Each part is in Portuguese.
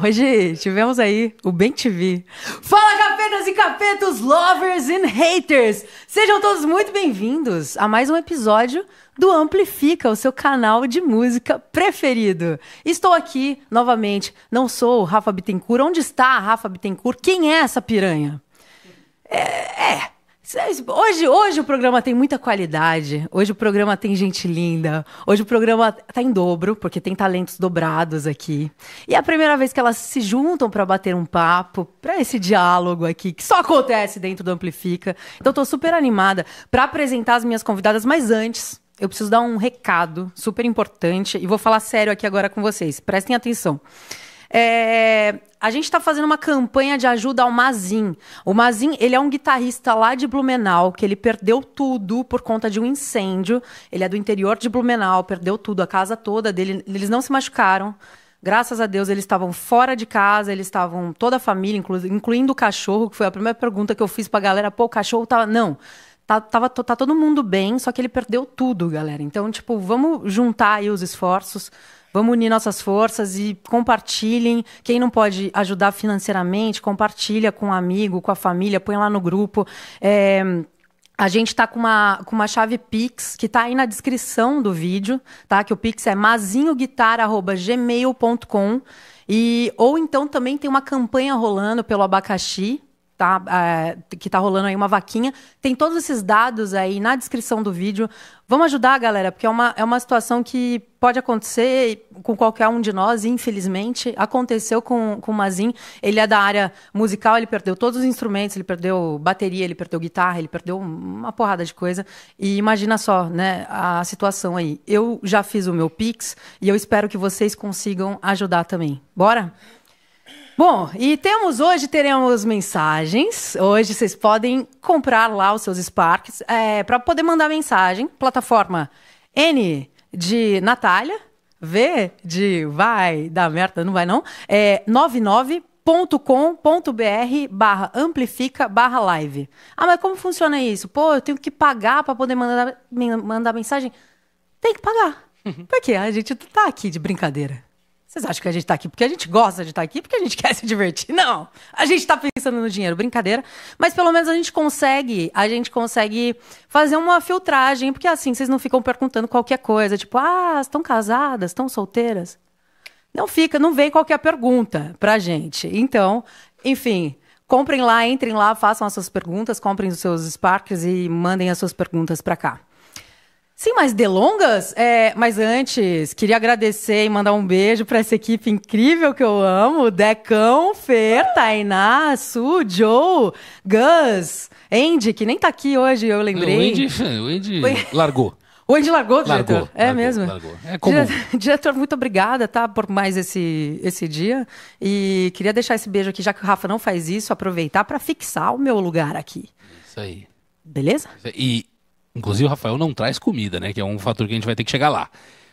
Hoje tivemos aí o Bem TV. Fala, capetas e capetos, lovers and haters! Sejam todos muito bem-vindos a mais um episódio do Amplifica, o seu canal de música preferido. Estou aqui novamente, não sou o Rafa Bittencourt. Onde está a Rafa Bittencourt? Quem é essa piranha? É, é Hoje, hoje o programa tem muita qualidade. Hoje o programa tem gente linda. Hoje o programa tá em dobro, porque tem talentos dobrados aqui. E é a primeira vez que elas se juntam para bater um papo, para esse diálogo aqui, que só acontece dentro do Amplifica. Então tô super animada para apresentar as minhas convidadas, mas antes, eu preciso dar um recado super importante e vou falar sério aqui agora com vocês. Prestem atenção. É, a gente está fazendo uma campanha de ajuda ao Mazin. O Mazin, ele é um guitarrista lá de Blumenau, que ele perdeu tudo por conta de um incêndio. Ele é do interior de Blumenau, perdeu tudo, a casa toda dele. Eles não se machucaram. Graças a Deus, eles estavam fora de casa, eles estavam toda a família, inclu, incluindo o cachorro, que foi a primeira pergunta que eu fiz para a galera. Pô, o cachorro tava. Não. Tá, tava, tá todo mundo bem, só que ele perdeu tudo, galera. Então, tipo, vamos juntar aí os esforços Vamos unir nossas forças e compartilhem. Quem não pode ajudar financeiramente, compartilha com um amigo, com a família, põe lá no grupo. É, a gente está com uma, com uma chave Pix, que está aí na descrição do vídeo, tá? Que o Pix é mazinhoguitar.gmail.com. E, ou então também tem uma campanha rolando pelo abacaxi, tá, é, que tá rolando aí uma vaquinha. Tem todos esses dados aí na descrição do vídeo. Vamos ajudar, galera, porque é uma, é uma situação que pode acontecer com qualquer um de nós, infelizmente. Aconteceu com, com o Mazin. Ele é da área musical, ele perdeu todos os instrumentos, ele perdeu bateria, ele perdeu guitarra, ele perdeu uma porrada de coisa. E imagina só, né, a situação aí. Eu já fiz o meu Pix e eu espero que vocês consigam ajudar também. Bora? Bom, e temos hoje, teremos mensagens. Hoje vocês podem comprar lá os seus Sparks é, para poder mandar mensagem. Plataforma N de Natália, V de vai dar merda, não vai não, é 99 barra amplifica barra live. Ah, mas como funciona isso? Pô, eu tenho que pagar para poder mandar, mandar mensagem? Tem que pagar. Porque a gente tá aqui de brincadeira. Vocês acham que a gente está aqui porque a gente gosta de estar tá aqui, porque a gente quer se divertir? Não. A gente está pensando no dinheiro, brincadeira. Mas pelo menos a gente consegue, a gente consegue fazer uma filtragem, porque assim vocês não ficam perguntando qualquer coisa, tipo, ah, estão casadas, estão solteiras? Não fica, não vem qualquer pergunta pra gente. Então, enfim, comprem lá, entrem lá, façam as suas perguntas, comprem os seus Sparks e mandem as suas perguntas para cá. Sem mais delongas, é, mas antes, queria agradecer e mandar um beijo para essa equipe incrível que eu amo: Decão, Fer, Tainá, Su, Joe, Gus, Andy, que nem tá aqui hoje, eu lembrei. O Andy, o Andy largou. O Andy largou, largou diretor. é largou, mesmo. Largou. É comum. Diretor, diretor, muito obrigada, tá? Por mais esse, esse dia. E queria deixar esse beijo aqui, já que o Rafa não faz isso, aproveitar para fixar o meu lugar aqui. Isso aí. Beleza? E, Inclusive o Rafael não traz comida, né? Que é um fator que a gente vai ter que chegar lá.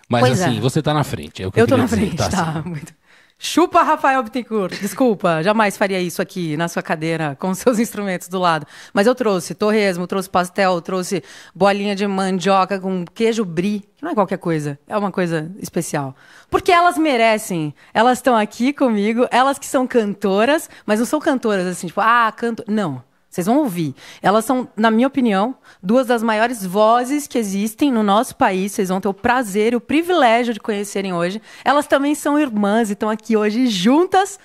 Mas pois assim, é. você tá na frente. É o que eu, eu tô na dizer, frente, tá? tá Chupa, Rafael Bittencourt. Desculpa, jamais faria isso aqui na sua cadeira com seus instrumentos do lado. Mas eu trouxe torresmo, trouxe pastel, trouxe bolinha de mandioca com queijo brie, que não é qualquer coisa, é uma coisa especial. Porque elas merecem. Elas estão aqui comigo, elas que são cantoras, mas não são cantoras assim, tipo, ah, canto. Não. Vocês vão ouvir. Elas são, na minha opinião, duas das maiores vozes que existem no nosso país. Vocês vão ter o prazer e o privilégio de conhecerem hoje. Elas também são irmãs e estão aqui hoje juntas.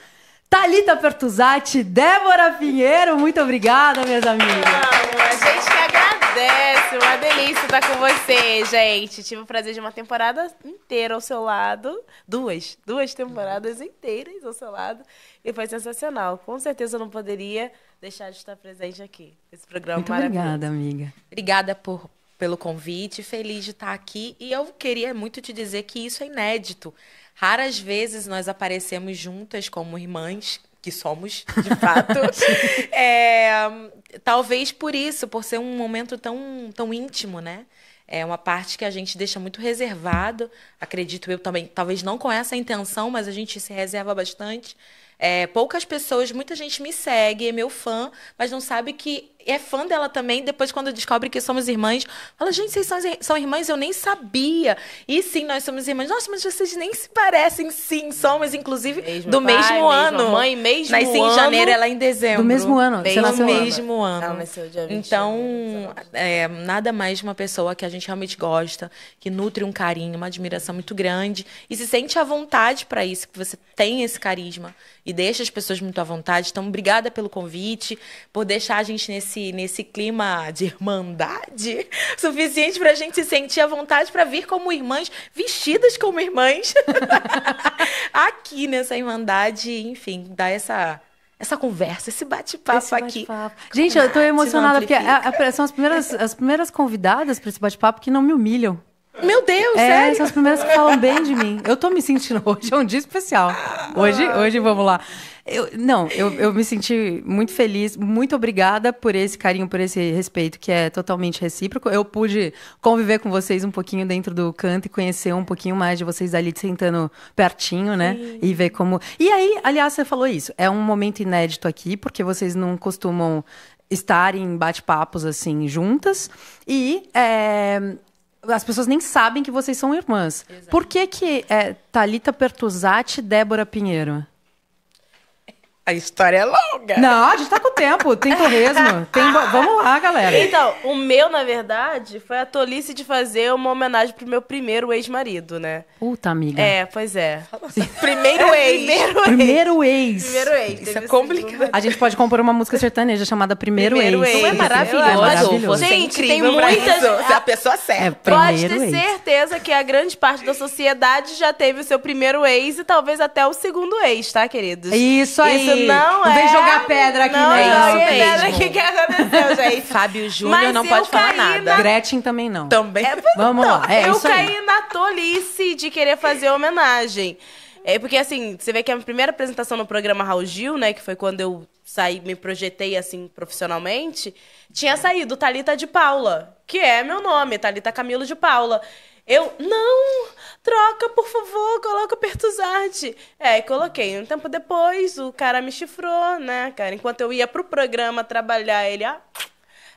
Talita Pertuzati, Débora Pinheiro, muito obrigada, minhas amigas. Vamos, a gente que agradece, uma delícia estar com você, gente. Tive o prazer de uma temporada inteira ao seu lado, duas, duas temporadas inteiras ao seu lado, e foi sensacional. Com certeza eu não poderia deixar de estar presente aqui, nesse programa Muito maravilhoso. Obrigada, amiga. Obrigada por, pelo convite, feliz de estar aqui. E eu queria muito te dizer que isso é inédito. Raras vezes nós aparecemos juntas como irmãs, que somos, de fato. é, talvez por isso, por ser um momento tão, tão íntimo, né? É uma parte que a gente deixa muito reservado, acredito eu também, talvez não com essa intenção, mas a gente se reserva bastante. É, poucas pessoas, muita gente me segue, é meu fã, mas não sabe que é fã dela também. Depois, quando descobre que somos irmãs, fala: gente, vocês são, são irmãs? Eu nem sabia. E sim, nós somos irmãs. Nossa, mas vocês nem se parecem. Sim, somos, inclusive, mesmo do pai, mesmo ano. Mãe, mesmo Nasci ano. Nasci em janeiro, ela em dezembro. Do mesmo ano. Mesmo Você mesmo ano. ano. dia Então, né, é, nada mais de uma pessoa que a gente realmente gosta, que nutre um carinho, uma admiração muito grande e se sente à vontade para isso, que você tem esse carisma e deixa as pessoas muito à vontade. Então, obrigada pelo convite, por deixar a gente nesse, nesse clima de irmandade suficiente para a gente se sentir à vontade para vir como irmãs, vestidas como irmãs, aqui nessa irmandade, enfim, dar essa essa conversa, esse bate-papo aqui. Gente, eu estou emocionada porque é, a, a, é, são as primeiras, as primeiras convidadas para esse bate-papo que não me humilham. Meu Deus, é, sério? Essas primeiras que falam bem de mim. Eu tô me sentindo hoje, é um dia especial. Hoje, ah. hoje vamos lá. Eu, não, eu, eu me senti muito feliz, muito obrigada por esse carinho, por esse respeito que é totalmente recíproco. Eu pude conviver com vocês um pouquinho dentro do canto e conhecer um pouquinho mais de vocês ali sentando pertinho, né? Sim. E ver como. E aí, aliás, você falou isso. É um momento inédito aqui, porque vocês não costumam estar em bate-papos assim juntas. E é, as pessoas nem sabem que vocês são irmãs. Exato. Por que que é Talita Pertuzati e Débora Pinheiro? A história é longa. Não, a gente tá com tempo. Tem torresmo. Tem... Vamos lá, galera. Então, o meu, na verdade, foi a tolice de fazer uma homenagem pro meu primeiro ex-marido, né? Puta, amiga. É, pois é. é primeiro ex. Primeiro, primeiro ex. Primeiro ex. Isso é complicado. A gente pode compor uma música sertaneja chamada Primeiro, primeiro Ex. ex. Não é maravilhoso? É maravilhoso. Gente, é tem muitas... É a pessoa é, certa. É, pode ter ex. certeza que a grande parte da sociedade já teve o seu primeiro ex e talvez até o segundo ex, tá, queridos? Isso aí. Isso não, é. vem jogar pedra aqui, não, né? Não, é pedra aqui que aconteceu, gente. Fábio Júnior não pode falar nada. Gretchen também não. Também. É, Vamos então, lá. É, eu caí aí. na tolice de querer fazer homenagem. É porque, assim, você vê que a minha primeira apresentação no programa Raul Gil, né? Que foi quando eu saí, me projetei, assim, profissionalmente. Tinha saído Talita de Paula, que é meu nome, Talita Camilo de Paula. Eu, não, troca, por favor, coloca o Pertuzade. É, e coloquei. Um tempo depois, o cara me chifrou, né, cara? Enquanto eu ia pro programa trabalhar, ele, ó,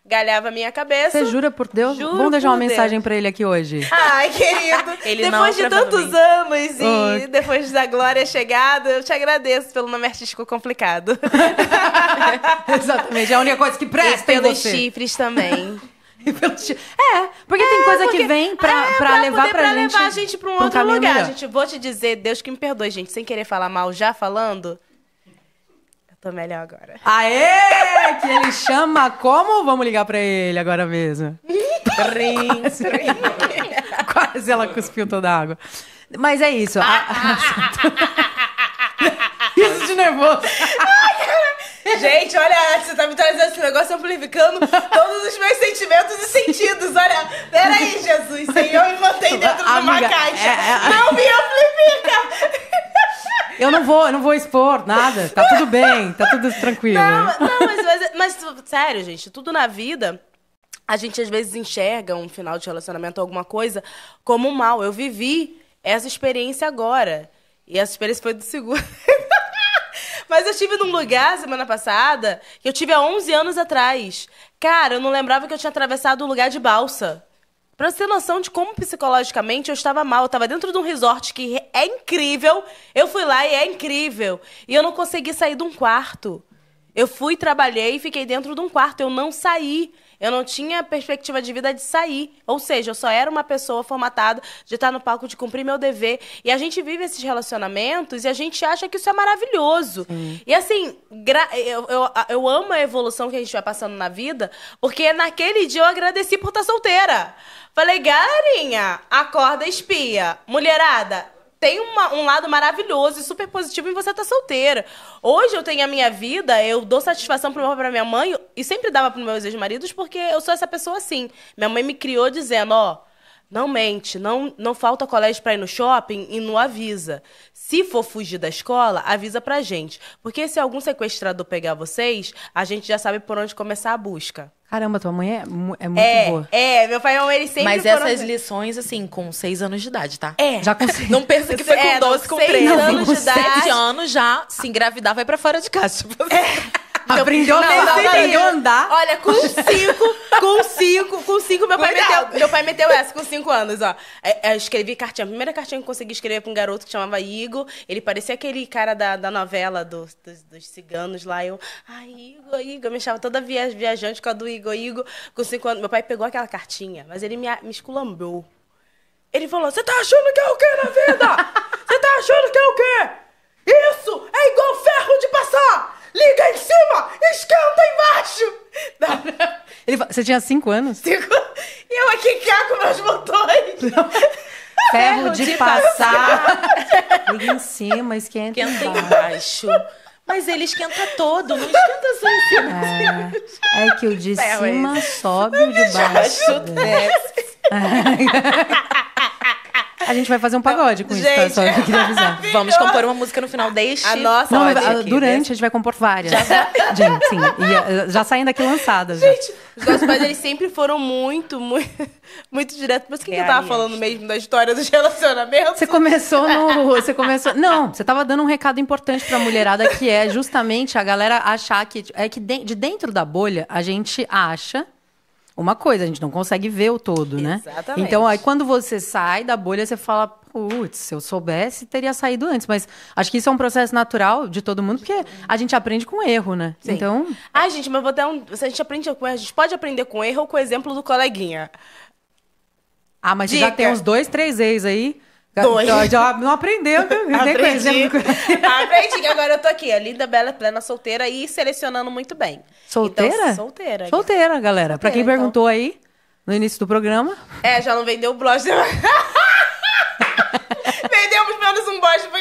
galhava a minha cabeça. Você jura por Deus? Juro Vamos deixar uma Deus. mensagem para ele aqui hoje. Ai, querido. ele depois de tantos anos e oh. depois da glória chegada, eu te agradeço pelo nome artístico complicado. Exatamente, é a única coisa que presta e pelos chifres também. É, porque é, tem coisa porque, que vem pra, é, pra, pra levar pra, pra gente. levar a gente pra um, outro lugar. Melhor. Gente, vou te dizer, Deus que me perdoe, gente, sem querer falar mal, já falando. Eu tô melhor agora. Aê! que ele chama como? Vamos ligar pra ele agora mesmo. quase, quase ela cuspiu toda a água. Mas é isso. isso de nervoso. Gente, olha, você tá trazendo esse negócio amplificando todos os meus sentimentos e sentidos. Olha, peraí, Jesus, Senhor, me botei dentro Amiga, de uma caixa. É, é, é... Não me amplifica! Eu não vou, eu não vou expor nada. Tá tudo bem, tá tudo tranquilo. Não, não mas, mas, mas sério, gente, tudo na vida a gente às vezes enxerga um final de relacionamento ou alguma coisa como um mal. Eu vivi essa experiência agora. E essa experiência foi do segundo. Mas eu estive num lugar semana passada que eu tive há 11 anos atrás. Cara, eu não lembrava que eu tinha atravessado um lugar de balsa. Pra você ter noção de como psicologicamente eu estava mal. Eu estava dentro de um resort que é incrível. Eu fui lá e é incrível. E eu não consegui sair de um quarto. Eu fui, trabalhei e fiquei dentro de um quarto. Eu não saí. Eu não tinha perspectiva de vida de sair. Ou seja, eu só era uma pessoa formatada de estar no palco, de cumprir meu dever. E a gente vive esses relacionamentos e a gente acha que isso é maravilhoso. Sim. E assim, eu, eu, eu amo a evolução que a gente vai passando na vida, porque naquele dia eu agradeci por estar solteira. Falei, galerinha, acorda espia. Mulherada, tem uma, um lado maravilhoso e super positivo em você estar tá solteira. Hoje eu tenho a minha vida, eu dou satisfação pro meu pra minha mãe e sempre dava pros meus ex-maridos porque eu sou essa pessoa assim. Minha mãe me criou dizendo, ó, não mente, não, não falta colégio para ir no shopping e não avisa. Se for fugir da escola, avisa pra gente. Porque se algum sequestrador pegar vocês, a gente já sabe por onde começar a busca. Caramba, tua mãe é, é muito é, boa. É, meu pai e minha mãe, eles sempre Mas essas assim. lições, assim, com seis anos de idade, tá? É. Já consegui. Não pensa que foi com é, 12, com 13. anos com de idade. anos já se engravidar, vai pra fora de casa. Tipo assim. É. Aprendeu a andar. Olha, com cinco, com cinco, com cinco, meu pai, meteu, meu pai meteu essa com cinco anos, ó. Eu, é, é, eu escrevi cartinha. A primeira cartinha que eu consegui escrever pra um garoto que chamava Igor. Ele parecia aquele cara da, da novela do, dos, dos ciganos lá. Eu, ai, ah, Igor, Igor. Eu me chamava toda via, viajante com a do Igor, Igor. Com cinco anos. Meu pai pegou aquela cartinha, mas ele me, me esculambou. Ele falou: Você tá achando que é o quê na vida? Você tá achando que é o quê? Isso é igual ferro de passar! liga em cima, esquenta embaixo. Não, Ele, você tinha cinco anos? Cinco E eu aqui cago meus botões. Ferro de, de passar. passar. Liga em cima, esquenta, esquenta embaixo. Mas ele esquenta todo, não esquenta só em cima. É, é que o de Ferro cima é sobe o de baixo. Desce. A gente vai fazer um pagode com gente, isso, tá? só queria avisar. Vamos compor uma música no final deste. A nossa, Não, a, ah, durante desse... a gente vai compor várias. Já, gente, sim. E, ah, já saindo aqui lançadas. Gente, os nossos pais eles sempre foram muito, muito, muito direto. Mas quem que eu tava falando mesmo da história dos relacionamentos? Você começou no. Você começou. Não, você tava dando um recado importante pra mulherada que é justamente a galera achar que. É que de, de dentro da bolha a gente acha uma coisa, a gente não consegue ver o todo, né? Exatamente. Então, aí quando você sai da bolha, você fala, putz, se eu soubesse, teria saído antes. Mas acho que isso é um processo natural de todo mundo, porque a gente aprende com erro, né? Sim. Então. Ai, gente, mas vou até um. Se a gente aprende com erro, a gente pode aprender com erro ou com o exemplo do coleguinha. Ah, mas já tem uns dois, três ex aí Dois. Já, não aprendeu, nem aprendi. aprendi que agora eu tô aqui, a linda, bela, plena, solteira e selecionando muito bem. Solteira? Então, solteira. Solteira, galera. Solteira, pra quem então. perguntou aí no início do programa. É, já não vendeu o blog.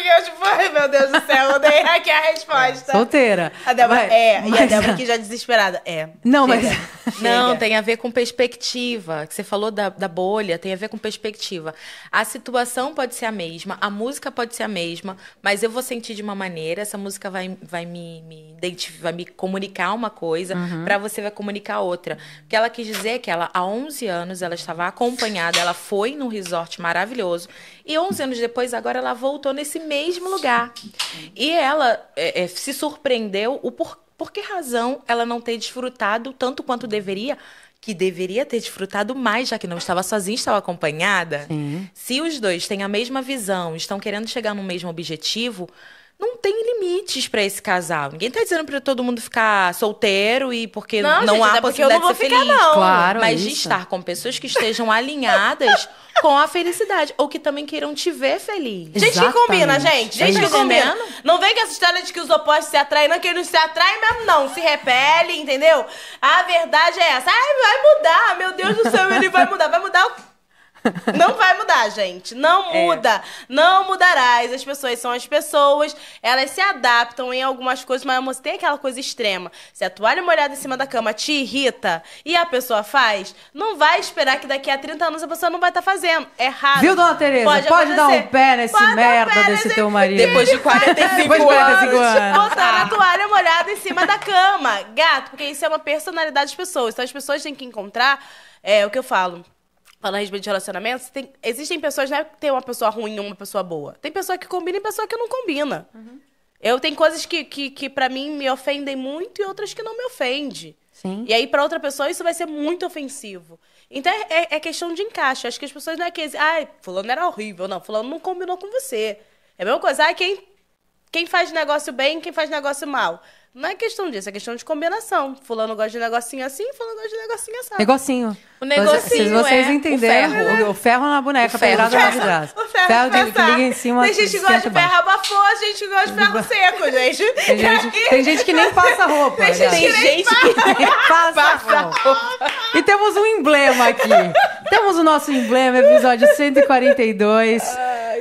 eu, tipo, meu Deus do céu, eu dei aqui a resposta. Solteira. A Débora, mas, é, mas... e a Débora aqui já é desesperada. É. Não, chega. mas. Não, tem a ver com perspectiva. Que você falou da, da bolha, tem a ver com perspectiva. A situação pode ser a mesma, a música pode ser a mesma, mas eu vou sentir de uma maneira, essa música vai, vai me, me vai me comunicar uma coisa, uhum. para você vai comunicar outra. O que ela quis dizer é que ela, há 11 anos, ela estava acompanhada, ela foi num resort maravilhoso e 11 anos depois, agora ela voltou nesse mesmo lugar. E ela é, é, se surpreendeu o por, por que razão ela não ter desfrutado tanto quanto deveria que deveria ter desfrutado mais, já que não estava sozinha, estava acompanhada. Sim. Se os dois têm a mesma visão, estão querendo chegar no mesmo objetivo, não tem limites para esse casal. Ninguém tá dizendo para todo mundo ficar solteiro e porque não, não gente, há é possibilidade não de ser ficar, feliz. Não. Claro, Mas é de estar com pessoas que estejam alinhadas com a felicidade. Ou que também queiram te ver feliz. Gente que combina, gente. Gente é que combina. Tá não vem com essa história de que os opostos se atraem, não, que eles se atraem mesmo, não. Se repele, entendeu? A verdade é essa. Ai, vai mudar. Meu Deus do céu, ele vai mudar. Vai mudar o Não vai mudar, gente. Não é. muda. É. Não mudarás. As pessoas são as pessoas. Elas se adaptam em algumas coisas, mas você tem aquela coisa extrema. Se a toalha molhada em cima da cama te irrita e a pessoa faz, não vai esperar que daqui a 30 anos a pessoa não vai estar tá fazendo. É errado. Viu, dona Tereza? Pode, pode dar um pé nesse pode merda pé desse teu marido. Depois de 45, Depois de 45 anos. anos. Botar a toalha molhada em cima da cama. Gato, porque isso é uma personalidade das pessoas. Então as pessoas têm que encontrar é, o que eu falo falando a respeito de relacionamentos, tem, existem pessoas, não é ter uma pessoa ruim e uma pessoa boa. Tem pessoa que combina e pessoa que não combina. Uhum. Eu tenho coisas que, que, que para mim me ofendem muito e outras que não me ofendem. Sim. E aí, para outra pessoa, isso vai ser muito ofensivo. Então, é, é, é questão de encaixe. Acho que as pessoas não é que... Ai, fulano era horrível. Não, fulano não combinou com você. É a mesma coisa. Ai, quem, quem faz negócio bem, quem faz negócio mal. Não é questão disso, é questão de combinação. Fulano gosta de negocinho assim, fulano gosta de negocinho assim. Negocinho. O negocinho vocês, vocês é entenderam o ferro, né? o, o ferro na boneca, o ferro, pedrada na vidraça O ferro, ferro de, que liga em cima. Tem gente que gosta de ferro a gente gosta de ferro seco, gente. Tem gente, tem gente que nem passa roupa. Tem gente, tem que, nem gente passa... que nem passa, passa roupa. E temos um emblema aqui. temos o nosso emblema, episódio 142.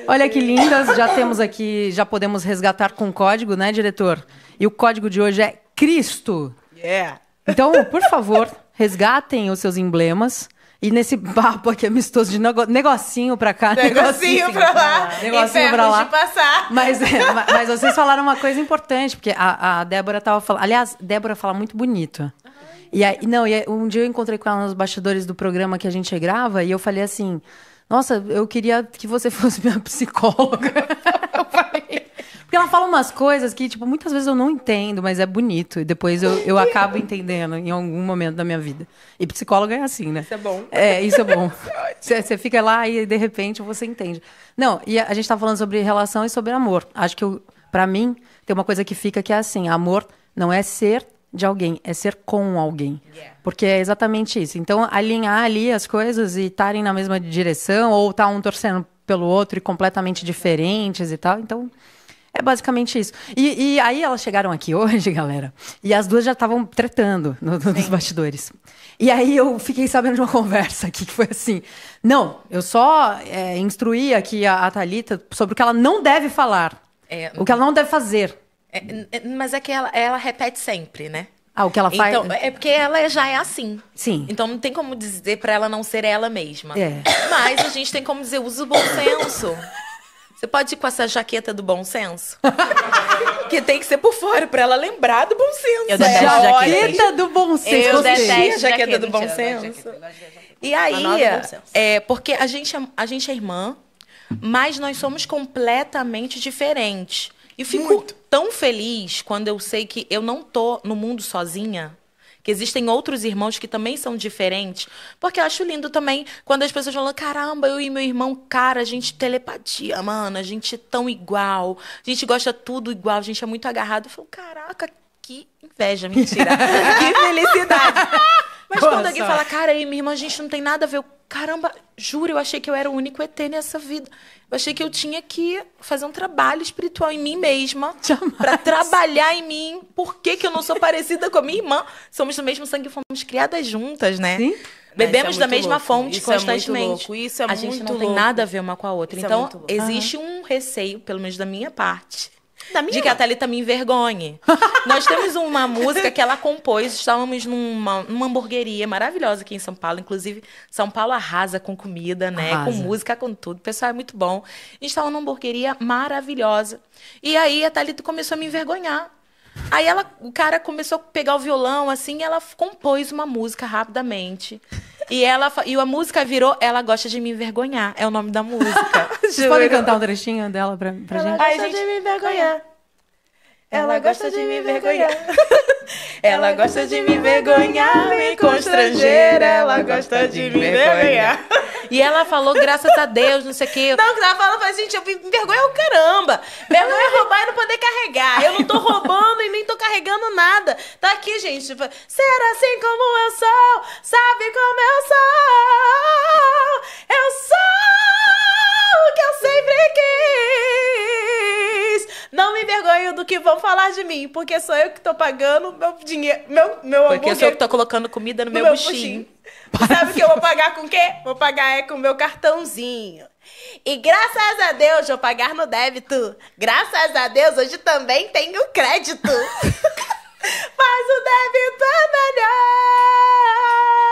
Olha que lindas, já temos aqui, já podemos resgatar com código, né, diretor? E o código de hoje é Cristo. Yeah. Então, por favor, resgatem os seus emblemas. E nesse papo aqui amistoso de nego... negocinho pra cá, negocinho, negocinho pra lá, negocinho pra lá. passar. É, mas, mas vocês falaram uma coisa importante, porque a, a Débora tava falando. Aliás, Débora fala muito bonito. Ai, e aí, não, e aí, um dia eu encontrei com ela nos bastidores do programa que a gente grava e eu falei assim: Nossa, eu queria que você fosse minha psicóloga. Porque ela fala umas coisas que, tipo, muitas vezes eu não entendo, mas é bonito. E depois eu, eu acabo entendendo em algum momento da minha vida. E psicóloga é assim, né? Isso é bom. É, isso é bom. É você fica lá e, de repente, você entende. Não, e a, gente tá falando sobre relação e sobre amor. Acho que, para pra mim, tem uma coisa que fica que é assim. Amor não é ser de alguém, é ser com alguém. Yeah. Porque é exatamente isso. Então, alinhar ali as coisas e estarem na mesma direção, ou tá um torcendo pelo outro e completamente diferentes e tal. Então, é basicamente isso. E, e, aí elas chegaram aqui hoje, galera, e as duas já estavam tretando no, no, nos bastidores. E aí eu fiquei sabendo de uma conversa aqui que foi assim: não, eu só é, instruí aqui a, a Thalita sobre o que ela não deve falar, é, o que ela não deve fazer. É, mas é que ela, ela repete sempre, né? Ah, o que ela faz? Então, é porque ela é, já é assim. Sim. Então não tem como dizer para ela não ser ela mesma. É. Mas a gente tem como dizer, usa o bom senso. Você pode ir com essa jaqueta do bom senso? que tem que ser por fora, pra ela lembrar do bom senso. Eu detesto jaqueta do bom senso. Eu detesto jaqueta, jaqueta do bom senso. E aí, é, porque a gente, é, a gente é irmã, mas nós somos completamente diferentes. E fico Muito. tão feliz quando eu sei que eu não tô no mundo sozinha. Que existem outros irmãos que também são diferentes. Porque eu acho lindo também quando as pessoas falam: caramba, eu e meu irmão, cara, a gente telepatia, mano, a gente é tão igual, a gente gosta tudo igual, a gente é muito agarrado. Eu falo: caraca, que inveja, mentira. que felicidade. Mas Boa quando alguém fala, cara, aí, minha irmã, a gente não tem nada a ver. Eu, Caramba, juro, eu achei que eu era o único ET nessa vida. Eu achei que eu tinha que fazer um trabalho espiritual em mim mesma. para trabalhar em mim. Por que, que eu não sou parecida com a minha irmã? Somos do mesmo sangue fomos criadas juntas, né? Sim. Bebemos é da mesma louco. fonte Isso é constantemente. É Isso é a gente não louco. tem nada a ver uma com a outra. Isso é então, existe um receio, pelo menos da minha parte, minha... de que a Thalita me envergonhe. Nós temos uma música que ela compôs, estávamos numa, numa hamburgueria maravilhosa aqui em São Paulo. Inclusive, São Paulo arrasa com comida, né? Arrasa. Com música, com tudo. O pessoal é muito bom. A gente estava numa hamburgueria maravilhosa. E aí a Thalita começou a me envergonhar. Aí ela, o cara começou a pegar o violão, assim, e ela compôs uma música rapidamente. E, ela, e a música virou Ela Gosta de Me Envergonhar. É o nome da música. Vocês podem cantar um trechinho dela pra, pra ela gente? Ela gosta Ai, gente... de me envergonhar. Ela gosta de me vergonhar. Ela gosta de me vergonhar, me constranger. Ela gosta de me vergonhar. E ela falou, graças a Deus, não sei o quê. Não, ela fala, fala gente, eu me vergonha é o caramba. Vergonha é roubar e não poder carregar. Eu não tô roubando e nem tô carregando nada. Tá aqui, gente. Tipo, Ser assim como eu sou, sabe como eu sou. Eu sou o que eu sempre quis. Não me envergonho do que vão falar de mim, porque sou eu que tô pagando meu dinheiro, meu, meu hambúrguer. Porque sou eu que tô colocando comida no, no meu, buchinho. buchinho. Sabe o que eu vou pagar com o quê? Vou pagar é com o meu cartãozinho. E graças a Deus vou pagar no débito. Graças a Deus hoje também tenho crédito. Mas o débito é melhor.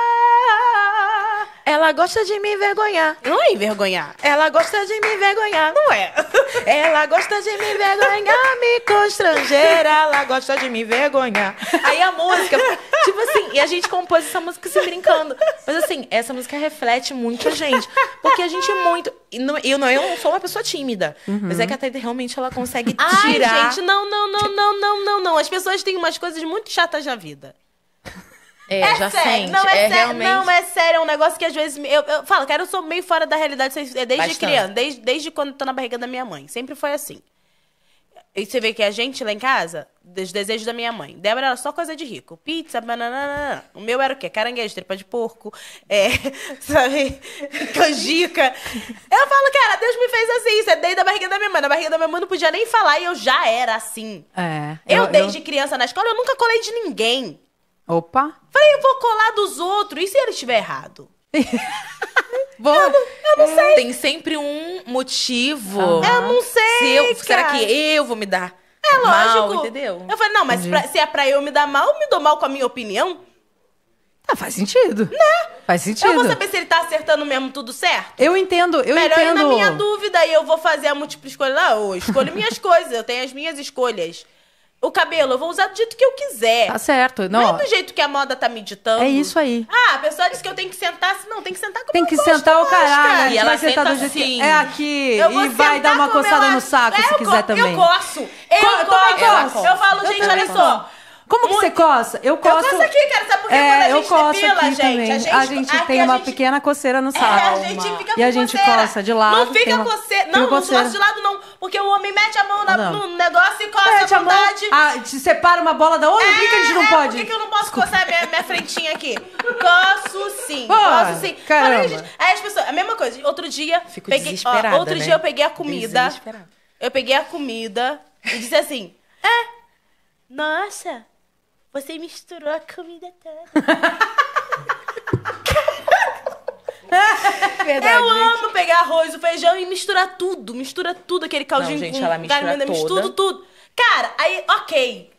Ela gosta de me envergonhar. Não é envergonhar. Ela gosta de me envergonhar. Não é. Ela gosta de me envergonhar, me constranger. Ela gosta de me envergonhar. Aí a música, tipo assim, e a gente compôs essa música se brincando. Mas assim, essa música reflete muito a gente. Porque a gente é muito. Eu não, eu não sou uma pessoa tímida. Uhum. Mas é que a Thaís realmente ela consegue tirar. Ai, gente, não, não, não, não, não, não, não. As pessoas têm umas coisas muito chatas na vida. É, é já sério, sente. Não, é, é sério, realmente... não, é sério, é um negócio que às vezes. Eu, eu falo, cara, eu sou meio fora da realidade é desde criança, desde, desde quando tô na barriga da minha mãe. Sempre foi assim. E você vê que a gente lá em casa, dos desejos da minha mãe. Débora era só coisa de rico. Pizza, banana. O meu era o quê? Caranguejo, tripa de porco, é, sabe? Canjica. Eu falo, cara, Deus me fez assim. Isso é desde a barriga da minha mãe. Na barriga da minha mãe não podia nem falar e eu já era assim. É. Eu, eu desde eu... criança na escola, eu nunca colei de ninguém. Opa. Falei, eu vou colar dos outros. E se ele estiver errado? Vou. Eu não, eu não é. sei. Tem sempre um motivo. Ah. eu não sei. Se eu, será que eu vou me dar? É mal, lógico. entendeu? Eu falei, não, mas pra, se é pra eu me dar mal, eu me dou mal com a minha opinião? Ah, faz sentido. Né? Faz sentido. Eu vou saber se ele tá acertando mesmo tudo certo. Eu entendo, eu Melhor entendo. Melhor na minha dúvida e eu vou fazer a múltipla escolha. Não, eu escolho minhas coisas, eu tenho as minhas escolhas o cabelo, eu vou usar do jeito que eu quiser. Tá certo. Não, não é do jeito que a moda tá me ditando. É isso aí. Ah, a pessoa diz que eu tenho que sentar. Não, tem que sentar como Tem que sentar o caralho. E ela vai sentar do jeito assim. que é aqui. E vai dar uma coçada no saco é, se quiser também. Eu gosto. Eu, eu gosto. Eu falo, eu gente, olha só. Como Muito. que você coça? Eu coço. Eu coço aqui, cara, sabe por quê? É, eu coço depila, gente, também. gente, a gente tem uma gente... pequena coceira no saco. É, a gente fica com E a gente coceira. coça de lado. Não fica uma... coceira. Não, não coça de lado, não. Porque o homem mete a mão na, no negócio e coça mete à vontade. A mão, a, ah, te separa uma bola da outra? É, por que, a gente não é, pode? É, por que, que eu não posso Desculpa. coçar minha, minha frentinha aqui? coço sim. Pô, coço sim. Caramba. Falei, gente, aí as pessoas. A mesma coisa. Outro dia. Fico peguei, desesperada, ó, Outro né? dia eu peguei a comida. Eu peguei a comida e disse assim: É. Nossa, você misturou a comida toda. Verdade, eu gente. amo pegar arroz, o feijão e misturar tudo. Mistura tudo, aquele caldinho. Não, gente, ela mistura Mistura tudo. Cara, aí, ok.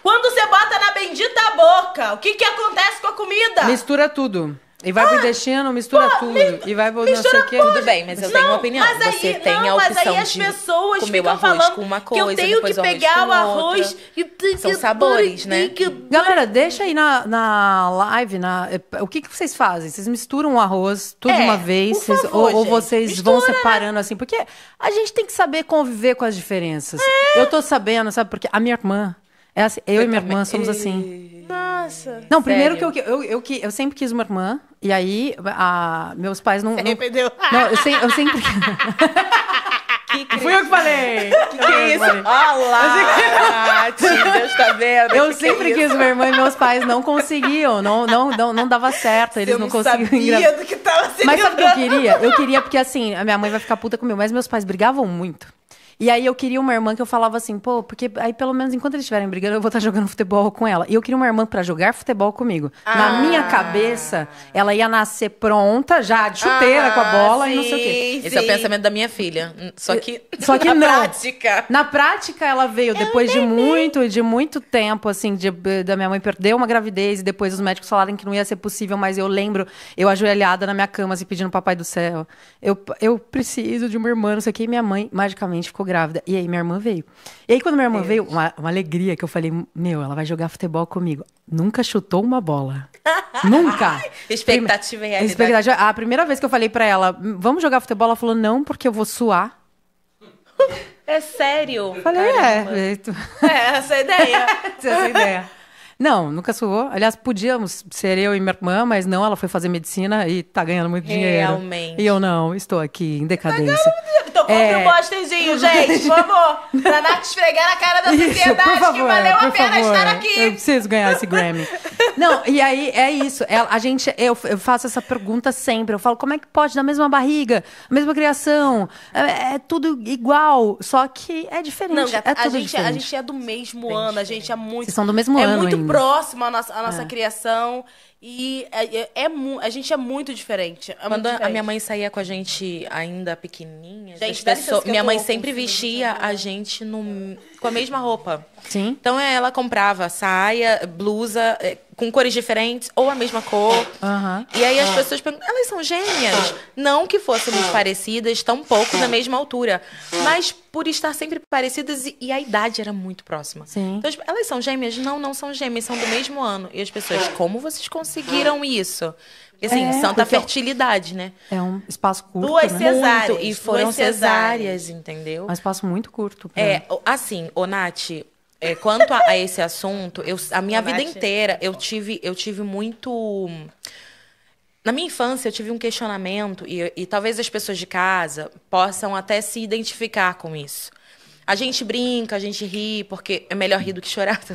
Quando você bota na bendita boca, o que que acontece com a comida? Mistura tudo. E vai ah, pro intestino, mistura pô, tudo. e vai pro não sei o quê. Tudo bem, mas eu não, tenho uma opinião. Mas aí, Você tem não, a opção mas aí as pessoas de comer o arroz com uma coisa, que eu tenho que pegar o arroz e São sabores, né? Galera, deixa aí na, na live, na, é, o que, que vocês fazem? Vocês misturam o arroz tudo é, uma vez? Vocês, ou, ou, vocês mistura, vão né? separando né? assim? Porque a gente tem que saber conviver com as diferenças. É. Eu tô sabendo, sabe? Porque a minha irmã, é assim, eu, eu, e minha também. irmã somos assim. Nossa. Não, primeiro sério? que eu, eu, eu, eu, sempre quis uma irmã, e aí a, meus pais não. Você não, arrependeu? Não, eu, se, eu sempre. que Fui eu que falei! Que, que é isso? Olá! Deus tá vendo. Eu é sempre quis uma irmã e meus pais não conseguiam, não, não, não, não dava certo, eles não conseguiam. Sabia do que tava Mas sabe o que eu queria? Eu queria porque assim, a minha mãe vai ficar puta comigo, mas meus pais brigavam muito. E aí eu queria uma irmã que eu falava assim, pô, porque aí pelo menos enquanto eles estiverem brigando, eu vou estar jogando futebol com ela. E eu queria uma irmã para jogar futebol comigo. Ah. Na minha cabeça, ela ia nascer pronta, já de chuteira ah, com a ah, bola sim, e não sei o quê. Esse é o pensamento da minha filha. Só que, Só que na não. prática. Na prática, ela veio é depois de muito, de muito tempo, assim, de, eh, da minha mãe perdeu uma gravidez e depois os médicos falaram que não ia ser possível, mas eu lembro, eu ajoelhada na minha cama, assim, pedindo papai do céu. Eu, eu preciso de uma irmã, não sei o quê, e minha mãe magicamente ficou grávida. E aí minha irmã veio. E aí quando minha irmã Deus. veio, uma, uma alegria que eu falei, meu, ela vai jogar futebol comigo. Nunca chutou uma bola. Nunca. Expectativa e realidade. Expectativa. A primeira vez que eu falei para ela, vamos jogar futebol, ela falou, não, porque eu vou suar. É sério? Falei, Caramba. é. É, essa é a ideia. essa é a ideia. Não, nunca suou. Aliás, podíamos ser eu e minha irmã, mas não, ela foi fazer medicina e tá ganhando muito dinheiro. Realmente. E eu não, estou aqui em decadência. Então compre é... um Bostonzinho, gente, por favor. Pra Nath esfregar na cara da isso, sociedade favor, que valeu a pena favor. estar aqui. Eu preciso ganhar esse Grammy. não, e aí é isso. É, a gente, eu, eu faço essa pergunta sempre. Eu falo, como é que pode, na mesma barriga, mesma criação, é, é tudo igual, só que é diferente. Não, gata, é a, gente, é, diferente. a gente é do mesmo ano, a gente é muito. Vocês são do mesmo é ano. muito ainda próximo à nossa, à nossa é. criação. E é, é, é a gente é muito diferente. É Quando muito a minha mãe saía com a gente ainda pequenininha, gente, pessoas, minha mãe sempre vestia a gente no com a mesma roupa. Sim. Então é, ela comprava saia, blusa, é, com cores diferentes, ou a mesma cor. Uhum. E aí as pessoas perguntam, elas são gêmeas? Não que fôssemos ah. parecidas, tão pouco na mesma altura. Mas por estar sempre parecidas e, e a idade era muito próxima. Sim. Então, elas são gêmeas? Não, não são gêmeas, são do mesmo ano. E as pessoas, como vocês conseguiram isso? E, assim, é, santa é fertilidade, né? É um espaço curto. Duas né? cesáreas. Muito, e foram cesáreas, cesáreas, entendeu? É um espaço muito curto. Pra... É, assim, ô Nath, é, quanto a, a, esse assunto, eu, a minha a vida Nath... inteira eu tive, eu tive muito. Na minha infância, eu tive um questionamento, e, e talvez as pessoas de casa possam até se identificar com isso. A gente brinca, a gente ri, porque é melhor rir do que chorar. Tá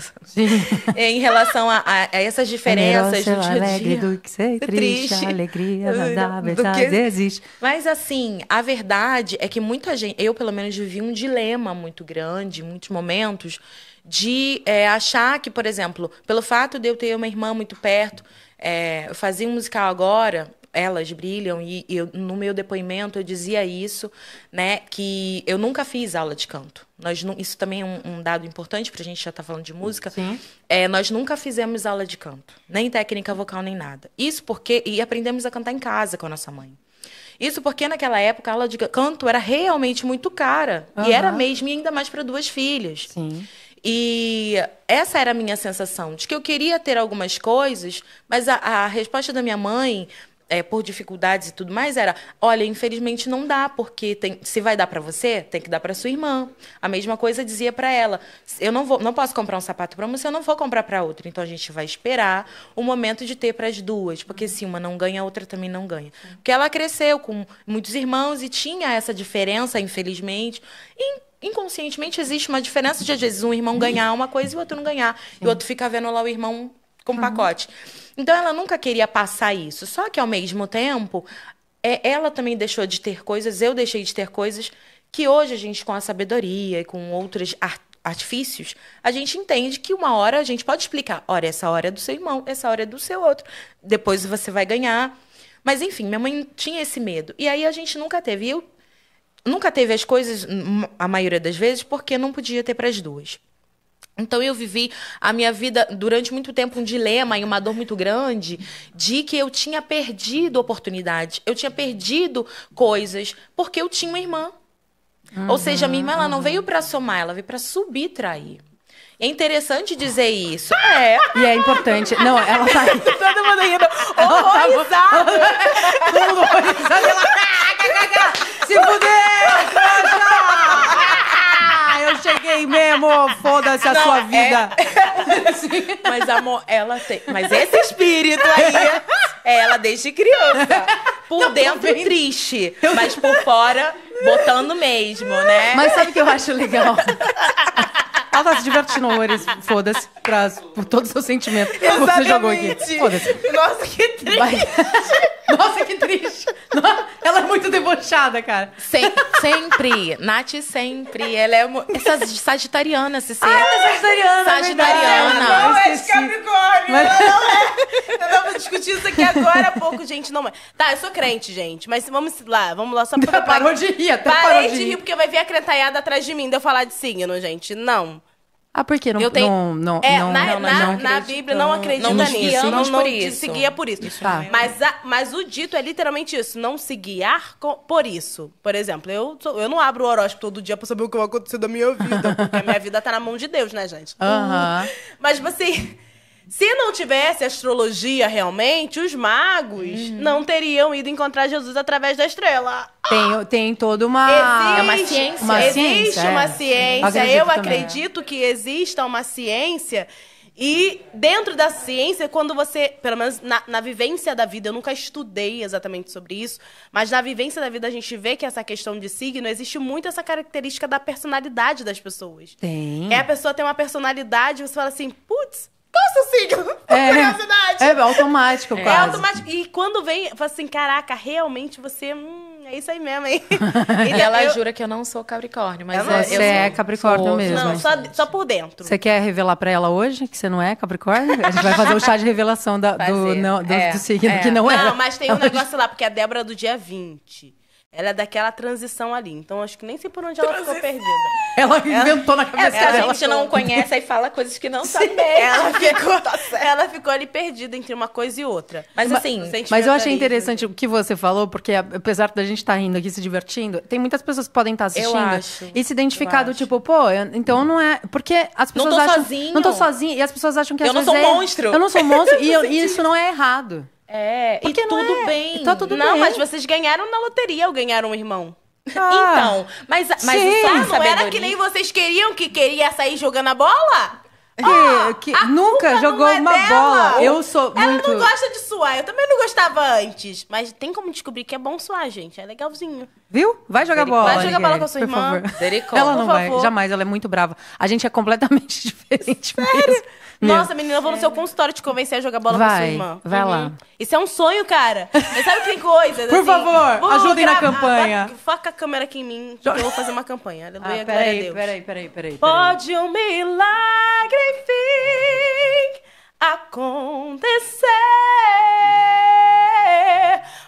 é, em relação a, a, a essas é diferenças é do dia a alegre dia. do que ser triste, triste. alegria da verdade existe. Mas assim, a verdade é que muita gente, eu pelo menos vivi um dilema muito grande, em muitos momentos, de é, achar que, por exemplo, pelo fato de eu ter uma irmã muito perto, é, eu fazia um musical agora, elas brilham e, eu, no meu depoimento eu dizia isso, né? Que eu nunca fiz aula de canto. Nós não, isso também é um, um dado importante para a gente já estar tá falando de música. Sim. É, nós nunca fizemos aula de canto, nem técnica vocal nem nada. Isso porque e aprendemos a cantar em casa com a nossa mãe. Isso porque naquela época a aula de canto era realmente muito cara uhum. e era mesmo e ainda mais para duas filhas. Sim. E essa era a minha sensação, de que eu queria ter algumas coisas, mas a, a resposta da minha mãe é, por dificuldades e tudo mais era, olha, infelizmente não dá, porque tem, se vai dar para você, tem que dar para sua irmã. A mesma coisa dizia para ela, eu não vou, não posso comprar um sapato para uma se eu não vou comprar para outra. Então a gente vai esperar o momento de ter para as duas, porque se uma não ganha, a outra também não ganha. Porque ela cresceu com muitos irmãos e tinha essa diferença, infelizmente. E, inconscientemente existe uma diferença de às vezes um irmão ganhar uma coisa e o outro não ganhar, Sim. e o outro fica vendo lá o irmão com uhum. pacote. Então ela nunca queria passar isso. Só que ao mesmo tempo, é, ela também deixou de ter coisas, eu deixei de ter coisas que hoje a gente com a sabedoria e com outros art artifícios, a gente entende que uma hora a gente pode explicar, olha, essa hora é do seu irmão, essa hora é do seu outro, depois você vai ganhar. Mas enfim, minha mãe tinha esse medo. E aí a gente nunca teve. E eu nunca teve as coisas, a maioria das vezes, porque não podia ter para as duas. Então eu vivi a minha vida durante muito tempo um dilema e uma dor muito grande de que eu tinha perdido oportunidades, eu tinha perdido coisas porque eu tinha uma irmã. Uhum, Ou seja, a minha irmã ela não veio para somar, ela veio para subtrair. É interessante dizer isso. É. E é importante. Não, ela tá. Todo mundo rindo. Horrorizado. Todo mundo horrorizado. Ela. Tá Se fuder! cheguei mesmo! Foda-se a não, sua é. vida! É... mas, amor, ela tem. Mas esse espírito aí é ela desde criança. Por não, dentro, triste. Mas por fora, botando mesmo, né? Mas sabe o que eu acho legal? Ela tá se divertindo amores. foda-se, por todos os seus sentimentos. Exatamente. Você jogou aqui. Foda-se. Nossa, que triste. Nossa, que triste. Ela é muito debochada, cara. Sem, sempre. Nath sempre. Ela é uma, essa Sagitarianas se ser. Ah, ela é sagitariana. É sagitariana. Não, não é de Capricórnio. Mas... Não, é. Eu tava discutindo isso aqui agora há pouco, gente. Não, tá, eu sou crente, gente. Mas vamos lá, vamos lá só pra. Parou de rir, até Parei de rir. rir porque vai vir a cretaiada atrás de mim de eu falar de signo, gente. Não. Ah, por quê? Não, eu tenho... não, não, é, não, na, não, na, não na Bíblia não acredita não nisso. Não, não por isso. se guia por isso. isso tá. mas, a, mas o dito é literalmente isso. Não se guiar com, por isso. Por exemplo, eu, eu não abro o horóscopo todo dia pra saber o que vai acontecer da minha vida. Porque a minha vida tá na mão de Deus, né, gente? Uhum. Mas, tipo assim... Se não tivesse astrologia realmente, os magos uhum. não teriam ido encontrar Jesus através da estrela. Tem, tem toda uma... Existe, uma ciência. Uma existe ciência, uma é. ciência. Acredito Eu também. acredito que exista uma ciência... E dentro da ciência, quando você, pelo menos na, na, vivência da vida, eu nunca estudei exatamente sobre isso, mas na vivência da vida a gente vê que essa questão de signo existe muito essa característica da personalidade das pessoas. Tem. É a pessoa tem uma personalidade, você fala assim, putz, qual é o signo? É, curiosidade. É automático, é quase. É automático. E quando vem, fala assim, caraca, realmente você... Hum, é isso aí mesmo, hein? e ela eu... jura que eu não sou capricórnio, mas é, você é capricórnio sou, mesmo. Não, né? só, só, por dentro. Você quer revelar para ela hoje que você não é capricórnio? A gente vai fazer o um chá de revelação da, do, não, do, é, do signo é. que não, não é. Não, mas tem um negócio lá, porque a Débora é do dia 20. Ela é daquela transição ali. Então, acho que nem sei por onde ela transição. ficou perdida. Ela inventou ela... na é cabeça é, A gente não conhece e fala coisas que não sabe. Ela ficou, ela ficou ali perdida entre uma coisa e outra. Mas, mas assim... Mas eu achei interessante o que você falou, porque apesar da gente estar tá rindo aqui, se divertindo, tem muitas pessoas que podem estar tá assistindo acho, e se identificado, tipo, pô, eu, então não é... Porque as pessoas não tô acham... Sozinho. Não tô sozinha. E as pessoas acham que eu Eu não sou um é monstro. Eu não sou um monstro. e eu, isso não é errado. É, Porque e tudo é... Tá bem. Tá tudo não, bem. mas vocês ganharam na loteria ou ganharam um irmão. Ah, então, mas, mas sim, isso, não era que nem vocês queriam que queria sair jogando a bola? Oh, que nunca jogou é uma dela. bola. Eu sou Ela muito... não gosta de suar. Eu também não gostava antes. Mas tem como descobrir que é bom suar, gente. É legalzinho. Viu? Vai jogar bola. Vai jogar bola com a sua irmã. Favor. ela não vai. Jamais. Ela é muito brava. A gente é completamente diferente. Sério? Mesmo. Nossa, menina, eu vou no seu consultório te convencer a jogar bola vai, com sua irmã. Vai uhum. lá. Isso é um sonho, cara. Mas sabe que tem coisa? Por assim, favor, ajudem na campanha. Faca a câmera aqui em mim, que eu vou fazer uma campanha. Aleluia, ah, peraí, Deus. Peraí, peraí, peraí, peraí. Pode um milagre, enfim, acontecer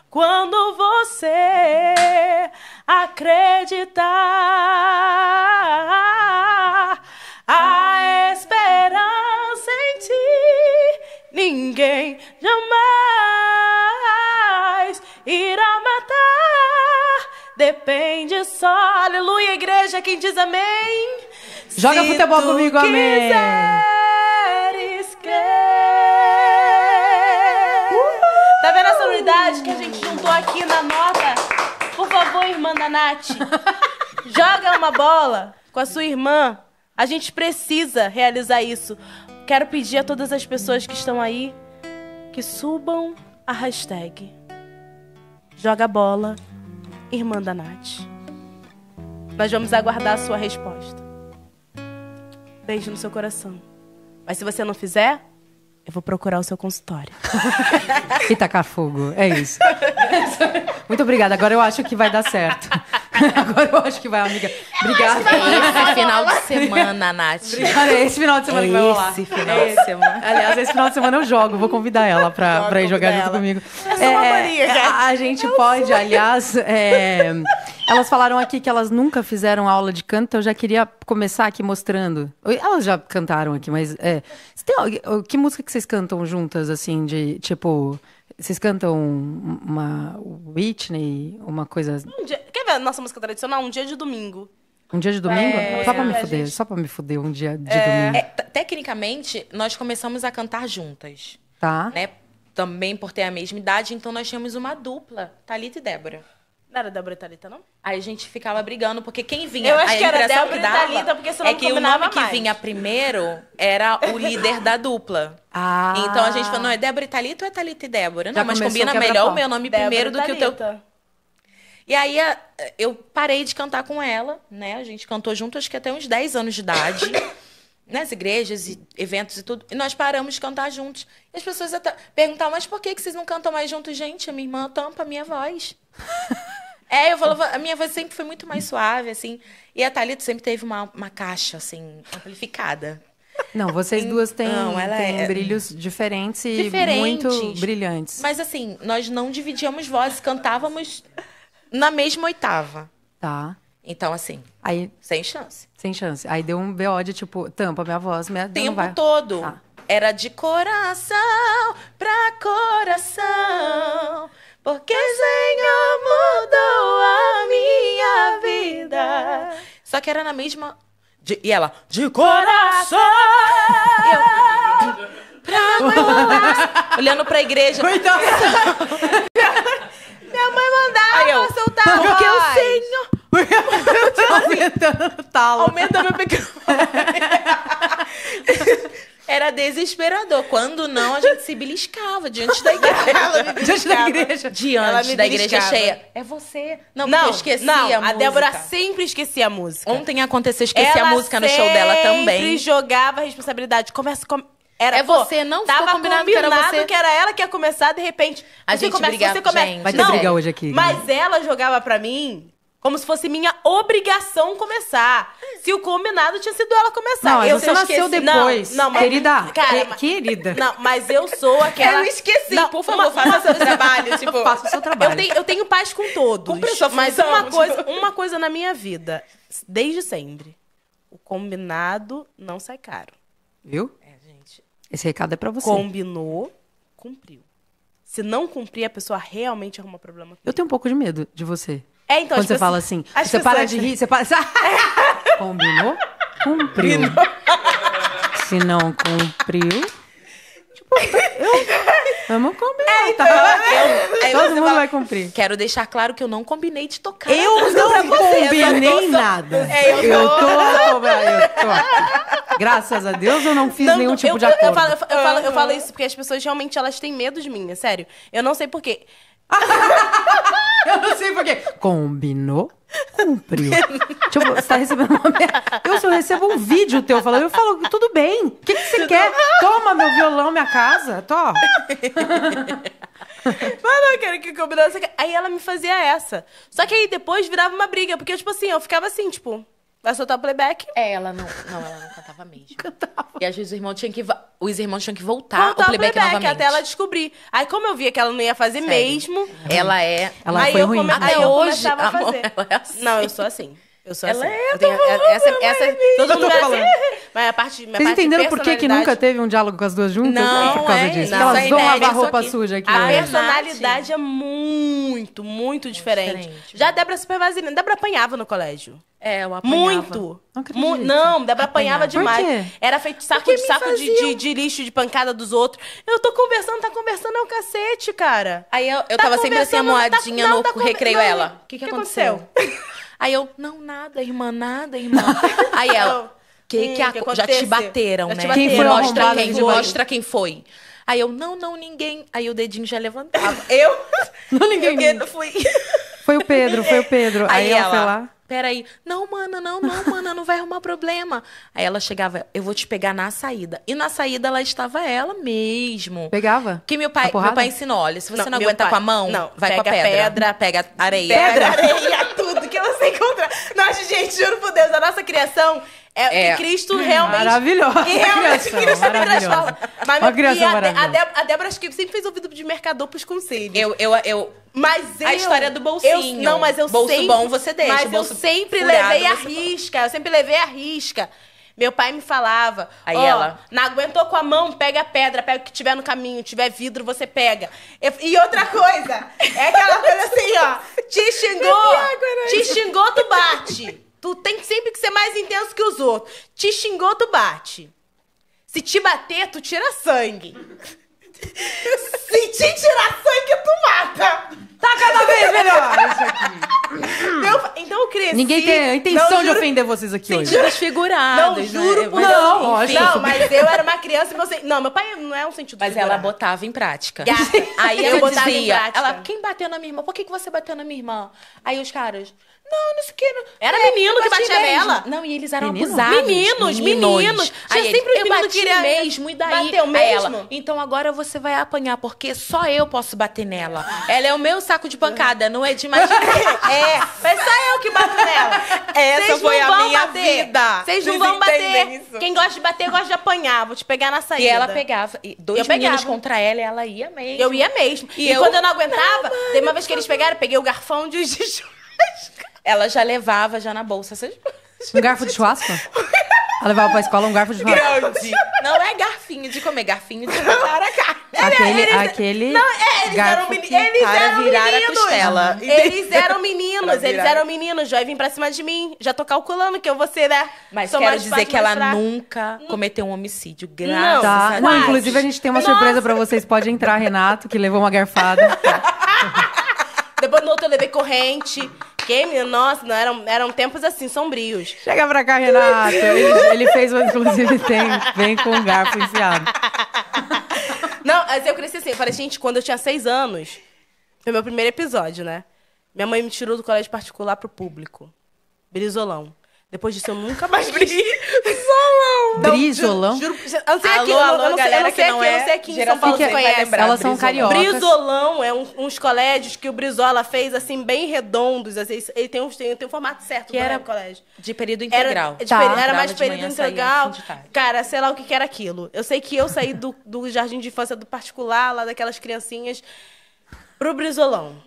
quando você acreditar a esperança em ti. Ninguém jamais irá matar. Depende só, aleluia, igreja, quem diz amém. Joga Se futebol comigo, amém. Quiseres crer. Uh! Tá vendo essa unidade que a gente juntou aqui na nota? Por favor, irmã da Nath, joga uma bola com a sua irmã a gente precisa realizar isso. Quero pedir a todas as pessoas que estão aí que subam a hashtag Joga Bola, Irmã da Nath. Nós vamos aguardar a sua resposta. Beijo no seu coração. Mas se você não fizer, eu vou procurar o seu consultório. e tacar fogo, é isso. Muito obrigada, agora eu acho que vai dar certo. Agora eu acho que vai, amiga. Obrigada. Esse final de semana, Nath. Obrigada. É esse final de semana é que vai rolar. Esse final de é semana. Aliás, esse final de semana eu jogo. Vou convidar ela pra, Joga, pra ir jogar junto ela. comigo. é, uma Maria, A gente eu pode, sou. aliás. É, elas falaram aqui que elas nunca fizeram aula de canto, então eu já queria começar aqui mostrando. Elas já cantaram aqui, mas. É, tem, que música que você vocês cantam juntas, assim, de tipo. Vocês cantam uma Whitney, uma coisa. Um dia... Quer ver a nossa música tradicional? Um dia de domingo. Um dia de domingo? É, só pra me fuder, gente... só pra me fuder um dia de é... domingo. É, tecnicamente, nós começamos a cantar juntas. Tá. Né? Também por ter a mesma idade, então nós tínhamos uma dupla, Thalita e Débora. Era Débora Italita, não? Aí a gente ficava brigando, porque quem vinha... Eu acho que era Débora Italita, porque senão é não combinava mais. É que o nome que vinha primeiro era o líder da dupla. Ah. Então a gente falou, não, é Débora Italita ou é Talita e Débora? Não, Já mas combina melhor o meu nome Débora primeiro do que o teu... E aí eh, eu parei de cantar com ela, né? A gente cantou junto, acho que até uns 10 anos de idade. nas igrejas e eventos e tudo, e nós paramos de cantar juntos. E as pessoas até perguntavam, mas por que, que vocês não cantam mais juntos? Gente, a minha irmã tampa a minha voz. É, eu falava, a minha voz sempre foi muito mais suave, assim. E a Thalita sempre teve uma, uma caixa, assim, amplificada. Não, vocês duas têm, não, têm é, brilhos diferentes e diferentes, muito brilhantes. Mas assim, nós não dividíamos vozes, cantávamos na mesma oitava. Tá. Então, assim, aí, sem chance. Sem chance. Aí deu um BO de tipo, tampa minha voz, minha. O tempo vai... todo. Tá. Era de coração pra coração. Porque o Senhor mudou a minha vida. Só que era na mesma. De... e ela, de coração! eu, pra mãe olhando pra igreja. Coitado! Então. minha mãe mandava eu, soltar Porque o Senhor. Porque eu, eu, aumentando o talo. Aumenta meu pequeno. Era desesperador. Quando não, a gente se beliscava diante da igreja. ela me diante da igreja. Diante da igreja cheia. É você. Não, não eu esqueci não, a, a música. A Débora sempre esquecia a música. Ontem aconteceu, esqueci ela a música no show dela também. Sempre jogava a responsabilidade. Começa com. Era, é você, não pô, tava combinado, combinado que, era que, era ela que ia começar, de repente. A gente começa, brigava, você começa. Gente. Vai ter não, briga hoje aqui. Né? Mas né? ela jogava pra mim como se fosse minha obrigação começar. É. Se o combinado tinha sido ela começar. Não, eu você nasceu esqueci. depois. Não, não, mas, querida. Cara, é, querida. Não, mas eu sou aquela. Eu esqueci. Não, por favor, uma, faça seu trabalho. Tipo, faça o seu trabalho. Eu tenho, eu tenho paz com todos. Cumpre sua função, mas uma tipo... coisa, uma coisa na minha vida, desde sempre: o combinado não sai caro. Viu? É, gente. Esse recado é pra você. Combinou, cumpriu. Se não cumprir, a pessoa realmente arruma problema. Comigo. Eu tenho um pouco de medo de você. É, então, Quando tipo você assim, fala assim, você pessoas... para de rir, você para. Combinou? Cumpriu. Combinou. Se não cumpriu. Tipo, eu. Vamos combinar. É, tá? então, tá? eu, Todo mundo fala, vai cumprir. Quero deixar claro que eu não combinei de tocar. Eu não, combinei tô... nada. É, eu, eu, tô... Tô... eu tô. Graças a Deus eu não fiz nenhum tipo eu, de acordo. Eu falo, eu, falo, eu falo isso porque as pessoas realmente elas têm medo de mim, é sério. Eu não sei porquê. quê eu não sei porquê. Combinou, cumpriu. tipo, você tá recebendo uma merda. Eu, se eu recebo um vídeo teu falando, eu falo, tudo bem. O que, que você quer? Toma meu violão, minha casa. Tô. Mas não, quero que combinasse. Aí ela me fazia essa. Só que aí depois virava uma briga, porque, tipo assim, eu ficava assim, tipo. Vai soltar o playback. É, ela não. Não, ela não cantava mesmo. cantava. E às vezes os irmãos tinham que, os irmãos tinham que voltar Voltar o playback, novamente. até ela descobrir. Aí, como eu via que ela não ia fazer Sério. mesmo. Ela é. Ela aí foi eu ruim. come- Até aí eu hoje, a fazer. ela é assim. Não, eu sou assim. Eu sou ela assim. é, eu tenho, é, essa, essa, essa todo mundo falando. Assim. Mas a parte, Vocês parte entenderam por que, que nunca teve um diálogo com as duas juntas? Não, é por causa é, disso. Não, elas é vão lavar roupa suja aqui. A personalidade é muito, muito diferente. diferente. Já Débora é super vaselina. Débora apanhava no colégio. É, eu apanhava. Muito! Não, Mu não Débora apanhava, apanhava demais. Era feito saco, de, saco de, de, de, lixo, de pancada dos outros. Eu tô conversando, tá conversando é um cacete, cara. Aí eu, eu tá tava sempre assim, amoadinha tá, no tá recreio ela. O que, que, aconteceu? Aí eu, não, nada, irmã, nada, irmã. Aí ela, que, que, a... que já te bateram, já né? Te bateram. Quem mostra, quem, foi. mostra quem foi. Aí eu, não, não, ninguém. Aí o dedinho já levantava. eu? Não, ninguém. Eu não fui. Foi o Pedro, foi o Pedro. Aí, Aí ela, ela foi lá. Peraí, não, mana, não, não, mana, não vai arrumar problema. Aí ela chegava, eu vou te pegar na saída. E na saída ela estava ela mesmo. Pegava? Que meu pai, meu pai ensinou, olha, se você não, não aguenta pai, com a mão, não, vai pega com a pedra. pedra pega areia. Pedra, pega areia, tudo. encontrar. Nossa, gente, juro por Deus, a nossa criação é, é que Cristo realmente. Maravilhosa. Que realmente criação, Cristo transforma. Mas uma criação a, de, a, Débora acho que sempre fez ouvido de mercador pros conselhos. Eu, eu, eu. Mas eu, A história do bolsinho. Eu, não, mas eu bolso sempre. Bolso bom você deixa. Mas bolso eu sempre levei a risca. Bom. Eu sempre levei a risca meu pai me falava. Aí oh, ela. Não aguentou com a mão, pega a pedra, pega o que tiver no caminho, tiver vidro, você pega. e outra coisa, é aquela coisa assim, ó. Te xingou, te xingou, tu bate. Tu tem sempre que ser mais intenso que os outros. Te xingou, tu bate. Se te bater, tu tira sangue. Sentir tirar sangue tu mata. Tá cada vez melhor isso aqui. então eu cresci. Ninguém tem a intenção de ofender vocês aqui hoje. Juro, desfigurado. Não, juro né? por não. Lógico. Não, mas eu era uma criança e você. Não, meu pai não é um sentido. Mas ela botava em prática. Aí eu, botaria. botava dizia, em prática. Ela, quem bateu na minha irmã? Por que, que você bateu na minha irmã? Aí os caras. Não, não sei o que. Não. Era é, menino que batia nela. Não, e eles eram menino? abusados. Meninos, meninos. meninos. Tinha aí, sempre o um que queria... mesmo, e daí? Bateu mesmo? Ela, então agora você vai apanhar, porque só eu posso bater nela. Ela é o meu saco de pancada, não é de imaginar. é, mas só eu que bato nela. Essa foi a minha bater. vida. Vocês não vão bater. Isso. Quem gosta de bater, gosta de apanhar. Vou te pegar na saída. E ela pegava. E dois eu meninos pegava. contra ela, e ela ia mesmo. Eu ia mesmo. E, e eu... quando eu não aguentava, não, uma vez que eles pegaram, peguei o garfão de ela já levava já na bolsa Um garfo de churrasco? Ela levava pra escola um garfo de churrasco. Grande. Não é garfinho de comer, garfinho de botar a carne. Aquele, eles, aquele não, é, eles garfo eram, que eles para eram virar meninos. a costela. Eles eram meninos, eles eram meninos. Já vim pra cima de mim, já tô calculando que eu vou ser, né? Mas Tomar quero dizer que ela nunca cometeu um homicídio, graças tá. a Deus. inclusive, a gente tem uma Nossa. surpresa pra vocês. Pode entrar, Renato, que levou uma garfada. Depois no outro eu levei corrente fiquei, nossa, não, eram, eram tempos assim, sombrios. Chega pra cá, Renata. Ele, ele fez uma, inclusive, tem, vem com um garfo enfiado. Não, mas eu cresci assim, eu falei, gente, quando eu tinha seis anos, foi meu primeiro episódio, né? Minha mãe me tirou do colégio particular pro público. Brisolão. Depois disso, eu nunca mais briguei. Brizolão? Juro, eu não sei alô, aqui, alô, não, galera que não é, eu não sei aqui em São Paulo, você lembrar. Elas são cariocas. Brizolão é um, uns colégios que o Brizola fez, assim, bem redondos, assim, ele tem um, tem, tem um formato certo que era colégio. de período integral. Tá. Era, tá. peri, era mais de período integral. Cara, sei lá o que, que era aquilo. Eu sei que eu saí do, do jardim de infância do particular, lá daquelas criancinhas, pro Brizolão.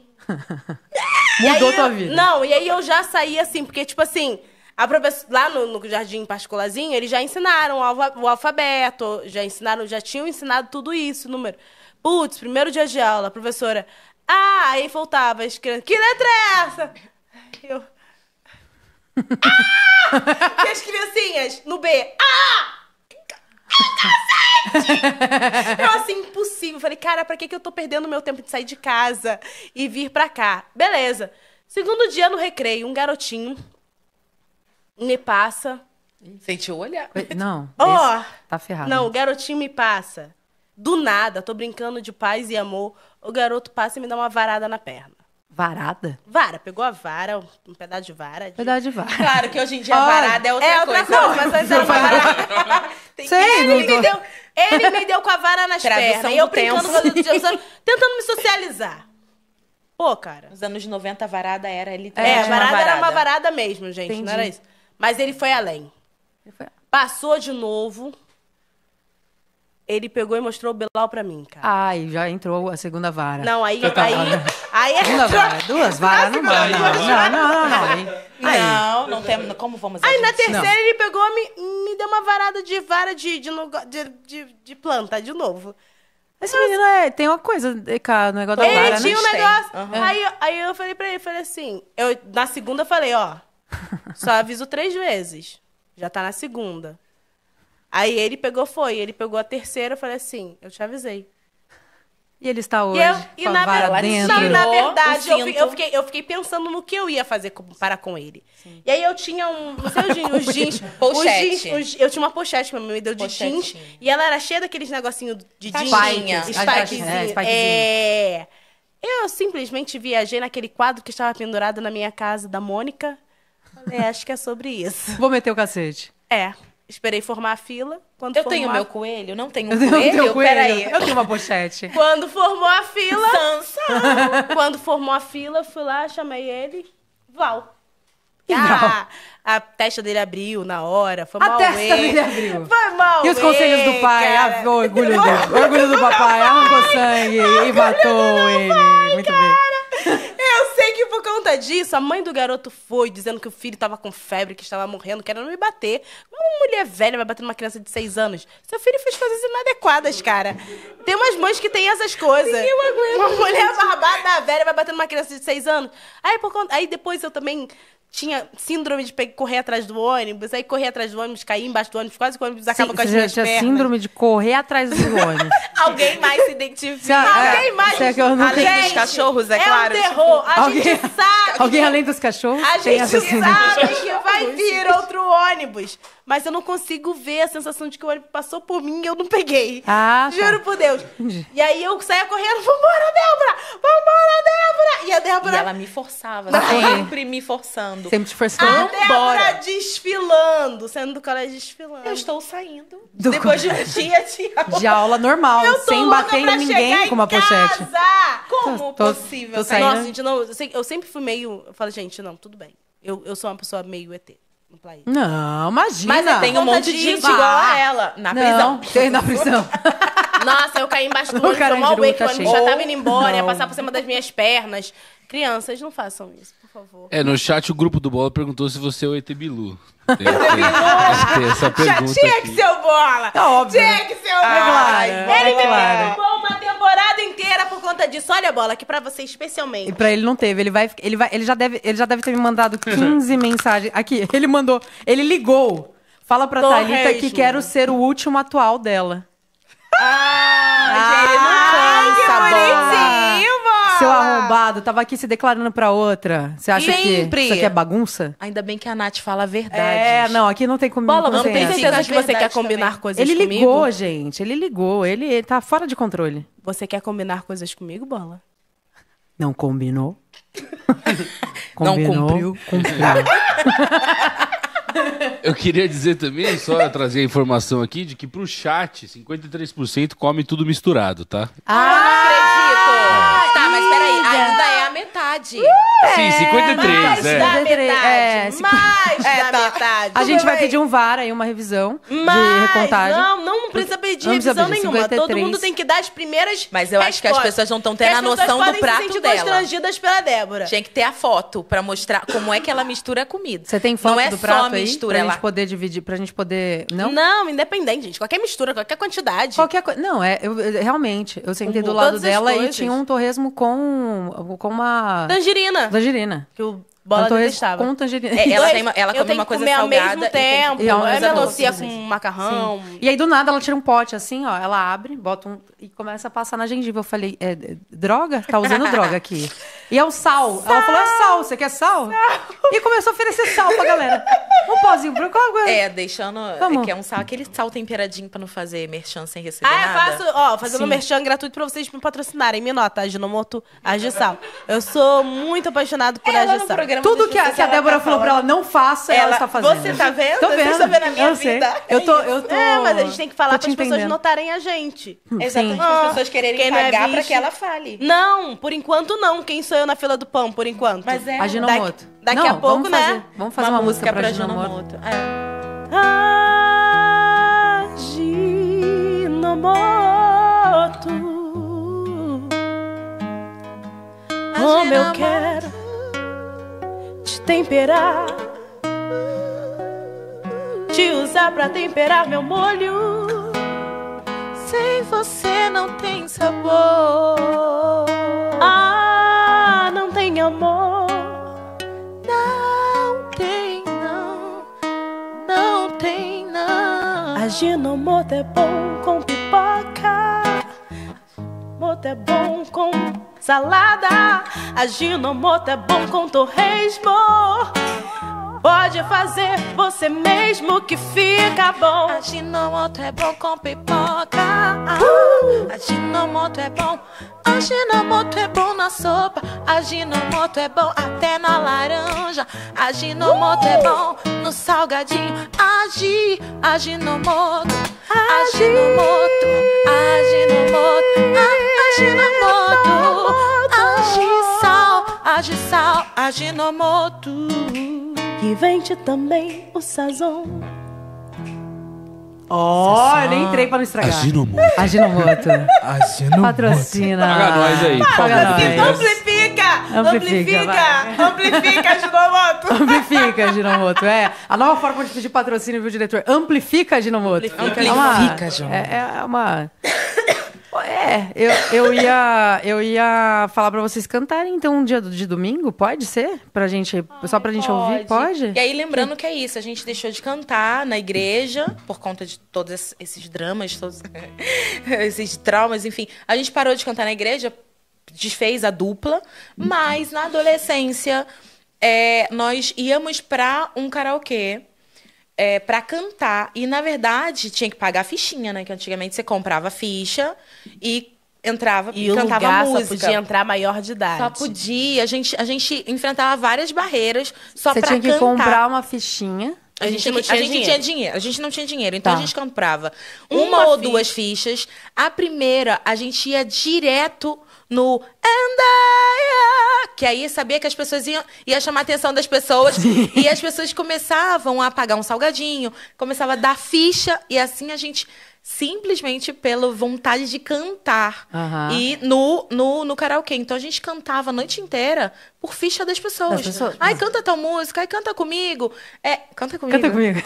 Mudou aí, tua vida. Não, e aí eu já saí assim, porque, tipo assim a professora, lá no, no jardim particularzinho, eles já ensinaram o alfabeto, já ensinaram, já tinham ensinado tudo isso, número. Putz, primeiro dia de aula, a professora. Ah, aí faltava as crianças. Que letra é essa? Eu. Ah! E as criancinhas no B. Ah! ah eu assim, impossível. Falei, cara, pra que, que eu tô perdendo meu tempo de sair de casa e vir pra cá? Beleza. Segundo dia no recreio, um garotinho me passa. Sentiu o olhar. Não. Ó. Oh, tá ferrado. Não, o garotinho me passa. Do nada, tô brincando de paz e amor. O garoto passa e me dá uma varada na perna. Varada? Vara, pegou a vara, um pedaço de vara. De... Pedaço de vara. Claro que hoje em dia Olha, varada é outra coisa. É outra coisa, coisa mas antes era vara. Sei, ele, me deu, ele me deu com a vara nas Tradução pernas. E eu brincando, tempo. tentando me socializar. Pô, cara. Nos anos 90, a varada era literalmente. É, varada, varada, era uma varada mesmo, gente. Entendi. Não era isso. Mas ele foi além. Ele foi... Passou de novo. Ele pegou e mostrou o Belal pra mim, cara. Ai, ah, já entrou a segunda vara. Não, aí. Aí, aí, aí segunda vara, duas varas, não, não, não, não, não, não. Aí. Não, não temos. Como vamos Aí na terceira não. ele pegou me, me deu uma varada de vara de, de, de, de planta de novo. Esse Mas... menino é, tem uma coisa cara, no negócio da vara, Ele né? tinha um negócio. Uhum. Aí, aí eu falei pra ele, falei assim, eu na segunda falei, ó, Só aviso três vezes. Já tá na segunda. Aí ele pegou, foi. Ele pegou a terceira, eu falei assim, eu te avisei. E ele está hoje. E, eu, e na, vara dentro. na verdade, eu, eu, fiquei, eu fiquei pensando no que eu ia fazer com, para com ele. Sim. E aí eu tinha um. Não sei, os jeans. pochete. Os jeans, os, eu tinha uma pochete que me deu de jeans. E ela era cheia daqueles negocinhos de Taxinha. jeans. Spikezinho. É, spikezinho. É. Eu simplesmente viajei naquele quadro que estava pendurado na minha casa da Mônica. Falei, é, acho que é sobre isso. Vou meter o cacete. É. Esperei formar a fila. Quando eu formou tenho a... meu coelho? Não tenho um coelho? Eu tenho, coelho. Peraí. Eu tenho uma pochete. Quando formou a fila. Sansa. Quando formou a fila, fui lá, chamei ele. Val. Ah, a testa dele abriu na hora. Foi a mal. A testa dele abriu. Foi mal. E os conselhos do pai? Ah, orgulho dele. Orgulho do papai. Arrancou sangue e matou ele. Muito cara. bem que por conta disso, a mãe do garoto foi dizendo que o filho estava com febre, que estava morrendo, que não me bater. Uma mulher velha vai bater numa criança de seis anos. Seu filho fez coisas inadequadas, cara. Tem umas mães que têm essas coisas. Sim, eu aguento. Uma mulher barbada velha vai bater numa criança de seis anos. Aí, por conta... Aí depois eu também tinha síndrome de correr atrás do ônibus, aí correr atrás do ônibus, cair embaixo do ônibus, quase que o ônibus acaba Sim, com as minhas tinha pernas. síndrome de correr atrás do ônibus. Alguém mais se identifica. É, é, alguém é, mais. É que eu não além tenho... dos cachorros, é, é claro. É um terror. A alguém, gente sabe. Alguém além dos cachorros? A gente sabe que vai vir outro ônibus mas eu não consigo ver a sensação de que o ônibus passou por mim e eu não peguei. Ah, tá. Juro tá. por Deus. E aí eu saía correndo, vambora, Débora! Vambora, Débora! E a Débora. E ela me forçava, sempre me forçando. Sempre te forçando. A Débora Bora. desfilando, que ela é desfilando. Eu estou saindo. Do depois de um dia de aula. De aula normal, sem bater em ninguém com uma casa. pochete. Como tô, possível? Tô, tô Nossa, gente, não, eu, sempre fui meio. Eu falo, gente, não, tudo bem. Eu, eu sou uma pessoa meio ET. Não, imagina. Mas eu é, tenho um monte de gente igual a ah. ela. Na não, prisão. Tem na prisão. Nossa, eu caí embaixo do ônibus, eu mal bem já tava indo embora, e ia passar por cima das minhas pernas. Crianças, não façam isso favor. É, no chat o grupo do Bola perguntou se você é o ET Bilu. Tem, essa pergunta. Já tinha que ser o Bola! É óbvio. Tinha que ser o ah, Bola! Ai, ele me é claro. uma temporada inteira por conta disso. Olha, Bola, que pra você especialmente. E pra ele não teve. Ele, vai, ele, vai, ele, já, deve, ele já deve ter me mandado 15 mensagens. Aqui, ele mandou. Ele ligou. Fala pra Torres, Thalita que quero ser o último atual dela. Ah, ah ele não ah, cansa, Bola. Seu arrombado, tava aqui se declarando pra outra. Você acha Sempre. que isso aqui é bagunça? Ainda bem que a Nath fala a verdade. É, não, aqui não tem como. Bola, não tem certeza que você quer combinar também. coisas ele comigo? Ele ligou, gente. Ele ligou. Ele, ele tá fora de controle. Você quer combinar coisas comigo, Bola? Não combinou. combinou não cumpriu. Cumpriu. Eu queria dizer também, só trazer a informação aqui, de que pro chat, 53% come tudo misturado, tá? Ah, não acredito! É tá, mas peraí, ainda é metade. Uh, é, Sim, 53, mais é. da é, metade. É, cinqu... Mais é, da tá. metade. A gente vai pedir um VAR aí, uma revisão mas, de recontagem. Não, não precisa pedir não revisão pedir, nenhuma. 53. Todo mundo tem que dar as primeiras Mas eu acho que as pessoas não estão tendo a noção do prato se dela. constrangidas pela Débora. Tinha que ter a foto pra mostrar como é que ela mistura a comida. Você tem foto não é do prato aí? Mistura pra ela. gente poder dividir, pra gente poder... Não? Não, independente, gente. Qualquer mistura, qualquer quantidade. Qualquer Não, é... Eu, realmente, eu sentei do lado dela e tinha um torresmo com, com uma uma. Tangerina. Tangerina. Que o Bola Tanto detestava. Com tangerina. É, ela, tem, ela come uma coisa salgada. Eu mesmo tempo. Ela e, e, com macarrão. Sim. E aí, do nada, ela tira um pote assim, ó. Ela abre, bota um... E começa a passar na gengiva. Eu falei, é, é droga? Tá usando droga aqui. E é o sal. sal. Ela falou, é sal. Você quer sal? sal? E começou a oferecer sal pra galera. Um pozinho branco. É, deixando... É Vamos. Que é um sal, aquele sal temperadinho pra não fazer merchan sem receber ah, nada. Ah, faço... Ó, fazendo Sim. merchan gratuito pra vocês me patrocinarem. Me nota, Aginomoto Agissal. Eu sou muito apaixonado por Agissal programa. Tudo que a, que a Débora tá falou pra ela não faça, ela, ela está fazendo. Você tá vendo? Tô tá vendo. vendo a minha eu vida. Eu é tô, eu tô. É, mas a gente tem que falar para as pessoas notarem a gente. Hum. Exatamente. Ah, as pessoas quererem quem é pagar é para que ela fale. Não, por enquanto não. Quem sou eu na fila do pão, por enquanto? Mas é. A Ginomoto. Daqui, daqui não, a pouco, vamos né? Fazer, vamos fazer uma, uma música, música pra Ginomoto. Ginomoto. É. Ginomoto. Como eu quero te temperar, te usar pra temperar meu molho. Sem você não tem sabor. Ah, não tem amor. Não tem, não. Não tem, não. A ginomoto é bom com pipoca. Ginomoto é bom com salada. A ginomoto é bom com torresmo. Pode fazer você mesmo que fica bom. A ginomoto é bom com pipoca. Uh! A ginomoto é bom. A ginomoto é bom na sopa. A ginomoto é bom até na laranja. A ginomoto é uh! bom no salgadinho. Agi, a ginomoto. A ginomoto. A ginomoto. A ginomoto. Aginomoto, Agisal, Agisal, Aginomoto. Que vende também o sazon. Olha, oh, entrei pra não estragar. Aginomoto. Aginomoto. Aginomoto. Patrocina. Paga nós aí. Paga nós. Amplifica, amplifica, amplifica, Ginomoto. amplifica, Ginomoto, é. A nova forma de pedir patrocínio, viu, diretor? Amplifica, Ginomoto. Amplifica, Ginomoto. É, é, é uma... É, eu, eu, ia, eu ia falar pra vocês cantarem então um dia de domingo, pode ser? Pra gente, Ai, só pra gente ouvir, pode? E aí, lembrando que é isso, a gente deixou de cantar na igreja, por conta de todos esses dramas, todos esses traumas, enfim. A gente parou de cantar na igreja, desfez a dupla, mas na adolescência é, nós íamos pra um karaokê é, para cantar. E, na verdade, tinha que pagar a fichinha, né? Que antigamente você comprava a ficha e entrava e, e cantava lugar música. Só podia entrar maior de idade. Só podia. A gente, a gente enfrentava várias barreiras só para cantar. Você tinha que comprar uma fichinha. A gente, a gente, não tinha, a gente dinheiro. tinha dinheiro. A gente não tinha dinheiro. Então tá. a gente comprava uma, uma ou ficha. duas fichas. A primeira, a gente ia direto no Andaya, que aí sabia que as pessoas iam, ia chamar a atenção das pessoas e as pessoas começavam a pagar um salgadinho, começava a dar ficha e assim a gente simplesmente pela vontade de cantar. Uhum. E no, no, no karaokê. Então a gente cantava a noite inteira por ficha das pessoas. Das pessoas. Ai, canta tal música, ai, canta comigo. É, canta comigo. Canta comigo.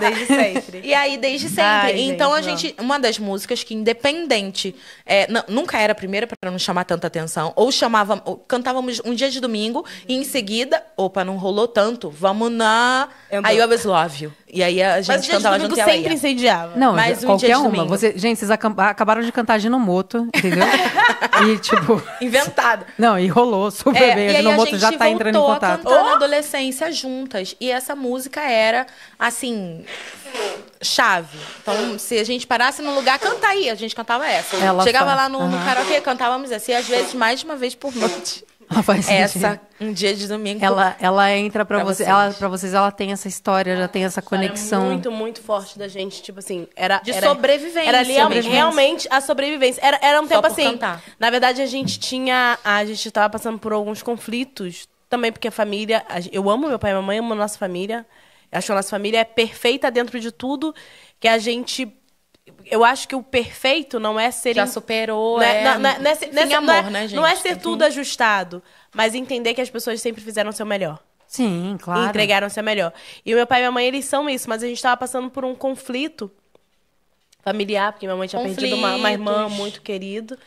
desde sempre. E aí, desde sempre. Ai, então gente, a gente. Não. Uma das músicas que, independente, é, não, nunca era a primeira para não chamar tanta atenção. Ou chamava. Ou, cantávamos um dia de domingo uhum. e em seguida, opa, não rolou tanto. Vamos na. Eu aí eu always love you. E aí a gente mas cantava junto sempre ela incendiava. Não, mas qualquer uma. Você, gente, vocês acabaram de cantar Ginomoto, entendeu? e tipo... Inventado. Não, e rolou super é, bem. a Ginomoto já tá entrando em contato. A oh! na adolescência juntas. E essa música era, assim, chave. Então, se a gente parasse num lugar, cantar aí. A gente cantava essa. Ela Chegava lá no, uhum. no karaokê, cantávamos assim às vezes, mais de uma vez por noite. Faz essa um dia de domingo. Ela, ela entra para você, vocês. ela para vocês ela tem essa história, já tem essa é conexão muito muito forte da gente, tipo assim, era de era, sobrevivência. Era ali sobrevivência. realmente a sobrevivência. Era, era um Só tempo assim. Cantar. Na verdade a gente tinha, a gente tava passando por alguns conflitos, também porque a família, eu amo meu pai e minha mãe, amo a nossa família. Acho que a nossa família é perfeita dentro de tudo, que a gente eu acho que o perfeito não é ser. Já superou. né? é, Não, não, não nessa, amor, não é, né, gente? Não é ser é tudo ajustado, mas entender que as pessoas sempre fizeram o seu melhor. Sim, claro. E entregaram o seu melhor. E o meu pai e minha mãe, eles são isso, mas a gente estava passando por um conflito familiar, porque minha mãe tinha Conflitos. perdido uma, uma irmã muito querida.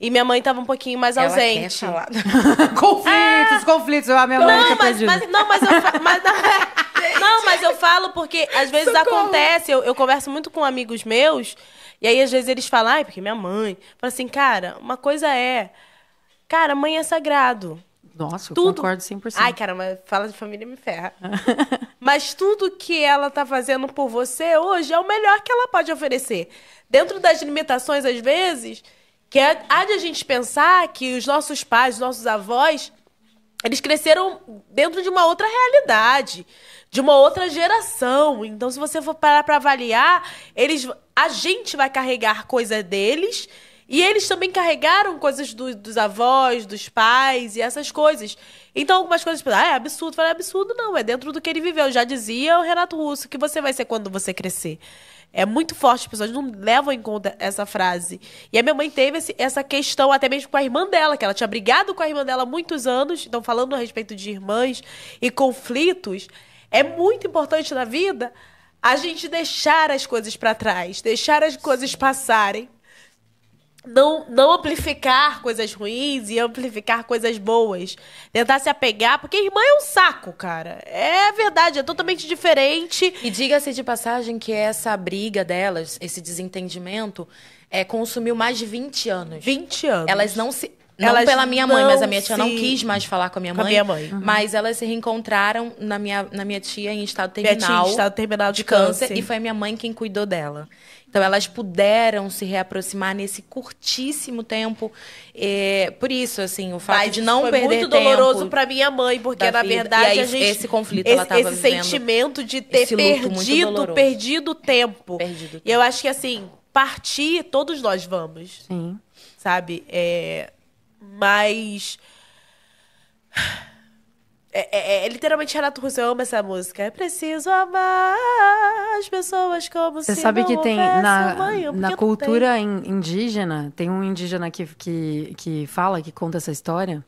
E minha mãe estava um pouquinho mais ausente. Ela quer falar. conflitos, ah, conflitos. a minha não, mãe mas, mas, não, mas eu. Mas, não, gente. Não, mas eu falo porque às vezes Socorro. acontece, eu, eu converso muito com amigos meus, e aí às vezes eles falam, ai, porque minha mãe. Fala assim, cara, uma coisa é. Cara, mãe é sagrado. Nossa, tudo... eu concordo 100%. Ai, cara, mas fala de família me ferra. mas tudo que ela tá fazendo por você hoje é o melhor que ela pode oferecer. Dentro das limitações, às vezes, que é, há de a gente pensar que os nossos pais, os nossos avós, eles cresceram dentro de uma outra realidade de uma outra geração. Então, se você for parar para avaliar, eles, a gente vai carregar coisa deles e eles também carregaram coisas do, dos avós, dos pais e essas coisas. Então, algumas coisas, tipo, ah, é absurdo. Eu falei, é absurdo não, é dentro do que ele viveu. Já dizia o Renato Russo que você vai ser quando você crescer. É muito forte, as pessoas não levam em conta essa frase. E a minha mãe teve esse, essa questão até mesmo com a irmã dela, que ela tinha brigado com a irmã dela há muitos anos. Então, falando a respeito de irmãs e conflitos, é muito importante na vida a gente deixar as coisas para trás, deixar as coisas passarem. Não, não amplificar coisas ruins e amplificar coisas boas. Tentar se apegar, porque irmã é um saco, cara. É verdade, é totalmente diferente. E diga-se de passagem que essa briga delas, esse desentendimento, é, consumiu mais de 20 anos. 20 anos. Elas não se não pela minha mãe, mas a minha tia se... não quis mais falar com a minha mãe. Com a minha mãe. Uhum. Mas elas se reencontraram na minha, na minha tia em estado terminal. Minha tia em estado terminal de, de câncer, câncer. E foi a minha mãe quem cuidou dela. Então elas puderam se reaproximar nesse curtíssimo tempo. É, por isso, assim, o fato Mas de não foi perder muito doloroso para minha mãe, porque na verdade aí, a gente esse conflito esse, ela tava esse vivendo, sentimento de ter perdido, perdido tempo. Perdido tempo. E eu acho que assim partir todos nós vamos, Sim. sabe? É, mas. É, é, é, é literalmente Renato Russo, eu amo essa música. É preciso amar as pessoas como Você se sabe que tem na, na cultura indígena, tem um indígena que, que, que fala, que conta essa história.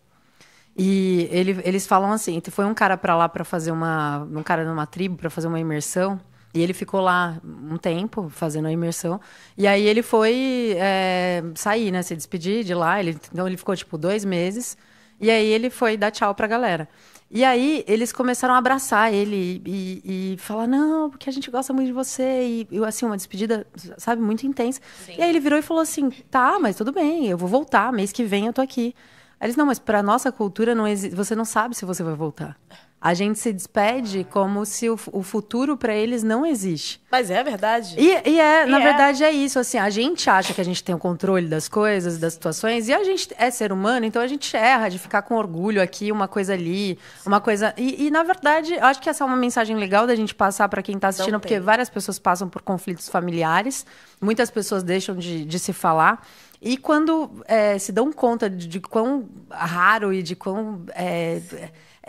E ele, eles falam assim, foi um cara para lá para fazer uma, um cara numa tribo para fazer uma imersão. E ele ficou lá um tempo fazendo a imersão. E aí ele foi é, sair, né? Se despedir de lá. Ele, então ele ficou tipo dois meses. E aí ele foi dar tchau pra galera. E aí eles começaram a abraçar ele e, e, falar, não, porque a gente gosta muito de você. E assim, uma despedida, sabe, muito intensa. Sim. E aí ele virou e falou assim: tá, mas tudo bem, eu vou voltar, mês que vem eu tô aqui. Aí eles, não, mas pra nossa cultura não existe você não sabe se você vai voltar. A gente se despede como se o, o futuro para eles não existe. Mas é verdade. E, e é, e na é. verdade, é isso. Assim, a gente acha que a gente tem o controle das coisas, das situações, e a gente é ser humano, então a gente erra de ficar com orgulho aqui, uma coisa ali, uma coisa. E, e na verdade, acho que essa é uma mensagem legal da gente passar para quem está assistindo, porque várias pessoas passam por conflitos familiares, muitas pessoas deixam de, de se falar. E quando é, se dão conta de, de, quão raro e de quão. É,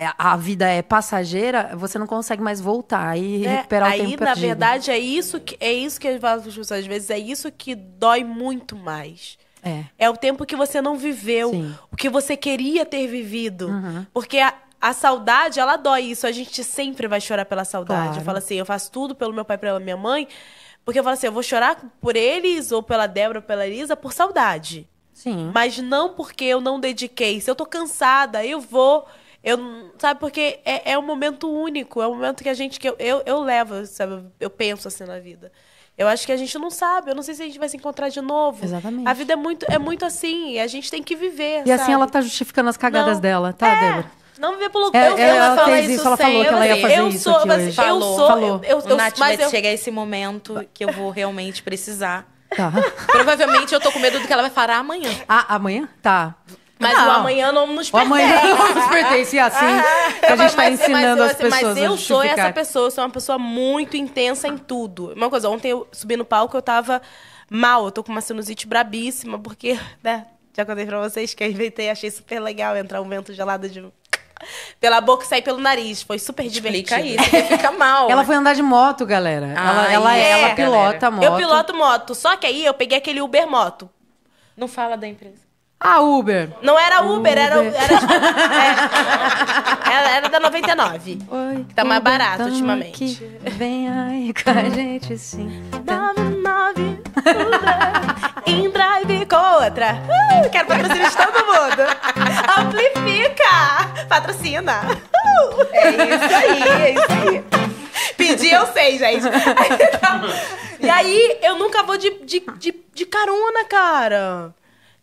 é, a vida é passageira, você não consegue mais voltar e é, recuperar aí, o tempo perdido. Aí, na verdade, é isso que é isso que eu falo para as pessoas às vezes, é isso que dói muito mais. É. é o tempo que você não viveu, Sim. o que você queria ter vivido. Uhum. Porque a, a saudade, ela dói isso. A gente sempre vai chorar pela saudade. Claro. Eu falo assim, eu faço tudo pelo meu pai, pela minha mãe, porque eu falo assim, eu vou chorar por eles, ou pela Débora, ou pela Elisa, por saudade. Sim. Mas não porque eu não dediquei. Se eu tô cansada, eu vou eu, sabe, porque é, é um momento único, é um momento que a gente. que eu, eu, eu levo, sabe? Eu penso assim na vida. Eu acho que a gente não sabe. Eu não sei se a gente vai se encontrar de novo. Exatamente. A vida é muito, é muito assim. a gente tem que viver. E assim sabe? assim ela tá justificando as cagadas não. dela, tá, é. Débora? Não viver pelo é, eu, é, ela, ela fez isso, ela falou que ela ia fazer eu isso sou, aqui mas, hoje. Falou, eu sou, falou. Eu, eu, eu, Nath, mas vai eu... chegar esse momento que eu vou realmente precisar. Tá. Provavelmente eu tô com medo do que ela vai falar amanhã. Ah, amanhã? Tá. Mas não. o amanhã não nos pertence. O amanhã não nos pertence, é assim ah, a gente está assim, ensinando as assim, pessoas Mas eu sou essa pessoa, eu sou uma pessoa muito intensa em tudo. Uma coisa, ontem eu subi no palco, eu tava mal, eu tô com uma sinusite brabíssima, porque, né, já contei pra vocês que eu inventei, achei super legal entrar um vento gelado de pela boca e sair pelo nariz. Foi super divertido. Explica isso, fica mal. Ela foi andar de moto, galera. Ah, ela, ela, é, ela pilota galera. moto. Eu piloto moto. Só que aí eu peguei aquele Uber moto. Não fala da empresa. Ah, Uber. Não era Uber, Uber. era. Era, é. era, era da 99. Oi, que tá mais barato tá ultimamente. Vem aí com a gente sim. 99 em drive com outra. Uh, quero patrocinar de todo mundo. Amplifica! Patrocina! Uh. É isso aí, é isso aí. Pedir eu sei, gente. e aí, eu nunca vou de, de, de, de carona, cara.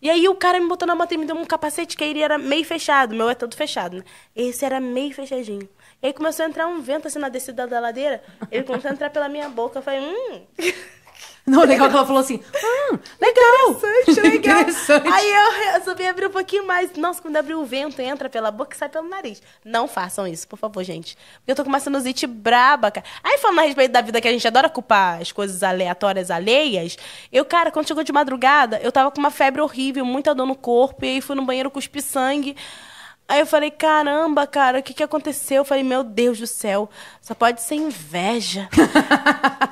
E aí o cara me botou na moto e me deu um capacete que ele era meio fechado, meu é todo fechado, né? Esse era meio fechadinho. E aí começou a entrar um vento assim na descida da ladeira, ele começou a entrar pela minha boca, eu falei, hum. Não, legal que ela falou assim, hum, legal. Interessante, legal. Interessante. Aí eu resolvi abrir um pouquinho mais. Nossa, quando abri o vento, entra pela boca e sai pelo nariz. Não façam isso, por favor, gente. Porque eu tô com uma sinusite braba, cara. Aí falando a respeito da vida, que a gente adora culpar as coisas aleatórias, alheias. Eu, cara, quando chegou de madrugada, eu tava com uma febre horrível, muita dor no corpo. E aí fui no banheiro, cuspi sangue. Aí eu falei, caramba, cara, o que, que aconteceu? Eu falei, meu Deus do céu, só pode ser inveja.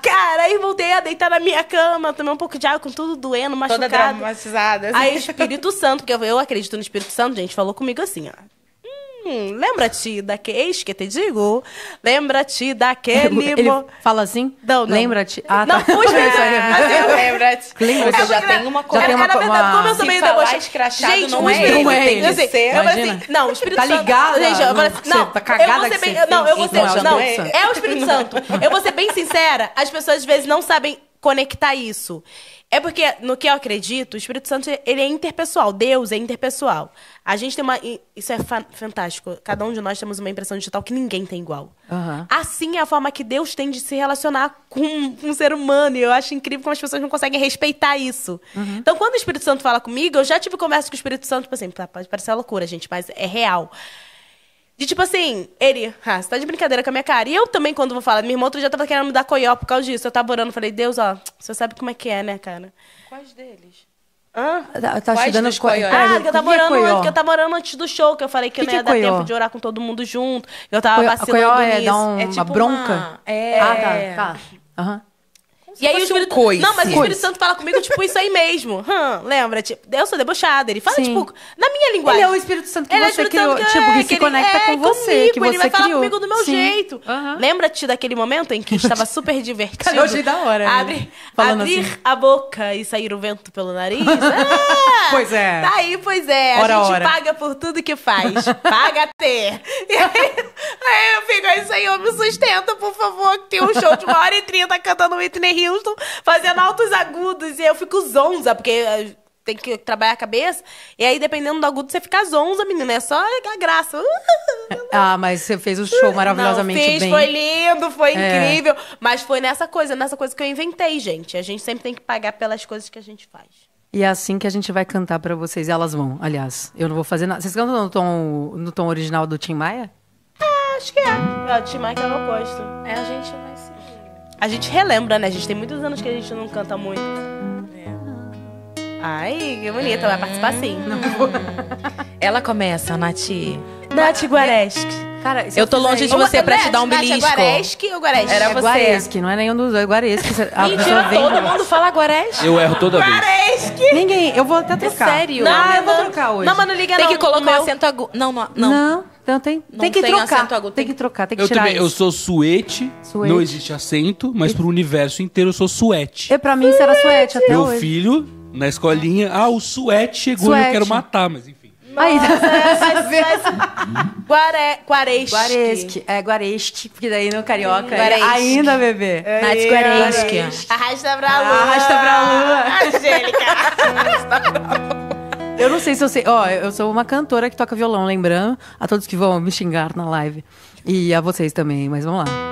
cara, aí voltei a deitar na minha cama, tomei um pouco de água com tudo doendo, machucado. Toda dramatizada. Assim. Aí o Espírito Santo, que eu, eu acredito no Espírito Santo, gente, falou comigo assim, ó. Hum, lembra-te daquele eis que te digo, lembra-te daquele... Ele mo... fala assim? Não, não. Lembra-te? Ah, tá. Não, puxa, é, lembra-te. Lembra-te. É, já tem uma coisa... Já tem uma, na verdade, como eu sou meio debochada... Gente, não é ele. Não é ele. Assim, eu falei assim, não, o Espírito tá Santo... Tá ligado? Gente, eu falei assim, não, tá cagada eu vou ser bem... Não, eu vou ser... Não, é o Espírito Santo. Eu vou ser bem sincera, as pessoas às vezes não sabem conectar isso. É porque, no que eu acredito, o Espírito Santo ele é interpessoal. Deus é interpessoal. A gente tem uma. Isso é fantástico. Cada um de nós temos uma impressão digital que ninguém tem igual. Uhum. Assim é a forma que Deus tem de se relacionar com um ser humano. E eu acho incrível como as pessoas não conseguem respeitar isso. Uhum. Então, quando o Espírito Santo fala comigo, eu já tive tipo, conversa com o Espírito Santo, por tipo exemplo, assim, tá, pode parecer loucura, gente, mas é real. De tipo assim, ele, ah, você tá de brincadeira com a minha cara. E eu também, quando vou falar, meu irmão outro dia tava querendo me dar coió por causa disso. Eu tava orando, falei, Deus, ó, você sabe como é que é, né, cara? Quais deles? Hã? Tá, tá Quais estudando os coió. Ah, que eu tava orando antes, que eu tava orando antes do show, que eu falei que, que eu não ia que é dar coió? tempo de orar com todo mundo junto. Eu tava coió, é vacilando coió é nisso. Dar um, é tipo uma bronca? Uma... É. Ah, tá, tá. Aham. Uhum e aí tipo o assim, Espírito... um Não, mas o Espírito Santo fala comigo, tipo, isso aí mesmo. Hum, lembra? Tipo, eu sou debochada. Ele fala, Sim. tipo, na minha linguagem. Ele é o Espírito Santo que ele é você é criou, que, tipo, que, é, que se conecta é, com você, comigo, que você Ele vai criou. falar comigo do meu Sim. jeito. Uhum. Lembra-te daquele momento em que estava super divertido? Cara, eu achei da hora. Né? Abre, abrir assim. a boca e sair o vento pelo nariz. Ah, pois é. Tá aí, pois é. Ora, a gente ora. paga por tudo que faz. Paga ter. E aí, aí eu fico, é aí, Senhor, me sustenta, por favor, que tem um show de uma hora e trinta cantando Whitney Houston. Houston fazendo altos agudos. E eu fico zonza, porque eh, tem que trabalhar a cabeça. E aí, dependendo do agudo, você fica zonza, menina. É só a graça. ah, mas você fez o show maravilhosamente Não, fiz, bem. Foi lindo, foi é. incrível. Mas foi nessa coisa, nessa coisa que eu inventei, gente. A gente sempre tem que pagar pelas coisas que a gente faz. E é assim que a gente vai cantar para vocês. E elas vão, aliás. Eu não vou fazer nada. Vocês cantam no tom, no tom original do Tim Maia? É, acho que é. É o Tim Maia que eu é não gosto. É a gente. A gente relembra, né? A gente tem muitos anos que a gente não canta muito. É. Ai, que bonita, vai participar sim. Ela começa, Nati. Nati Guareschi. Cara, eu tô longe de você pra te dar um é belisco. É Guareschi ou Guareschi? Era é você. Guareschi, não é nenhum dos dois. Guareschi. Mentira, todo mundo fala Guareschi. Eu erro toda vez. Guareschi. Ninguém. Eu vou até trocar. Sério? Não, eu vou trocar hoje. Não, mas não liga Tem que colocar o acento agudo. Não, não. Não. Então tem, não tem que tem trocar. Acento agudo, tem, tem que trocar, tem que eu tirar também, isso. Eu sou suete, suete, não existe acento, mas pro universo inteiro eu sou suete. Eu, pra mim isso era suete até Meu hoje. filho, na escolinha, ah, o suete chegou suete. eu quero matar, mas enfim. Aí, tá. Guare, guaresque. Guaresque. É, guaresque, porque daí no carioca. É, ainda, bebê. É, Nath Arrasta pra lua. Arrasta pra lua. Angélica. Arrasta pra lua. Eu não sei se eu sei. Ó, eu sou uma cantora que toca violão, lembrando a todos que vão me xingar na live. E a vocês também, mas vamos lá.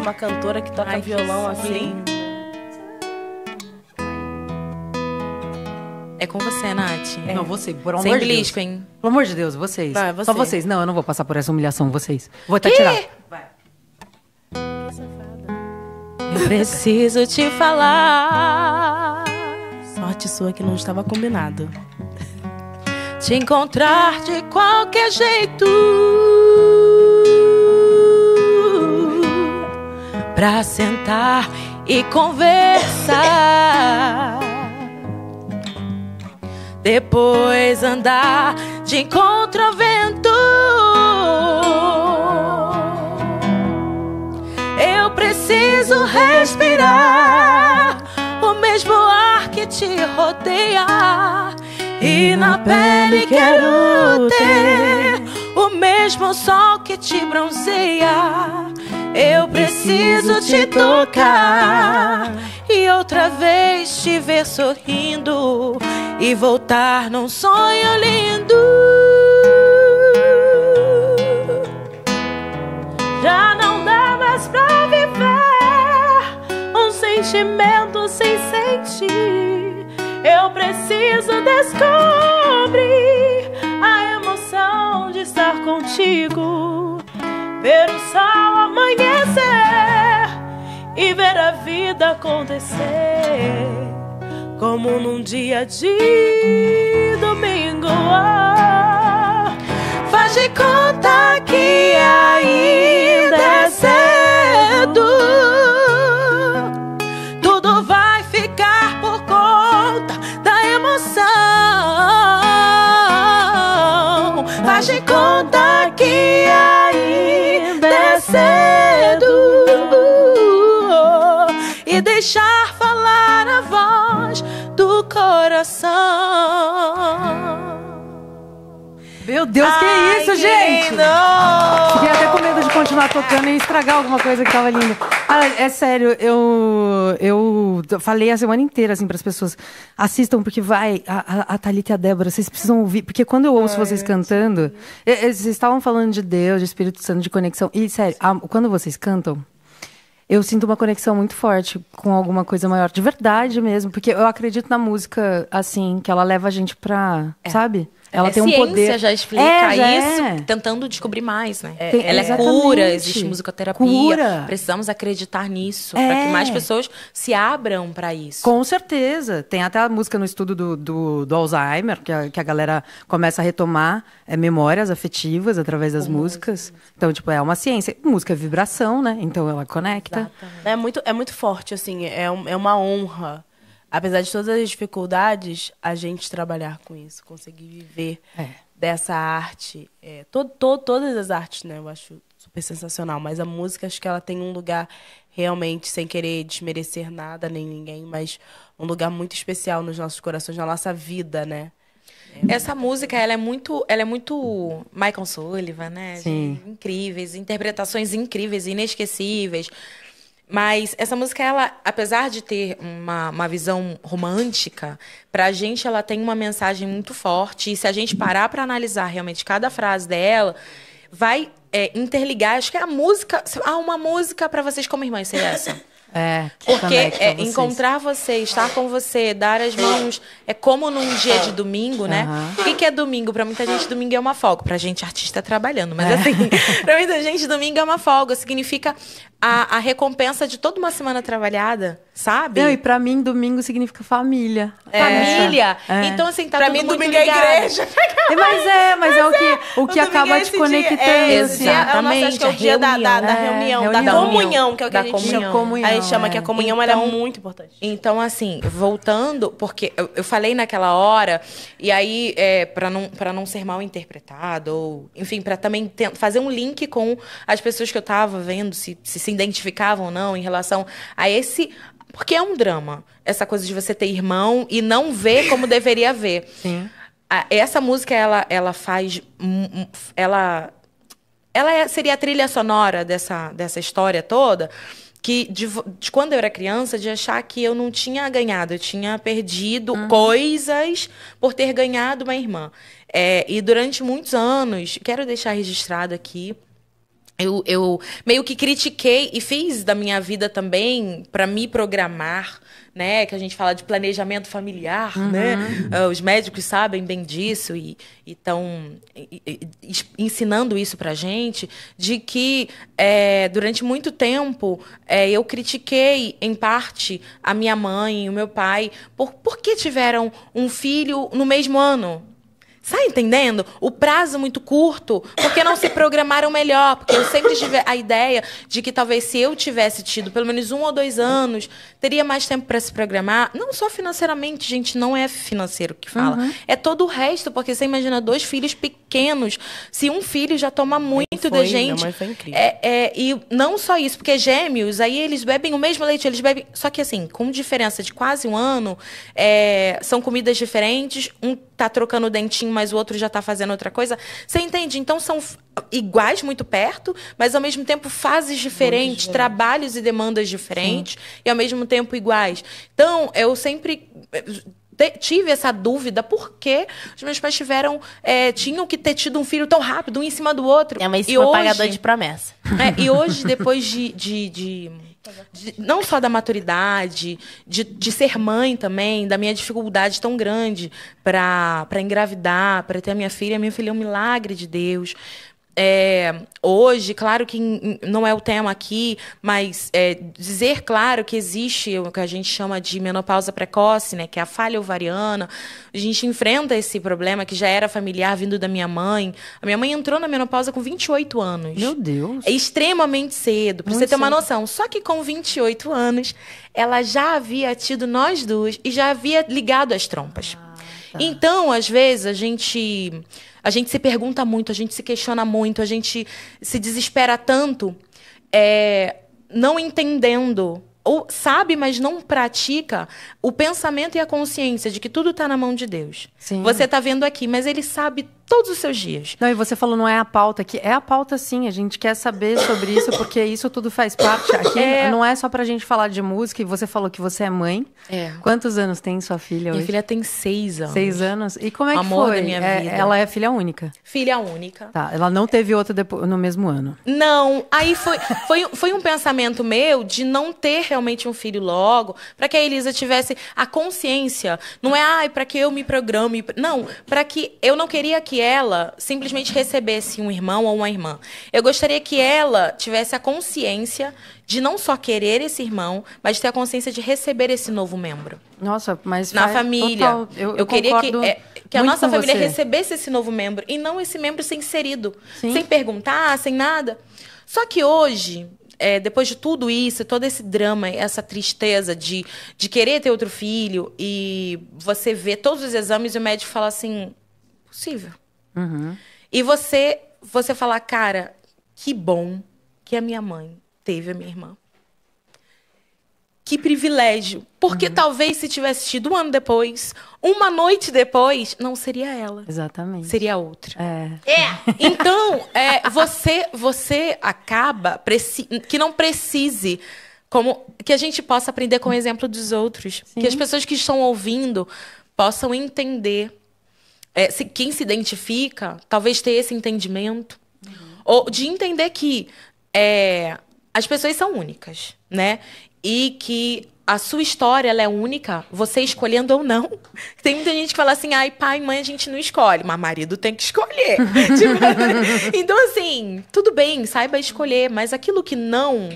uma cantora que toca Ai, violão que assim. É com você, Nath. É. Não, você, por amor Sem de blisco, Deus. hein? Pelo amor de Deus, vocês. Vai, você. Só vocês. Não, eu não vou passar por essa humilhação, vocês. Vou até Ih! tirar. Vai. Preciso te falar. Sorte sua que não estava combinado. Te encontrar de qualquer jeito. Pra sentar e conversar. Depois andar de encontro ao vento. respirar o mesmo ar que te rodeia. E na pele quero ter o mesmo sol que te bronzeia. Eu preciso te tocar e outra vez te ver sorrindo e voltar num sonho lindo. Já não dá mais pra ver sentimento sem sentir. Eu preciso descobrir a emoção de estar contigo, ver o sol amanhecer e ver a vida acontecer, como num dia de domingo. Oh, faz de conta que ainda é cedo. Faz conta que ainda é cedo e deixar falar a voz do coração. Meu Deus, que isso, que gente! Lindo! Fiquei até com medo de continuar tocando e estragar alguma coisa que tava linda. é sério, eu, eu falei a semana inteira, assim, para as pessoas. Assistam, porque vai, a, a Thalita e a Débora, vocês precisam ouvir. Porque quando eu ouço Ai, vocês cantando, eu, vocês estavam falando de Deus, de Espírito Santo, de conexão. E, sério, a, quando vocês cantam, eu sinto uma conexão muito forte com alguma coisa maior, de verdade mesmo, porque eu acredito na música assim, que ela leva a gente pra, é. sabe? Ela é tem um ciência poder. já explica é, já isso, é. tentando descobrir mais, né? Tem, é, ela exatamente. é cura, existe musicoterapia. Cura. Precisamos acreditar nisso para que é. mais pessoas se abram para isso. Com certeza. Tem até a música no estudo do, do, do Alzheimer, que a, que a, galera começa a retomar é, memórias afetivas através das Com músicas. Música. Então, tipo, é uma ciência. Música é vibração, né? Então ela conecta. É muito, é muito forte, assim, é, é uma honra apesar de todas as dificuldades, a gente trabalhar com isso, conseguir viver é. dessa arte, é, todas as artes, né? Eu acho super sensacional, mas a música acho que ela tem um lugar realmente, sem querer desmerecer nada nem ninguém, mas um lugar muito especial nos nossos corações, na nossa vida, né? É Essa música, ela é muito, ela é muito Michael Sullivan, né? Sim. Incríveis, interpretações incríveis, inesquecíveis. Mas essa música, ela, apesar de ter uma, uma visão romântica, pra gente ela tem uma mensagem muito forte. E se a gente parar para analisar realmente cada frase dela, vai é, interligar. Acho que é a música. Ah, uma música para vocês como irmãs seria essa. É, Porque é, encontrar você, estar com você, dar as mãos, é como num dia de domingo, né? Uhum. O que, é domingo? Para muita gente, domingo é uma folga. Para gente, artista trabalhando, mas é. assim, para muita gente, domingo é uma folga. Significa a, a recompensa de toda uma semana trabalhada, sabe? Não, e para mim, domingo significa família. É. Família? É. Então, assim, tá pra mim, domingo é ligado. é igreja. mas é, mas, é, mas é, o que, o que acaba te conectando. É, exatamente. Assim. É o nosso, acho que é o dia reunião, da, da, da reunião, reunião, da comunhão, que é o que a gente comunhão. chama. Comunhão chama é. que a é. comunhão é então, era muito importante. Então, assim, voltando, porque eu, eu falei naquela hora, e aí, é, para não, não ser mal interpretado, ou, enfim, para também fazer um link com as pessoas que eu estava vendo, se, se se identificavam ou não em relação a esse porque é um drama, essa coisa de você ter irmão e não ver como deveria ver. Sim. Essa música, ela, ela faz. Ela, ela é, seria a trilha sonora dessa, dessa história toda que de, de, quando eu era criança, de achar que eu não tinha ganhado, eu tinha perdido uhum. coisas por ter ganhado uma irmã. É, e durante muitos anos, quero deixar registrado aqui eu, eu meio que critiquei e fiz da minha vida também para me programar, né? Que a gente fala de planejamento familiar, uhum. né? Uh, os médicos sabem bem disso e estão ensinando isso pra gente, de que é, durante muito tempo é, eu critiquei, em parte, a minha mãe e o meu pai por, por que tiveram um filho no mesmo ano, Está entendendo? O prazo muito curto, porque não se programaram melhor. Porque eu sempre tive a ideia de que talvez se eu tivesse tido pelo menos um ou dois anos, teria mais tempo para se programar. Não só financeiramente, gente, não é financeiro que fala. Uhum. É todo o resto, porque você imagina dois filhos pequenos. Se um filho já toma muito da gente. Não, foi incrível. É, é, e não só isso, porque gêmeos, aí eles bebem o mesmo leite, eles bebem. Só que assim, com diferença de quase um ano, é, são comidas diferentes, um tá trocando o dentinho, mas o outro já tá fazendo outra coisa. Você entende? Então são iguais muito perto, mas ao mesmo tempo fases diferentes, trabalhos e demandas diferentes Sim. e ao mesmo tempo iguais. Então, eu sempre eh, tive essa dúvida porque os meus pais tiveram é, tinham que ter tido um filho tão rápido um em cima do outro é mas isso e hoje, pagador de promessa é, e hoje depois de, de, de de, não só da maturidade, de, de ser mãe também, da minha dificuldade tão grande para engravidar, para ter a minha filha. A minha filha é um milagre de Deus é, hoje, claro que não é o tema aqui, mas é, dizer claro que existe o que a gente chama de menopausa precoce, né, que é a falha ovariana. A gente enfrenta esse problema que já era familiar vindo da minha mãe. A minha mãe entrou na menopausa com 28 anos. Meu Deus! É extremamente cedo, para você ter cedo. uma noção. Só que com 28 anos, ela já havia tido nós duas e já havia ligado as trompas. Ah, tá. Então, às vezes, a gente a gente se pergunta muito, a gente se questiona muito, a gente se desespera tanto, é, não entendendo ou sabe, mas não pratica o pensamento e a consciência de que tudo está na mão de Deus. Sim. Você está vendo aqui, mas ele sabe todos os seus dias. Não, e você falou não é a pauta que é a pauta sim, a gente quer saber sobre isso porque isso tudo faz parte aqui, é... não é só pra gente falar de música, e você falou que você é mãe. É. Quantos anos tem sua filha hoje? Minha filha tem seis anos. Seis anos? E como é Amor que foi? Da minha é, vida. Ela é filha única? Filha única. Tá, ela não teve outra depois, no mesmo ano? Não, aí foi, foi, foi um pensamento meu de não ter realmente um filho logo, para que a Elisa tivesse a consciência, não é, ai, para que eu me programe, não, para que eu não queria que que ela simplesmente recebesse um irmão ou uma irmã. Eu gostaria que ela tivesse a consciência de não só querer esse irmão, mas de ter a consciência de receber esse novo membro. Nossa, mas na família. Total, eu, eu, eu queria que, é, que a nossa família você. recebesse esse novo membro e não esse membro ser inserido, Sim. sem perguntar, sem nada. Só que hoje, é, depois de tudo isso, todo esse drama, essa tristeza de, de querer ter outro filho, e você vê todos os exames e o médico fala assim: possível. Uhum. E você, você falar, cara, que bom que a minha mãe teve a minha irmã. Que privilégio. Porque uhum. talvez se tivesse tido um ano depois, uma noite depois, não seria ela. Exatamente. Seria outra. É. é. Então, é, você você acaba que não precise como que a gente possa aprender com o exemplo dos outros, Sim. que as pessoas que estão ouvindo possam entender é, se, quem se identifica, talvez ter esse entendimento. Uhum. Ou de entender que é, as pessoas são únicas, né? E que a sua história ela é única, você escolhendo ou não. Tem muita gente que fala assim, ai, pai, mãe, a gente não escolhe, mas marido tem que escolher. tipo, então, assim, tudo bem, saiba escolher, mas aquilo que não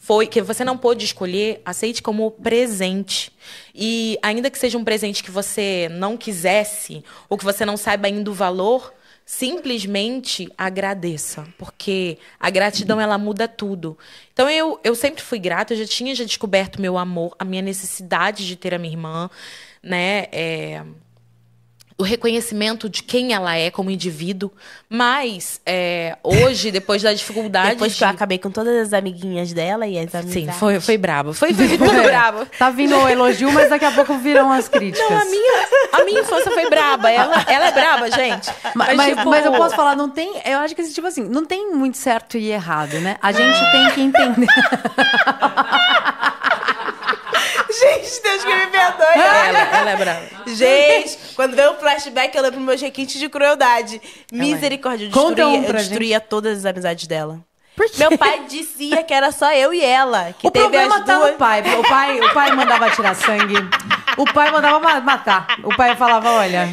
foi que você não pôde escolher, aceite como presente. E ainda que seja um presente que você não quisesse ou que você não saiba ainda o valor, simplesmente agradeça, porque a gratidão ela muda tudo. Então eu, eu sempre fui grata, eu já tinha já descoberto meu amor, a minha necessidade de ter a minha irmã, né? É, o reconhecimento de quem ela é como indivíduo. Mas é, hoje, depois da dificuldade. depois que eu acabei com todas as amiguinhas dela e as amizades. Sim, foi, foi brabo. Foi, foi muito brabo. Tá vindo o elogio, mas daqui a pouco virão as críticas. Não, a minha, a minha infância foi braba. Ela, ela é braba, gente. Mas, mas, tipo... mas eu posso falar, não tem. Eu acho que esse tipo assim, não tem muito certo e errado, né? A gente tem que entender. Gente, Deus que me perdoe. Ela, é ela é brava. Gente, quando vem o flashback, eu lembro é meus requintes de crueldade. É Misericórdia, eu destruía, um eu destruía todas as amizades dela. Meu pai dizia que era só eu e ela. Que o teve problema as tá duas... no pai. O pai, o pai mandava tirar sangue. O pai mandava matar. O pai falava, olha...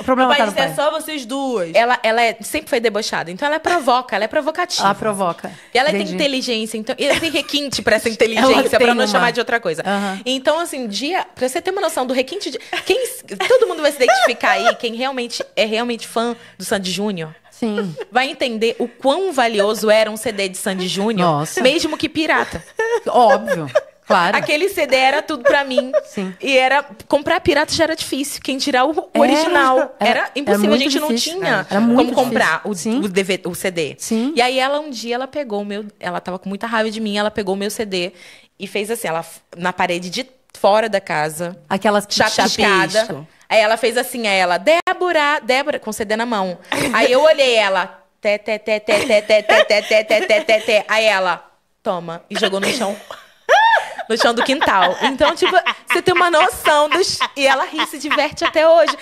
O problema tá no né, pai. é só vocês duas. Ela, ela é, sempre foi debochada, então ela é provoca, ela é provocativa. Ela provoca. E ela Entendi. tem inteligência, então. E ela tem requinte pra essa inteligência, pra não uma. chamar né? de outra coisa. Uhum. Então, assim, dia. Pra você ter uma noção do requinte de. Quem, todo mundo vai se identificar aí, quem realmente é realmente fã do Sandy Júnior. Sim. Vai entender o quão valioso era um CD de Sandy Júnior, mesmo que pirata. Óbvio. Claro. Aquele CD era tudo pra mim. Sim. E era. Comprar pirata já era difícil. Quem tirar o original. Era, era impossível. Era a gente difícil, não tinha como comprar o, o, DVD, o, CD. Sim. E aí ela um dia ela pegou o meu. Ela tava com muita raiva de mim, ela pegou o meu CD e fez assim, ela na parede de fora da casa. Aquela chapiscada. Aí ela fez assim a ela, Débora, Débora, com CD na mão. Aí eu olhei ela, té, té, té, té, té, té, té, té, té, té, té. Aí ela, toma, e jogou no chão no chão do quintal. Então, tipo, você tem uma noção dos. E ela ri, se diverte até hoje.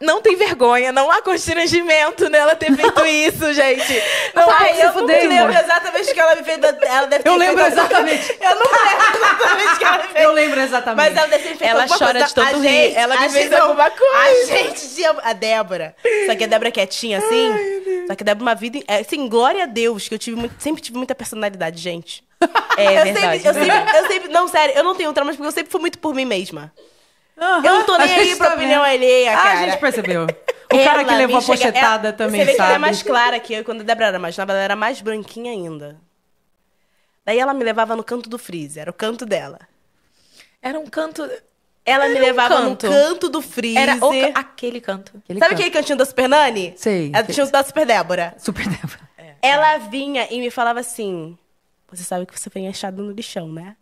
Não tem vergonha, não há constrangimento nela ter feito isso, gente. Não, Pai, eu não fuder, lembro exatamente o que ela me fez. Ela deve eu lembro feito... exatamente. Eu não lembro exatamente o que ela me fez. Eu lembro exatamente. Mas ela deve ter feito Ela chora coisa. de todo a rir. ela me fez não, alguma coisa. A gente A Débora. Só que a Débora é quietinha, assim. Ai, só que a Débora, uma vida... É, assim, glória a Deus, que eu tive muito... sempre tive muita personalidade, gente. É eu verdade. Sempre, eu, sempre, eu sempre. Não, sério, eu não tenho traumas porque eu sempre fui muito por mim mesma. Uhum, eu não tô nem aí pra tá opinião alheia, cara. Ah, a gente percebeu. O ela cara que levou a pochetada ela, é, também, você vê sabe? Que ela é mais clara que eu, quando a Débora era mais nova, ela era mais branquinha ainda. Daí ela me levava no canto do freezer, era o canto dela. Era um canto... Ela era me levava um canto. no canto do freezer. Era o... aquele canto. Aquele sabe canto. aquele cantinho da Super Nani? Sei. Ela é, tinha o da Super Débora. Super Débora. É. Ela vinha e me falava assim... Você sabe que você foi achado no lixão, né?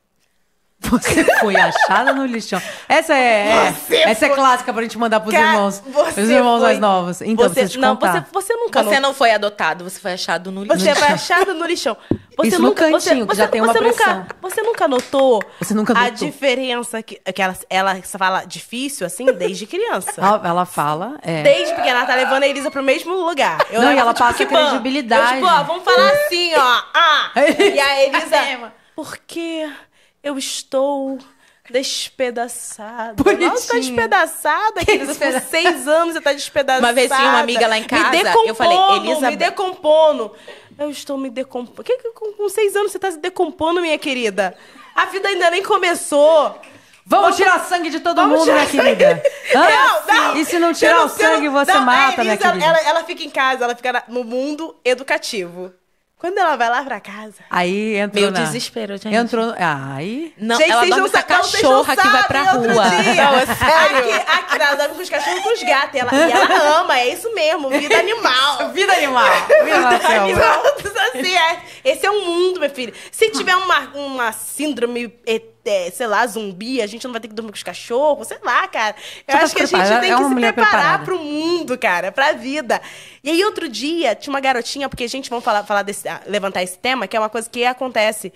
Você foi achada no lixão. Essa é, é você essa é foi... é clássica pra gente mandar pros irmãos. Os irmãos foi... mais novos. Então, você, não, você, você nunca. Você não... não... foi adotado, você foi achado no lixão. Você foi achado no lixão. Você Isso nunca, no cantinho, você, já você, tem uma você pressão. Nunca, você nunca notou você nunca a diferença que, que ela, ela fala difícil, assim, desde criança. ela, ela fala, é. Desde pequena, ela tá levando a Elisa pro mesmo lugar. Eu Não, e ela assim, tipo, passa tipo, credibilidade. Eu, tipo, ó, vamos falar assim, ó. Ah! E a Elisa... Assim, porque eu estou despedaçada. Bonitinho. Nossa, tá despedaçada, que Elisa. Despedaçada. seis anos você tá despedaçada. Uma vez tinha uma amiga lá em casa, me decompono, eu falei, Elisa... Me decompono. Eu estou me decompondo. com, com seis anos você está se decompondo, minha querida? A vida ainda nem começou. Vamos, vamos tirar sangue de todo mundo, minha querida. não, não. E se não tirar não, o sangue, você não, mata, minha querida. Ela, ela fica em casa, ela fica no mundo educativo. Quando ela vai lá pra casa. Aí entrou. Meu na... desespero, gente. Entrou. Aí. Não, gente, ela vocês dorme não com cachorra que vai pra rua. Não, é sério. Aqui, aqui ela dorme com os cachorros e com os gatos. E ela, e ela ama, é isso mesmo. Vida animal. vida animal. Vida animal. assim, é. Esse é um mundo, meu filho. Se tiver uma, uma síndrome. Et é, é, sei lá, zumbi, a gente não vai ter que dormir com os cachorros, sei lá, cara. Eu tá acho que a gente tem é que se preparar para o mundo, cara, para a vida. E aí, outro dia, tinha uma garotinha, porque a gente vai falar, falar desse, ah, levantar esse tema, que é uma coisa que acontece.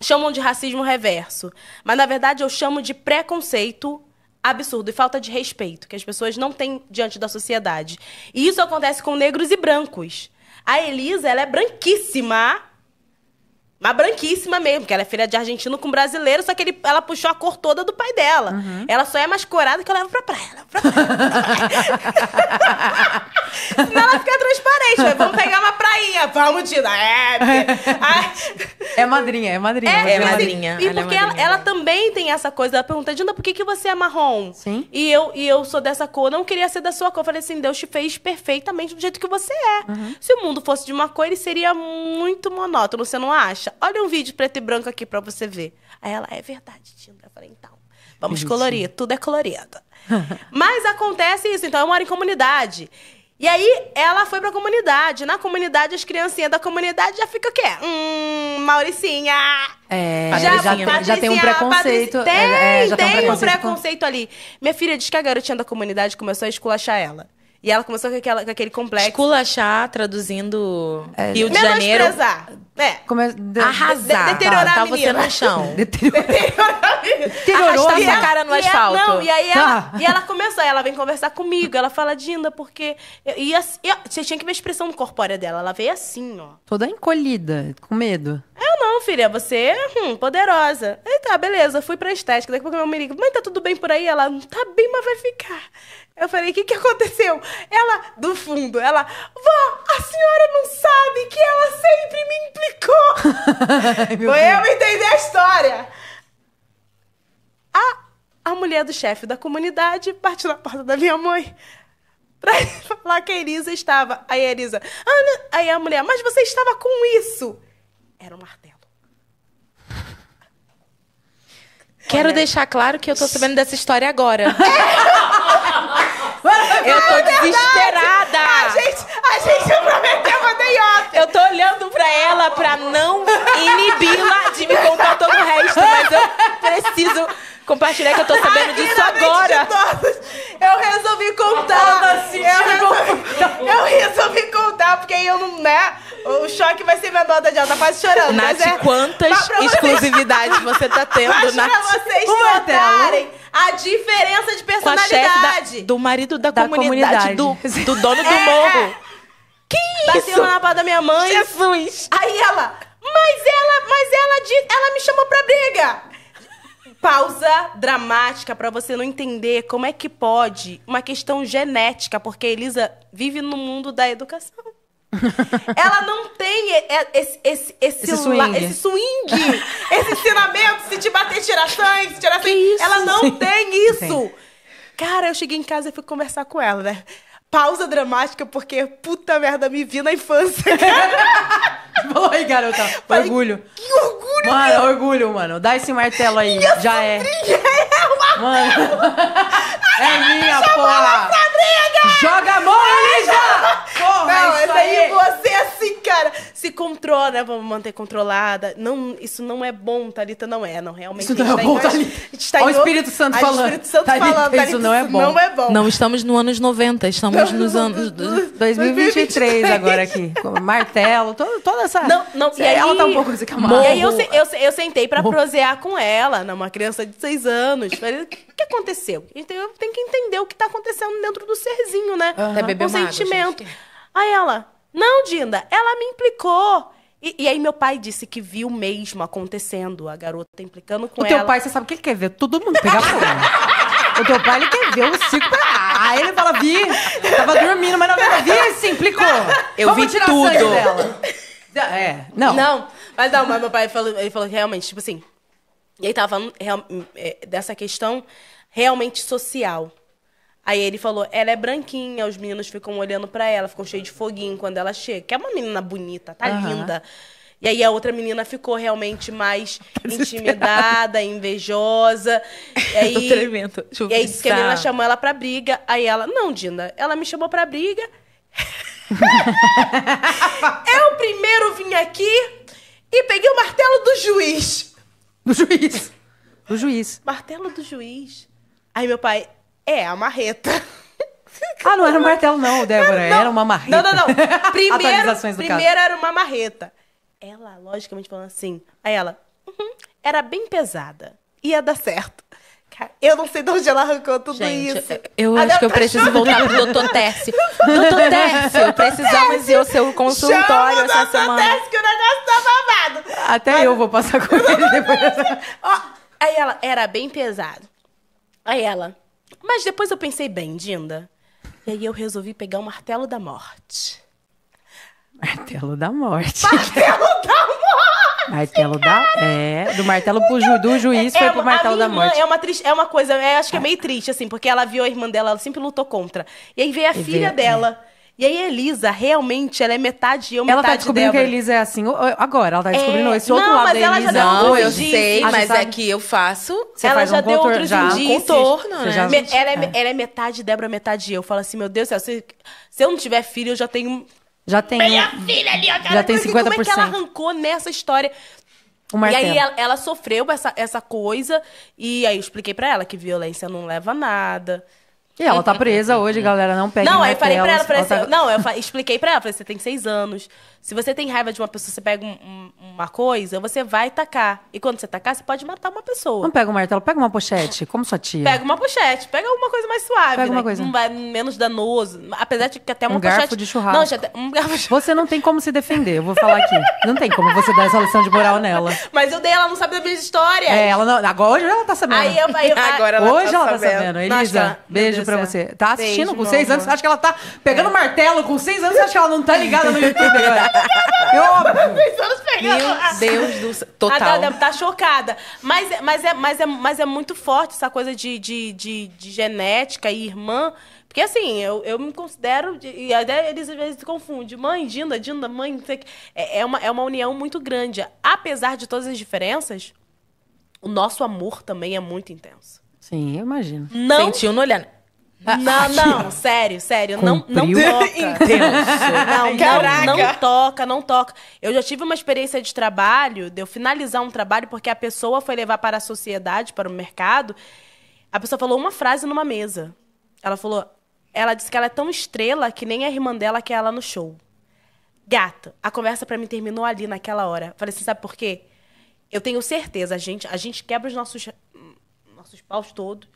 Chamam de racismo reverso. Mas, na verdade, eu chamo de preconceito absurdo e falta de respeito que as pessoas não têm diante da sociedade. E isso acontece com negros e brancos. A Elisa, ela é branquíssima, mas branquíssima mesmo, porque ela é filha de argentino com brasileiro, só que ele, ela puxou a cor toda do pai dela. Uhum. Ela só é mais corada que eu levo pra praia. Levo pra praia. Senão ela fica transparente. Vamos pegar uma prainha, vamos de é, porque... Ah. é madrinha, é madrinha. É, é madrinha. E ela é porque é madrinha, ela, ela, também tem essa coisa. Ela pergunta, Dinda, por que, que você é marrom? Sim. E eu, e eu sou dessa cor, não queria ser da sua cor. Eu falei assim, Deus te fez perfeitamente do jeito que você é. Uhum. Se o mundo fosse de uma cor, ele seria muito monótono, você não acha? Olha um vídeo preto e branco aqui pra você ver. Aí ela, é verdade, Dinda. Eu falei, então. Vamos colorir, tudo é colorido. Mas acontece isso, então eu moro em comunidade. E aí ela foi pra comunidade. Na comunidade, as criancinhas da comunidade já ficam o quê? Hum, Mauricinha! É, já, já, já tem um preconceito. Tem, é, é, tem um preconceito, um preconceito com... ali. Minha filha diz que a garotinha da comunidade começou a esculachar ela. E ela começou com, aquela, com aquele complexo. Esculachar, traduzindo é, Rio de Janeiro. Menosprezar. É. Come... De... Arrasar. De deteriorar tá, a menina. você no chão. Deteriorar. Deteriorou Arrastar essa cara no asfalto. Ela, não, e aí ela, ah. e ela começa, ela vem conversar comigo, ela fala, Dinda, porque... E, assim, você tinha que ver a expressão corpórea dela, ela veio assim, ó. Toda encolhida, com medo. Eu é, não, filha, você hum, poderosa. Aí tá, beleza, fui pra estética, daqui a pouco meu me liga, mãe, tá tudo bem por aí? Ela, não tá bem, mas vai ficar. Eu falei, o que, que aconteceu? Ela, do fundo, ela, vó, a senhora não sabe que ela sempre me implica único! Foi eu entender a história! A, a mulher do chefe da comunidade bate na porta da minha mãe pra falar que a Elisa estava. Aí a Elisa, Ana, ah, né? aí a mulher, mas você estava com isso! Era um martelo. Quero Olha. deixar claro que eu tô sabendo dessa história agora. Eu é tô é desesperada. A gente, a gente prometeu mandei Eu tô olhando pra ela pra não inibi-la de me contar todo o resto, mas eu preciso compartilhar que eu tô sabendo disso agora. eu resolvi contar. Assim, eu, resolvi, eu resolvi contar, porque eu não, né? O choque vai ser minha nota de alta, tá quase chorando. Nath, é... quantas exclusividades você tá tendo, Mas Nath? pra vocês notarem é, a diferença de personalidade. Da, do marido da, da comunidade, comunidade. Do, do, dono do é. morro. Que isso? Tá na pá da minha mãe. Jesus! Aí ela, mas ela, mas ela, ela me chamou pra briga pausa dramática para você não entender como é que pode uma questão genética, porque Elisa vive no mundo da educação. ela não tem é, esse, esse, esse, esse swing, la, esse, swing esse ensinamento, se te bater, tirar sangue, se tirar sangue. Ela não tem isso. Sim. Cara, eu cheguei em casa e fui conversar com ela, né? pausa dramática, porque puta merda, me vi na infância. Boa aí, garota. Falei, orgulho. Que orgulho, Mano, meu. orgulho, mano. Dá esse martelo aí. Minha já é. é uma... Mano. é minha, porra. Joga a mão, Lígia! Porra, não, é, é isso aí. Você assim, cara. Se controla, né? Vamos manter controlada. Não, isso não é bom, Thalita. Não é, não. Realmente. Isso não é tá bom, Thalita. Tá Olha o Espírito Santo tá falando. Espírito Santo falando. Isso não é bom. Não é bom. Não estamos no anos 90. Estamos nos anos 2023 agora aqui. Com martelo, todo, toda essa. Não, não, e aí, ela tá um pouco assim, calma. E aí eu, eu, eu sentei pra prosear com ela, né, uma criança de seis anos. Falei, o que aconteceu? Então eu tenho que entender o que tá acontecendo dentro do serzinho, né? Uhum. um tá sentimento. Aí ela, não, Dinda, ela me implicou. E, e, aí meu pai disse que viu mesmo acontecendo, a garota implicando com o ela. O teu pai, você sabe o que ele quer ver? Todo mundo pegar fogo. O teu pai, ele quer ver o circo pra... Aí ele fala, vi, tava dormindo, mas na verdade, vi, sim, implicou. Eu Vamos vi tudo. Dela. É, não. Não, mas não, mas meu pai falou, ele falou que realmente, tipo assim, e ele tava falando real, é, dessa questão realmente social. Aí ele falou, ela é branquinha, os meninos ficam olhando para ela, ficam cheios de foguinho quando ela chega. Que é uma menina bonita, tá uhum. linda. E aí a outra menina ficou realmente mais tá intimidada, invejosa. E aí, tremendo. Deixa eu e aí que a menina chamou ela pra briga. Aí ela, não, Dina, ela me chamou pra briga. eu primeiro vim aqui e peguei o martelo do juiz. Do juiz. Do juiz. Martelo do juiz. Aí meu pai, é, a marreta. Ah, não era um martelo, não, Débora. Não, Era uma marreta. Não, não, não. Primeiro, primeiro era uma marreta. Ela, logicamente, falando assim. Aí ela, uhum, era bem pesada. Ia dar certo. eu não sei de onde ela arrancou tudo Gente, isso. Eu acho que eu tá preciso voltar pro doutor Tércio. doutor Tércio, precisamos ir ao seu consultório Chama essa semana. Tércio, que o negócio tá babado. Até Mas... eu vou passar com ele depois. aí ela, era bem pesado. Aí ela, mas depois eu pensei bem, Dinda. E aí eu resolvi pegar o martelo da morte. Martelo da morte. Martelo da morte! martelo da. É, do martelo pro ju, do juiz é, foi pro martelo da morte. É uma, triste, é uma coisa, é, acho que é meio triste, assim, porque ela viu a irmã dela, ela sempre lutou contra. E aí veio a e filha veio, dela. É. E aí, Elisa, realmente, ela é metade eu, ela tá metade Ela tá descobrindo Débora. que a Elisa é assim agora. Ela tá é, descobrindo é. esse outro não, lado mas ela Elisa. Já deu não, eu sei, mas é sabe? é que eu faço. Você ela faz já um deu outros já indícios. contorno, né? Já... Me, ela, é, é. ela é metade Débora, metade eu. Fala assim, meu Deus do céu, se, se eu não tiver filho, eu já tenho já tem. Minha filha ali, ó, cara, já tem 50%. Como é que ela arrancou nessa história? e aí ela, ela, sofreu essa, essa coisa, e aí eu expliquei para ela que violência não leva a nada, e ela tá presa hoje, galera. Não pega. Não, aí eu falei pra ela, falei tá... Assim, não, eu falei, expliquei pra ela, falei, assim, você tem seis anos. Se você tem raiva de uma pessoa, você pega um, uma coisa, você vai tacar. E quando você tacar, você pode matar uma pessoa. Não pega um martelo, pega uma pochete, como sua tia. Pega uma pochete, pega alguma coisa mais suave. Pega né, uma né? coisa. Um, menos danoso. Apesar de que até uma um pochete. Garfo de churrasco. Não, já um garfo de... Você não tem como se defender, eu vou falar aqui. Não tem como você dar essa lição de moral nela. Mas eu dei, ela não sabe da minha história. É, ela não... Agora hoje ela tá sabendo. Aí eu, aí eu... Agora ela hoje tá ela tá sabendo. sabendo. Elisa, Nossa, beijo beijo pra você. Tá assistindo beijo, com seis anos? Você acha que ela tá pegando é. martelo com seis anos? Você acha que ela não tá ligada no YouTube agora? É eu... Tá seis anos pegando. Meu Deus do céu. Total. A tá chocada. Mas, é, mas, é, mas, é, mas é muito forte essa coisa de, de, de, de genética e irmã. Porque assim, eu, eu me considero. E até eles às vezes confundem. Mãe, Dinda, Dinda, mãe, não sei o que. É, é, uma, é uma união muito grande. Apesar de todas as diferenças, o nosso amor também é muito intenso. Sim, eu imagino. Não, no olhando. Não, não, sério, sério. não, não toca. Intenso. Não, não, não, toca, não toca. Eu já tive uma experiência de trabalho, de eu finalizar um trabalho, porque a pessoa foi levar para a sociedade, para o mercado. A pessoa falou uma frase numa mesa. Ela falou. Ela disse que ela é tão estrela que nem a irmã dela quer ela no show. Gata, a conversa para mim terminou ali naquela hora. Falei assim, sabe por quê? Eu tenho certeza, a gente, a gente quebra os nossos nossos paus todos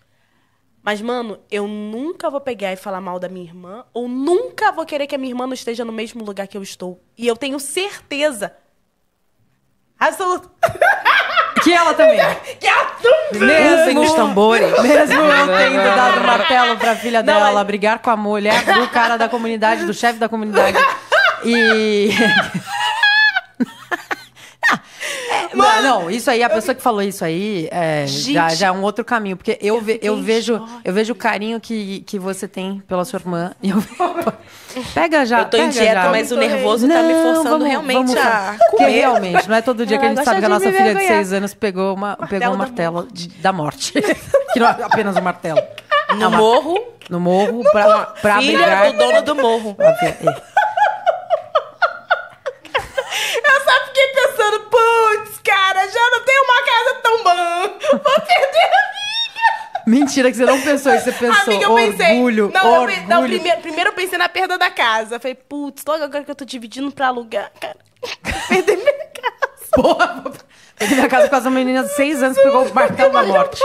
mas, mano, eu nunca vou pegar e falar mal da minha irmã, ou nunca vou querer que a minha irmã não esteja no mesmo lugar que eu estou. E eu tenho certeza. Absoluta. Que ela também. que ela também. Mesmo, os tambores. Mesmo eu tendo dado um martelo pra filha não, dela mas... brigar com a mulher do cara da comunidade, do chefe da comunidade. E. Ah, não, isso aí, a pessoa que falou isso aí é, já, já é um outro caminho. Porque eu, ve, eu, vejo, eu vejo o carinho que, que você tem pela sua irmã. E eu, pega já. Eu tô em dieta, já. mas o nervoso não, tá me forçando vamos, realmente vamos, a Porque realmente, não é todo dia que a gente sabe que a nossa filha vergonhar. de seis anos pegou, uma, martelo pegou um martelo da morte. que não é apenas um martelo. No é uma, morro. No morro, pra, pra filha brigar. do dono do morro. uma casa tão bom. Vou perder a minha. Mentira, que você não pensou isso. Você pensou Amiga, eu pensei, orgulho, não, orgulho. Eu, não, primeiro, primeiro eu pensei na perda da casa. Falei, putz, logo agora que eu tô dividindo pra alugar, cara. Perder minha casa. Porra, perder minha casa por causa de uma menina de anos que pegou o martelo da é morte.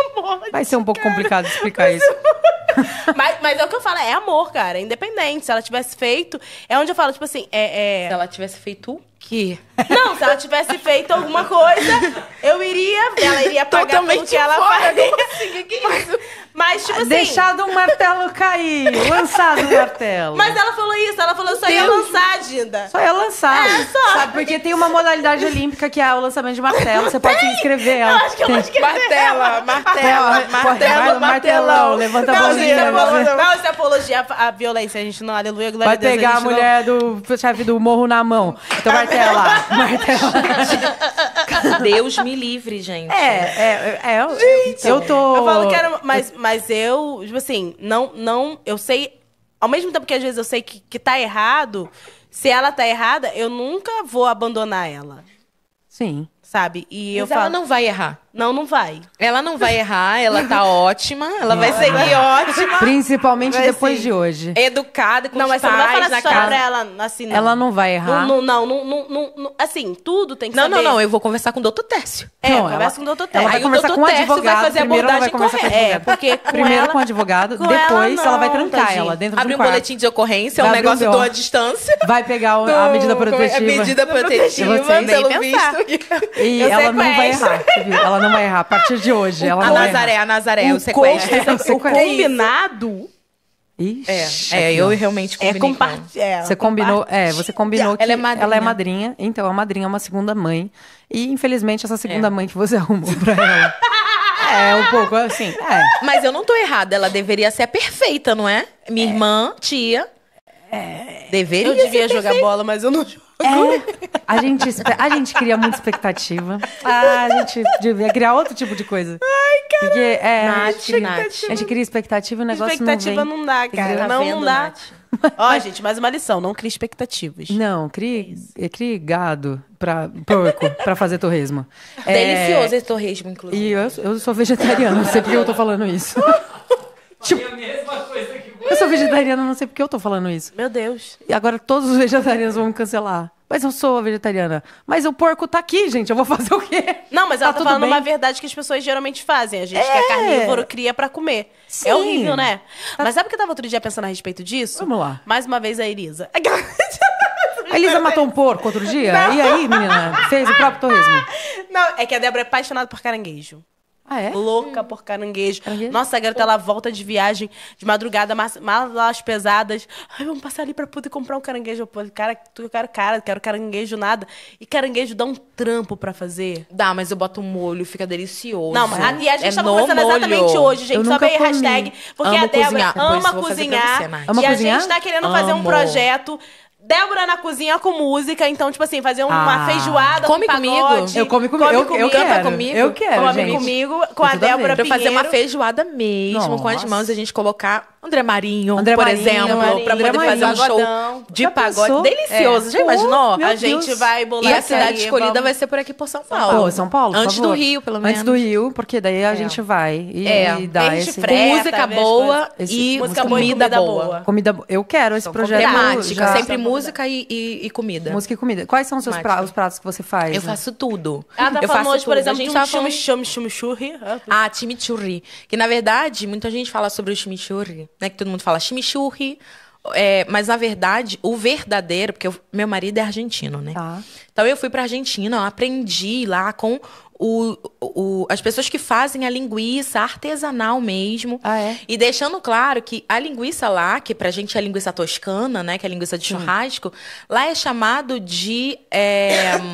Vai ser um pouco cara, complicado explicar é isso. Ser... mas, mas é o que eu falo, é amor, cara. É independente. Se ela tivesse feito... É onde eu falo, tipo assim, é... é... Se ela tivesse feito que. Não, se ela tivesse feito alguma coisa, eu iria, ela iria pagar Totalmente pelo que ela faria. Assim, que é isso? Mas, tipo assim. Deixado um martelo cair, lançado o martelo. Mas ela falou isso, ela falou só Deus. ia lançar, Dinda. Só ia lançar. É, só. Sabe, porque tem uma modalidade olímpica que é o lançamento de martelo. Você pode se inscrever. Eu acho que eu vou escrever. Martela, martela, martelo, martelão. Levanta a mãozinha. Não, isso é apologia à violência. A gente não, aleluia, glória vai a Deus. Vai pegar a, mulher não... do chefe do morro na mão. Então martela, martela. Deus me livre, gente. É, é, é. é gente, eu tô... Eu falo que era... Mas, mas eu, tipo assim, não, não, eu sei, ao mesmo tempo que às vezes eu sei que, que tá errado, se ela tá errada, eu nunca vou abandonar ela. Sim. Sabe? E mas eu ela falo, não vai errar. Não, não vai. Ela não vai errar, ela tá ótima, ela vai seguir ótima. Principalmente Vai depois de hoje. Educada, com Não, os você não vai falar só pra ela, assim, não. Ela não vai errar. Não, não, não, não, não, não- assim, tudo tem que Não, saber. não, não, eu vou conversar com o doutor Tércio. É, Não, conversa com o doutor Ela Tércio. vai Aí o conversar com o doutor Tércio vai advogado. fazer a primeiro ela vai abordagem conversar com o advogado. É, porque com primeiro ela- com o advogado, com ela depois ela, vai trancar ela dentro Abre do um quarto. boletim de ocorrência, é um negócio do à distância. Vai pegar a é medida protetiva. A medida protetiva, pelo pensar. visto. E ela não vai errar. Ela não vai errar. A partir de hoje, ela a não Nazaré, A Nazaré, o sequestro. o combinado... Ixi, é, é eu realmente é, combinei. É, compart... você combinou, é, você combinou é, é que ela é, madrinha. ela é madrinha, então a madrinha é uma segunda mãe e infelizmente essa segunda é. mãe que você arrumou ela. é um pouco assim. É. Mas eu não tô errada, ela deveria ser perfeita, não é? Minha irmã, tia. É. Deveria. Eu devia jogar perfeita. bola, mas eu não jogo. É, a gente, a gente cria muita expectativa. Ah, a gente devia criar outro tipo de coisa. Ai, cara. Porque, é, Nath, Nath. A gente cria expectativa e o negócio expectativa não vem. Expectativa não dá, cara. Tá não, vendo, não dá. Ó, oh, gente, mais uma lição. Não crie expectativas. Não, crie, é, é crie gado pra porco, pra fazer torresmo. É, Delicioso esse torresmo, inclusive. E eu, eu sou vegetariana, não sei porque eu tô falando isso. tipo... a mesma coisa eu sou vegetariana, não sei porque eu tô falando isso. Meu Deus. E agora todos os vegetarianos vão me cancelar. Mas eu sou vegetariana. Mas o porco tá aqui, gente. Eu vou fazer o quê? Não, mas ela tá, tá falando bem? uma verdade que as pessoas geralmente fazem. A gente é. que é carnívoro cria para comer. É Sim. É horrível, né? Tá... Mas sabe o que eu tava outro dia pensando a respeito disso? Vamos lá. Mais uma vez a Elisa. A Elisa matou um porco outro dia? Não. E aí, menina? Fez o próprio turismo. Não, é que a Débora é apaixonada por caranguejo. Ah, é? Louca hum. por caranguejo. caranguejo. Nossa, a garota, ela volta de viagem de madrugada, malas pesadas. Ai, vamos passar ali pra puta e comprar um caranguejo. Pô, cara, tu, eu quero cara, quero caranguejo, nada. E caranguejo dá um trampo pra fazer. Dá, mas eu boto um molho, fica delicioso. Não, mas a, e a gente é tava conversando molho. exatamente hoje, gente. Só aí hashtag, porque amo a Débora cozinhar. ama cozinhar. Você, e cozinhar? a gente tá querendo Amo. fazer um projeto Débora na cozinha com música, então, tipo assim, fazer uma ah, feijoada come com comigo. Pagode, eu come, comigo. come eu, comigo. Eu quero. comigo. Eu quero, Come gente. comigo, com eu a Débora Pinheiro. Pra fazer uma feijoada mesmo, Nossa. com as mãos, a gente colocar André Marinho, André por Marinho, exemplo, Marinho, pra poder André fazer Marinho, um show de já pagode pensou? delicioso. É. Já imaginou? Oh, a gente vai bolar E a cidade aí, escolhida vamos... vai ser por aqui, por São Paulo. São Paulo, São Paulo Antes do Rio, pelo menos. Antes do Rio, porque daí a é. gente vai e, é. dá esse... música boa e comida boa. Comida Eu quero esse então, projeto. Temática, sempre música música e, e, e, comida. Música e comida. Quais são os seus pra, os pratos que você faz? Eu né? faço tudo. Ah, tá eu faço hoje, por exemplo, a chimichurri. Ah, chimichurri. Que na verdade, muita gente fala sobre o chimichurri, né? Que todo mundo fala chimichurri. É, mas na verdade, o verdadeiro, porque eu, meu marido é argentino, né? Tá. Então eu fui pra Argentina, eu aprendi lá com o, o, as pessoas que fazem a linguiça artesanal mesmo. Ah, é? E deixando claro que a linguiça lá, que pra gente é a linguiça toscana, né? Que é a linguiça de churrasco, hum. lá é chamado de. É,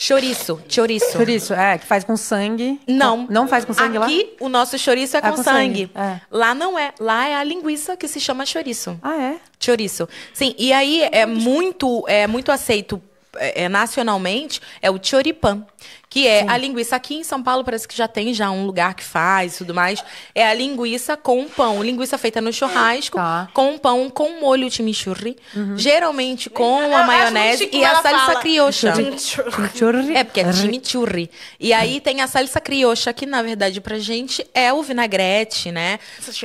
Chouriço, chouriço. Chouriço, é, que faz com sangue. Não. Não faz com sangue Aqui, lá? Aqui, o nosso chouriço é, é com, com, sangue. sangue. É. Lá não é. Lá é a linguiça que se chama chouriço. Ah, é? Chouriço. Sim, e aí é muito, é muito aceito é, é nacionalmente, é o choripan que é Sim. a linguiça. Aqui em São Paulo parece que já tem já um lugar que faz e tudo mais. É a linguiça com pão. Linguiça feita no churrasco, tá. com pão, com molho chimichurri. Uhum. Geralmente com eu a maionese e a salsa fala. Chimichurri. É, porque é chimichurri. E aí tem a salsa criocha, que na verdade pra gente é o vinagrete, né?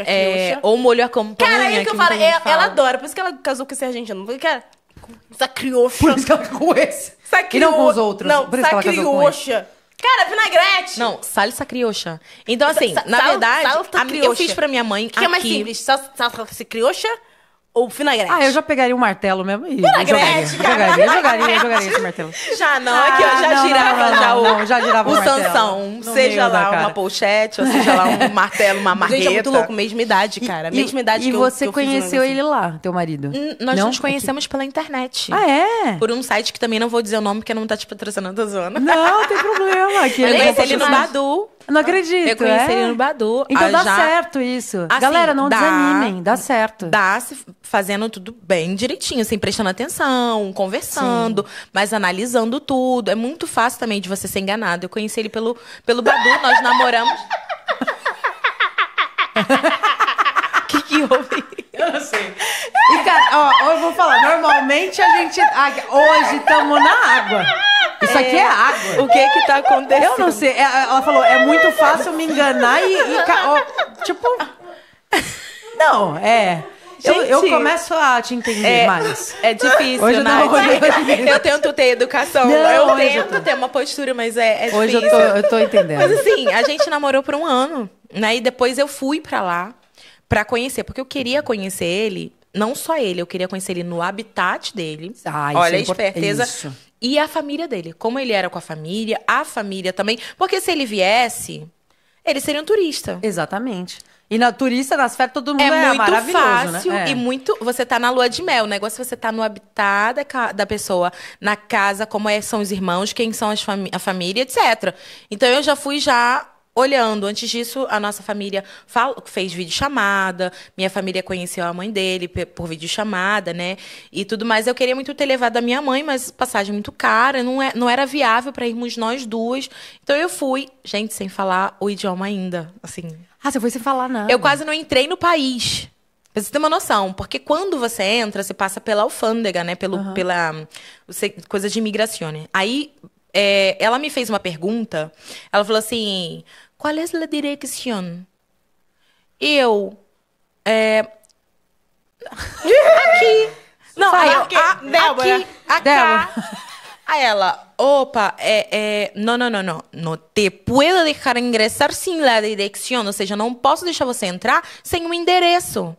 É, ou molho acompanha. Cara, é que, que eu falo. É, ela, adora, por isso que ela casou com esse argentino. Porque, essa tá criouxa Por isso que ela ficou com esse. Tá e não com os outros. Não, por isso que ela tá Cara, vinagrete! Não, salsa criouxa Então, assim, sa na verdade, a, eu fiz pra minha mãe. O que aqui. é mais simples? Salsa, sa criouxa ou vinagrete. Ah, eu já pegaria o um martelo mesmo. Ih, vinagrete, jogaria, jogaria, jogaria, jogaria esse martelo. Já não, ah, é que eu ah, já não, girava não, já, o, não, já girava o, o Sansão. seja né, lá uma pochete, ou seja lá um martelo, uma marreta. Gente, é muito louco, mesma idade, cara. E, mesma idade e, que E você que eu conheceu ele lá, teu marido? N hum, nós não? nos conhecemos Aqui. pela internet. Ah, é? Por um site que também não vou dizer o nome, porque não tá te tipo, patrocinando a zona. Não, tem problema. Aqui eu conheci ele tá no Badu. Não acredito. Eu conheci é? ele no Badu. Então dá já... certo isso. Assim, Galera, não dá, desanimem, dá certo. Dá se fazendo tudo bem direitinho, assim, prestando atenção, conversando, Sim. mas analisando tudo. É muito fácil também de você ser enganado. Eu conheci ele pelo, pelo Badu, nós namoramos. Eu não sei. E, cara, ó, eu vou falar, normalmente a gente. Hoje estamos na água. Isso aqui é água. O que é que tá acontecendo? Eu não sei. É, ela falou, é muito fácil me enganar e. e ó, tipo. Não, é. Gente, eu, eu, começo a te entender é, mais. É difícil, hoje Nath. Não, hoje eu, né? tento ter educação. Não, eu tento eu ter uma postura, mas é, é hoje difícil. Hoje eu, eu tô, entendendo. Mas assim, a gente namorou por um ano, né? E depois eu fui pra lá para conhecer, porque eu queria conhecer ele, não só ele, eu queria conhecer ele no habitat dele. Ah, é Olha é a esperteza. Isso. E a família dele, como ele era com a família, a família também, porque se ele viesse, ele seria um turista. Exatamente. E na turista, nas férias, todo mundo é, é muito né? fácil né? é. e muito. Você tá na lua de mel. O negócio é você tá no habitat da, da pessoa, na casa, como é, são os irmãos, quem são as fami a família, etc. Então eu já fui já olhando. Antes disso, a nossa família fala, fez videochamada, minha família conheceu a mãe dele por videochamada, né? E tudo mais. Eu queria muito ter levado a minha mãe, mas passagem muito cara, não, é, não era viável para irmos nós duas. Então eu fui, gente, sem falar o idioma ainda, assim. Ah, você foi sem falar nada. Eu quase não entrei no país. Pra você ter uma noção, porque quando você entra, você passa pela alfândega, né? Pelo, uhum. Pela coisa de imigração. Né? Aí é, ela me fez uma pergunta. Ela falou assim: qual é a direção? Eu. É... aqui. Não, eu, aqui, a, ah, aqui, é Aí ela, opa, é, é, não, não, não, não, não te puedo deixar ingressar sem la direção, ou seja, não posso deixar você entrar sem o um endereço.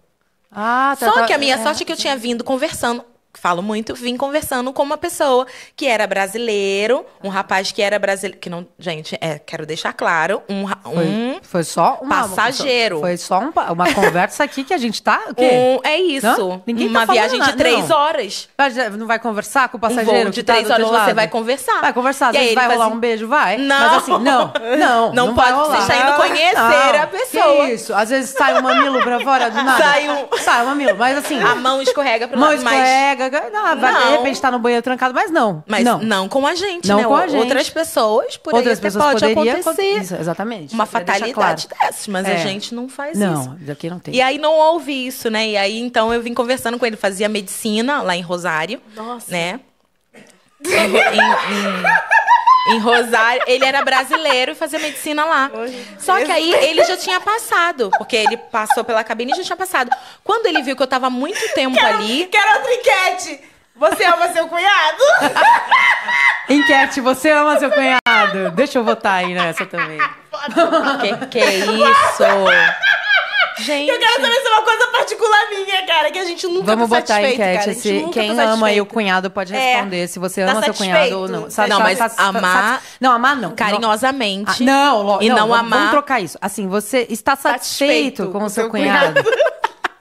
Ah, tá, Só tá, que a minha é, sorte é que eu tinha vindo conversando falo muito, vim conversando com uma pessoa que era brasileiro, um rapaz que era brasileiro, que não, gente, é, quero deixar claro, um, um foi, só um passageiro. Foi só um, uma conversa aqui que a gente tá, um, é isso. Não? Ninguém tá uma tá viagem de três não. horas. É, não vai conversar com o passageiro? Um de tá três tá horas você vai conversar. Vai conversar, às vai rolar assim, um beijo, vai. Não. Mas assim, não, não, não, não pode, você está indo conhecer não, a pessoa. isso, às vezes sai um mamilo pra fora do nada. Sai um, sai um mamilo, mas assim, a mão escorrega pra mão lado, escorrega, chega, vai, de repente tá no banheiro trancado, mas não. Mas não, não com a gente, não né? Com a gente. Outras pessoas, por Outras aí pessoas pode acontecer. Isso, exatamente. Uma fatalidade claro. dessas, mas é. a gente não faz não, isso. Não, aqui não tem. E aí não houve isso, né? E aí então eu vim conversando com ele, fazia medicina lá em Rosário. Nossa. Né? em, em em Rosário. Ele era brasileiro e fazia medicina lá. Só que aí ele já tinha passado, porque ele passou pela cabine e já tinha passado. Quando ele viu que eu tava muito tempo quero, ali. Quero outra enquete! Você ama seu cunhado? Enquete, você ama seu cunhado? Deixa eu votar aí nessa também. que, que é isso? Gente. Eu quero saber se é uma coisa particular minha, cara, que a gente nunca Vamos tá botar a enquete. Se quem tá ama e o cunhado pode é. responder é, se você tá ama tá seu cunhado ou não. não, mas satis, amar. não, amar não. Carinhosamente. Ah, não, e não, não amar. Vamos trocar isso. Assim, você está satisfeito, satisfeito com o seu cunhado? cunhado.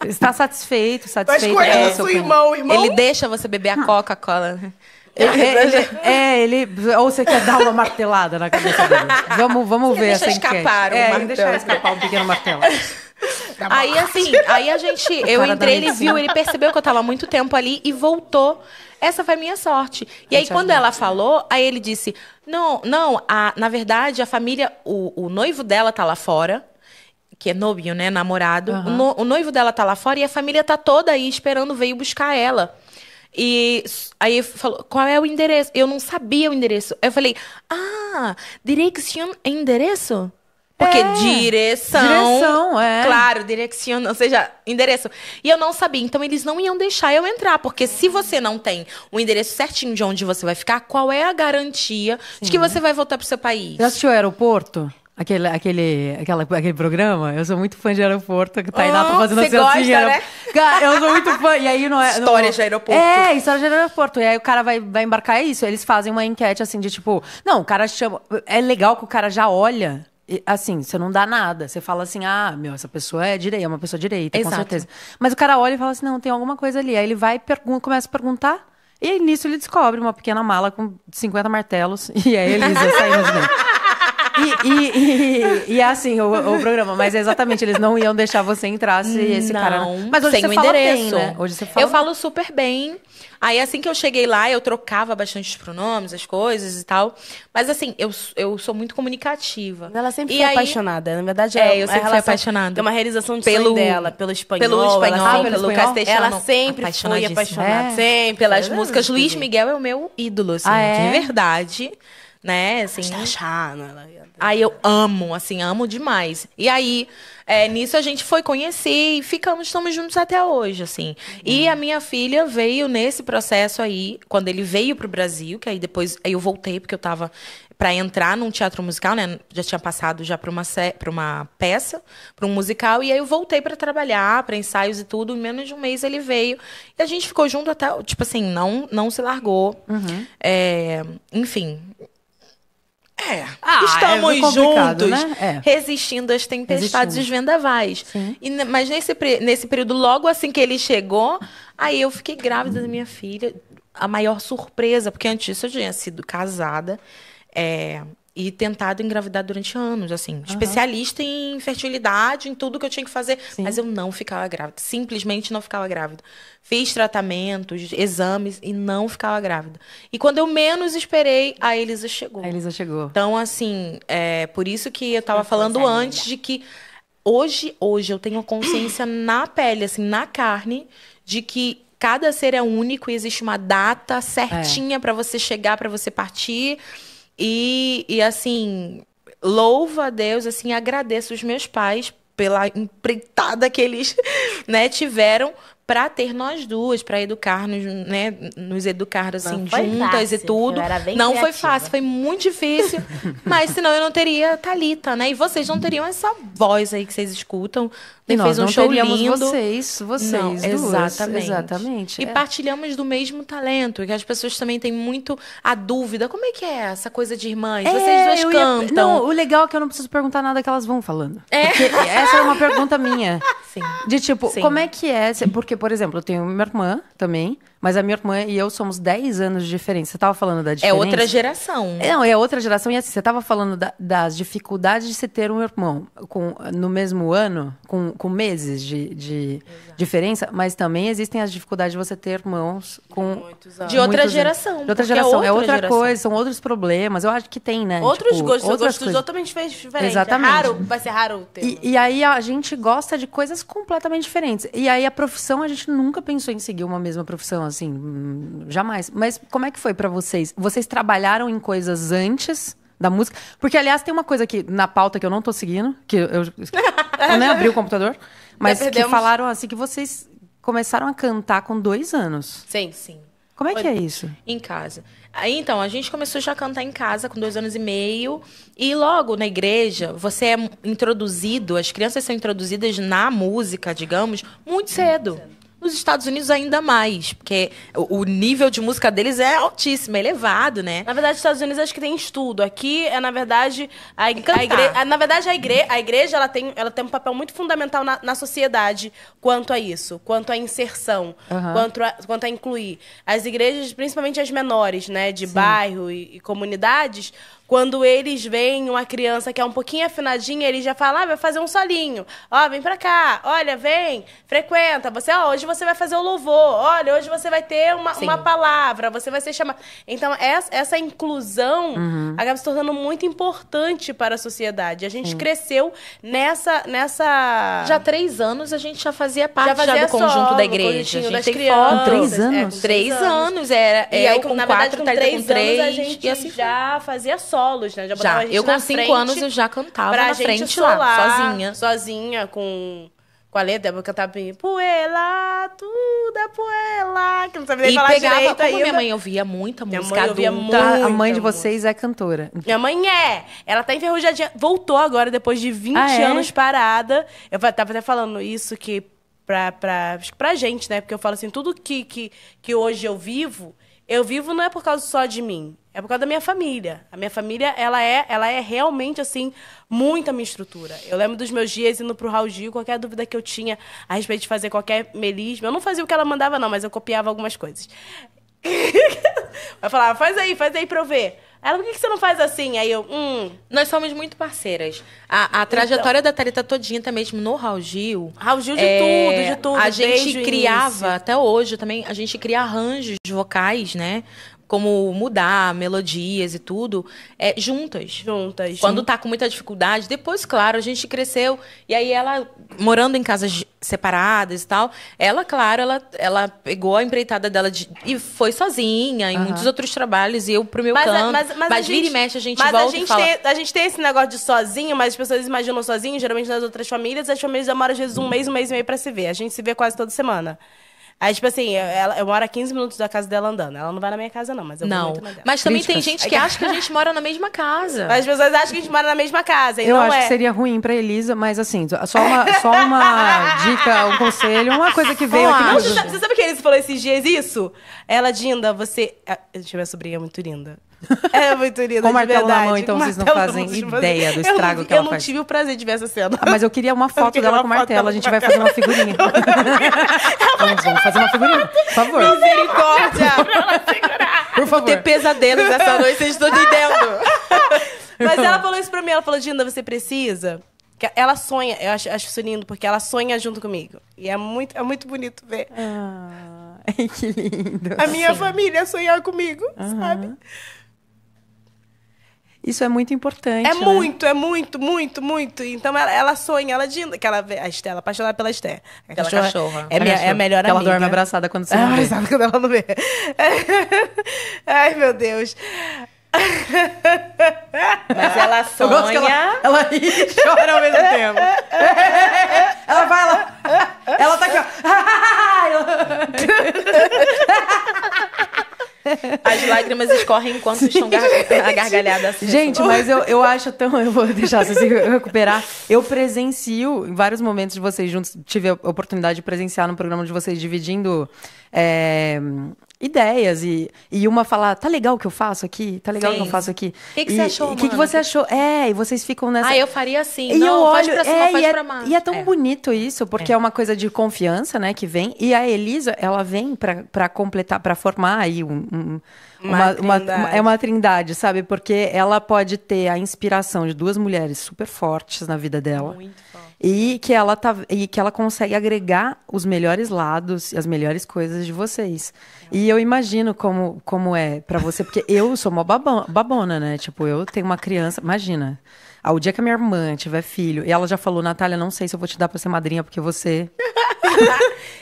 Está satisfeito, satisfeito. Mas conhece é, o irmão, irmão. Ele deixa você beber a Coca-Cola. Né? É, ele, é, ele. Ou você quer dar uma martelada na cabeça dele. Vamos, vamos ver essa enquete. É, deixa escapar um é, martelo. Deixar escapar um pequeno martelo. Tá aí, assim, aí a gente. Eu entrei, ele viu, ele percebeu que eu tava há muito tempo ali e voltou. Essa foi a minha sorte. E aí, quando ela falou, aí ele disse: Não, não, a, na verdade, a família, o, o noivo dela tá lá fora que é nobinho, né? Namorado. Uhum. O, no, o, noivo dela tá lá fora e a família tá toda aí esperando, veio buscar ela. E aí falou, qual é o endereço? Eu não sabia o endereço. Eu falei, ah, direction é endereço? Porque é. direção. Direção, é. Claro, direção ou seja, endereço. E eu não sabia. Então eles não iam deixar eu entrar. Porque se você não tem o endereço certinho de onde você vai ficar, qual é a garantia Sim. de que você vai voltar pro seu país? Já assistiu o aeroporto? Aquele, aquele, aquela, aquele programa, eu sou muito fã de aeroporto, que tá aí lá pra ah, fazer Você assim, gosta, né? Cara, eu sou muito fã. E aí não é. História de aeroporto. É, história de aeroporto. E aí o cara vai, vai embarcar é isso. Eles fazem uma enquete assim de tipo. Não, o cara chama. É legal que o cara já olha assim, você não dá nada. Você fala assim, ah, meu, essa pessoa é direita, é uma pessoa direita, Exato. com certeza. Mas o cara olha e fala assim, não, tem alguma coisa ali. Aí ele vai e começa a perguntar. E aí, nisso ele descobre uma pequena mala com 50 martelos. E é Elisa saindo E, e, e, e, é assim o, o, programa, mas é exatamente, eles não iam deixar você entrar se esse não, cara. Mas hoje você fala endereço. bem, né? Hoje você fala. Eu falo super bem. Aí assim que eu cheguei lá, eu trocava bastante os pronomes, as coisas e tal. Mas assim, eu, eu sou muito comunicativa. Ela sempre e foi aí... apaixonada. Né? Na verdade, é, eu sempre relação, fui apaixonada. Tem uma realização de pelo, dela, pelo espanhol. Pelo espanhol, ela pelo Castelhano. Ela sempre foi apaixonada. É. Sempre. Pelas é. músicas. Luiz Miguel é o meu ídolo, assim, ah, de é? verdade né? Assim. Chana, né? Aí eu amo, assim, amo demais. E aí, é, nisso a gente foi conhecer e ficamos, estamos juntos até hoje, assim. Uhum. E a minha filha veio nesse processo aí, quando ele veio pro Brasil, que aí depois aí eu voltei, porque eu tava para entrar num teatro musical, né? Já tinha passado já para uma uma peça, para um musical e aí eu voltei para trabalhar, para ensaios e tudo. Em menos de um mês ele veio e a gente ficou junto até tipo assim não não se largou. Uhum. É, enfim, é. Ah, é Estamos é juntos, né? é. resistindo às tempestades resistindo. e vendavais. E, mas nesse, nesse período, logo assim que ele chegou, aí eu fiquei grávida da minha filha. A maior surpresa, porque antes disso eu tinha sido casada. É, e tentado engravidar durante anos, assim, uhum. especialista em fertilidade, em tudo que eu tinha que fazer, Sim. mas eu não ficava grávida, simplesmente não ficava grávida. Fiz tratamentos, exames e não ficava grávida. E quando eu menos esperei, a Elisa chegou. A Elisa chegou. Então, assim, é por isso que eu estava falando antes de que hoje, hoje eu tenho a consciência na pele, assim, na carne, de que cada ser é único e existe uma data é. certinha é. para você chegar, para você partir. E, e assim, louvo a Deus, assim, agradeço os meus pais pela empreitada que eles né, tiveram para ter nós duas, para educar-nos, né, nos educar assim juntas fácil. e tudo. não criativa. foi fácil, foi muito difícil, mas senão eu não teria Talita, né? E vocês não teriam essa voz aí que vocês escutam. Ele Nós fez um não show lindo. vocês, vocês não, duas, exatamente. exatamente. E é. partilhamos do mesmo talento, que as pessoas também têm muito a dúvida. Como é que é essa coisa de irmãs? É, vocês duas cantam. Ia... Não, o legal é que eu não preciso perguntar nada que elas vão falando. É. essa é uma pergunta minha. Sim. De tipo, Sim. como é que é? Porque porque, por exemplo, eu tenho minha irmã também, mas a minha irmã e eu somos 10 anos de diferença. Você tava falando da diferença. É outra geração. É, não, é outra geração. E assim, você tava falando da, das dificuldades de se ter um irmão com, no mesmo ano, com, com meses de, de diferença, mas também existem as dificuldades de você ter irmãos com. Muitos anos. De outra muitos geração. Anos. De outra geração. É, é outra, é outra geração. coisa, são outros problemas. Eu acho que tem, né? Outros tipo, gostos, outras gostos coisas. totalmente diferentes. É Exatamente. É raro, vai ser raro ter. E, e aí a gente gosta de coisas completamente diferentes. E aí a profissão, a gente nunca pensou em seguir uma mesma profissão assim, jamais. Mas como é que foi para vocês? Vocês trabalharam em coisas antes da música? Porque, aliás, tem uma coisa aqui na pauta que eu não tô seguindo, que eu, eu nem né, abri o computador, mas que falaram assim que vocês começaram a cantar com dois anos. Sim, sim. Como é que é isso? Em casa. Aí, então, a gente começou já a cantar em casa com dois anos e meio. E logo na igreja, você é introduzido, as crianças são introduzidas na música, digamos, muito cedo. Muito cedo. Nos Estados Unidos, ainda mais, porque o nível de música deles é altíssimo, é elevado, né? Na verdade, nos Estados Unidos acho que tem estudo. Aqui é, na verdade, a, a igreja. Na verdade, a, igre a igreja ela tem, ela tem um papel muito fundamental na, na sociedade quanto a isso, quanto à inserção, uhum. quanto, a, quanto a incluir. As igrejas, principalmente as menores, né? De Sim. bairro e, e comunidades, quando eles veem uma criança que é um pouquinho afinadinha, eles já falam, ah, vai fazer um solinho. Ó, oh, vem pra cá. Olha, vem, frequenta. Você, oh, hoje você vai fazer o louvor. Olha, hoje você vai ter uma, uma palavra, você vai ser chamado. Então, essa, essa inclusão uhum. acaba se tornando muito importante para a sociedade. A gente Sim. cresceu nessa, nessa... Já há três anos a gente já fazia parte já, fazia já do conjunto da igreja. A gente tem crianças. É, três anos? É, três anos. Era, e é aí, com, na quatro, verdade, com três, tá com três anos a gente e assim já fazia só solos, né? Já, já. A gente eu com cinco anos eu já cantava na frente solar, lá, sozinha. Sozinha, com com a letra, eu cantava Puela, tudo é Puela, que não sabia nem e falar pegava, direito como ainda. minha mãe ouvia muita música minha mãe ouvia tá, Muita, a mãe de vocês é cantora. Minha mãe é. Ela tá enferrujadinha. Voltou agora, depois de 20 ah, é? anos parada. Eu tava até falando isso, que pra, pra, pra gente, né? Porque eu falo assim, tudo que, que, que hoje eu vivo, eu vivo não é por causa só de mim. É por causa da minha família. A minha família, ela é, ela é realmente, assim, muito a minha estrutura. Eu lembro dos meus dias indo pro Raul Gil, qualquer dúvida que eu tinha a respeito de fazer qualquer melisma. Eu não fazia o que ela mandava, não, mas eu copiava algumas coisas. eu falava, faz aí, faz aí pra eu ver. Ela, por que, que você não faz assim? Aí eu, hum. Nós somos muito parceiras. A, a então. trajetória então, da Thalita todinha tá mesmo no Raul Gil. Raul Gil de é, tudo, de tudo. A gente criava, até hoje também, a gente cria arranjos vocais, né? como mudar melodias e tudo, é, juntas. Juntas. Quando sim. tá com muita dificuldade, depois, claro, a gente cresceu e aí ela morando em casas separadas e tal, ela, claro, ela, ela pegou a empreitada dela de, e foi sozinha em uhum. muitos outros trabalhos e eu pro meu mas, canto. mas, mas, mas vira gente, e mexe a gente mas volta a gente fala... Tem, a gente tem esse negócio de sozinho, mas as pessoas imaginam sozinho, geralmente nas outras famílias, as famílias demoram às vezes um hum. mês, um mês e meio para se ver. A gente se vê quase toda semana. Aí, tipo assim, eu, ela, eu moro a 15 minutos da casa dela andando. Ela não vai na minha casa, não, mas eu não. vou muito na dela. Mas também Críticas. tem gente que acha que a gente mora na mesma casa. as pessoas acham que a gente mora na mesma casa. eu acho é. que seria ruim pra Elisa, mas assim, só uma, só uma dica, um conselho, uma coisa que veio Olá, aqui. Não, você, sabe, você sabe que a Elisa falou esses dias isso? Ela, Dinda, você. Gente, é, a sobrinha é muito linda. É muito teoria Com o Martelo na mão, então vocês não fazem tipo, ideia do estrago eu, que ela faz. Eu não tive o prazer de ver essa cena. Ah, mas eu queria uma foto dela com martelo. A gente vai fazer uma figurinha. vamos, vamos fazer uma figurinha. Por favor. Misericórdia. Por favor. ter pesadelos essa noite, vocês estão entendendo. mas ela falou isso pra mim. Ela falou, Dinda, você precisa ela sonha, eu acho, acho isso lindo, porque ela sonha junto comigo. E é muito, é muito bonito ver. Ah, que lindo. A minha família sonhar comigo, uhum. sabe? Isso é muito importante. É né? muito, é muito, muito, muito. Então ela, ela sonha, ela de que ela a Estela apaixonada pela estela. A cachorra, cachorra. É, minha, é a melhor que amiga. Ela dorme abraçada quando ah, você é, Abraçada quando ela não vê. Ai, meu Deus. Mas ela sonha. Ela, ela ri e chora ao mesmo tempo. ela vai lá. Ela tá aqui, ó. As lágrimas escorrem enquanto estão gar a gargalhada assim. Gente, assim. mas eu, eu acho tão. Eu vou deixar vocês recuperar. Eu presencio em vários momentos de vocês juntos. Tive a oportunidade de presenciar no programa de vocês dividindo. É, ideias e, e uma falar, tá legal o que eu faço aqui? Tá legal o que eu faço aqui? O que, que, você achou? O que, que você achou? É, e vocês ficam nessa. Ah, eu faria assim. E não, eu olho, faz pra cima, é, faz e é, E é tão é. bonito isso, porque é. é. uma coisa de confiança, né, que vem. E a Elisa, ela vem pra, pra completar, pra formar aí um, um uma, uma, uma, é uma trindade, sabe? Porque ela pode ter a inspiração de duas mulheres super fortes na vida dela. Muito e que ela tá e que ela consegue agregar os melhores lados e as melhores coisas de vocês. E eu imagino como como é para você, porque eu sou uma babona, né? Tipo, eu tenho uma criança, imagina. Ao dia que a minha irmã tiver filho, e ela já falou, Natália, não sei se eu vou te dar para ser madrinha porque você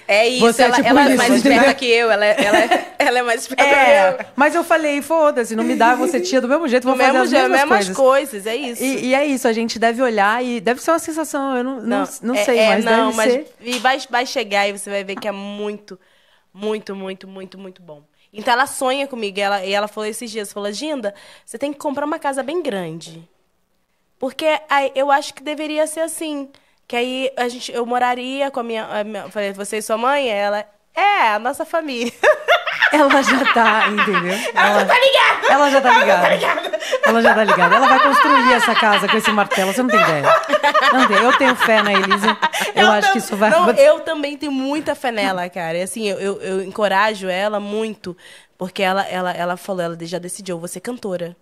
é, é isso, Você tipo ela, é, tipo ela isso, é mais esperta que eu, ela, é, ela, é, ela é mais esperta é, que eu. Mas eu falei, foda-se, não me dá, você tinha do mesmo jeito, vou fazer mesmo as mesmas, mesmas coisas. coisas. É isso. E, e, é isso, a gente deve olhar e deve ser uma sensação, eu não, não, não, não é, sei, é, mas não, deve mas, ser. E vai, vai chegar e você vai ver que é muito, muito, muito, muito, muito bom. Então ela sonha comigo, e ela, e ela falou esses dias, falou, Ginda, você tem que comprar uma casa bem grande. Porque aí, eu acho que deveria ser assim. Que aí a gente, eu moraria com a minha, a minha. Falei, você e sua mãe? Ela. É, a nossa família. Ela já tá, entendeu? Ela, ela já tá ligada! Ela já tá ligada. Ela, já tá ligada. ela já tá ligada. Ela vai construir essa casa com esse martelo, você não tem ideia. Não tem. Eu tenho fé na Elisa. Eu, eu acho tam... que isso vai não, Eu também tenho muita fé nela, cara. E assim, eu, eu, eu encorajo ela muito, porque ela, ela, ela falou, ela já decidiu, eu ser cantora.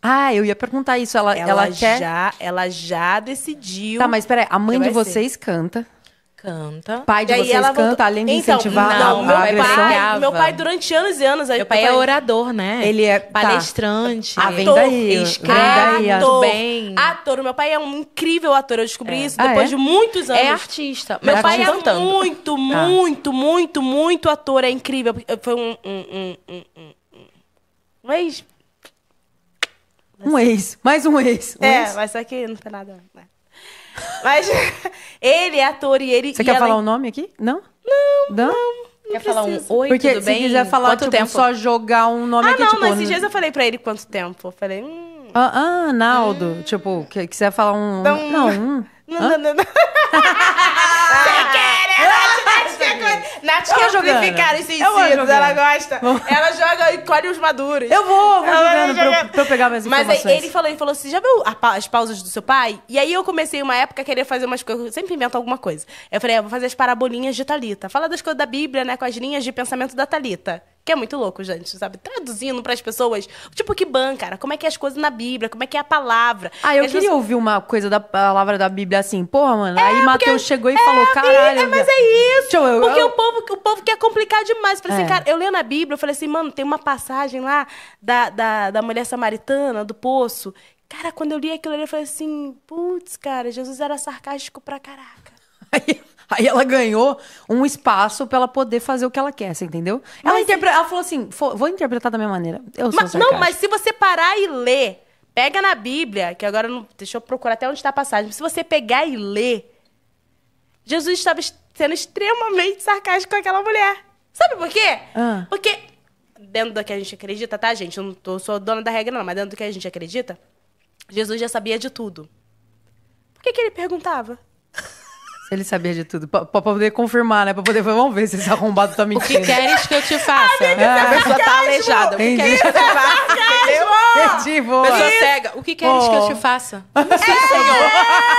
Ah, eu ia perguntar isso. Ela, ela, ela quer... já, ela já decidiu. Tá, mas peraí, a mãe de vocês ser. canta. Canta. Pai de vocês canta, voltou... além de então, incentivar não, a, meu pai, meu pai, durante anos e anos... meu pai é orador, né? Ele é... Tá. Palestrante. Tá. Ah, vem Escreve ah, Ator, bem. ator. Meu pai é um incrível ator. Eu descobri é. isso ah, depois ah, é? de muitos é anos. É artista. Meu tá pai artista. é muito, tá. muito, muito, muito ator. É incrível. Foi um... um, um, um, um, Mas um ex, mais um ex. Um é, ex. mas só que não tem nada. Mas ele é ator e ele. Você e quer ela... falar é o nome aqui? Não? Não. Não? não. Quer falar um oi, Porque tudo se bem? quiser falar, quanto tipo, tempo? só jogar um nome ah, aqui, não, tipo... Ah, não, esses dias eu falei pra ele quanto tempo. Eu falei... Hum, ah, ah, Naldo. Hum. Tipo, que, quiser falar um... Não, não. Um, não, não, não. não. Sem querer, Nath quer é tá amplificar esses sentidos, ela gosta. Vou... Ela joga e os maduros. Eu vou, vou jogando pra, eu, pra eu pegar mais informações. Mas ele falou, ele falou assim, já viu as pausas do seu pai? E aí eu comecei uma época a querer fazer umas coisas, eu sempre invento alguma coisa. Eu falei, ah, vou fazer as parabolinhas de Talita. Fala das coisas da Bíblia, né, com as linhas de pensamento da Talita. Que é muito louco, gente, sabe? Traduzindo para as pessoas, tipo, que ban, cara? Como é que é as coisas na Bíblia? Como é que é a palavra? Ah, eu as queria pessoas... ouvir uma coisa da palavra da Bíblia assim, porra, mano. É, aí Mateus chegou e é, falou, é, caralho. É, mas é isso. Eu, porque eu... O, povo, o povo quer complicar demais. Eu falei assim, é. cara, eu leio na Bíblia, eu falei assim, mano, tem uma passagem lá da, da, da mulher samaritana, do poço, Cara, quando eu li aquilo ali, eu falei assim, putz, cara, Jesus era sarcástico pra caraca. Aí ela ganhou um espaço pra ela poder fazer o que ela quer, você entendeu? ela, interpre... ela falou assim: vou interpretar da minha maneira. Eu sou mas, Não, mas se você parar e ler, pega na Bíblia, que agora não. Deixa eu procurar até onde está a passagem. Se você pegar e ler, Jesus estava sendo extremamente sarcástico com aquela mulher. Sabe por quê? Ah. Porque dentro do que a gente acredita, tá, gente? Eu não tô, sou dona da regra, não, mas dentro do que a gente acredita, Jesus já sabia de tudo. Por que, que ele perguntava? Se ele sabia de tudo. Pra, pra poder confirmar, né? Pra poder. Vamos ver se esse arrombado tá mentindo. O que queres que eu te ah, faça? ah, a pessoa tá aleijada. O que queres que eu te faça? Entendi, boa. Pessoa é. cega. O que queres que eu te faça? É. senhor.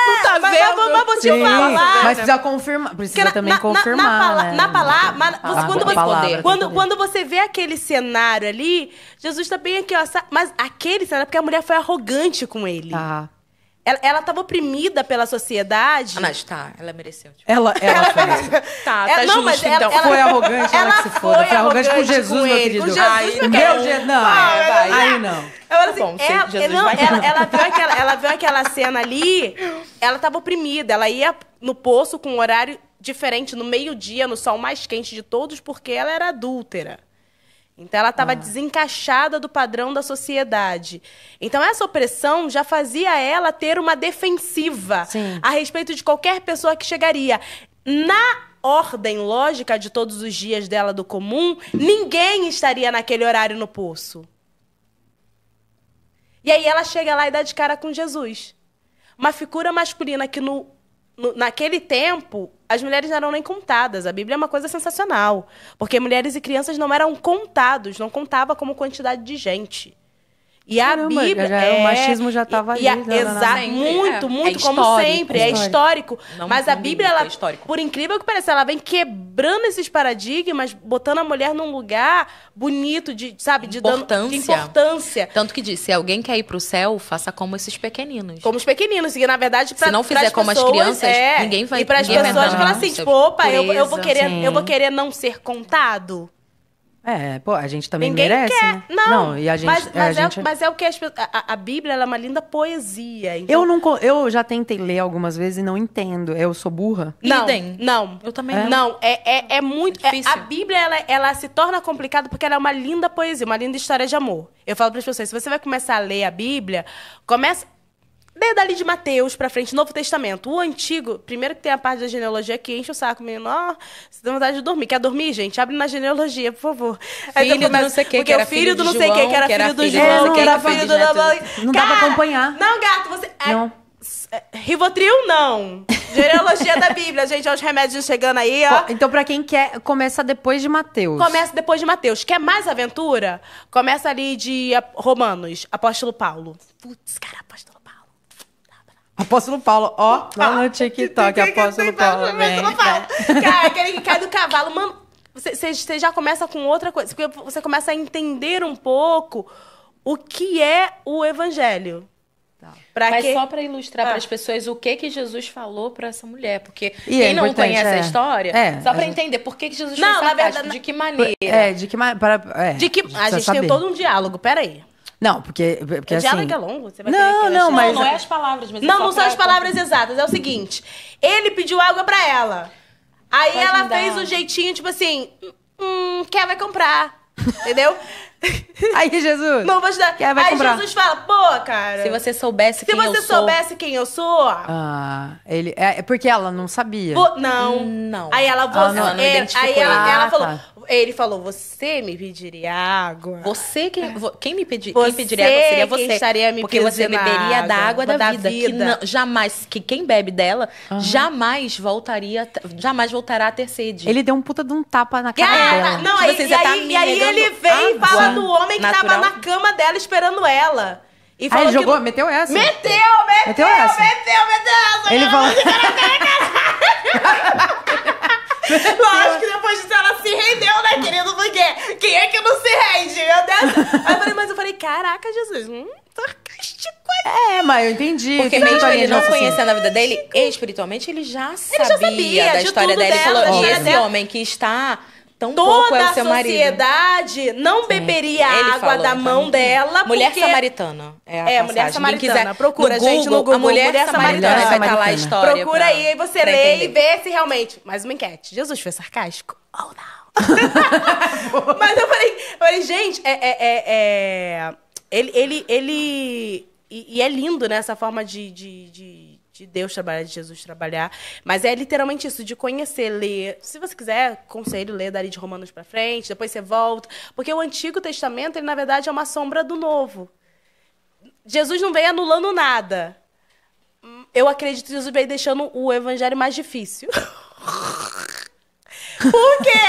Não tá vendo? Mas, mas, te falar. mas precisa confirmar. Precisa na, também na, confirmar. Na, né? na palavra. mas, quando, você, palavra, quando, quando você vê aquele cenário ali, Jesus tá bem aqui, ó. Mas aquele cenário, é porque a mulher foi arrogante com ele. Tá. Ela, estava oprimida pela sociedade. Ah, mas tá, ela mereceu. Tipo. Ela, ela foi. tá, tá é, ela, justo, então. ela, foi arrogante, ela, que se foda. Foi, arrogante com Jesus, com ele, meu querido. Com Jesus, Ai, é meu não. Ah, vai, vai. Aí é. não. Ela, tá assim, Bom, ela, Jesus não, vai, ela, não. ela, viu aquela, ela viu aquela cena ali, ela estava oprimida. Ela ia no poço com um horário diferente, no meio-dia, no sol mais quente de todos, porque ela era adúltera. Então ela estava ah. desencaixada do padrão da sociedade. Então essa opressão já fazia ela ter uma defensiva Sim. a respeito de qualquer pessoa que chegaria. Na ordem lógica de todos os dias dela do comum, ninguém estaria naquele horário no poço. E aí ela chega lá e dá de cara com Jesus. Uma figura masculina que no no, naquele tempo, as mulheres não eram nem contadas. A Bíblia é uma coisa sensacional. Porque mulheres e crianças não eram contados, não contava como quantidade de gente. E Caramba, a Bíblia. Já, é, o machismo já estava ali. A, não, não, não, muito, é, muito, é como sempre. É histórico. mas a Bíblia, é ela, por incrível que pareça, ela vem quebrando esses paradigmas, botando a mulher num lugar bonito, de, sabe, de, dano, de importância. Tanto que disse, se alguém quer ir para o céu, faça como esses pequeninos. Como os pequeninos. E, na verdade, pra, Se não fizer como pessoas, as crianças, é. ninguém vai... E para as pessoas, falar assim, tipo, opa, eu, eu, vou querer, eu vou querer não ser contado. É, pô, a gente também Ninguém merece. Quer. Né? Não, não, e a gente. Mas, é, mas, a é, gente... mas é, o que as, a, a Bíblia é uma linda poesia. Então... Eu, não, eu já tentei ler algumas vezes e não entendo. Eu sou burra. Não, Idem. não. Eu também é. não. É, é, é muito. É a Bíblia ela, ela se torna complicada porque ela é uma linda poesia, uma linda história de amor. Eu falo para as pessoas: se você vai começar a ler a Bíblia, começa Daí dali de Mateus pra frente, Novo Testamento. O antigo, primeiro que tem a parte da genealogia que enche o saco, menino. Você tem vontade de dormir. Quer dormir, gente? Abre na genealogia, por favor. Filho então, começa, do não sei o que, que era filho do não sei o que, que era filho do João, que era filho do. Não dá pra acompanhar. Não, gato, você. É não. É, Rivotril, não. Genealogia da Bíblia, gente. Olha os remédios chegando aí, ó. Então, pra quem quer, começa depois de Mateus. Começa depois de Mateus. Quer mais aventura? Começa ali de Romanos, Apóstolo Paulo. Putz, cara, Apóstolo Apóstolo Paulo, ó, lá no TikTok, Apóstolo Paulo. Apóstolo Paulo. Cara, aquele que cai do cavalo, mano você já começa com outra coisa, porque você começa a entender um pouco o que é o evangelho. Tá. Mas que... só para ilustrar ah. para as pessoas o que que Jesus falou para essa mulher, porque e é quem é não conhece é. a história, é, só para gente... entender por que, que Jesus não, na verdade, de que maneira. É, de que maneira. É, de que a gente tem todo um diálogo, peraí. Não, porque. porque o assim diálogo é longo, você vai não, ter não, mas... não, não é as palavras, mas. É não, é não são as palavras exatas. É o seguinte: ele pediu água pra ela. Aí Pode ela fez um jeitinho, tipo assim: hum, quer vai comprar. Entendeu? Aí, Jesus. Não vou te dar. Quer vai Aí comprar. Jesus fala, pô, cara. Se você soubesse quem eu sou. Se você soubesse quem eu sou. Ah, ele. É, é, porque ela não sabia. não. Não. Aí ela, você, ela não, não é, Aí ela, ela ah, falou: tá. Ele falou: Você me pediria água. Você quem é. quem me pedi, você quem pediria água seria você. Quem estaria me porque você beberia da água da, da vida, vida, Que não, jamais, que quem bebe dela uhum. jamais voltaria, jamais voltará a ter sede. Ele deu um puta de um tapa na cara ah, dela. Não, tipo, e, assim, e, tá e aí, ele vem e fala do homem natural. que tava na cama dela esperando ela. E falou aí jogou, que... meteu essa. Meteu, meteu, meteu essa. Meteu, meteu essa. Ele falou. Lógico que depois disso ela se rendeu, né, querido? Porque quem é que não se rende? Eu Deus Aí eu falei, mas eu falei, caraca, Jesus, hum, sarcástico É, mas eu entendi. Porque mesmo tá ele não tipo assim, conhecendo a vida dele, espiritualmente, ele já sabia, ele já sabia da história dela. dela. Ele falou, esse né? homem que está Tão é Toda é a sociedade não beberia a água da mão então, dela. Mulher porque... samaritana. É, a é mulher samaritana. Quiser, procura, no gente, Google, no Google. A mulher, mulher samaritana, samaritana. vai estar tá lá a história. Procura pra, aí, aí você lê entender. e vê se realmente. Mais uma enquete. Jesus foi sarcástico? Ou oh, não? Mas eu falei, eu falei gente, é, é, é, é. ele, ele, ele. E, e é lindo, né? Essa forma de, de, de de Deus trabalhar, de Jesus trabalhar. Mas é literalmente isso, de conhecer, ler. Se você quiser, conselho, ler dali de Romanos para frente, depois você volta. Porque o Antigo Testamento, ele, na verdade, é uma sombra do Novo. Jesus não veio anulando nada. Eu acredito que Jesus veio deixando o evangelho mais difícil. Por quê?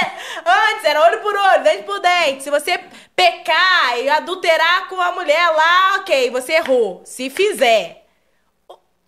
Antes era olho por olho, dente por dente. Se você pecar e adulterar com a mulher lá, ok, você errou. Se fizer.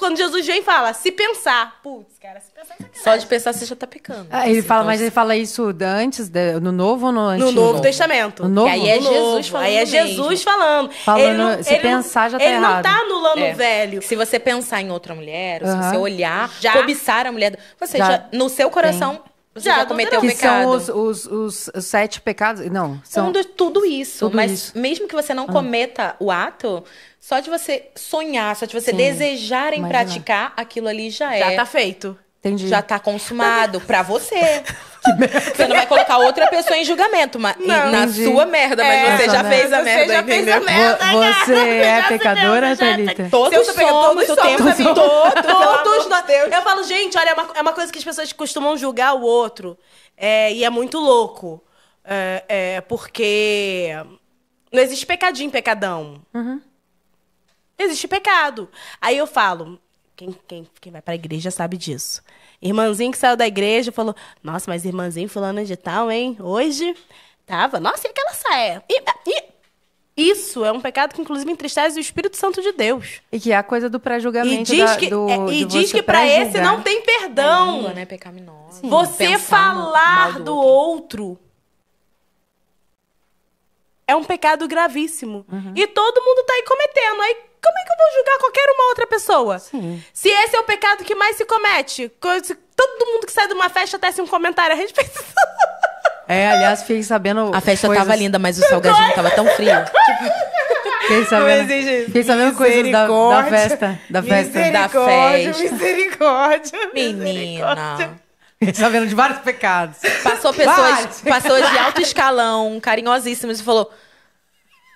Quando Jesus vem e fala, se pensar. Putz, cara, se pensar é Só de pensar você já tá pecando. Ah, ele fala, então, mas ele fala isso antes, no Novo ou no Antigo? No Novo Testamento. No novo? aí é Jesus falando. Aí é Jesus falando. falando ele não, se ele pensar já tá ele errado. Ele não tá anulando é. o velho. Se você pensar em outra mulher, se você olhar, já. cobiçar a mulher, você já, já no seu coração... Tem. Você já, já cometeu o pecado. são os, os, os, sete pecados. Não, são. Um de, tudo isso. Tudo mas isso. mesmo que você não ah. cometa o ato, só de você sonhar, só de você Sim, desejar em praticar, aquilo ali já é. Já tá feito. Entendi. Já tá consumado pra você. você não vai colocar outra pessoa em julgamento, mas na entendi. sua merda, mas é, você já fez a merda. Você já fez a merda. Você é pecadora, Thalita? Todos tá tá somos, todos o tempo todos, todos, todos nós. Eu falo, gente, olha, é uma, é uma, coisa que as pessoas costumam julgar o outro. É, e é muito louco. É, é porque não existe pecadinho, pecadão. Uhum existe pecado. Aí eu falo, quem, quem, quem vai pra igreja sabe disso. Irmãzinho que saiu da igreja falou, nossa, mas irmãzinho fulano é de tal, hein? Hoje tava, nossa, e aquela saia? E, e, isso é um pecado que, inclusive, entristece o Espírito Santo de Deus. E que é a coisa do pré-julgamento. E diz da, que, do, é, e diz que para esse não tem perdão. É né? pecaminoso Sim, você falar do, do, outro. outro é um pecado gravíssimo. Uhum. E todo mundo tá aí cometendo. Aí como é que eu vou julgar qualquer uma outra pessoa? Sim. Se esse é o pecado que mais se comete, se todo mundo que sai de uma festa tece um comentário a respeito É, aliás, fiquei sabendo. A festa coisas... tava linda, mas o salgadinho tava tão frio. Fiquei sabendo, fiquei sabendo coisas da, da festa. Da festa. Da festa. Misericórdia. Menina. Fiquei sabendo de vários pecados. Passou pessoas, passou de alto escalão, carinhosíssimas, e falou: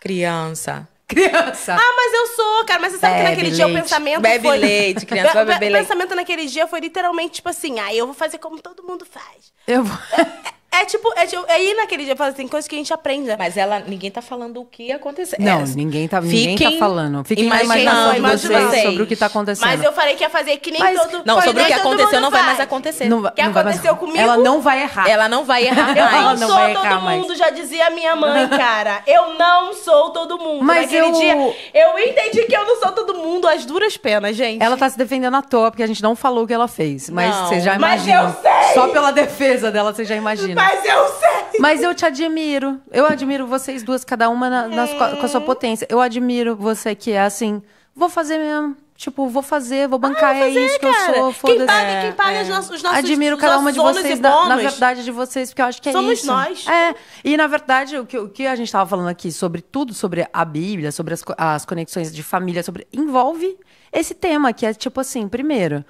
Criança, criança. Ah, mas eu sou, cara. Mas você sabe bebe que naquele leite. dia o pensamento bebe foi... leite, criança, bebe beber leite. O pensamento naquele dia foi literalmente tipo assim, ah, eu vou fazer como todo mundo faz. Eu vou... É tipo, é, tipo, é ir naquele dia, falo assim, coisas que a gente aprende. Mas ela, ninguém tá falando o que aconteceu. Não, é, assim, ninguém tá, ninguém tá falando. Fiquem na imaginando, imaginação de vocês sobre o que tá acontecendo. Mas eu falei que ia fazer que nem Mas- todo Não, sobre o que aconteceu não vai mais acontecer. Não vai- que não vai mais- aconteceu comigo? Ela não vai errar. Ela não vai errar Eu não, não sou vai todo mais. mundo, já dizia minha mãe, cara. Eu não sou todo mundo. Mas Naquele eu- dia, eu entendi que eu não sou todo mundo, as duras penas, gente. Ela tá se defendendo à toa, porque a gente não falou o que ela fez. Mas você vocês já Mas eu sei! Só pela defesa dela, vocês já imaginam. Mas eu sei. Mas eu te admiro. Eu admiro vocês duas, cada uma na, nas, é. com a sua é. potência. Eu admiro você que é assim, vou fazer mesmo. Tipo, vou fazer, vou ah, bancar, ah, fazer, é isso cara. que eu sou, foda Quem paga, quem paga é. os, nossos, os nossos Admiro cada uma de vocês, na verdade, de vocês, porque eu acho que é Somos isso. Somos nós. É, e na verdade, o que, o que a gente estava falando aqui sobre tudo, sobre a Bíblia, sobre as, as conexões de família, sobre envolve esse tema, que é tipo assim, primeiro,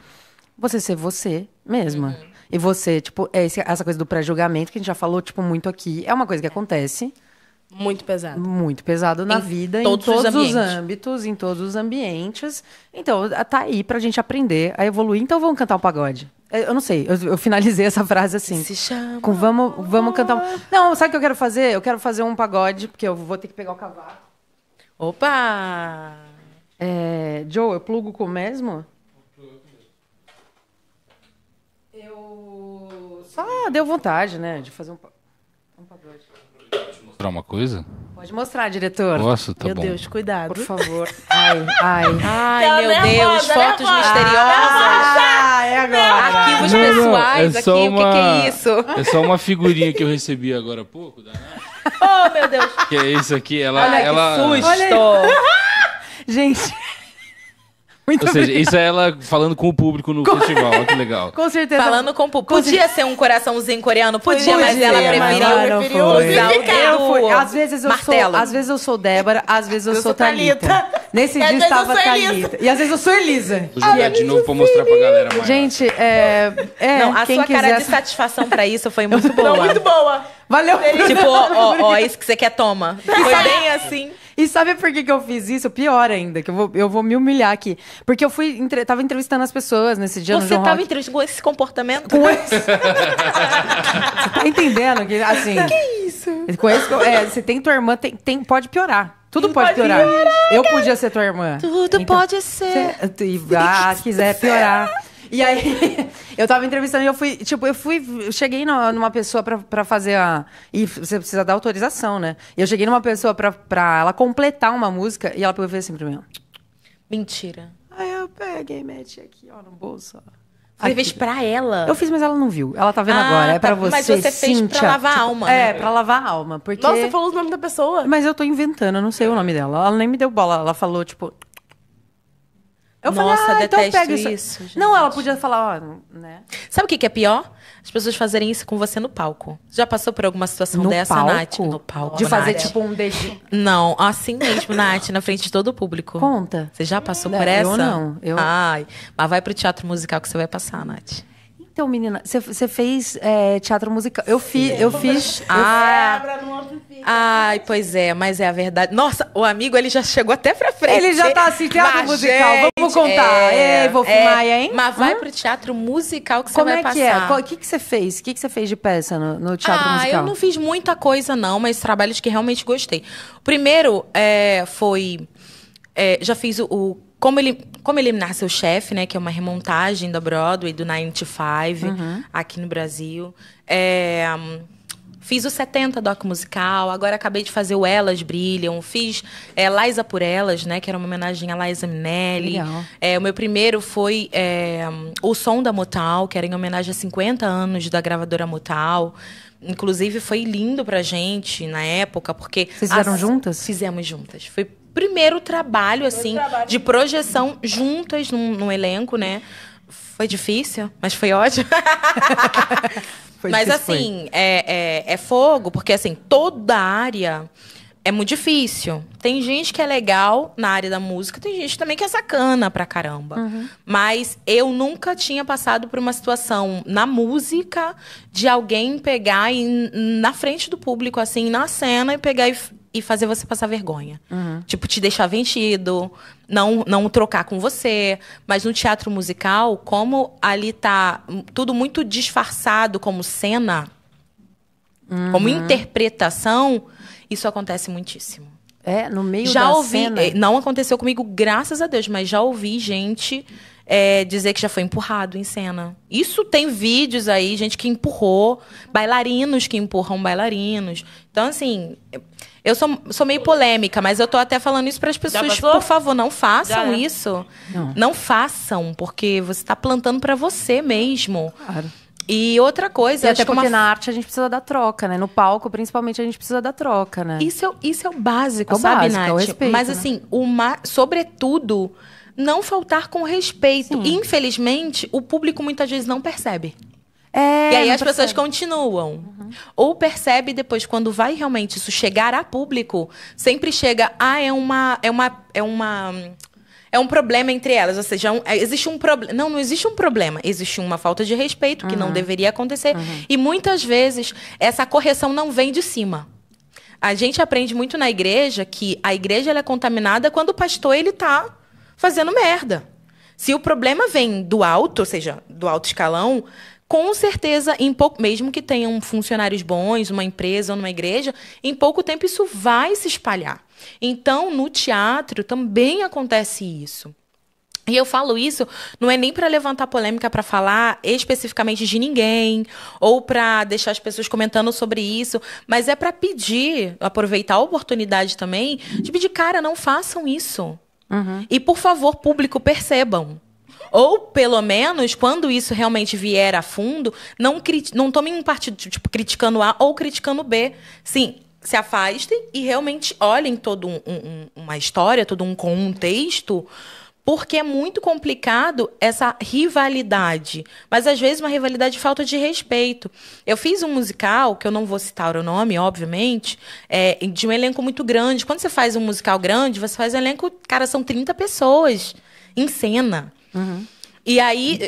você ser você mesma. Uhum. E você, tipo, é esse, essa coisa do pré-julgamento que a gente já falou, tipo, muito aqui, é uma coisa que acontece. Muito pesado. Muito pesado na em vida, todos em todos os, os, âmbitos, em todos os ambientes. Então, tá aí pra gente aprender a evoluir. Então, vamos cantar um pagode. Eu não sei, eu, eu finalizei essa frase assim. Se chama. Com, vamos, vamos cantar um... Não, sabe o que eu quero fazer? Eu quero fazer um pagode, porque eu vou ter que pegar o cavaco. Opa! É, Joe, eu plugo com o mesmo? Só deu vontade, né, de fazer um, um mostrar uma coisa? Pode mostrar, diretor. Posso? Tá meu bom. Meu Deus, cuidado. Por favor. Ai, ai. Ai, tá meu nervosa, Deus, fotos nervosa. misteriosas. Ah, é agora. Arquivos não, é pessoais não, é só aqui, uma... o que, é isso? É só uma figurinha que eu recebi agora há pouco, da Oh, meu Deus. Que é isso aqui, ela... Olha ela... que susto. Gente... Muito Ou seja, isso é ela falando com o público no com... festival. que legal. Com certeza. Falando com o público. Podia ser um coraçãozinho coreano, podia, podia mas ela preferiu usar o dedo. Às vezes eu Martelo. sou, às vezes eu sou Débora, às vezes eu, eu sou, Talita. Thalita. Nesse dia estava Thalita. E às vezes eu sou Elisa. Vou jogar de novo pra mostrar pra galera mais. Gente, é, é Não, a sua cara de satisfação pra isso foi muito boa. Não, muito boa. Valeu. Tipo, ó, ó, isso que você quer, toma. Foi bem assim. E sabe por que, que eu fiz isso? Pior ainda, que eu vou, eu vou me humilhar aqui. Porque eu fui entre, tava entrevistando as pessoas nesse dia Você no tava entrevistando com esse comportamento? Com esse... você tá entendendo que, assim... Que isso? Com esse, é, você tem tua irmã, tem, tem, pode piorar. Tudo pode, piorar. piorar. Eu podia ser tua irmã. Tudo então, pode ser. Ah, se, ah, quiser piorar. E aí, eu tava entrevistando e eu fui, tipo, eu fui, eu cheguei numa pessoa pra, pra fazer a. E você precisa dar autorização, né? E eu cheguei numa pessoa pra, pra ela completar uma música e ela pegou e fez assim pra mim: ó. Mentira. Aí eu peguei, meti aqui, ó, no bolso, ó. Você fez pra ela? Eu fiz, mas ela não viu. Ela tá vendo ah, agora. É pra tá, você. Mas você fez pra lavar a alma. É, né? É, pra lavar a alma. Porque... Nossa, você falou o nome da pessoa. Mas eu tô inventando, eu não sei o nome dela. Ela nem me deu bola. Ela falou, tipo, eu Nossa, falei, ah, então pega isso. isso não, ela podia falar, ó, né? Sabe o que, que é pior? As pessoas fazerem isso com você no palco. Já passou por alguma situação no dessa, palco? Nath? No palco. De fazer Nath. tipo um beijinho. Não, assim mesmo, Nath, na frente de todo o público. Conta. Você já passou não, por essa? Eu não. Eu... Ai, mas vai pro teatro musical que você vai passar, Nath. Então, menina, você fez é, teatro musical. Eu, fi, eu fiz. Ah, ai, pois é, mas é a verdade. Nossa, o amigo ele já chegou até pra frente. Ele já tá assim, teatro mas, musical. Gente, Vamos contar. É, Ei, é, vou é. filmar, hein? Mas vai hum? pro teatro musical que você vai passar. Como é que é? O que você fez? O que você fez de peça no, no teatro ah, musical? Ah, eu não fiz muita coisa, não, mas trabalhos que realmente gostei. Primeiro, é, foi. É, já fiz o, o como, ele, como eliminar seu chefe, né? Que é uma remontagem da Broadway, do 95, uhum. aqui no Brasil. É, Fiz o 70 Doc Musical, agora acabei de fazer o Elas Brilham, fiz é, Liza por Elas, né? Que era uma homenagem a Liza Minelli. É, o meu primeiro foi é, O Som da Motal, que era em homenagem a 50 anos da gravadora Motal. Inclusive, foi lindo pra gente na época, porque. Vocês fizeram as... juntas? Fizemos juntas. Foi primeiro trabalho, assim, trabalho. de projeção juntas num, num, elenco, né? Foi difícil, mas foi ótimo. foi mas assim, é, é, é fogo, porque assim, toda área é muito difícil. Tem gente que é legal na área da música, tem gente também que é sacana pra caramba. Uhum. Mas eu nunca tinha passado por uma situação na música de alguém pegar e, na frente do público, assim, na cena, e pegar e e fazer você passar vergonha. Uhum. Tipo, te deixar vendido, não, não trocar com você. Mas no teatro musical, como ali tá tudo muito disfarçado como cena, uhum. como interpretação, isso acontece muitíssimo. É, no meio já da ouvi, cena. Eh, não aconteceu comigo, graças a Deus, mas já ouvi gente é, dizer que já foi empurrado em cena. Isso tem vídeos aí, gente que empurrou, bailarinos que empurram bailarinos. Então, assim, eu sou, sou meio polêmica, mas eu tô até falando isso para as pessoas. Por favor, não façam isso. Não. não. façam, porque você está plantando para você mesmo. Claro. E outra coisa, e até porque uma... na arte a gente precisa da troca, né? No palco, principalmente, a gente precisa da troca, né? Isso é, isso é o básico, é o sabe, básico, Nath? É o respeito, Mas né? assim, uma... sobretudo, não faltar com respeito. Sim. Infelizmente, o público muitas vezes não percebe. É, e aí as percebe. pessoas continuam. Uhum. Ou percebe depois, quando vai realmente isso chegar a público, sempre chega, ah, é uma. É uma. É uma é um problema entre elas, ou seja, é um, é, existe um problema. Não, não existe um problema, existe uma falta de respeito uhum. que não uhum. deveria acontecer. Uhum. E muitas vezes essa correção não vem de cima. A gente aprende muito na igreja que a igreja é contaminada quando o pastor ele tá fazendo merda. Se o problema vem do alto, ou seja, do alto escalão, com certeza, em pouco, mesmo que tenham funcionários bons, uma empresa ou uma igreja, em pouco tempo isso vai se espalhar. Então, no teatro também acontece isso. E eu falo isso não é nem para levantar polêmica para falar especificamente de ninguém ou para deixar as pessoas comentando sobre isso, mas é para pedir, aproveitar a oportunidade também de pedir cara, não façam isso. Uhum. E por favor, público, percebam. Ou, pelo menos, quando isso realmente vier a fundo, não, não tomem um partido tipo, criticando A ou criticando B. Sim, se afastem e realmente olhem toda um, um, uma história, todo um contexto, porque é muito complicado essa rivalidade. Mas às vezes uma rivalidade de falta de respeito. Eu fiz um musical, que eu não vou citar o nome, obviamente, é, de um elenco muito grande. Quando você faz um musical grande, você faz um elenco, cara, são 30 pessoas em cena. Uhum. E aí,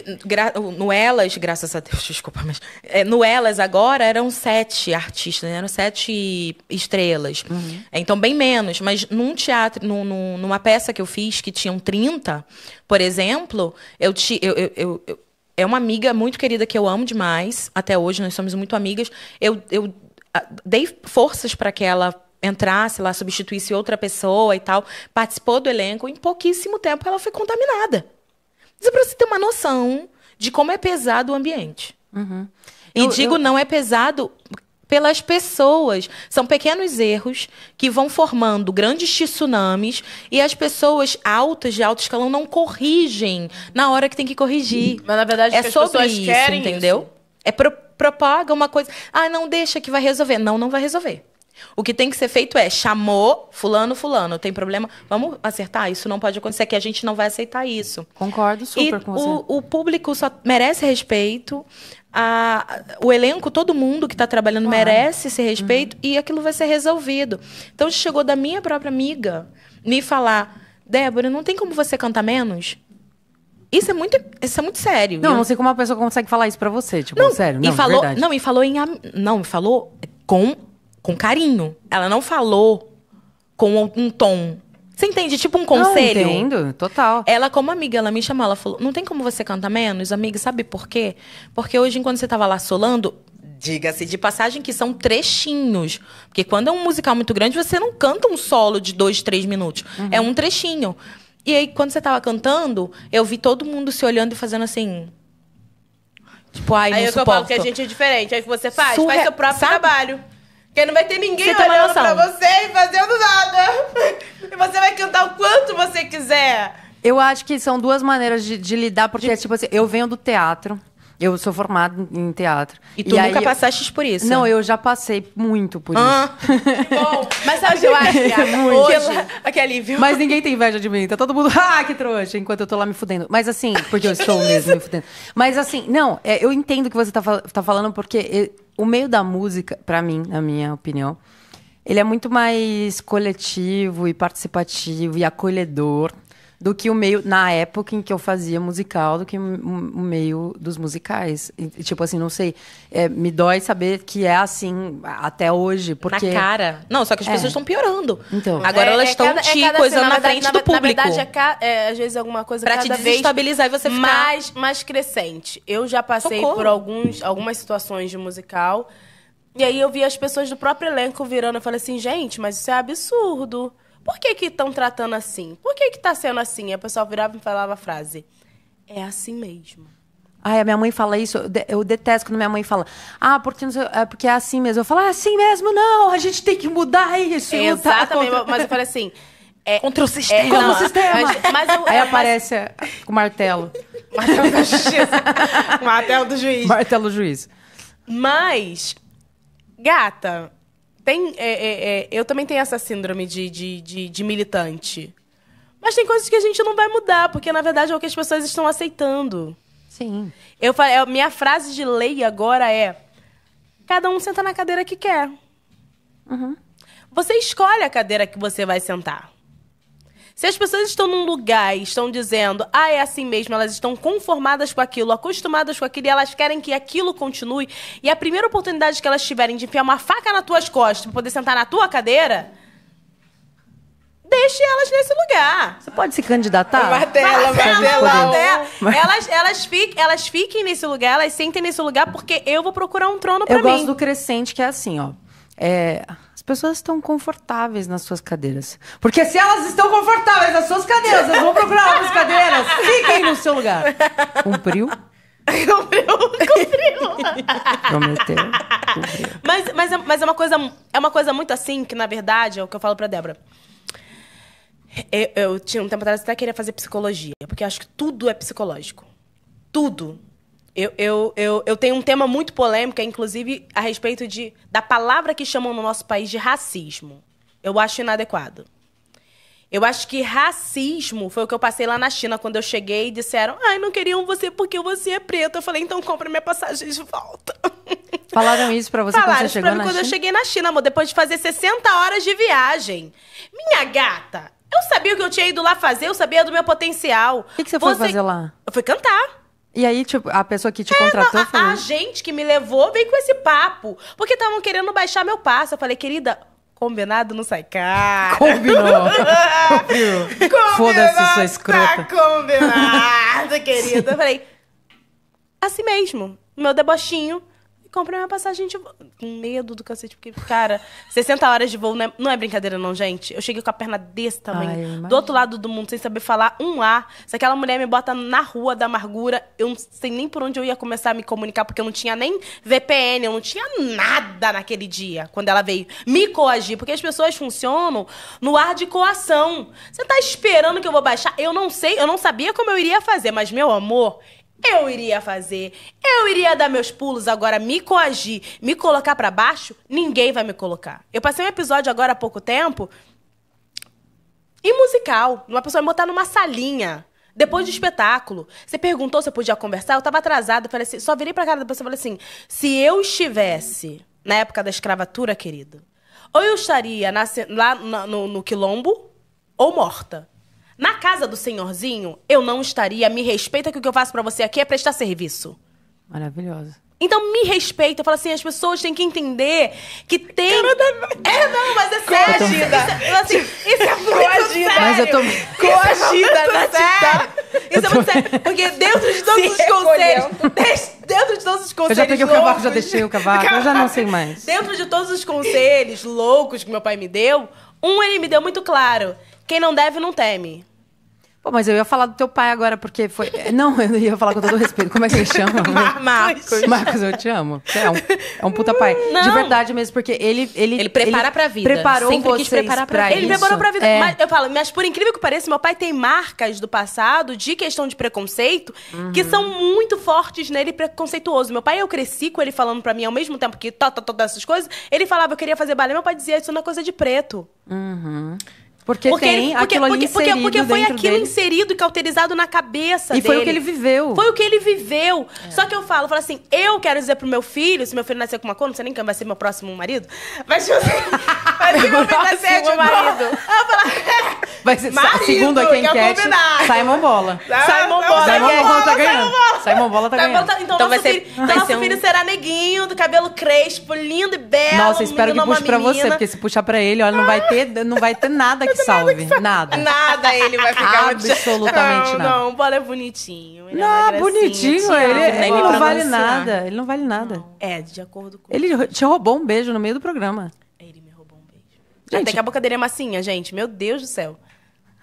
no Elas, graças a Deus, desculpa, mas. É, no Elas agora eram sete artistas, né? eram sete estrelas. Uhum. Então, bem menos. Mas num teatro, numa peça que eu fiz que tinham 30, por exemplo, eu, te, eu, eu, eu é uma amiga muito querida que eu amo demais. Até hoje, nós somos muito amigas. Eu, eu dei forças para que ela entrasse lá, substituísse outra pessoa e tal. Participou do elenco. Em pouquíssimo tempo, ela foi contaminada. Isso é para você ter uma noção de como é pesado o ambiente. Uhum. E eu, digo eu... não é pesado pelas pessoas. São pequenos erros que vão formando grandes tsunamis e as pessoas altas, de alto escalão, não corrigem na hora que tem que corrigir. Mas na verdade é sobre isso, entendeu? Isso. É pro, propaga uma coisa. Ah, não deixa que vai resolver. Não, não vai resolver. O que tem que ser feito é chamou fulano, fulano, tem problema, vamos acertar, isso não pode acontecer que a gente não vai aceitar isso. Concordo super e com você. O, o público só merece respeito. A, o elenco, todo mundo que está trabalhando claro. merece esse uhum. respeito uhum. e aquilo vai ser resolvido. Então chegou da minha própria amiga me falar, Débora, não tem como você cantar menos? Isso é muito, isso é muito sério. Não, não sei como uma pessoa consegue falar isso para você, tipo, não, sério. Não, e falou, não, e falou em, não, falou com com carinho. Ela não falou com um tom. Você entende? Tipo um conselho. Não, entendo, total. Ela, como amiga, ela me chamou, ela falou: não tem como você cantar menos, amiga, sabe por quê? Porque hoje, enquanto você tava lá solando, diga-se de passagem que são trechinhos. Porque quando é um musical muito grande, você não canta um solo de dois, três minutos. Uhum. É um trechinho. E aí, quando você tava cantando, eu vi todo mundo se olhando e fazendo assim. Tipo, ai, aí não Aí é eu falo que a gente é diferente. Aí é você faz, Surre... faz seu próprio sabe? trabalho. Porque não vai ter ninguém você olhando pra você e fazendo nada. E você vai cantar o quanto você quiser. Eu acho que são duas maneiras de, de lidar, porque, de... tipo assim, eu venho do teatro. Eu sou formada em teatro. E tu e nunca passaste por isso? Não, eu já passei muito por ah, isso. Que bom! Mas sabe o que eu acho? É Hoje, aquele alívio. Mas ninguém tem inveja de mim. Tá todo mundo, ah, que trouxa, enquanto eu tô lá me fudendo. Mas assim, porque eu estou mesmo me fudendo. Mas assim, não, é, eu entendo o que você tá, tá falando, porque eu, o meio da música, pra mim, na minha opinião, ele é muito mais coletivo e participativo e acolhedor do que o meio, na época em que eu fazia musical, do que o meio dos musicais. E, tipo assim, não sei. É, me dói saber que é assim até hoje. Porque... Na cara. Não, só que as é. pessoas estão piorando. Então. Agora é, elas é estão cada, é te coisando assim, na, na, frente na, do público. Na é verdade, é, às vezes alguma coisa pra te desestabilizar e você ficar... mais, mais crescente. Eu já passei Socorro. por alguns, algumas situações de musical. E aí eu vi as pessoas do próprio elenco virando. Eu falei assim, gente, mas isso é absurdo. Por que que estão tratando assim? Por que que tá sendo assim? E a pessoa virava e falava a frase. É assim mesmo. Ai, a minha mãe fala isso, eu, detesto quando minha mãe fala, ah, porque, sei, é, porque é assim mesmo. Eu falo, é assim mesmo, não, a gente tem que mudar isso. É, exatamente, contra... Tá, mas eu falo assim... É, contra o é, sistema. É, o sistema. Mas, mas eu, Aí mas... aparece o martelo. martelo da justiça. martelo do juiz. Martelo do juiz. Mas, gata, tem. É, é, é, eu também tenho essa síndrome de, de, de, de militante. Mas tem coisas que a gente não vai mudar, porque na verdade é o que as pessoas estão aceitando. Sim. Eu, eu é, minha frase de lei agora é: cada um senta na cadeira que quer. Uhum. Você escolhe a cadeira que você vai sentar. Se as pessoas estão num lugar e estão dizendo, ah, é assim mesmo, elas estão conformadas com aquilo, acostumadas com aquilo, e elas querem que aquilo continue, e a primeira oportunidade que elas tiverem de enfiar uma faca nas tuas costas para poder sentar na tua cadeira, deixe elas nesse lugar. Você pode se candidatar? Martela, martela. martela. Elas, elas, fiquem, elas fiquem nesse lugar, elas sentem nesse lugar, porque eu vou procurar um trono para mim. Eu gosto do crescente, que é assim, ó. É, pessoas estão confortáveis nas suas cadeiras. Porque se elas estão confortáveis nas suas cadeiras, elas vão procurar outras cadeiras. Fiquem no seu lugar. Cumpriu? Cumpriu, cumpriu. Prometeu. Mas, mas, é, mas é, uma coisa, é uma coisa muito assim, que na verdade é o que eu falo pra Débora. Eu, eu tinha um tempo atrás até queria fazer psicologia, porque eu acho que tudo é psicológico. Tudo. Eu, eu, eu, eu tenho um tema muito polêmico, é, inclusive a respeito de, da palavra que chamam no nosso país de racismo. Eu acho inadequado. Eu acho que racismo foi o que eu passei lá na China quando eu cheguei e disseram: ai, não queriam você porque você é preto. Eu falei: então compra minha passagem de volta. Falaram isso pra você Falaram quando você chegou pra mim quando China? eu cheguei na China, amor, depois de fazer 60 horas de viagem. Minha gata, eu sabia o que eu tinha ido lá fazer, eu sabia do meu potencial. O que, que, você, você... foi fazer lá? Eu fui cantar. E aí, tipo, a pessoa que te é, contratou falou... A gente que me levou veio com esse papo. Porque estavam querendo baixar meu passo. Eu falei, querida, Combinado não sai caro. Combinou. Combinou. Foda-se, sua tá escrota. Tá combinado, querida. Eu falei, assim mesmo. Meu debochinho. E comprei minha passagem de voo. Com medo do cacete, porque, cara, 60 horas de voo não é, não é brincadeira, não, gente. Eu cheguei com a perna desse tamanho, Ai, do outro lado do mundo, sem saber falar um A. Se aquela mulher me bota na rua da amargura, eu não sei nem por onde eu ia começar a me comunicar, porque eu não tinha nem VPN, eu não tinha nada naquele dia, quando ela veio me coagir. Porque as pessoas funcionam no ar de coação. Você tá esperando que eu vou baixar? Eu não sei, eu não sabia como eu iria fazer, mas, meu amor, eu iria fazer, eu iria dar meus pulos agora, me coagir, me colocar para baixo, ninguém vai me colocar. Eu passei um episódio agora há pouco tempo e musical, uma pessoa me botar numa salinha depois do espetáculo. Você perguntou se eu podia conversar, eu tava atrasada, falei assim, só virei pra cara da pessoa e falei assim: "Se eu estivesse na época da escravatura, querido, ou eu estaria na, lá no, no, no quilombo ou morta." Na casa do senhorzinho, eu não estaria. Me respeita que o que eu faço para você aqui é prestar serviço. Maravilhosa. Então me respeita, Eu falo assim, as pessoas têm que entender que tem. Da... É, não, mas é sério. É- falo Assim, isso é muito Coagida. Sério. Mas eu tô. Coagida, né? Isso é muito sério. Porque dentro de todos Se os conselhos. Dentro de todos os conselhos. Eu já peguei loucos, o cavaco, já deixei o cavaco, eu já não sei mais. Dentro de todos os conselhos loucos que meu pai me deu, um ele me deu muito claro quem não deve, não teme. Pô, mas eu ia falar do teu pai agora, porque foi. Não, eu ia falar com todo respeito. Como é que ele chama? Marcos. Marcos, eu te amo. É um, é um puta pai. Não. De verdade mesmo, porque ele. Ele, ele prepara ele pra vida. Preparou Sempre vocês quis preparar pra, pra Ele isso. preparou pra vida. É. Mas, eu falo, mas por incrível que pareça, meu pai tem marcas do passado de questão de preconceito uhum. que são muito fortes nele, preconceituoso. Meu pai, eu cresci com ele falando pra mim ao mesmo tempo que tá, tá, tá, todas essas coisas. Ele falava, eu queria fazer balé. Meu pai dizia, isso não é coisa de preto. Uhum. Porque, porque tem ele, porque, aquilo porque, porque, porque, foi aquilo dele. inserido e cauterizado na cabeça e dele. E foi o que ele viveu. Foi o que ele viveu. É. Só que eu falo, eu falo assim, eu quero dizer pro meu filho, se meu filho nascer com uma cor, não sei nem quem vai ser meu próximo marido, mas tipo assim, mas se meu filho nascer de tipo, marido, eu falo, vai ser, marido, segundo é a enquete, quer, Simon Bola. Simon Bola. Simon Bola tá ganhando. Simon Bola tá ganhando. Então, vai então ser, vai nosso ser filho será neguinho, do cabelo crespo, lindo e belo. Nossa, espero que puxe pra você, porque se puxar pra ele, olha, não vai ter, não vai ter nada que salve. Nada. Nada, ele vai ficar Absolutamente não, nada. Não, o bola é bonitinho. não, é bonitinho. Ele, é ele, é- ele não vale nada. Ele não vale nada. Não. É, de acordo com. Ele te roubou um beijo no meio do programa. Ele me roubou um beijo. Gente, Até ah, que a boca dele é massinha, gente. Meu Deus do céu.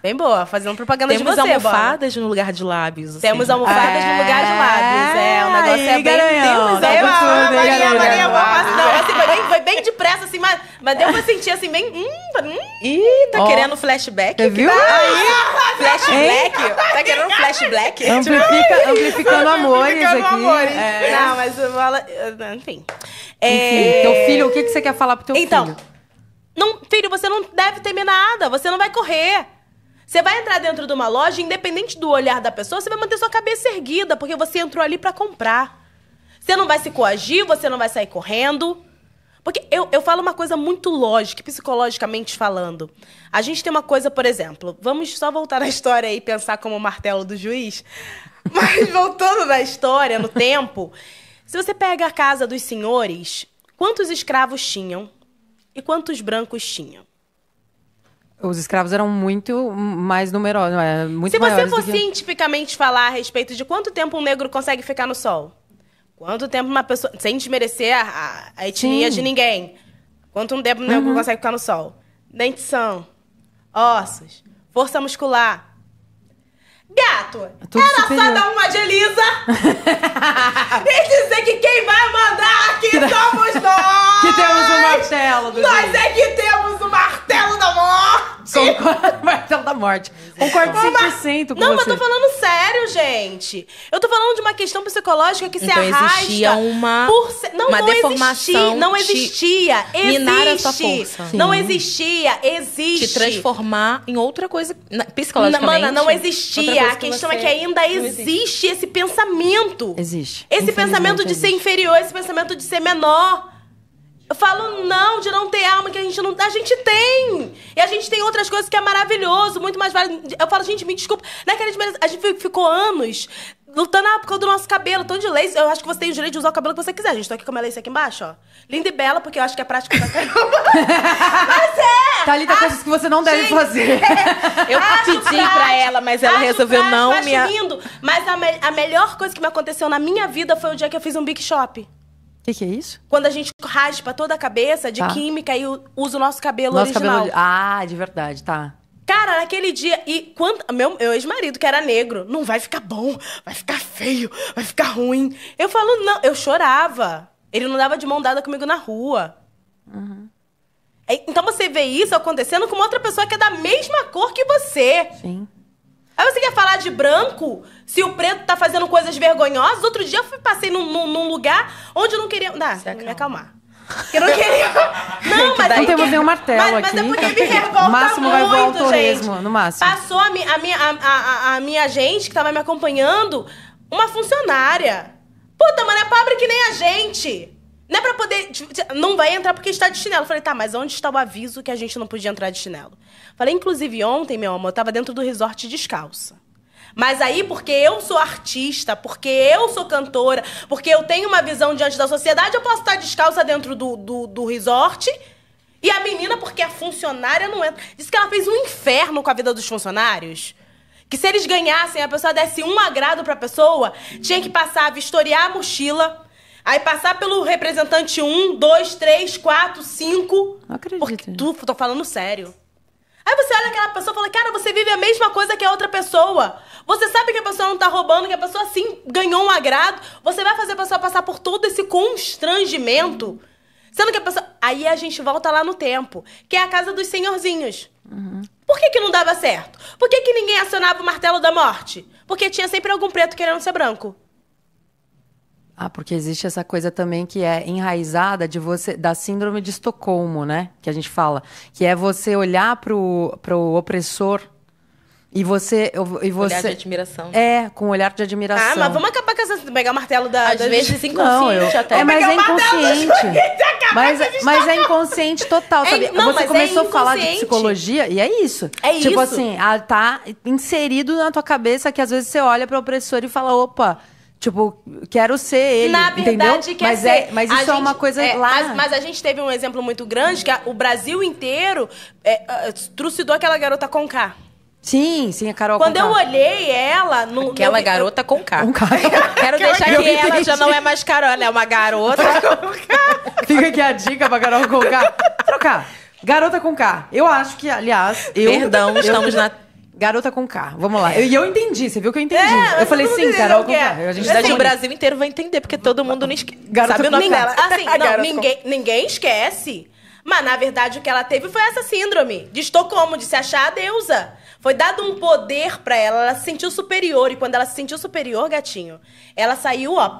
Bem boa, fazendo propaganda Temos de você, almofadas no lugar de lábios. Assim. Temos almofadas é... no lugar de é, lábios. É, o negócio Aí, é bem... Garanhão, Deus, tá é, Maria, Maria, Maria, Maria, assim, foi bem depressa, assim, mas... Mas deu pra sentir assim, bem. Hum, hum, Ih, hum, tá ó. querendo flashback? Você viu? Tá aí, flashback? Tá querendo flashback? Amplifica, amplificando amores aqui. Amores. É. Não, mas fala. Enfim. É... Enfim, teu filho, o que, que você quer falar pro teu então, filho? Então, filho, você não deve temer nada, você não vai correr. Você vai entrar dentro de uma loja, independente do olhar da pessoa, você vai manter sua cabeça erguida, porque você entrou ali para comprar. Você não vai se coagir, você não vai sair correndo. Porque eu, eu falo uma coisa muito lógica, psicologicamente falando. A gente tem uma coisa, por exemplo, vamos só voltar na história e pensar como o martelo do juiz. Mas voltando na história, no tempo, se você pega a casa dos senhores, quantos escravos tinham e quantos brancos tinham? Os escravos eram muito mais numerosos, é, muito Se você fosse que... cientificamente falar a respeito de quanto tempo um negro consegue ficar no sol, Quanto tempo uma pessoa. Sem desmerecer a, a etnia Sim. de ninguém. Quanto um tempo né, uhum. não consegue ficar no sol? Dentição, ossos, força muscular. Gato, é era superior. só dar uma de Elisa e dizer que quem vai mandar aqui somos nós! Que temos o martelo do Nós é que temos o martelo da morte! Concordo, Martelo da Morte. É. Concordo 100% com Não, mas eu tô falando sério, gente. Eu tô falando de uma questão psicológica que se Então arrasta. existia uma- por se- não, uma não deformação Existia, não existia. minar a sua força. Não existia. Existe. te transformar em outra coisa na- psicologicamente. Mana, não existia. A que questão é que ainda existe. existe esse pensamento. Existe. Esse pensamento de ser inferior, esse pensamento de ser menor. Eu falo não de não ter alma que a gente não. A gente tem! E a gente tem outras coisas que é maravilhoso, muito mais válido. Eu falo, gente, me desculpa. Não é que a gente, a gente ficou anos lutando ah, por causa do nosso cabelo, tão de leis. Eu acho que você tem o direito de usar o cabelo que você quiser. A gente tá aqui com a lace aqui embaixo, ó. Linda e bela, porque eu acho que é prática pra mas é! Thalita, tá coisas que você não deve gente, fazer. É. eu pedi pra ela, mas ela resolveu prático, não. Acho minha... lindo. Mas a, me a melhor coisa que me aconteceu na minha vida foi o dia que eu fiz um big shop. O que, que é isso? Quando a gente raspa toda a cabeça de tá. química e usa o nosso cabelo nosso original. Cabelo... Ah, de verdade, tá. Cara, naquele dia, e quando. Meu, meu ex-marido, que era negro, não vai ficar bom, vai ficar feio, vai ficar ruim. Eu falo, não, eu chorava. Ele não dava de mão dada comigo na rua. Uhum. É, então você vê isso acontecendo com uma outra pessoa que é da mesma cor que você. Sim. Aí você quer falar de branco? Se o preto tá fazendo coisas vergonhosas? Outro dia eu fui, passei num, num, num lugar onde eu não queria. Dá, ah, me acalmar. eu não queria. Não, mas. Não temos nenhum martelo mas, aqui. Mas é porque me revolta o máximo muito, vai voltar, o no máximo. Passou a, mi, a, minha, a, a, a minha gente que tava me acompanhando, uma funcionária. Puta, mano, é pobre que nem a gente. Não é pra poder. Não vai entrar porque está de chinelo. falei, tá, mas onde está o aviso que a gente não podia entrar de chinelo? Falei, inclusive ontem, meu amor, eu tava dentro do resort descalça. Mas aí, porque eu sou artista, porque eu sou cantora, porque eu tenho uma visão diante da sociedade, eu posso estar descalça dentro do, do, do resort. E a menina, porque é funcionária, não entra. disse que ela fez um inferno com a vida dos funcionários. Que se eles ganhassem, a pessoa desse um agrado pra pessoa, tinha que passar a vistoriar a mochila Aí passar pelo representante 1, 2, 3, 4, 5. Não acredito. Porque tu, tô falando sério. Aí você olha aquela pessoa e fala, cara, você vive a mesma coisa que a outra pessoa. Você sabe que a pessoa não tá roubando, que a pessoa sim ganhou um agrado. Você vai fazer a pessoa passar por todo esse constrangimento. Sendo que a pessoa. Aí a gente volta lá no tempo, que é a casa dos senhorzinhos. Uhum. Por que, que não dava certo? Por que, que ninguém acionava o martelo da morte? Porque tinha sempre algum preto querendo ser branco. Ah, porque existe essa coisa também que é enraizada de você da síndrome de Estocolmo, né? Que a gente fala, que é você olhar pro, pro opressor e você e você olhar de admiração. É, com um olhar de admiração. Ah, mas vamos acabar com essa pegar o martelo da às vezes inconsciente não, eu, até. É, mas é inconsciente. mas, mas é inconsciente total, é sabe? É, não, você é começou é a falar de psicologia e é isso. É tipo isso. Tipo assim, ah, tá inserido na tua cabeça que às vezes você olha para o opressor e fala, opa, Tipo, quero ser ele. Na verdade, entendeu? quer mas é- ser. É, mas isso é uma coisa é, lá. Mas, mas, a gente teve um exemplo muito grande que a, o Brasil inteiro é, é trucidou aquela garota com K. Sim, sim, a Carol Quando eu olhei ela... No, Aquela meu... garota com K. Com K. Quero deixar que ela já não é mais Carol, ela é uma garota com K. Fica aqui a dica pra Carol com K. Trocar. Garota com K. Eu acho que, aliás... Eu, Perdão, eu, estamos eu, na Garota com K, vamos lá. É. E eu, eu entendi, você viu que eu entendi. É, eu falei, sim, Carol é com é. K. A gente tá assim, o Brasil inteiro vai entender, porque todo mundo não esquece. Garota sabe o nome dela. Assim, não, ninguém, com... ninguém esquece. Mas, na verdade, o que ela teve foi essa síndrome de Estocolmo, de se achar a deusa. Foi dado um poder para ela, ela se sentiu superior. E quando ela se sentiu superior, gatinho, ela saiu, ó,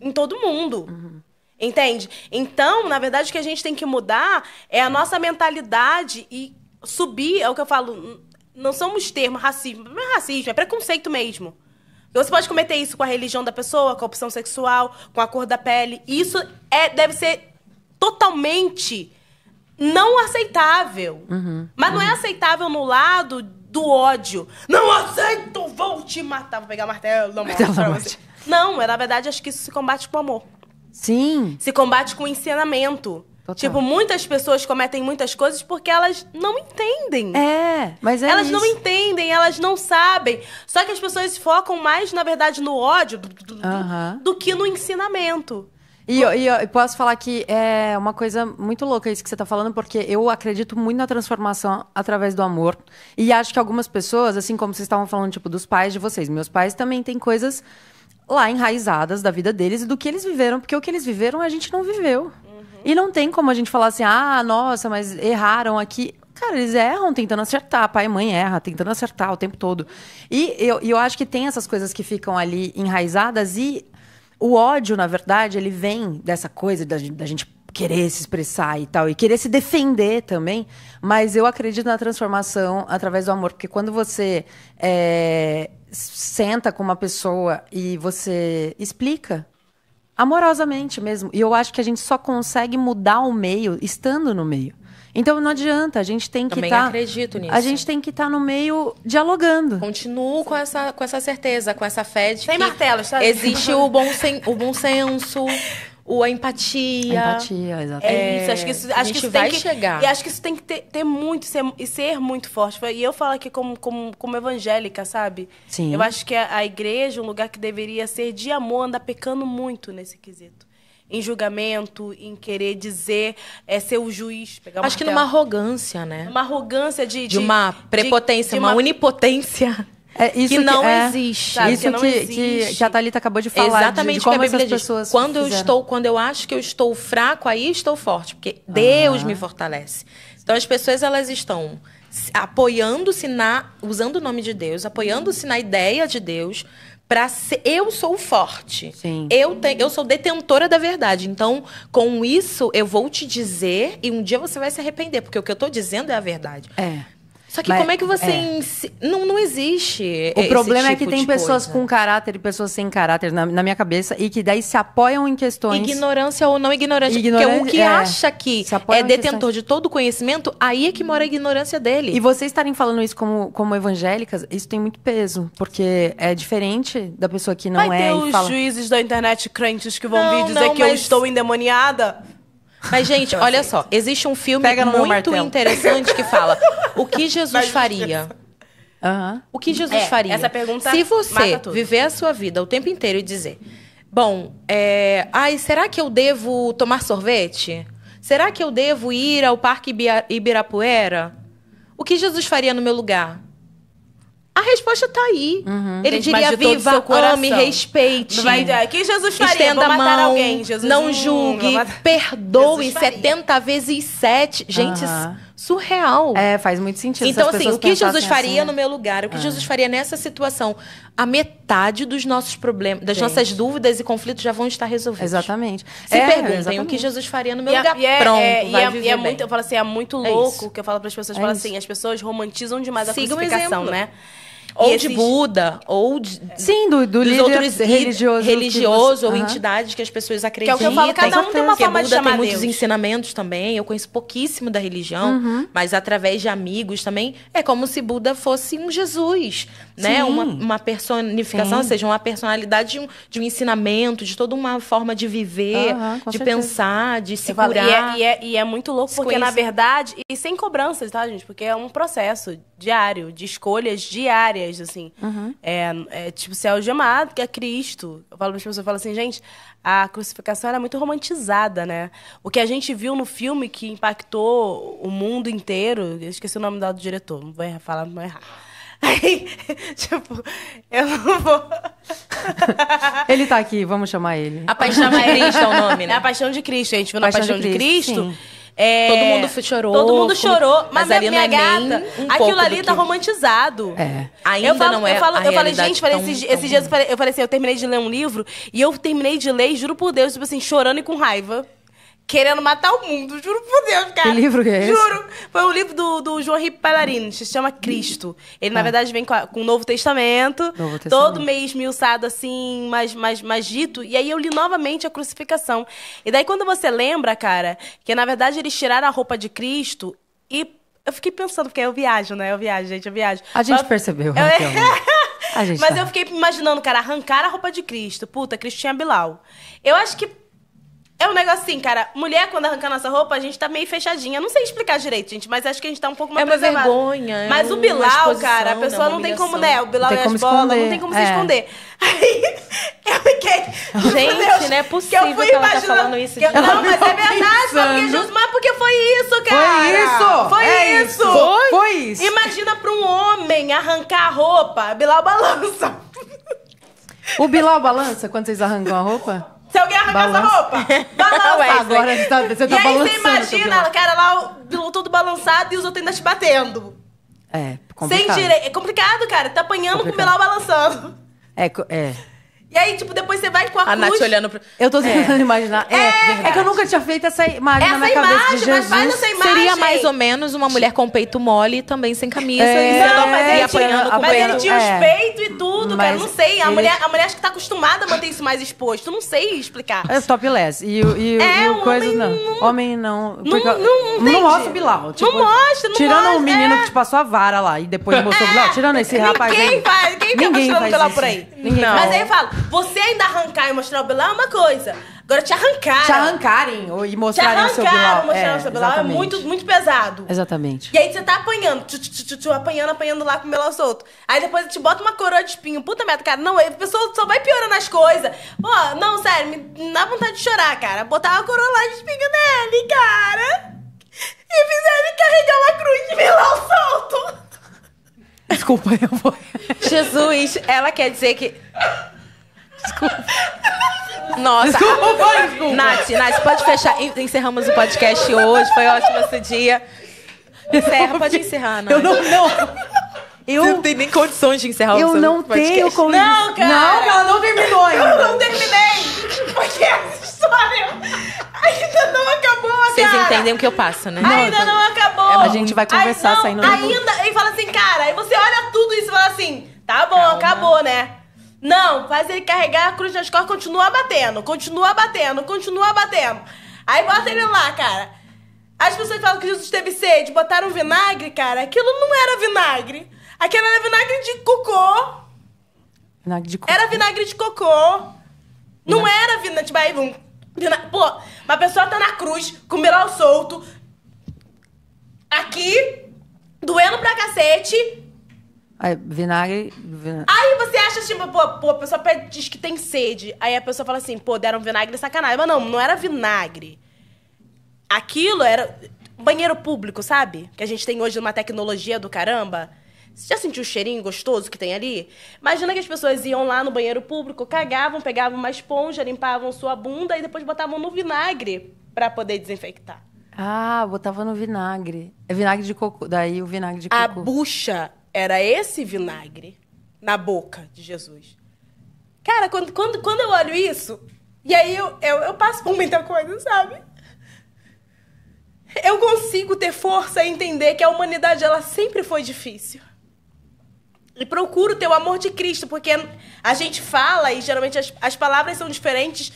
em todo mundo. Uhum. Entende? Então, na verdade, o que a gente tem que mudar é a nossa mentalidade e subir, é o que eu falo, não somos termos racismo. Não é racismo, é preconceito mesmo. Você pode cometer isso com a religião da pessoa, com a opção sexual, com a cor da pele. Isso é, deve ser totalmente não aceitável. Uhum, Mas uhum. não é aceitável no lado do ódio. Não aceito, vou te matar. Vou pegar martelo, não morte, você. Não, é, na verdade acho que isso se combate com amor. Sim. Se combate com ensinamento. Total. Tipo, muitas pessoas cometem muitas coisas porque elas não entendem. É, mas é Elas isso. não entendem, elas não sabem. Só que as pessoas focam mais, na verdade, no ódio do, do, do que no ensinamento. E, eu, e eu posso falar que é uma coisa muito louca isso que você está falando, porque eu acredito muito na transformação através do amor. E acho que algumas pessoas, assim como vocês estavam falando, tipo, dos pais de vocês, meus pais também têm coisas lá enraizadas da vida deles e do que eles viveram, porque o que eles viveram a gente não viveu. E não tem como a gente falar assim, ah, nossa, mas erraram aqui. Cara, eles erram tentando acertar. Pai e mãe erra tentando acertar o tempo todo. E eu, eu acho que tem essas coisas que ficam ali enraizadas. E o ódio, na verdade, ele vem dessa coisa da, da gente querer se expressar e tal. E querer se defender também. Mas eu acredito na transformação através do amor. Porque quando você é, senta com uma pessoa e você explica amorosamente mesmo. E eu acho que a gente só consegue mudar o meio estando no meio. Então não adianta, a gente tem que Também tá, acredito nisso. A gente tem que estar tá no meio dialogando. Continuo com essa, com essa certeza, com essa fé de Sem que martelo, existe o bom, sen, o bom senso, o, a empatia. A empatia, exatamente. É isso, acho que isso, acho que isso vai tem que, chegar. E acho que isso tem que ter, ter muito ser, e ser muito forte. E eu falo aqui como, como, como evangélica, sabe? Sim. Eu acho que a, a igreja, é um lugar que deveria ser de amor, anda pecando muito nesse quesito em julgamento, em querer dizer, é, ser o juiz. Acho que numa arrogância, né? Uma arrogância de. De, de uma prepotência, de, de uma, uma, unipotência. É, é isso que não é, existe. Sabe? Isso que, não que, existe. que a Thalita acabou de falar. Exatamente de, de como que a Bíblia diz. Quando fizeram. eu, estou, quando eu acho que eu estou fraco, aí estou forte. Porque Deus ah. me fortalece. Então as pessoas elas estão apoiando-se na. usando o nome de Deus, apoiando-se na ideia de Deus. Pra ser, eu sou forte. Sim. Eu, te, eu sou detentora da verdade. Então, com isso, eu vou te dizer e um dia você vai se arrepender, porque o que eu estou dizendo é a verdade. É. Só que Mas, como é que você. É. Não, não existe. O problema tipo é que tipo tem pessoas coisa. com caráter e pessoas sem caráter na, na, minha cabeça e que daí se apoiam em questões. Ignorância ou não ignorância. É ignorância porque o que é, acha que é detentor de todo o conhecimento, aí é que mora a ignorância dele. E vocês estarem falando isso como, como evangélicas, isso tem muito peso. Porque é diferente da pessoa que não Vai é. Vai ter os fala... juízes da internet crentes que vão não, vir dizer não, que mas... eu estou endemoniada. Mas, gente, eu então, olha aceito. Assim, só. Existe um filme muito interessante que fala o que Jesus faria. Uhum. O que Jesus é, faria? Essa pergunta Se você viver a sua vida o tempo inteiro e dizer: Bom, é, ai, será que eu devo tomar sorvete? Será que eu devo ir ao Parque Ibirapuera? O que Jesus faria no meu lugar? A resposta tá aí. Uhum. Ele Gente, diria: viva, ame, respeite. Vai, ah, que Jesus faria? Estenda Vou mão, alguém. Jesus não julgue, não perdoe 70 vezes 7. Gente, uhum. surreal. É, faz muito sentido. Então, assim, o que Jesus faria assim, no né? meu lugar? O que uhum. Jesus faria nessa situação? A metade dos nossos problemas, das Gente. nossas dúvidas e conflitos já vão estar resolvidos. Exatamente. Se é, perguntem exatamente. o que Jesus faria no meu e é, lugar. É, Pronto, é, vai e é, viver e é bem. muito, Eu falo assim, é muito louco que eu falo para as pessoas. Eu falo assim, as pessoas romantizam demais a comunicação, né? Ou de Buda, ou de, é. Sim, do, do líder outros religioso. Religioso, você... ou uhum. entidades que as pessoas acreditam. Que é o que eu falo, cada um tem uma forma Buda de chamar tem muitos ensinamentos também. Eu conheço pouquíssimo da religião, uhum. mas através de amigos também. É como se Buda fosse um Jesus, né? Sim. Uma, uma personificação, ou seja, uma personalidade de um, de um ensinamento, de toda uma forma de viver, uhum, de certeza. pensar, de se curar. E é, e, é, e é, muito louco, porque na verdade... E sem cobranças, tá, gente? Porque é um processo diário, de escolhas diárias áreas, assim. Uhum. É, é, tipo, ser é algemado, que é Cristo. Eu falo para as pessoas, eu falo assim, gente, a crucificação era muito romantizada, né? O que a gente viu no filme que impactou o mundo inteiro... Eu esqueci o nome do diretor, não vou errar, falar, não vou errar. Aí, tipo, eu não vou. ele tá aqui, vamos chamar ele. A Paixão de Cristo é o nome, né? É a Paixão de Cristo, a gente viu na Paixão, Paixão de Cristo. De Cristo é, todo mundo chorou. Todo mundo chorou, mas, mas ali minha, minha é gata, um aquilo ali tá que... romantizado. É. Ainda falo, não é. Eu falo, eu falei, gente, falei, tão, esses, tão... dias eu falei, eu falei assim, eu terminei de ler um livro e eu terminei de ler, juro por Deus, tipo assim, chorando e com raiva querendo matar o mundo. Juro por Deus, cara. Que livro que é esse? Juro. Foi um livro do, do João Rico Pallarino, se chama Cristo. Ele, ah. na verdade, vem com, a, com o Novo Testamento, Novo Testamento, todo mês esmiuçado, assim, mais, mais, mais dito. E aí eu li novamente a crucificação. E daí, quando você lembra, cara, que na verdade eles tiraram a roupa de Cristo e. Eu fiquei pensando, porque eu viajo, né? Eu viajo, gente, eu viajo. A gente Mas... percebeu, Raquel. Né? Eu... Mas tá. eu fiquei imaginando, cara, arrancar a roupa de Cristo. Puta, Cristo tinha Bilal. Eu acho que é um negócio assim, cara. Mulher, quando arranca nossa roupa, a gente tá meio fechadinha. Não sei explicar direito, gente, mas acho que a gente tá um pouco mais É uma preservada. vergonha. É mas o Bilal, cara, a pessoa é não tem como, né? O Bilal e é as bolas, não tem como se esconder. Aí eu fiquei. Gente, Deus, não é possível que, ela tá falando isso eu- de imaginando. não, mas é verdade, só fiquei pensando. porque foi isso, cara. isso! Foi É isso! isso. Foi? Foi isso. Imagina pra um homem arrancar a roupa, Bilal balança. O Bilal balança quando vocês arrancam a roupa? Se alguém arrancar essa roupa, balança. Agora você tá, você tá e aí você imagina, cara, lá o- todo balançado e os outros ainda te batendo. É, complicado. Sem direito. É complicado, cara. Tá apanhando com o Complicado. Bilal balançando. É, é. E aí, tipo, depois você vai com a, a cruz... A Nath olhando pro... Eu tô tentando é. imaginar. É, é, é, que eu nunca tinha feito essa imagem essa na minha imagem, cabeça de Jesus. Mas faz essa imagem. Seria mais ou menos uma mulher com peito mole, também sem camisa, é. e, não, mas e apanhando com Mas ele tinha os é. peitos e tudo, mas cara. Não sei. A, ele... mulher, a mulher acho que tá acostumada a manter isso mais exposto. Não sei explicar. É topless. E, e, é, e o coisa homem não. não. Homem não. Porque não, não, não, mostra o Bilal. não tipo, mostra, não Tirando mostra, o menino é. que te passou a vara lá e depois mostrou o Bilal. É. Tirando esse rapaz Quem faz? Quem tá mostrando o Bilal por aí? Mas aí eu falo... Você ainda arrancar e mostrar o Bilal é uma coisa. Agora te arrancarem. Te arrancarem e mostrarem o seu Bilal. mostrarem é, o seu Bilal é muito, muito pesado. Exatamente. E aí você tá apanhando, tchu, tchu, tchu, apanhando, apanhando lá com o Bilal solto. Aí depois te bota uma coroa de espinho. Puta merda, cara. Não, a pessoa só vai piorando as coisas. Pô, não, sério, me dá vontade de chorar, cara. Botar uma coroa lá de espinho nele, cara. E fizeram carregar uma cruz de Bilal solto. Desculpa, eu vou. Jesus, ela quer dizer que. Desculpa. Nossa. Desculpa, foi, desculpa. Nath, Nath, pode fechar. Encerramos o podcast hoje. Foi ótimo esse dia. Encerra, pode encerrar, Nath. Eu não, não. Eu, Você não tem nem condições de encerrar eu o seu não podcast. Tenho condições. Não, cara. Não, ela não terminou ainda. Eu não terminei. Porque essa história ainda não acabou, Vocês entendem o que eu passo, né? Não, ainda não acabou. É, a gente vai conversar Ai, saindo do... Ainda, e fala assim, cara, aí você olha tudo isso e fala assim, tá bom, Calma. acabou, né? Não, faz ele carregar a cruz nas costas, continua batendo, continua batendo, continua batendo. Aí bota ele lá, cara. As pessoas falam que Jesus teve sede, botaram vinagre, cara. Aquilo não era vinagre. Aquilo era vinagre de cocô. Vinagre de cocô. Era vinagre de cocô. Vinagre. Não era vinagre de tipo, baibum. Pô, uma pessoa tá na cruz, com o melão solto. Aqui, doendo pra cacete. Aí, vinagre, Aí você acha, tipo, pô, pô, a pessoa pede, diz que tem sede. Aí a pessoa fala assim, pô, deram vinagre sacanagem. Mas não, não era vinagre. Aquilo era banheiro público, sabe? Que a gente tem hoje uma tecnologia do caramba. Você já sentiu o cheirinho gostoso que tem ali? Imagina que as pessoas iam lá no banheiro público, cagavam, pegavam uma esponja, limpavam sua bunda e depois botavam no vinagre para poder desinfectar. Ah, botava no vinagre. É vinagre de coco, daí o vinagre de coco. A bucha era esse vinagre na boca de Jesus. Cara, quando, quando, quando eu olho isso, e aí eu, eu, eu passo por muita coisa, sabe? Eu consigo ter força e entender que a humanidade ela sempre foi difícil. E procuro ter o amor de Cristo, porque a gente fala e geralmente as, as palavras são diferentes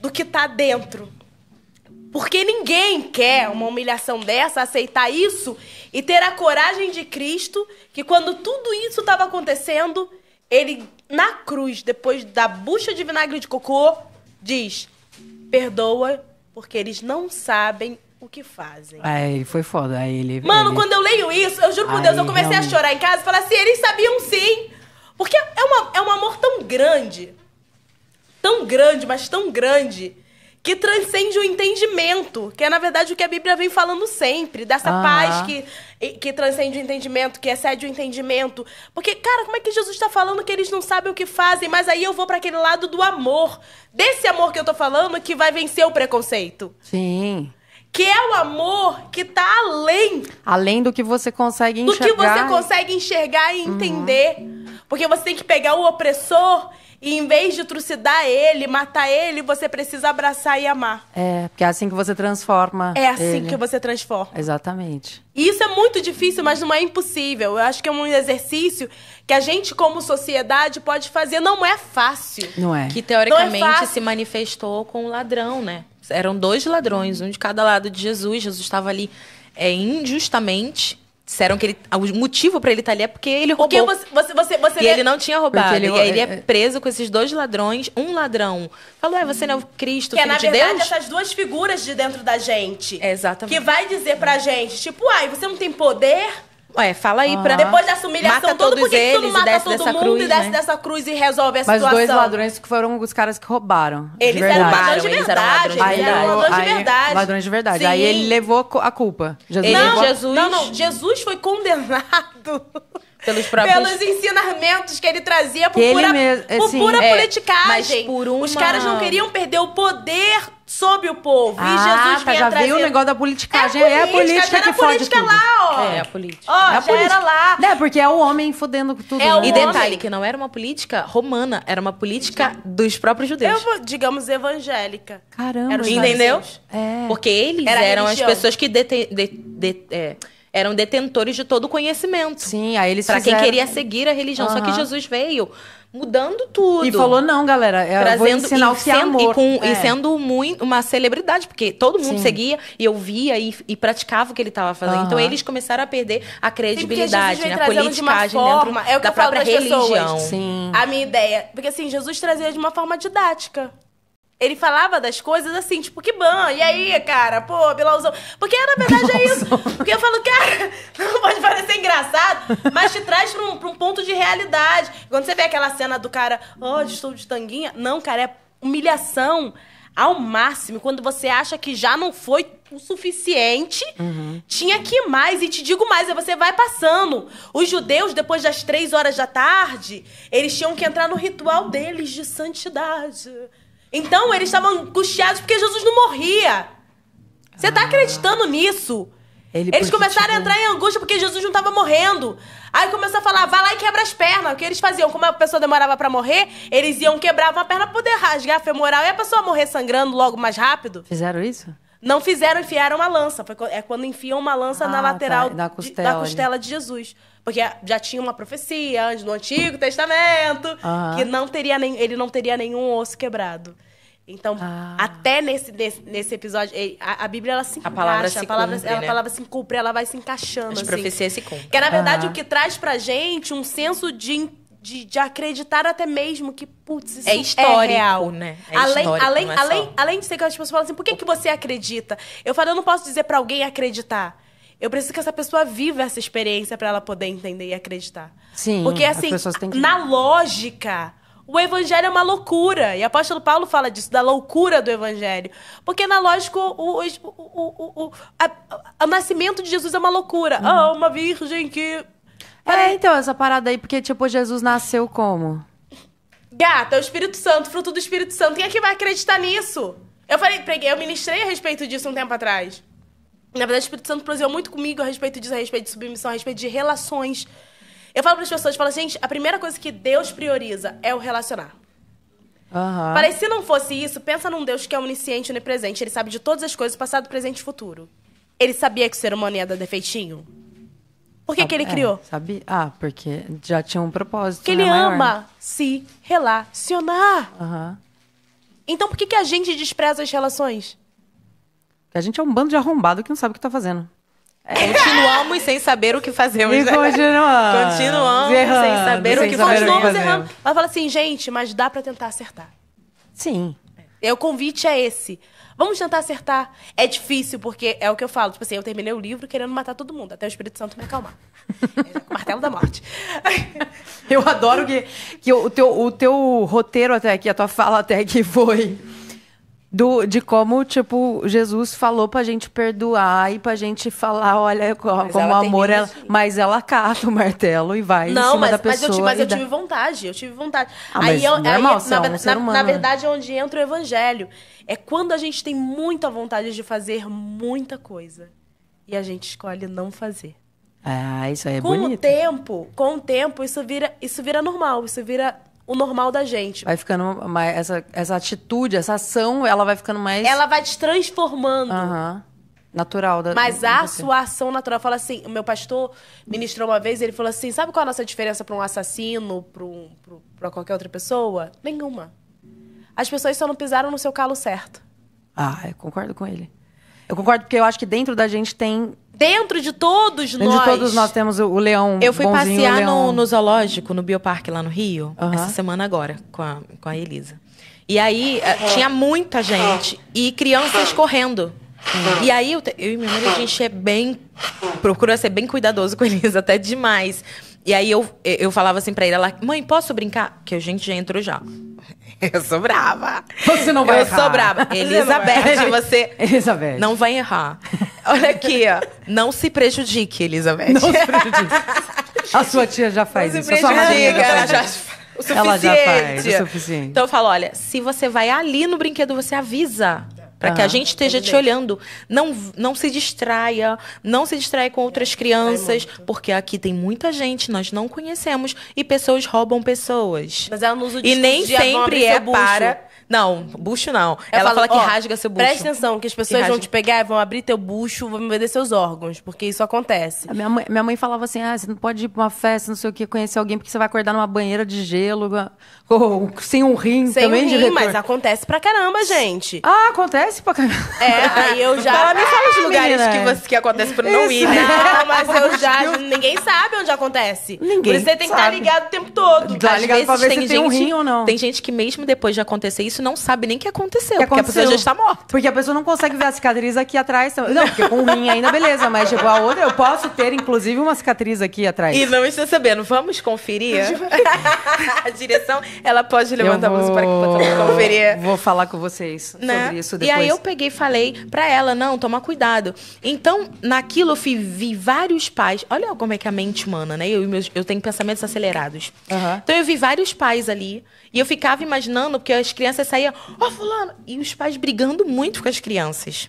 do que está dentro. Porque ninguém quer uma humilhação dessa, aceitar isso e ter a coragem de Cristo, que quando tudo isso estava acontecendo, ele na cruz, depois da bucha de vinagre de cocô, diz: "Perdoa, porque eles não sabem o que fazem. Aí foi foda. Aí ele. Mano, ele... quando eu leio isso, eu juro por Deus, eu comecei realmente... a chorar em casa e falar assim: eles sabiam sim. Porque é, uma, é um amor tão grande. Tão grande, mas tão grande que transcende o entendimento, que é na verdade o que a Bíblia vem falando sempre, dessa ah. paz que, que transcende o entendimento, que excede o entendimento. Porque, cara, como é que Jesus está falando que eles não sabem o que fazem? Mas aí eu vou para aquele lado do amor, desse amor que eu tô falando que vai vencer o preconceito. Sim. Que é o amor que tá além. Além do que você consegue enxergar. Do que você consegue enxergar e uhum. entender. Uhum. Porque você tem que pegar o opressor e em vez de trucidar ele, matar ele, você precisa abraçar e amar. É, porque é assim que você transforma. É assim ele. que você transforma. Exatamente. E isso é muito difícil, mas não é impossível. Eu acho que é um exercício que a gente, como sociedade, pode fazer. Não é fácil. Não é. Que é teoricamente é se manifestou com o um ladrão, né? Eram dois ladrões, um de cada lado de Jesus. Jesus estava ali é, injustamente Disseram que ele, o motivo para ele estar tá ali é porque ele roubou. Porque você, você, você, você e ele não tinha roubado. Ele, e aí ele é, é, é preso com esses dois ladrões. Um ladrão falou, é, você não é o Cristo, que é, filho é, na verdade, Deus? essas duas figuras de dentro da gente. É, exatamente. Que vai dizer pra gente, tipo, ai, você não tem poder... Ué, fala aí uhum. pra. Ah. Depois dessa humilhação, mata todo todos eles não mata desce todo dessa mundo cruz, e desce né? dessa cruz e resolve a Mas situação. Mas os dois ladrões que foram os caras que roubaram. Eles eram ladrões de verdade. Eles eram ladrões de verdade. Ladrões de verdade. Aí ele levou a culpa. Jesus não, Jesus. Não, não. Jesus foi condenado. Pelos próprios... Pelos ensinamentos que ele trazia por ele pura, mesmo, assim, por pura é, politicagem. por uma... Os caras não queriam perder o poder sobre o povo. Ah, e Jesus tá, já trazer... veio o negócio da politicagem. É a política, é a política que tudo. Lá, ó. É a política. Ó, é a já política. era lá. É, porque é o homem fodendo tudo. É né? E detalhe, que não era uma política romana, era uma política dos próprios judeus. Eu, digamos, evangélica. Caramba. Era entendeu? É. Porque eles era eram religião. as pessoas que deten... De, de, é eram detentores de todo o conhecimento. Sim, aí eles Para fizeram... quem queria seguir a religião. Uhum. Só que Jesus veio mudando tudo. E falou, não, galera, é, eu trazendo, vou ensinar o que é amor. E, com, é. e sendo muito, uma celebridade, porque todo mundo Sim. seguia e eu via e, e praticava o que ele estava fazendo. Uhum. Então eles começaram a perder a credibilidade, Sim, né? a politicagem de forma, dentro é o que da eu própria religião. Pessoas. Sim. A minha ideia. Porque assim, Jesus trazia de uma forma didática ele falava das coisas assim, tipo, que bom, e aí, cara, pô, Bilãozão. Porque na verdade é isso. Porque eu falo, cara, não pode parecer engraçado, mas te traz pra um, pra um ponto de realidade. Quando você vê aquela cena do cara, ó, oh, estou de tanguinha. Não, cara, é humilhação ao máximo. Quando você acha que já não foi o suficiente, uhum. tinha que ir mais. E te digo mais, é você vai passando. Os judeus, depois das três horas da tarde, eles tinham que entrar no ritual deles de santidade. Então eles estavam angustiados porque Jesus não morria. Você está ah. acreditando nisso? Ele eles começaram tipo... a entrar em angústia porque Jesus não estava morrendo. Aí começou a falar, vai lá e quebra as pernas. O que eles faziam? Como a pessoa demorava para morrer, eles iam quebrar uma perna para poder rasgar a femoral e a pessoa morrer sangrando logo mais rápido. Fizeram isso? Não fizeram enfiar uma lança. Foi, é quando enfiam uma lança ah, tá, na lateral tá, da, costela, de, da costela de Jesus. Porque já tinha uma profecia no Antigo Testamento que não teria nem, ele não teria nenhum osso quebrado. Então, ah. até nesse, nesse, nesse, episódio, a, a Bíblia ela se encaixa, a palavra se a palavra, cumpre, ela, né? a palavra se cumpre, ela vai se encaixando. As assim. profecias se cumprem. Que é, na verdade, o que traz pra gente um senso de de, de acreditar até mesmo que, putz, isso é, é histórico, é real. né? É além, é além, é além, além de ser que as pessoas falam assim, por que, que você acredita? Eu falo, eu não posso dizer para alguém acreditar. Eu preciso que essa pessoa viva essa experiência para ela poder entender e acreditar. Sim. Porque assim, que... na lógica, o evangelho é uma loucura. E o apóstolo Paulo fala disso, da loucura do evangelho. Porque na lógica, o, o, o, o, o, a, o nascimento de Jesus é uma loucura. Uhum. Ah, uma virgem que é, é, então, essa parada aí, porque, tipo, Jesus nasceu como? Gata, o Espírito Santo, fruto do Espírito Santo. Quem é que vai acreditar nisso? Eu falei, preguei, eu ministrei a respeito disso um tempo atrás. Na verdade, o Espírito Santo produziu muito comigo a respeito disso, a respeito de submissão, a respeito de relações. Eu falo para as pessoas, eu falo, gente, a primeira coisa que Deus prioriza é o relacionar. Uhum. Falei, se não fosse isso, pensa num Deus que é onisciente, onipresente. Ele sabe de todas as coisas, passado, presente e futuro. Ele sabia que o ser humano ia dar defeitinho? Por que, Sabe, que ele é, criou? É, sabe? Ah, porque já tinha um propósito. Que né, ele maior. ama se relacionar. Uhum. Então por que, que a gente despreza as relações? Porque a gente é um bando de arrombado que não sabe o que tá fazendo. É. Continuamos sem saber o que fazemos. E né? continuamos. Continuamos errando, sem saber sem o que saber fazemos. Continuamos errando. Ela fala assim, gente, mas dá para tentar acertar. Sim. É. é, o convite é esse. Vamos tentar acertar. É difícil, porque é o que eu falo. Tipo assim, eu terminei o livro querendo matar todo mundo, até o Espírito Santo me acalmar. Com o é, martelo da morte. eu adoro que, que o, teu, o teu roteiro até aqui, a tua fala até aqui foi do, de como, tipo, Jesus falou pra gente perdoar e pra gente falar, olha, mas como amor, ela, é assim. mas ela cata o martelo e vai não, em cima mas, da pessoa. Não, mas eu, tive, mas eu tive vontade, eu tive vontade. Ah, aí eu, normal, aí, é na, um na, na, verdade, é onde entra o evangelho. É quando a gente tem muita vontade de fazer muita coisa e a gente escolhe não fazer. Ah, isso aí é com bonito. Com o tempo, com o tempo, isso vira, isso vira normal, isso vira o normal da gente. Vai ficando mais. Essa, essa atitude, essa ação, ela vai ficando mais. Ela vai te transformando. Aham. Uhum. Natural. Da, Mas a sua ação natural. Fala assim, o meu pastor ministrou uma vez, ele falou assim: sabe qual é a nossa diferença para um assassino, para um, qualquer outra pessoa? Nenhuma. As pessoas só não pisaram no seu calo certo. Ah, eu concordo com ele. Eu concordo porque eu acho que dentro da gente tem dentro de todos dentro nós. De todos nós temos o, leão. Eu fui bonzinho, passear no, no, zoológico, no bioparque lá no Rio, essa semana agora, com a, com a Elisa. E aí eh, tinha muita gente e crianças correndo. E aí eu, eu e minha mãe, a gente é bem. procura ser bem cuidadoso com eles, até demais. E aí eu, eu falava assim pra ela, mãe, posso brincar? Que a gente já entrou já. Eu sou brava. Você não vai eu errar. Eu sou brava. Elizabeth, você, você. Elizabeth. Não vai errar. Olha aqui, ó. Não se prejudique, Elizabeth. Não se prejudique. A sua tia já faz não se isso. ela já faz. O suficiente. Ela já faz o suficiente. Então eu falo, olha, se você vai ali no brinquedo, você avisa. Para uhum. que a gente esteja te olhando. Não, não se distraia, não se distraia com outras crianças, porque aqui tem muita gente, nós não conhecemos e pessoas roubam pessoas. Mas ela não usa o E nem ah, sempre é, é para não, bucho não. Ela fala que rasga seu bucho. Presta atenção, que as pessoas que vão te pegar, vão abrir teu bucho, vão vender seus órgãos, porque isso acontece. A minha, mãe, minha mãe falava assim: ah, você não pode ir pra uma festa, não sei o que, conhecer alguém, porque você vai acordar numa banheira de gelo, ou, sem um rim sem também, um rim, diretor. mas acontece pra caramba, gente. Ah, acontece pra caramba. É, aí eu já. Ela me fala os ah, lugares que, você, que acontece pra não isso. ir, né? Não, mas eu já. Ninguém sabe onde acontece. Ninguém. Por isso você tem que tá estar ligado o tempo todo. Tá ligado pra ver se tem um rim ou não. Tem gente que mesmo depois de acontecer isso, isso não sabe nem o que aconteceu, que porque aconteceu. a pessoa já está morta. Porque a pessoa não consegue ver a cicatriz aqui atrás. Então, não, porque com o rim ainda beleza, mas chegou a outra, eu posso ter inclusive uma cicatriz aqui atrás. E não estou sabendo, vamos conferir? a direção, ela pode levantar vou... a mão para que conferir. Vou falar com vocês né? sobre isso depois. E aí eu peguei e falei para ela, não, toma cuidado. Então, naquilo eu vi vários pais, olha como é que a mente humana, né? Eu, meus, eu tenho pensamentos acelerados. Uhum. Então eu vi vários pais ali e eu ficava imaginando, porque as crianças você saía, ó, oh, fulano. E os pais brigando muito com as crianças.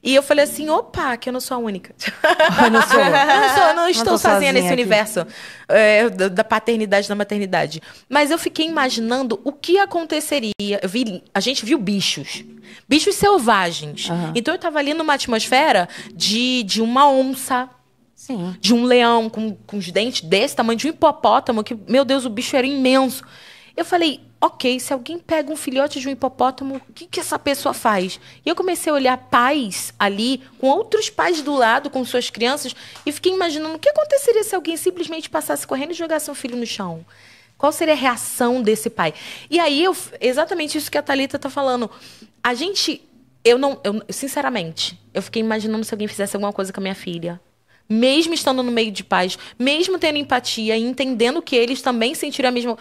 E eu falei assim, opa, que eu não sou a única. Eu não sou. eu não, sou, não estou sozinha, sozinha, nesse aqui. universo é, da paternidade, da maternidade. Mas eu fiquei imaginando o que aconteceria. Eu vi, a gente viu bichos. Bichos selvagens. Uhum. Então eu estava ali numa atmosfera de, de uma onça. Sim. De um leão com, com os dentes desse tamanho, de um hipopótamo, que, meu Deus, o bicho era imenso. Eu falei, ok, se alguém pega um filhote de um hipopótamo, o que, que essa pessoa faz? E eu comecei a olhar pais ali, com outros pais do lado, com suas crianças, e fiquei imaginando o que aconteceria se alguém simplesmente passasse correndo e jogasse um filho no chão. Qual seria a reação desse pai? E aí, eu, exatamente isso que a Thalita está falando. A gente, eu não, eu, sinceramente, eu fiquei imaginando se alguém fizesse alguma coisa com a minha filha mesmo estando no meio de paz, mesmo tendo empatia e entendendo que eles também sentiram a mesma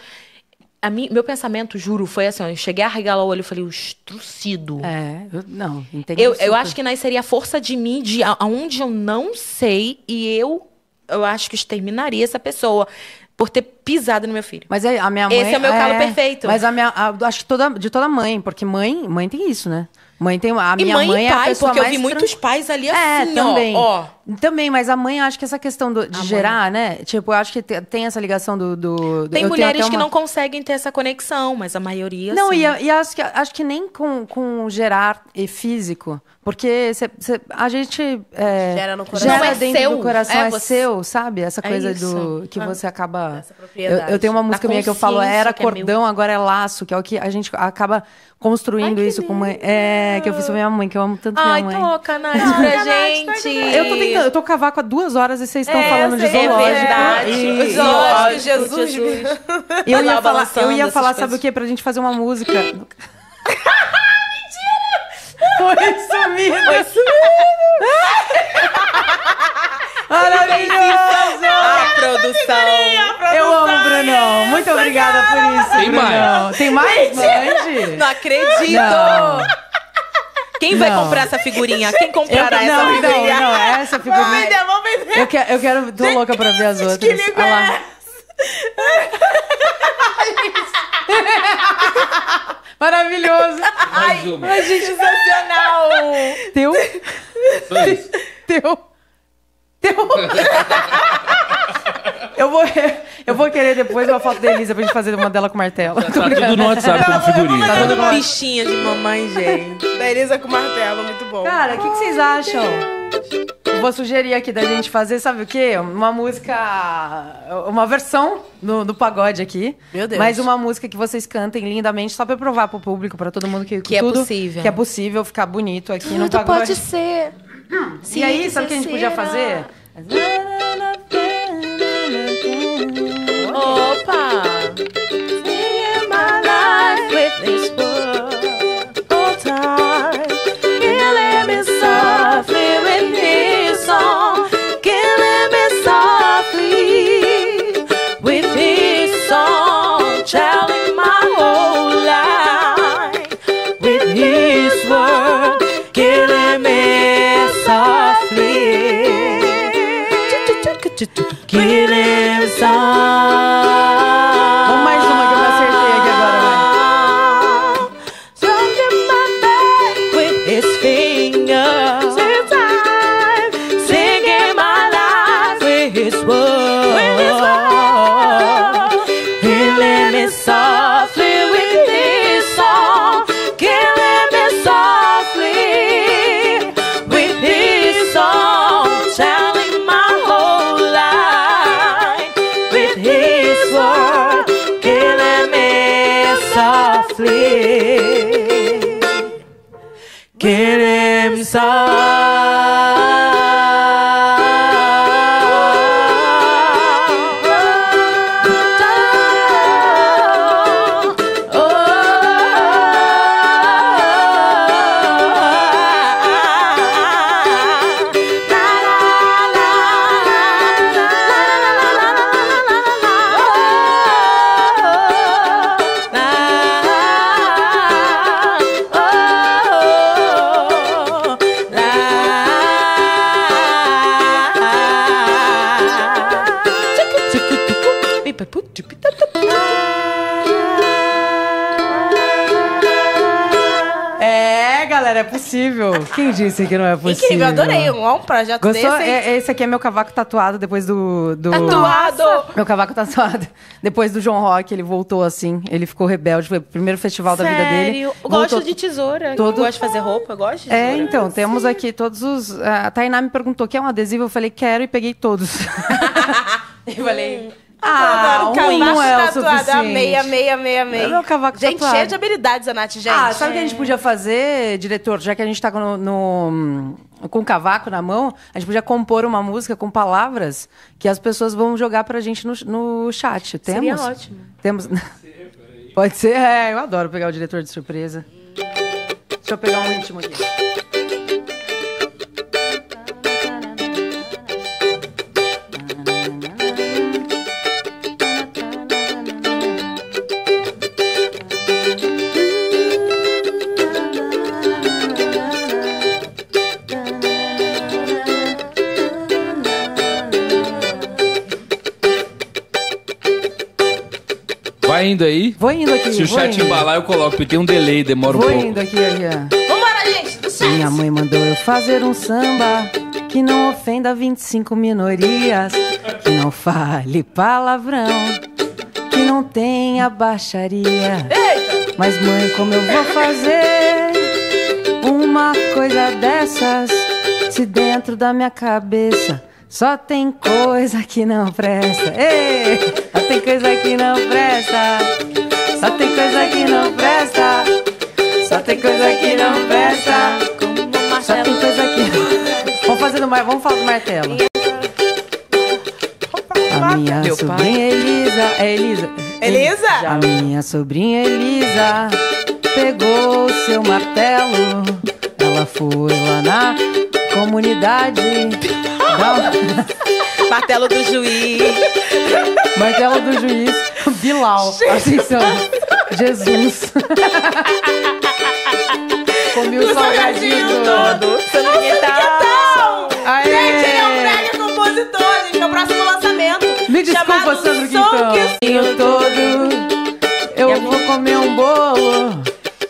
a mim, meu pensamento, juro, foi assim, ó, eu cheguei a arregalar o olho e falei, o estrucido. É, eu, não, entendi. Eu, eu acho que nasceria a força de mim, de aonde eu não sei, e eu, eu acho que exterminaria essa pessoa por ter pisado no meu filho. Mas é, a minha mãe. Esse é o meu é, calo perfeito. Mas a minha. A, acho que toda, de toda mãe, porque mãe, mãe tem isso, né? Mãe tem. A minha e mãe, mãe e pai, é a pessoa porque eu vi muitos pais ali é, assim, é, ó, também. ó. Também, mas a mãe acho que essa questão do, de a gerar, mãe. né? Tipo, eu acho que tem essa ligação do. do tem mulheres uma... que não conseguem ter essa conexão, mas a maioria. Não, sim. e, e acho, que, acho que nem com, com gerar e físico. Porque cê, cê, a gente. É, gera no coração. Gera é dentro seu. do é coração, é, é seu, sabe? Essa é coisa do. Que ah, você acaba. Eu, eu, tenho uma música minha que eu falo, era é cordão, agora é laço, que é o que a gente acaba construindo Ai, isso com mãe. É, que eu fiz com minha mãe, que eu amo tanto Ai, minha mãe. Ai, toca, Nath, pra gente. Eu tô tentando eu tô com cavaco há duas horas e vocês estão é, falando de é zoológico. É verdade. E, zoológico, Jesus. Jesus. Eu, ia falar, eu ia falar, sabe coisas. o quê? Pra gente fazer uma música. Mentira! Foi sumido! Foi sumido! Maravilhoso! Ah, a produção! Eu amo, Brunão. Muito obrigada por isso, Tem Mais? Tem mais, Mande? Não acredito! Não. Quem vai não. comprar essa figurinha? Quem comprará essa figurinha? Não, não, essa figurinha. Vamos vender, vamos vender. Eu quero, eu quero tô louca pra ver as outras. Que liga ah, lá. É Maravilhoso. Mais uma. Ai, gente, sensacional. Teu? Teu? Teu? Eu vou, eu vou querer depois uma foto da Elisa pra gente fazer uma dela com martelo. Tá, tá tudo no WhatsApp como figurinha. Tá tudo bichinha de mamãe, gente. Da Elisa com martelo, muito bom. Cara, o que, que vocês acham? Vou sugerir aqui da gente fazer, sabe o quê? Uma música. Uma versão do, do pagode aqui. Meu Deus. Mas uma música que vocês cantem lindamente, só pra provar pro público, pra todo mundo que, que é tudo, é possível. Que é possível ficar bonito aqui tudo no pagode. pode ser. Hum. e aí, sabe o que a gente podia fazer? Opa! inside. cara, é possível. Quem disse que não é possível? Incrível, adorei. Um, um projeto Gostou? desse. É, é, esse aqui é meu cavaco tatuado depois do. do... Tatuado! Nossa. Meu cavaco tatuado. Depois do John Rock, ele voltou assim. Ele ficou rebelde. Foi o primeiro festival Sério? da vida dele. Eu gosto voltou... de tesoura. Todo... Eu gosto de fazer roupa, eu gosto de é, tesoura. É, então, temos Sim. aqui todos os. A Tainá me perguntou: quer um adesivo? Eu falei, quero e peguei todos. eu falei. Ah, um não é o tatuada, meia, meia, meia, meia. Não, cavaco gente, tatuado. cheia de habilidades, a Nath, gente. Ah, sabe o que a gente podia fazer, diretor? Já que a gente tá no, no com o cavaco na mão, a gente podia compor uma música com palavras que as pessoas vão jogar pra gente no, no chat. Temos? Seria ótimo. Temos... Pode ser, Pode ser? É, eu adoro pegar o diretor de surpresa. Deixa eu pegar um íntimo aqui. Vai indo aí. Vou indo aqui. Se o chat indo. embalar, eu coloco, porque tem um delay, demora um vou pouco. Vou indo aqui, aqui. Vambora, gente, do Minha mãe mandou eu fazer um samba que não ofenda 25 minorias, que não fale palavrão, que não tenha baixaria. Eita. Mas mãe, como eu vou fazer uma coisa dessas se dentro da minha cabeça só tem coisa que não presta? Ei! tem coisa que não presta. Só tem coisa que não presta. Só tem coisa que não presta. Só tem coisa que. Vamos fazer do mar, vamos falar do martelo. A minha sobrinha Elisa. É Elisa. Elisa? A minha sobrinha Elisa pegou seu martelo. Ela foi lá na comunidade. Martelo do juiz. Martelo do juiz. Bilal. atenção, Jesus. Assim, então, Comi o salgadinho todo. Sandro Aê. Gente, ele é um compositor, gente. É o próximo lançamento. Me desculpa, Sandro Quintão. todo. Eu, eu vou comer um bolo.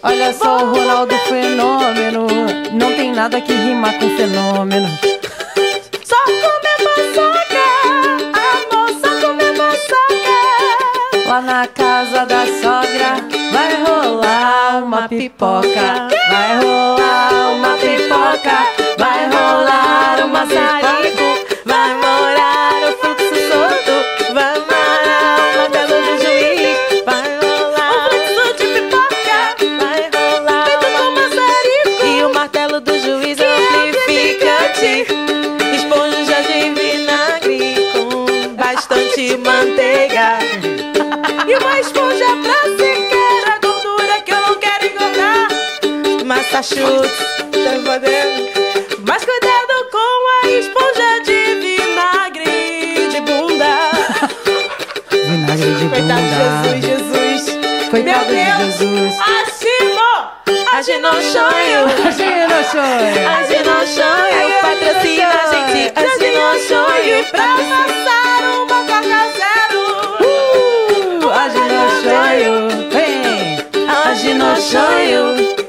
Olha só o Ronaldo Fenômeno. Não tem nada que rimar com fenômeno. Só comer maçã na casa da sogra vai rolar uma pipoca. Vai rolar uma pipoca. Vai rolar uma maçarico. chutes, tá fodendo. Mas cuidado com a esponja de vinagre de bunda. Vinagre de Coitado bunda. Jesus, Jesus. Coitado Meu Deus. De Jesus. Ashimo! Aginochonho. Aginochonho. Aginochonho. Patrocina a gente. Aginochonho. Pra passar uma coca zero. Uh! Aginochonho. Vem. Aginochonho.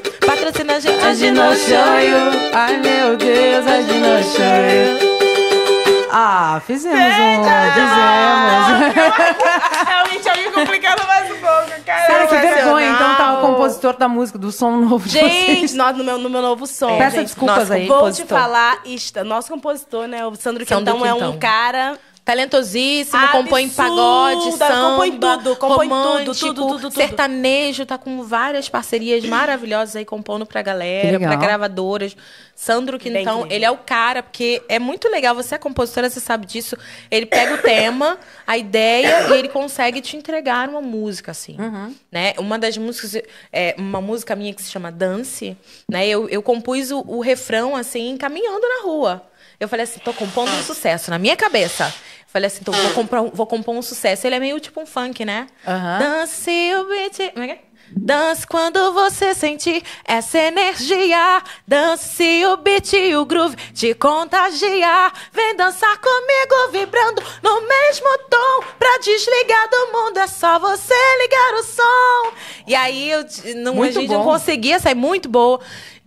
I show é Ai meu Deus, a did show Ah, fizemos um. Fizemos. Realmente aí é complicado mais um pouco, cara. Será que vergonha. Então tá o compositor da música, do som novo de Gente, nós, no, meu, no meu novo som. Peça gente, desculpas nosso, aí, Vou compositor. te falar, nosso compositor, né? O Sandro, Sandro Quintão, Quintão é um cara Talentosíssimo, Absurda, compõe pagode, samba, compõe tudo, compõe tudo, tudo, tudo, tudo. Sertanejo, tá com várias parcerias maravilhosas aí compondo pra galera, pra gravadoras. Sandro Quintão, ele é o cara, porque é muito legal, você é compositora, você sabe disso. Ele pega o tema, a ideia, e ele consegue te entregar uma música, assim. Uhum. Né? Uma das músicas, é, uma música minha que se chama Dance, né? Eu, eu compus o, o refrão, assim, caminhando na rua. Eu falei assim, tô compondo um sucesso na minha cabeça. Falei assim, então vou, comprar um, vou compor um sucesso. Ele é meio tipo um funk, né? Uhum. Dance o beat. Como é que é? Dance quando você sentir essa energia. Dance o beat e o groove te contagiar. Vem dançar comigo, vibrando no mesmo tom. Pra desligar do mundo é só você ligar o som. E aí eu, não, muito a gente bom. não conseguia sair é muito boa.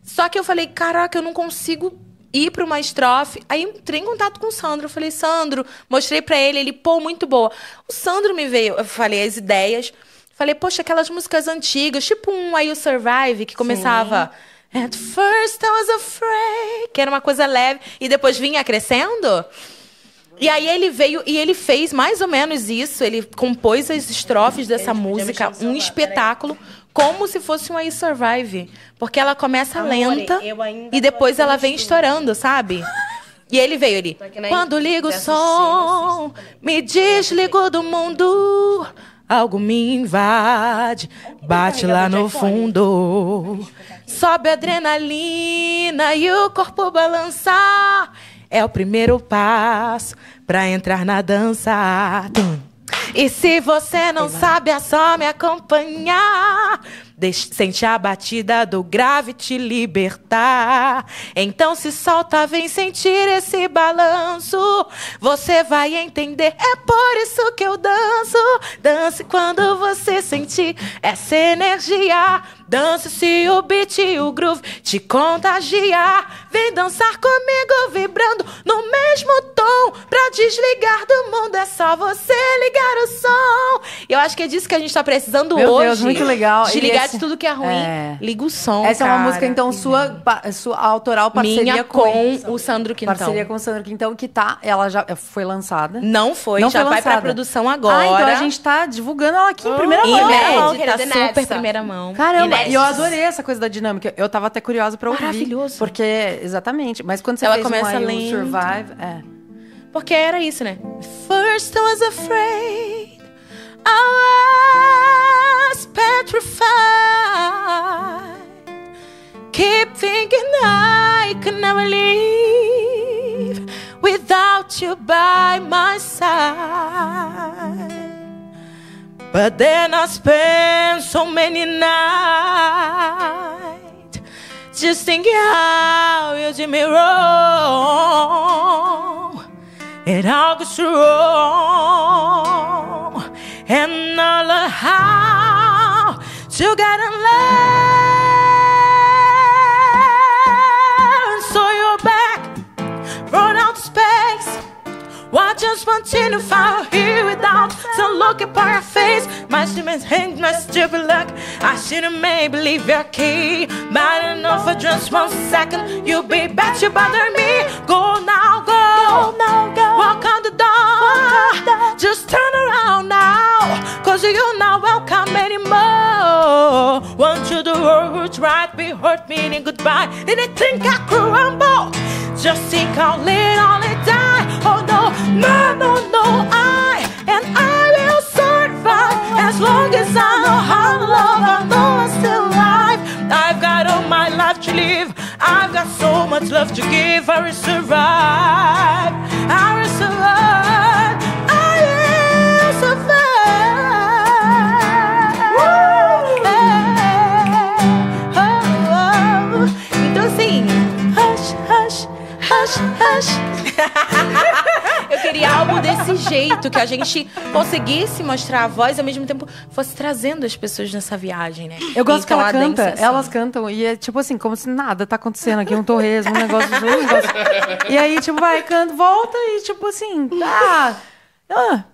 Só que eu falei, caraca, eu não consigo ir para uma estrofe. Aí entrei em contato com o Sandro. Eu falei, Sandro, mostrei para ele, ele, pô, muito boa. O Sandro me veio, eu falei as ideias. Falei, poxa, aquelas músicas antigas, tipo um Aí o Survive, que começava. Sim. At first I was afraid, que era uma coisa leve, e depois vinha crescendo. E aí ele veio e ele fez mais ou menos isso. Ele compôs as estrofes dessa música, um espetáculo como se fosse uma E-Survive. Porque ela começa lenta e depois ela vem estudo. estourando, sabe? E ele veio, ali Quando ligo o som, me assim, é desligo do mundo. Algo me invade, tá bate lá no fundo. Sobe a adrenalina e o corpo balança É o primeiro passo pra entrar na dança. Tum. E se você não sabe, é só me acompanhar. Deixe, sente a batida do grave te libertar. Então se solta, vem sentir esse balanço. Você vai entender, é por isso que eu danço. Dance quando você sentir essa energia. Dança se o beat e o groove te contagiar. Vem dançar comigo, vibrando no mesmo tom. Pra desligar do mundo é só você ligar o som. E eu acho que é disso que a gente tá precisando Meu hoje. Meu Deus, muito legal. Desligar esse... de tudo que é ruim. É... Liga o som. Essa cara. é uma música, então, sua, sua autoral parceria Minha com, com o Sandro Quintão. Parceria com o Sandro Quintão, que tá. Ela já foi lançada. Não foi, Não já foi vai pra produção agora. Ah, então a gente tá divulgando ela aqui em primeira hum, mão. Inédita, hum, super primeira mão. Caramba, e eu adorei essa coisa da dinâmica. Eu tava até curiosa pra ouvir. Maravilhoso. Porque, exatamente. Mas quando você Ela fez começa um I Survive... É. Porque era isso, né? First I was afraid I was petrified Keep thinking I could never leave Without you by my side But then I spent so many nights just thinking how you did me wrong It all goes wrong and all of how to get in love. Why just continue to fall here without some look at your face? My stupid hang, my stupid luck. I should've made believe your key. Bad enough for just one second. You'll be back to bother me. Go now, go. go now, go. Walk on the door. Just turn around now. Cause you're not welcome anymore. Won't you do words right? Be hurt, meaning goodbye. Didn't think I could rumble. Just think I'll all the down. Oh no, mama, no, I and I will survive as long as I know how to love. I know I'm still alive. I've got all my life to live. I've got so much love to give. I will survive. I will desse jeito, que a gente conseguisse mostrar a voz e ao mesmo tempo fosse trazendo as pessoas nessa viagem, né? Eu gosto então, que ela canta, é assim. elas cantam e é tipo assim, como se nada tá acontecendo aqui, um torresmo, um negócio, um E aí, tipo, vai, canta, volta e tipo assim, ah, ah.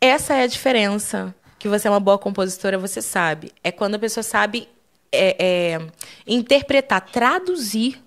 Essa é a diferença que você é uma boa compositora, você sabe. É quando a pessoa sabe é, é, interpretar, traduzir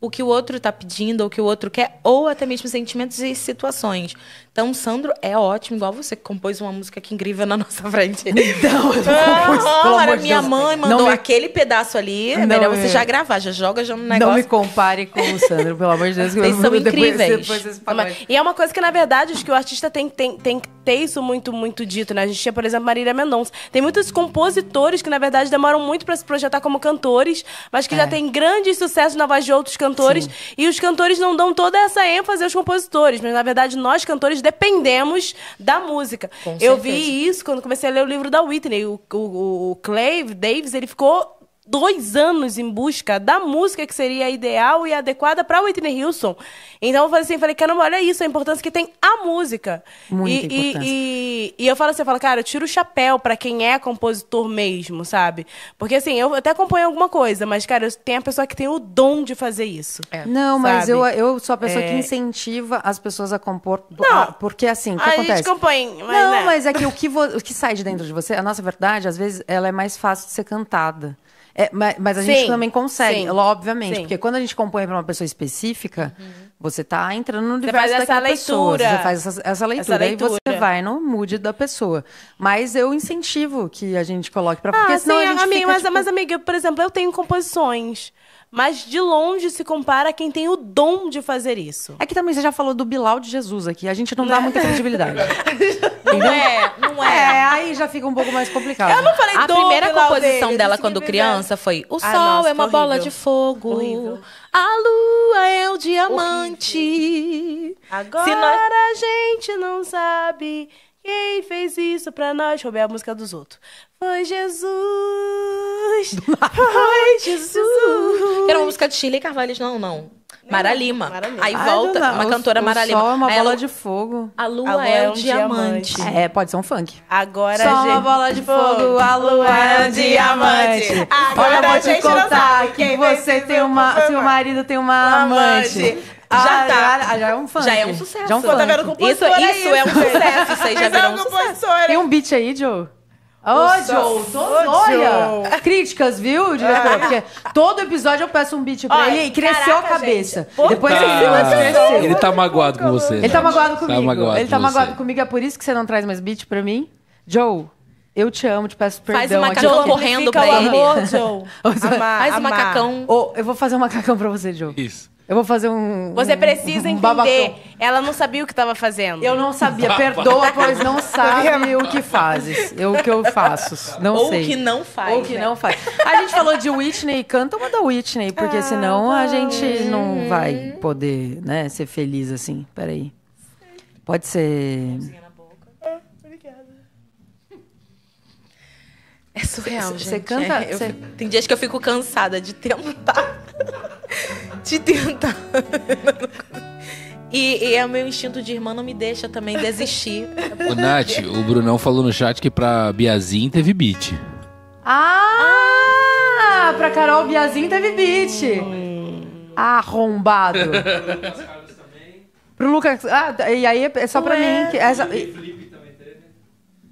o que o outro está pedindo, ou o que o outro quer, ou até mesmo sentimentos e situações. Então, o Sandro é ótimo, igual você que compôs uma música que incrível na nossa frente. Então, eu não compus, ah, pelo amor de minha Deus. mãe mandou não aquele pedaço ali. É melhor você já gravar, já joga já no negócio. Não me compare com o Sandro, pelo amor de Deus. Eles são incríveis. Depois, depois e é uma coisa que, na verdade, acho que o artista tem, tem, tem que ter isso muito, muito dito, né? A gente tinha, por exemplo, Marília Mendonça. Tem muitos compositores que, na verdade, demoram muito para se projetar como cantores, mas que é. já têm grande sucesso na voz de outros cantores. Sim. E os cantores não dão toda essa ênfase aos compositores. Mas, na verdade, nós, cantores, dependemos da música. Com eu certeza. vi isso quando comecei a ler o livro da Whitney. O, o, o Clay Davis, ele ficou dois anos em busca da música que seria ideal e adequada para Whitney Houston. Então eu falei assim, falei, caramba, olha isso, a importância que tem a música. Muita e, E, e, e, eu falo assim, eu falo, cara, eu tiro o chapéu para quem é compositor mesmo, sabe? Porque assim, eu até acompanho alguma coisa, mas, cara, tem a pessoa que tem o dom de fazer isso. É. Não, sabe? mas eu, eu sou a pessoa é... que incentiva as pessoas a compor. Não, a, porque assim, o que a acontece? Gente compõe, mas Não, é. mas é que o que, vo, o que sai de dentro de você, a nossa verdade, às vezes, ela é mais fácil de ser cantada. É, mas, mas, a sim, gente também consegue, sim, obviamente. Sim. Porque quando a gente compõe para uma pessoa específica, uhum. você está entrando no universo daquela pessoa. Você faz essa, essa leitura. Essa leitura. E você vai no mood da pessoa. Mas eu incentivo que a gente coloque para... Porque ah, sim, a gente fica, mas, tipo... mas, amiga, por exemplo, eu tenho composições mas de longe se compara a quem tem o dom de fazer isso. É que também você já falou do Bilal de Jesus aqui, a gente não dá né? muita credibilidade. não é, não é. É, aí já fica um pouco mais complicado. Eu não falei A dom, primeira Bilal composição dele, dela quando criança foi O ah, sol nossa, é uma horrível. bola de fogo. Horrível. A lua é o diamante. Horrível. Agora Se nós... a gente não sabe quem fez isso pra nós? Roubei a música dos outros. Foi Jesus! Foi Jesus! Era uma música de Chile Carvalho, não, não. Mara Lima. Mara Lima. Aí ah, volta uma cantora Mara Lima. Só é uma bola ela... de fogo. A lua, a lua é, é, um diamante. diamante. É, pode ser um funk. Agora Só gente... uma bola de fogo, a lua é um diamante. Agora Olha, vou te contar que você tem uma, seu marido tem uma amante. amante já ah, tá. Já, ah, já, é um fã. Já é um sucesso. Já é um fã. Tá vendo isso, isso, é, é um sucesso. Vocês já é um sucesso. E é um beat aí, Joe? Ô, oh, Joe, tô olha! Joe. Críticas, viu, diretor? É. Porque todo episódio eu peço um beat pra olha, ele e cresceu caraca, a cabeça. Depois tá. ele cresceu. Ele tá magoado com você. Ele tá né? magoado tá comigo. Tá magoado ele tá magoado comigo, é por isso que você não traz mais beat pra mim? Joe, eu te amo, te peço perdão. Faz um macacão aqui. correndo pra ele. Amor, Joe. Faz um macacão. Oh, eu vou fazer um macacão pra você, Joe. Isso. Eu vou fazer um. Você precisa um, um entender. Babacão. Ela não sabia o que estava fazendo. Eu não sabia. Perdoa, pois não sabe o que fazes. Eu, o que eu faço. Não Ou sei. Ou que não faz. Ou que né? não faz. A gente falou de Whitney. Canta uma da Whitney, porque ah, senão a gente não vai poder né, ser feliz assim. Peraí. Pode ser. É surreal, cê, gente. Você canta. É, cê... tem dias que eu fico cansada de tentar. de tentar. E, e é o meu instinto de irmã não me deixa também desistir. Ô, Nath, o Brunão falou no chat que pra Biazin teve beat. Ah! ah pra Carol Biazin teve beat. Hum. Arrombado. Pro Lucas. Ah, e aí é só Ué. pra mim. Que, essa, e,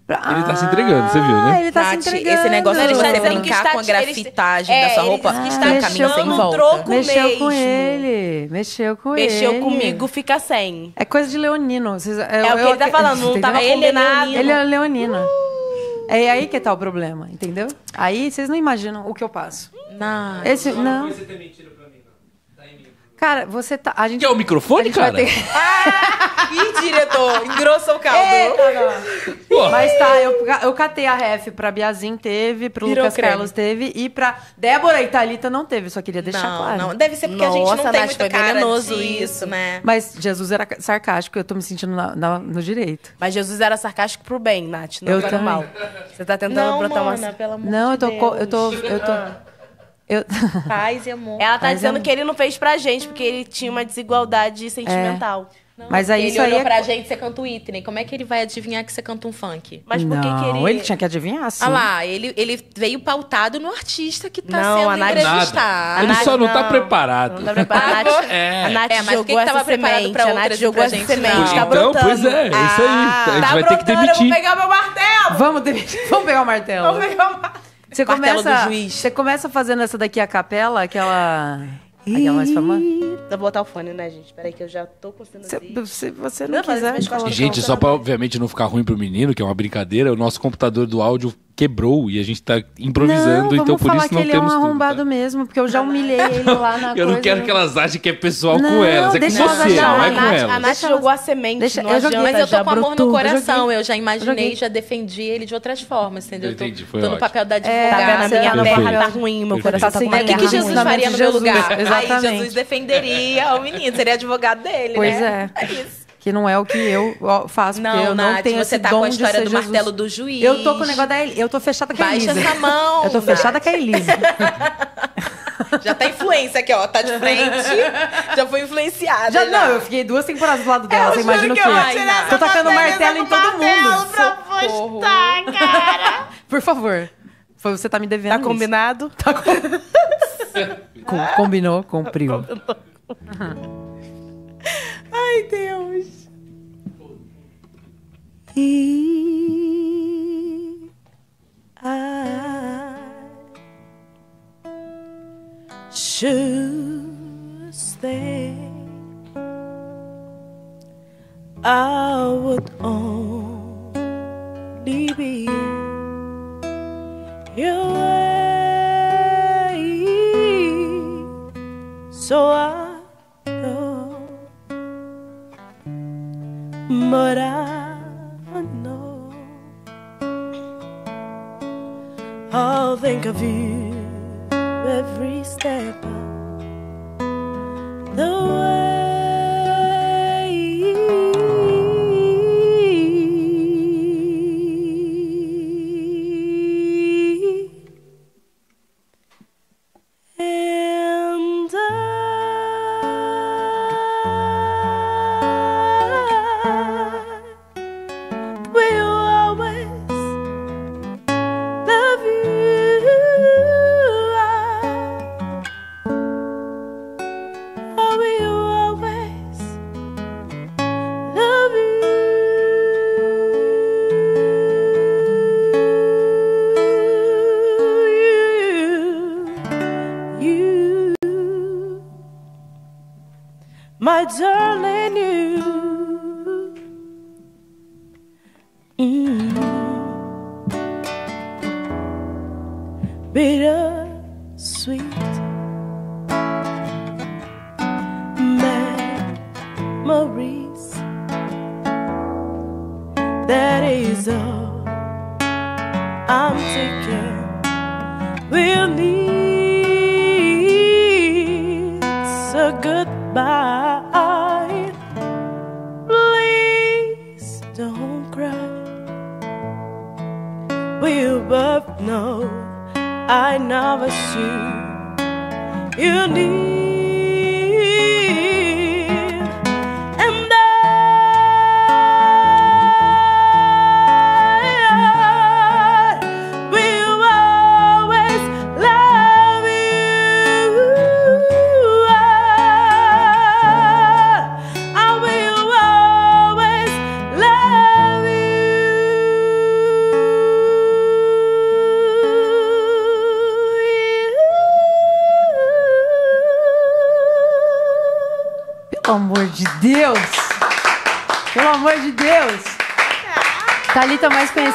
ele tá se entregando, você viu, ah, né? Ele tá Tati, se entregando. Esse negócio de você tá brincar com a grafitagem ele, da sua é, roupa ele está ah, um caminho sem volta. mexeu mesmo. com ele. Mexeu com mexeu ele. Mexeu comigo, fica sem. É coisa de leonino. Vocês, eu, é, é o que eu, ele tá falando, não tava tá ele combinado. Ele é leonino. Uh. É aí que tá o problema, entendeu? Aí vocês não imaginam o que eu passo. Não. Esse, não. Coisa Cara, você tá. A gente, é o microfone, cara? Ter... Ah! Ih, diretor, engrossa o caldo. Eita, Mas tá, eu, eu catei a ref pra Biazin, teve, pro Virou Lucas Carlos teve, e pra Débora e Thalita não teve, só queria deixar não, claro. Não, deve ser porque Nossa, a gente não tem muito foi cara isso, né? Mas Jesus era sarcástico, eu tô me sentindo na, na, no direito. Mas Jesus era sarcástico pro bem, Nath, não eu tô mal. Você tá tentando não, brotar mona, uma. Pelo amor não, eu tô. De eu tô, eu tô... Ah. Eu... Paz e amor. Ela tá Paz dizendo que ele não fez pra gente, porque ele tinha uma desigualdade é. sentimental. É. Não, mas aí ele isso olhou aí é... pra gente, você canta o Whitney. Como é que ele vai adivinhar que você canta um funk? Mas por não, que, que ele... ele tinha que adivinhar, sim. Ah lá, ele, ele veio pautado no artista que tá não, sendo entrevistado. Ele Nath, só não, não tá preparado. Não tá preparado. A Nath, é. a Nath é, mas jogou essa semente. A Nath jogou essa semente. Tá Então, pois é, é isso aí. Ah, a gente tá vai ter que demitir. Eu vou pegar meu martelo! Vamos demitir. Vamos pegar o martelo. Vamos pegar o martelo. Você começa, do juiz. Você começa fazendo essa daqui a capela, aquela. Aquela mais famosa? Vou botar o fone, né, gente? Peraí, que eu já tô conseguindo. Se, se você não, não quiser. Gente, só pra né? obviamente não ficar ruim pro menino, que é uma brincadeira, o nosso computador do áudio quebrou e a gente tá improvisando, não, então por isso não ele temos. É um tá? arrombado tá? mesmo, porque eu já humilhei ele lá na Eu coisa, não quero que elas achem que é pessoal não, com elas, é com você, não é com elas. A Nath jogou a semente, deixa, não eu joguei, Mas eu tô com amor brotou, no coração, eu, eu já imaginei, eu já defendi ele de outras formas, entendeu? Eu entendi, foi tô, tô no papel da tá advogada. É, A minha terra tá ruim, meu coração tá com assim, O né, que Jesus faria no meu lugar? Aí Jesus defenderia o menino, seria advogado dele, né? Pois é. É isso que não é o que eu faço, não, porque eu Nath, não tenho você esse tá dom com a história do Jesus. martelo do juiz. Eu tô com o negócio da Elisa. eu tô fechada com a Elisa. Baixa essa mão. Eu tô fechada com a Elisa. Já tá influência aqui, ó. Tá de frente. Já foi influenciada. Já, já. não, eu fiquei duas temporadas do lado dela. você imagina o quê? Tô tacando martelo em todo mundo. Pra postar, cara. Por favor. Foi você tá me devendo. Tá isso. combinado? Tá com... com... combinou, cumpriu. Combinou. Uhum. Ai, Deus. E I choose that I would only be your way, so I. but I know I'll think of you every step of the way.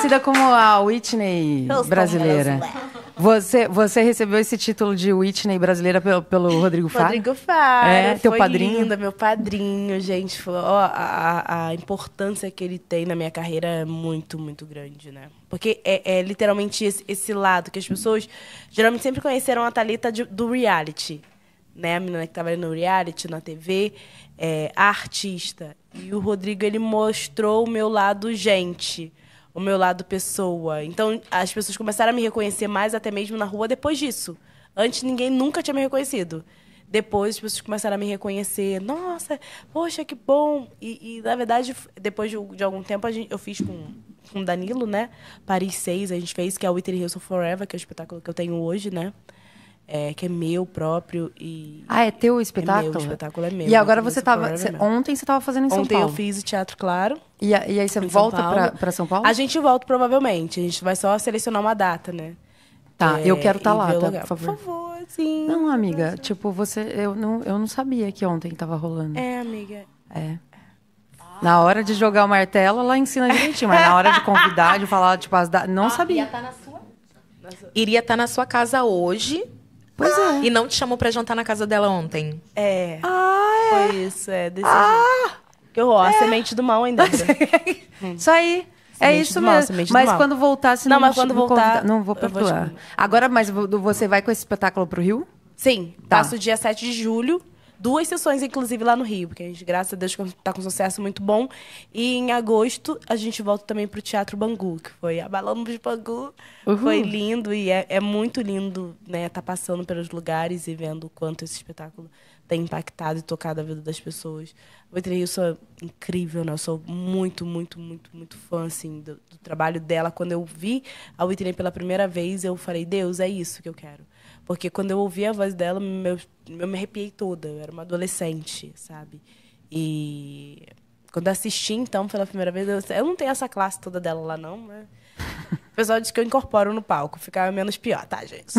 conhecida como a Whitney brasileira. Né? Você, você recebeu esse título de Whitney brasileira pelo, pelo Rodrigo Fara? Rodrigo Fara. É, teu padrinho? Lindo, meu padrinho, gente. Foi, ó, a, a, importância que ele tem na minha carreira é muito, muito grande, né? Porque é, é literalmente esse, esse, lado que as pessoas geralmente sempre conheceram a Thalita de, do reality. Né? A menina que estava no reality, na TV, é, a artista. E o Rodrigo, ele mostrou o meu lado gente o meu lado pessoa. Então, as pessoas começaram a me reconhecer mais até mesmo na rua depois disso. Antes, ninguém nunca tinha me reconhecido. Depois, as pessoas começaram a me reconhecer. Nossa, poxa, que bom. E, e na verdade, depois de, de algum tempo, a gente, eu fiz com com Danilo, né? Paris 6, a gente fez, que é o Italy Hills Forever, que é o espetáculo que eu tenho hoje, né? é, que é meu próprio e ah é teu espetáculo é meu, o espetáculo é meu e agora você estava ontem você estava fazendo em ontem São Paulo ontem eu fiz o teatro claro e, e aí você volta para São Paulo a gente volta provavelmente a gente vai só selecionar uma data né tá é, eu quero estar tá lá tá, por favor por favor sim não amiga tipo você eu não eu não sabia que ontem estava rolando é amiga é na hora de jogar o martelo, ela ensina direitinho, mas na hora de convidar, de falar, tipo, as da... não ah, sabia. Iria estar tá na sua. Iria estar tá na sua casa hoje, Pois ah. é. E não te chamou pra jantar na casa dela ontem. É. Ah, é. Foi isso, é. Desse ah, jeito. Que horror. É. A semente do mal ainda. isso aí. É semente isso mal, mesmo. Mas quando voltar, se não, não mas quando não voltar, convidar, não vou perdoar. Agora, mas você vai com esse espetáculo pro Rio? Sim. Tá. Passo dia 7 de julho duas sessões, inclusive, lá no Rio, porque a gente, graças a Deus, está com um sucesso muito bom. E em agosto a gente volta também para o Teatro Bangu, que foi a Abalamos Bangu. Uhum. Foi lindo e é, é, muito lindo, né? Tá passando pelos lugares e vendo o quanto esse espetáculo tem impactado e tocado a vida das pessoas. O Betty Wilson sou incrível, né? Eu sou muito, muito, muito, muito fã, assim, do, do trabalho dela. Quando eu vi a Whitney pela primeira vez, eu falei, Deus, é isso que eu quero. Porque quando eu ouvi a voz dela, meu, eu me arrepiei toda. Eu era uma adolescente, sabe? E quando assisti, então, pela primeira vez, eu, eu não tenho essa classe toda dela lá, não, né? O pessoal diz que eu incorporo no palco, ficar menos pior, tá, gente?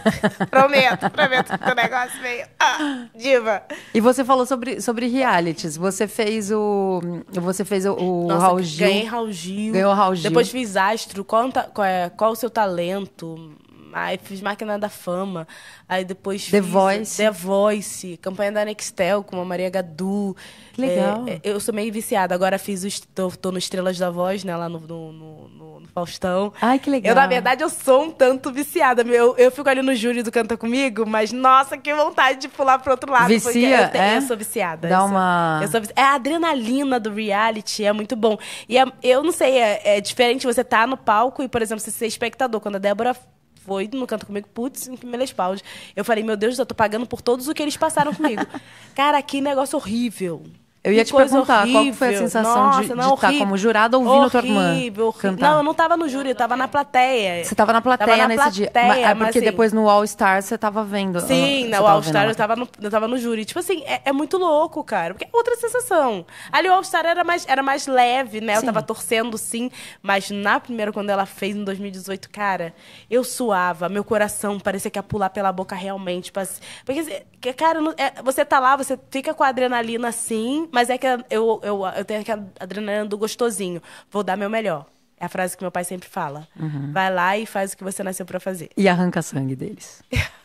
prometo, prometo que o negócio veio. Ah, diva! E você falou sobre, sobre realities. Você fez o. Você fez o, o Nossa, Raul Gil. Ganhei Raul Gil. Ganhou Raul Gil. Depois fiz Astro. qual, tá, é, qual é o seu talento? aí fiz Máquina da Fama, aí depois The fiz Voice. The Voice, campanha da Nextel com a Maria Gadu. Que legal. É, é eu sou meio viciada, agora fiz o tô, tô no Estrelas da Voz, né, lá no, no, no, no Faustão. Ai, que legal. Eu, na verdade, eu sou um tanto viciada. Eu, eu fico ali no júri do Canta Comigo, mas nossa, que vontade de pular pro outro lado. Vicia, eu, é? eu sou viciada. Dá eu uma... eu sou viciada. É a adrenalina do reality, é muito bom. E é, eu não sei, é, é diferente você estar tá no palco e, por exemplo, você ser espectador. Quando a Débora foi no Canto Comigo, putz, em Primeiras Paus. Eu falei, meu Deus, eu tô pagando por todos o que eles passaram comigo. Cara, que negócio horrível. Eu ia que te perguntar horrível. qual foi a sensação Nossa, de, de não, tá estar como jurada ouvindo a tua irmã horrível. cantar. Não, eu não estava no júri, eu estava na plateia. Você estava na plateia tava na nesse plateia, dia. Mas, é porque mas, assim depois no All Star você estava vendo. Sim, no All Star eu estava no, eu tava no júri. Tipo assim, é, é, muito louco, cara. Porque é outra sensação. Ali o All Star era mais, era mais leve, né? Eu estava torcendo, sim. Mas na primeira, quando ela fez em 2018, cara, eu suava. Meu coração parecia que ia pular pela boca realmente. Tipo assim, porque assim, porque, cara, é, você tá lá, você fica com a adrenalina assim, mas é que eu, eu, eu tenho aquela adrenalina do gostosinho. Vou dar meu melhor. É a frase que meu pai sempre fala. Uhum. Vai lá e faz o que você nasceu para fazer. E arranca sangue deles.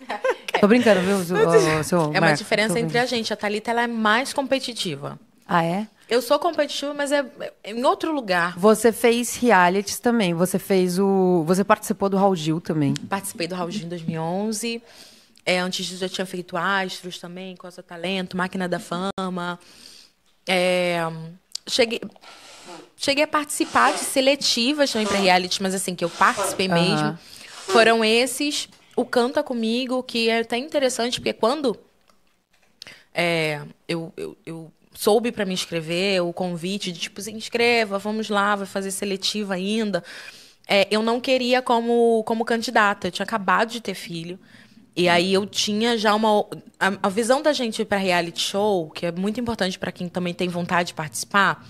Tô brincando, viu, o, o, seu É uma diferença entre a gente. A Thalita, ela é mais competitiva. Ah, é? Eu sou competitiva, mas é, é, em outro lugar. Você fez realities também. Você fez o... Você participou do Raul Gil também. Participei do Raul Gil em 2011. É, antes disso, já tinha feito Astros também, Costa Talento, Máquina da Fama. É, cheguei, cheguei a participar de seletivas também para reality, mas assim, que eu participei mesmo. Foram esses. O Canta Comigo, que é até interessante, porque quando é, eu, eu, eu soube para me inscrever, o convite de tipo, se assim, inscreva, vamos lá, vai fazer seletiva ainda. É, eu não queria como, como candidata, eu tinha acabado de ter filho. E aí eu tinha já uma. A, a visão da gente para reality show, que é muito importante para quem também tem vontade de participar,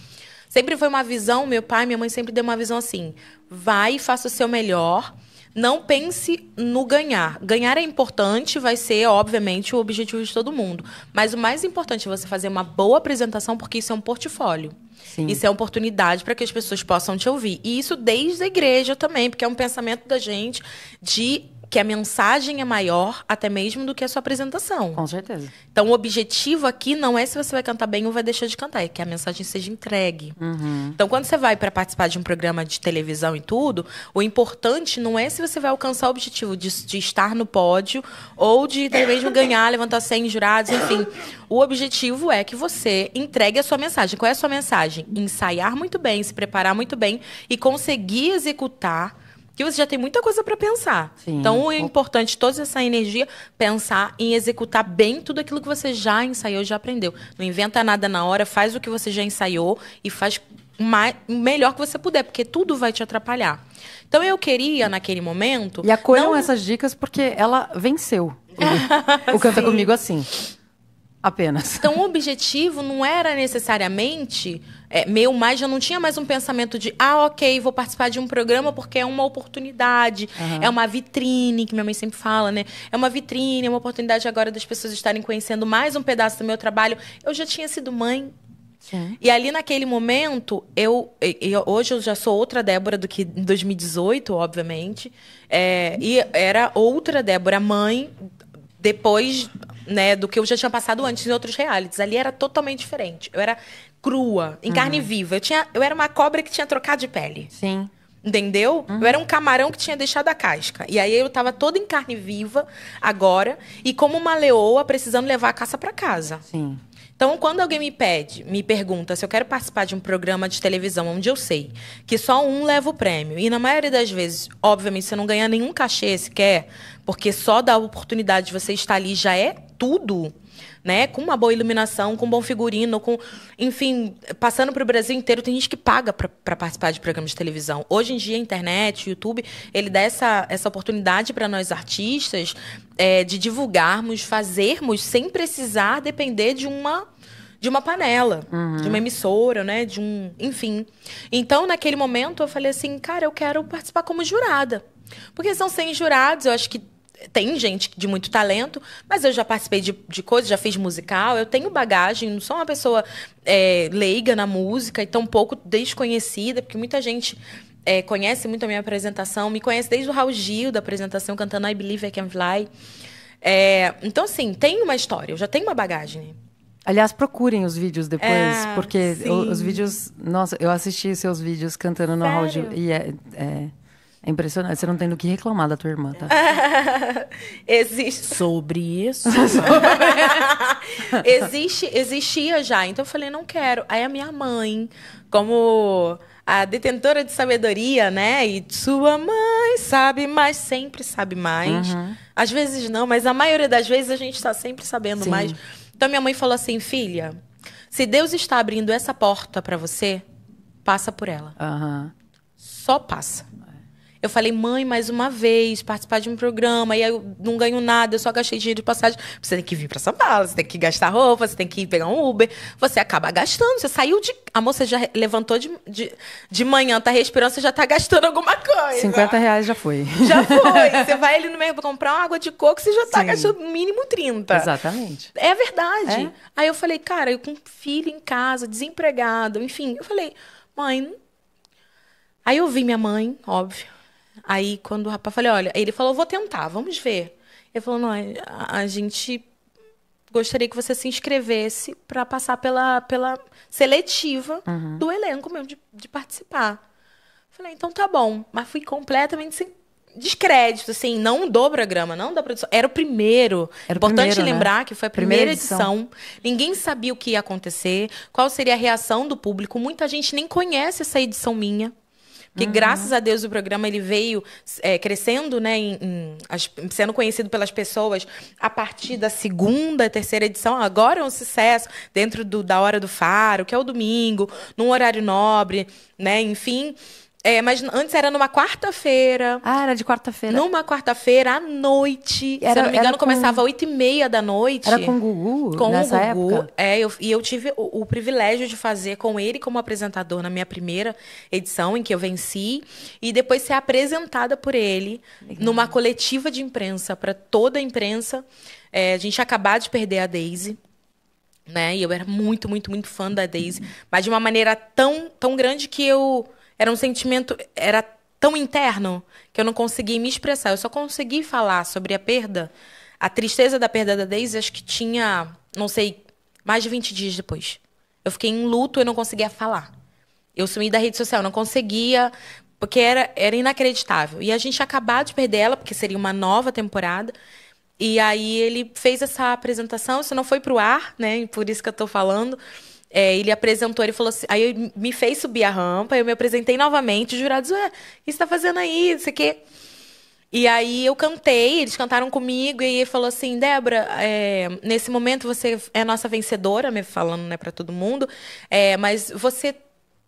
sempre foi uma visão. Meu pai e minha mãe sempre deu uma visão assim: vai, faça o seu melhor. Não pense no ganhar. Ganhar é importante, vai ser, obviamente, o objetivo de todo mundo. Mas o mais importante é você fazer uma boa apresentação, porque isso é um portfólio. Sim. Isso é oportunidade para que as pessoas possam te ouvir. E isso desde a igreja também, porque é um pensamento da gente de que a mensagem é maior até mesmo do que a sua apresentação. Com certeza. Então, o objetivo aqui não é se você vai cantar bem ou vai deixar de cantar, é que a mensagem seja entregue. Uhum. Então, quando você vai para participar de um programa de televisão e tudo, o importante não é se você vai alcançar o objetivo de, de estar no pódio ou de até mesmo ganhar, levantar 100 jurados, enfim. O objetivo é que você entregue a sua mensagem. Qual é a sua mensagem? Ensaiar muito bem, se preparar muito bem e conseguir executar que você já tem muita coisa para pensar. Sim. Então é importante toda essa energia pensar em executar bem tudo aquilo que você já ensaiou, já aprendeu. Não inventa nada na hora, faz o que você já ensaiou e faz o melhor que você puder, porque tudo vai te atrapalhar. Então eu queria naquele momento e acolham não... essas dicas porque ela venceu o, o canta comigo assim. Apenas. Então, o objetivo não era necessariamente. É, meu mais já não tinha mais um pensamento de, ah, ok, vou participar de um programa porque é uma oportunidade, uhum. é uma vitrine, que minha mãe sempre fala, né? É uma vitrine, é uma oportunidade agora das pessoas estarem conhecendo mais um pedaço do meu trabalho. Eu já tinha sido mãe. Sim. E ali naquele momento, eu, eu, hoje eu já sou outra Débora do que em 2018, obviamente. É, e era outra Débora mãe, depois né, do que eu já tinha passado antes em outros realities. Ali era totalmente diferente. Eu era crua, em uhum. carne viva. Eu, tinha, eu era uma cobra que tinha trocado de pele. Sim. Entendeu? Uhum. Eu era um camarão que tinha deixado a casca. E aí eu tava toda em carne viva agora e como uma leoa precisando levar a caça para casa. Sim. Então, quando alguém me pede, me pergunta se eu quero participar de um programa de televisão onde eu sei que só um leva o prêmio, e na maioria das vezes, obviamente, você não ganha nenhum cachê sequer, porque só a oportunidade de você estar ali já é tudo né? Com uma boa iluminação, com um bom figurino, com. Enfim, passando para o Brasil inteiro, tem gente que paga para participar de programas de televisão. Hoje em dia, a internet, o YouTube, ele dá essa, essa oportunidade para nós artistas é, de divulgarmos, fazermos, sem precisar depender de uma de uma panela, uhum. de uma emissora, né? De um. Enfim. Então, naquele momento, eu falei assim, cara, eu quero participar como jurada. Porque são 100 jurados, eu acho que tem gente de muito talento, mas eu já participei de, de coisas, já fiz musical, eu tenho bagagem, não sou uma pessoa é, leiga na música e tão pouco desconhecida, porque muita gente é, conhece muito a minha apresentação, me conhece desde o Raul Gil, da apresentação cantando I Believe I Can Fly. É, então, assim, tem uma história, eu já tenho uma bagagem. Aliás, procurem os vídeos depois, é, porque os vídeos. Nossa, eu assisti seus vídeos cantando no Sério? Raul Gil. E é... é é impressionante, você não tem do que reclamar da tua irmã, tá? Existe. Sobre isso. Existe, existia já. Então eu falei, não quero. Aí a minha mãe, como a detentora de sabedoria, né? E sua mãe sabe mais, sempre sabe mais. Uhum. Às vezes não, mas a maioria das vezes a gente está sempre sabendo Sim. mais. Então minha mãe falou assim, filha, se Deus está abrindo essa porta para você, passa por ela. Uhum. Só passa. Eu falei, mãe, mais uma vez, participar de um programa, e aí eu não ganho nada, eu só gastei dinheiro de passagem. Você tem que vir para São Paulo, você tem que gastar roupa, você tem que pegar um Uber. Você acaba gastando, você saiu de. A moça já levantou de, de, de manhã, tá respirando, você já tá gastando alguma coisa. 50 reais já foi. Já foi. você vai ali no meio pra comprar uma água de coco, você já tá Sim. gastando no mínimo 30. Exatamente. É verdade. É? Aí eu falei, cara, eu com filho em casa, desempregado, enfim. Eu falei, mãe. Aí eu vi minha mãe, óbvio. Aí quando o rapaz falou, olha, ele falou, vou tentar, vamos ver. Ele falou, não, a, a gente gostaria que você se inscrevesse para passar pela, pela seletiva uhum. do elenco mesmo, de, de, participar. Falei, então tá bom. Mas fui completamente sem descrédito, assim, não do programa, não da produção. Era o primeiro. Era o Importante primeiro, né? lembrar né? que foi a primeira, primeira edição. edição. Ninguém sabia o que ia acontecer, qual seria a reação do público. Muita gente nem conhece essa edição minha. Que uhum. graças a Deus o programa ele veio é, crescendo, né? Em, em, sendo conhecido pelas pessoas a partir da segunda, terceira edição. Agora é um sucesso dentro do, da hora do faro, que é o domingo, num horário nobre, né? Enfim. É, mas antes era numa quarta-feira. Ah, era de quarta-feira. Numa quarta-feira à noite. Era, se eu não me engano, com... começava às oito e meia da noite. Era com o Gugu? Com nessa o Gugu. Época. É, eu, e eu tive o, o, privilégio de fazer com ele como apresentador na minha primeira edição, em que eu venci. E depois ser apresentada por ele Legal. numa coletiva de imprensa, para toda a imprensa. É, a gente acabar de perder a Daisy né? E eu era muito, muito, muito fã da Daisy, mas de uma maneira tão, tão grande que eu era um sentimento, era tão interno que eu não consegui me expressar. Eu só consegui falar sobre a perda, a tristeza da perda da Daisy, acho que tinha, não sei, mais de 20 dias depois. Eu fiquei em luto e não conseguia falar. Eu sumi da rede social, não conseguia, porque era, era inacreditável. E a gente acabado de perder ela, porque seria uma nova temporada. E aí ele fez essa apresentação, isso não foi pro ar, né? Por isso que eu tô falando. É, ele apresentou, ele falou assim. Aí me fez subir a rampa, eu me apresentei novamente, os jurados, ué, o que você tá fazendo aí? você sei quê. E aí eu cantei, eles cantaram comigo, e ele falou assim, Débora, é, nesse momento você é nossa vencedora, me falando, né, para todo mundo. É, mas você.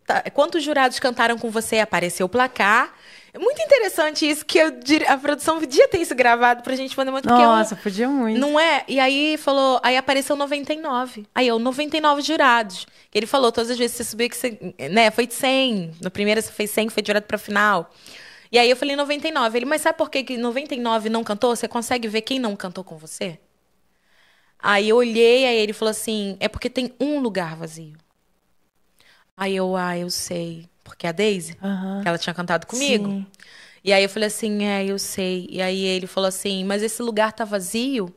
Tá, quantos jurados cantaram com você? Apareceu o placar. Muito interessante isso, que dir... a produção podia ter isso gravado pra gente poder é muito. Nossa, eu... podia muito. Não é? E aí falou, aí apareceu 99. Aí eu, 99 jurados. Ele falou, todas as vezes você subia que você, né, foi 100. Na primeira você fez 100, foi direto pra final. E aí eu falei 99. Ele, mas sabe por que, que 99 não cantou? Você consegue ver quem não cantou com você? Aí eu olhei, aí ele falou assim: é porque tem um lugar vazio. Aí eu, ah, eu sei porque é a Daisy, que ela tinha cantado comigo. Sim. E aí eu falei assim, é, eu sei. E aí ele falou assim, mas esse lugar tá vazio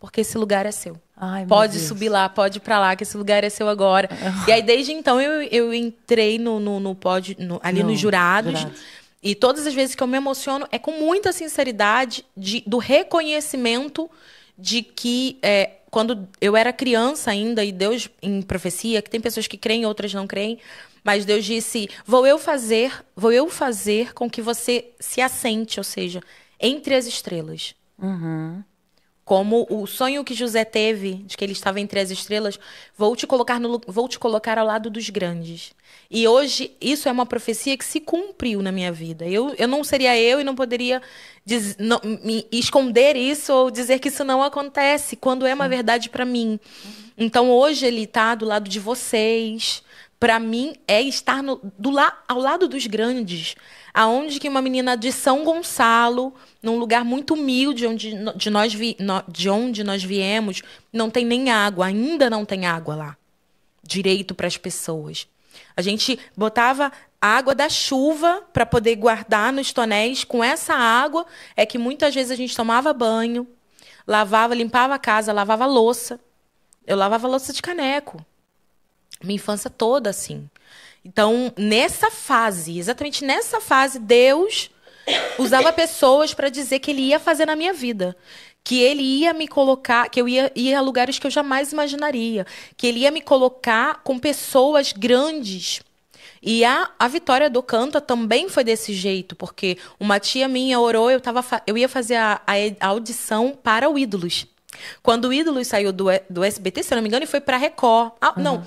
porque esse lugar é seu. Ai, pode subir lá, pode ir pra lá, que esse lugar é seu agora. e aí, desde então, eu, eu entrei no, no, no pódio, no, ali nos jurados. Jurado. E todas as vezes que eu me emociono, é com muita sinceridade de, do reconhecimento de que é, quando eu era criança ainda, e Deus em profecia, que tem pessoas que creem, outras não creem, mas Deus disse: "Vou eu fazer, vou eu fazer com que você se assente, ou seja, entre as estrelas". Uhum. Como o sonho que José teve de que ele estava entre as estrelas, vou te colocar no, vou te colocar ao lado dos grandes. E hoje isso é uma profecia que se cumpriu na minha vida. Eu, eu não seria eu e não poderia diz, não, me esconder isso ou dizer que isso não acontece quando é uma verdade para mim. Uhum. Então hoje ele está do lado de vocês para mim é estar no, do la, ao lado dos grandes, aonde que uma menina de São Gonçalo, num lugar muito humilde onde de nós vi, no, de onde nós viemos, não tem nem água, ainda não tem água lá. Direito para as pessoas. A gente botava água da chuva para poder guardar nos tonéis. Com essa água é que muitas vezes a gente tomava banho, lavava, limpava a casa, lavava louça. Eu lavava louça de caneco minha infância toda assim. Então, nessa fase, exatamente nessa fase, Deus usava pessoas para dizer que ele ia fazer na minha vida. Que ele ia me colocar, que eu ia, ir a lugares que eu jamais imaginaria. Que ele ia me colocar com pessoas grandes. E a, a Vitória do Canta também foi desse jeito, porque uma tia minha orou, eu, tava, eu ia fazer a, a audição para o Ídolos. Quando o Ídolo saiu do, do SBT, se eu não me engano, e foi pra Record. Ah, uhum. Não,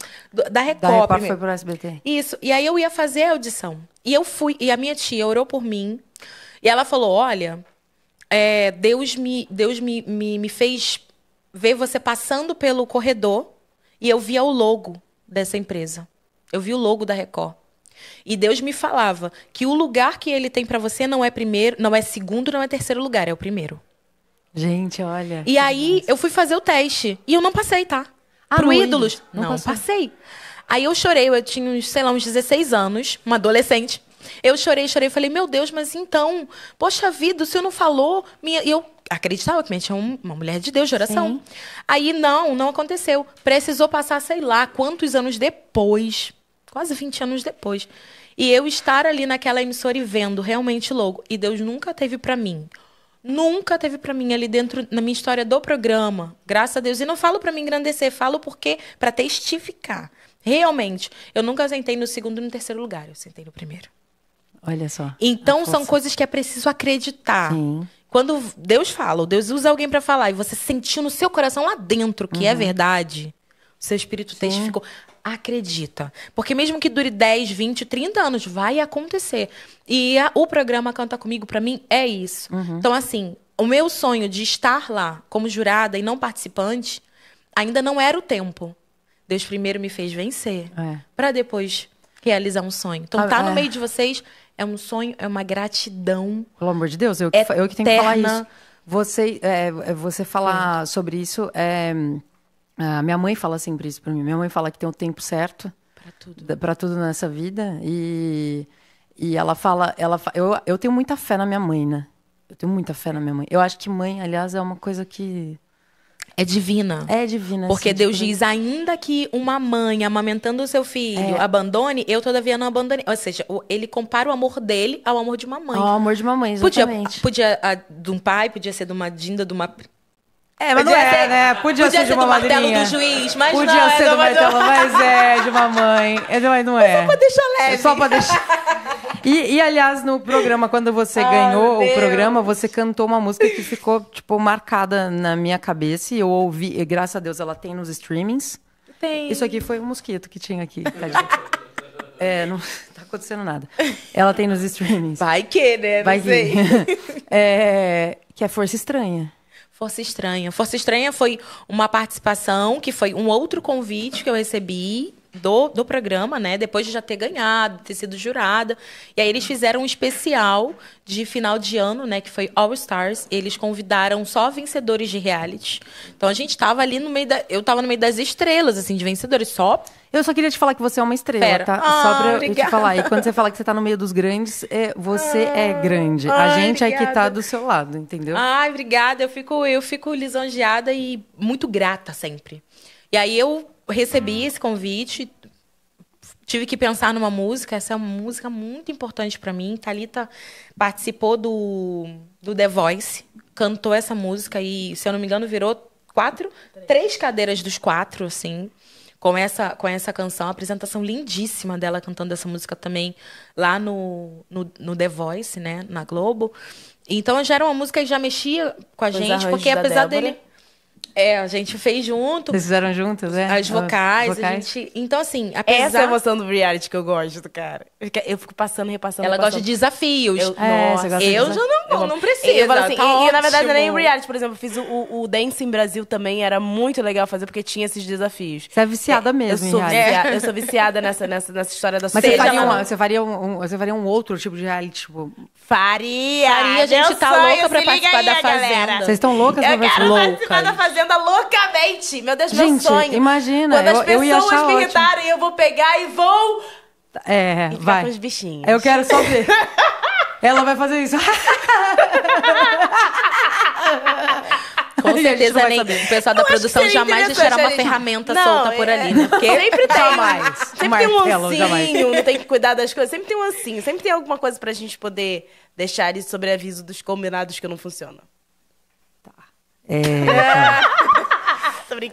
da Record. Da Record foi pro SBT. Isso. E aí eu ia fazer a audição. E eu fui, e a minha tia orou por mim. E ela falou: Olha, é, Deus, me, Deus me, me, me fez ver você passando pelo corredor e eu via o logo dessa empresa. Eu vi o logo da Record. E Deus me falava que o lugar que ele tem para você não é primeiro, não é segundo, não é terceiro lugar, é o primeiro. Gente, olha. E aí eu fui fazer o teste. E eu não passei, tá? Ah, Pro ídolos. Não, não passei. Aí eu chorei, eu tinha, uns, sei lá, uns 16 anos, uma adolescente. Eu chorei, chorei, falei, meu Deus, mas então, poxa vida, o senhor não falou. Minha... E eu acreditava que minha tinha uma mulher de Deus de oração. Sim. Aí não, não aconteceu. Precisou passar, sei lá, quantos anos depois, quase 20 anos depois. E eu estar ali naquela emissora e vendo realmente logo. E Deus nunca teve para mim nunca teve para mim ali dentro na minha história do programa. Graças a Deus. E não falo para me engrandecer, falo porque para testificar. Realmente, eu nunca sentei no segundo e no terceiro lugar, eu sentei no primeiro. Olha só. Então são coisas que é preciso acreditar. Sim. Quando Deus fala, Deus usa alguém para falar e você sentiu no seu coração lá dentro que é uhum. é verdade, seu espírito Sim. testificou acredita. Porque mesmo que dure 10, 20, 30 anos, vai acontecer. E a, o programa Canta Comigo, para mim, é isso. Uhum. Então, assim, o meu sonho de estar lá como jurada e não participante ainda não era o tempo. Deus primeiro me fez vencer, é. para depois realizar um sonho. Então, ah, tá é. no meio de vocês é um sonho, é uma gratidão. Pelo amor de Deus, eu, que, eu que tenho que falar isso. Você, é, você falar sobre isso é Uh, minha mãe fala sempre isso para mim. Minha mãe fala que tem o tempo certo para tudo, para tudo nessa vida e e ela fala, ela eu, eu tenho muita fé na minha mãe, né? Eu tenho muita fé na minha mãe. Eu acho que mãe, aliás, é uma coisa que é divina. É divina. Porque tipo assim, Deus tipo... diz, ainda que uma mãe amamentando o seu filho é. abandone, eu todavia não abandonei. Ou seja, ele compara o amor dele ao amor de uma mãe. Ao amor de uma mãe, exatamente. Podia, podia ah, a, de um pai, podia ser de uma dinda, de uma é, mas podia, não é, né? Podia, podia ser, ser de uma do madrinha. martelo do juiz, mas podia não. Podia é, ser é do martelo, mas é de uma mãe. É não é. só pra deixar leve. É só pra deixar... E, e, aliás, no programa, quando você ah, ganhou o programa, você cantou uma música que ficou, tipo, marcada na minha cabeça. E eu ouvi, e, graças a Deus, ela tem nos streamings. Tem. Isso aqui foi um mosquito que tinha aqui, tá é, não tá acontecendo nada. Ela tem nos streamings. Vai que, né? Vai que. É, que é Força Estranha. Força Estranha. Força Estranha foi uma participação que foi um outro convite que eu recebi do, do programa, né? Depois de já ter ganhado, ter sido jurada. E aí eles fizeram um especial de final de ano, né? Que foi All Stars. Eles convidaram só vencedores de reality. Então a gente estava ali no meio da. Eu estava no meio das estrelas, assim, de vencedores, só eu só queria te falar que você é uma estrela, Pera. tá? Ah, só pra obrigada. eu te falar. E quando você fala que você tá no meio dos grandes, é, você é ah, é grande. Ai, a gente tá obrigada. é que tá do seu lado, entendeu? Ai, obrigada. Eu fico, eu fico lisonjeada e muito grata sempre. E aí eu recebi esse convite, tive que pensar numa música. Essa é uma música muito importante para mim. Talita participou do, do The Voice, cantou essa música e, se eu não me engano, virou quatro, três, três cadeiras dos quatro, assim com essa, com essa canção, a apresentação lindíssima dela cantando essa música também lá no, no, no The Voice, né? Na Globo. Então já era uma música que já mexia com a gente, porque apesar Débora. dele. É, a gente fez junto. Vocês fizeram juntas, né? As vocais, As vocais. Gente... Então, assim, apesar... Essa é a emoção do reality que eu gosto, do cara. Eu fico passando, repassando. Ela repassando. gosta de desafios. Eu, é, nossa, eu desaf... já não, eu não, não preciso. Eu falo assim, tá e, ótimo. na verdade, é nem reality, por exemplo, fiz o, o Dance em Brasil também, era muito legal fazer, porque tinha esses desafios. Você é viciada é, mesmo, eu sou, eu sou viciada nessa, nessa, nessa história da Mas você faria, uma, você faria, um, você, faria um, outro tipo de reality, tipo. Faria! faria a gente tá louca pra participar aí, da galera. fazenda. Vocês estão loucas, pra participar da fazenda irritada loucamente. Meu Deus, Gente, meu sonho. Imagina. Quando as eu, pessoas eu me irritarem, ótimo. eu vou pegar e vou. É, e vai. Com os bichinhos. Eu quero só ver. Ela vai fazer isso. Com certeza, nem, o pessoal da eu produção jamais deixará uma ferramenta não, solta por é, ali, né? Porque sempre tem. Jamais. Sempre tem um ancinho, não tem que cuidar das coisas. Sempre tem um ancinho, sempre tem alguma coisa pra gente poder deixar sobre aviso dos combinados que não funcionam. É,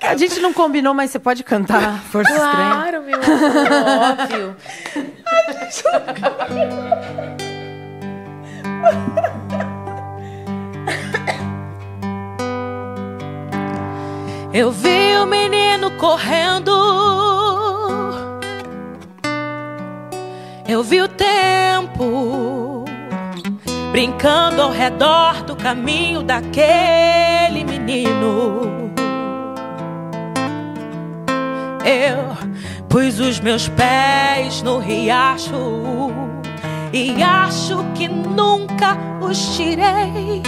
A gente não combinou, mas você pode cantar Força Estranha. Claro, meu amor, óbvio. Eu vi o menino correndo. Eu vi o tempo brincando ao redor do caminho daquele menino. Eu pus os meus pés no riacho e acho que nunca os tirei.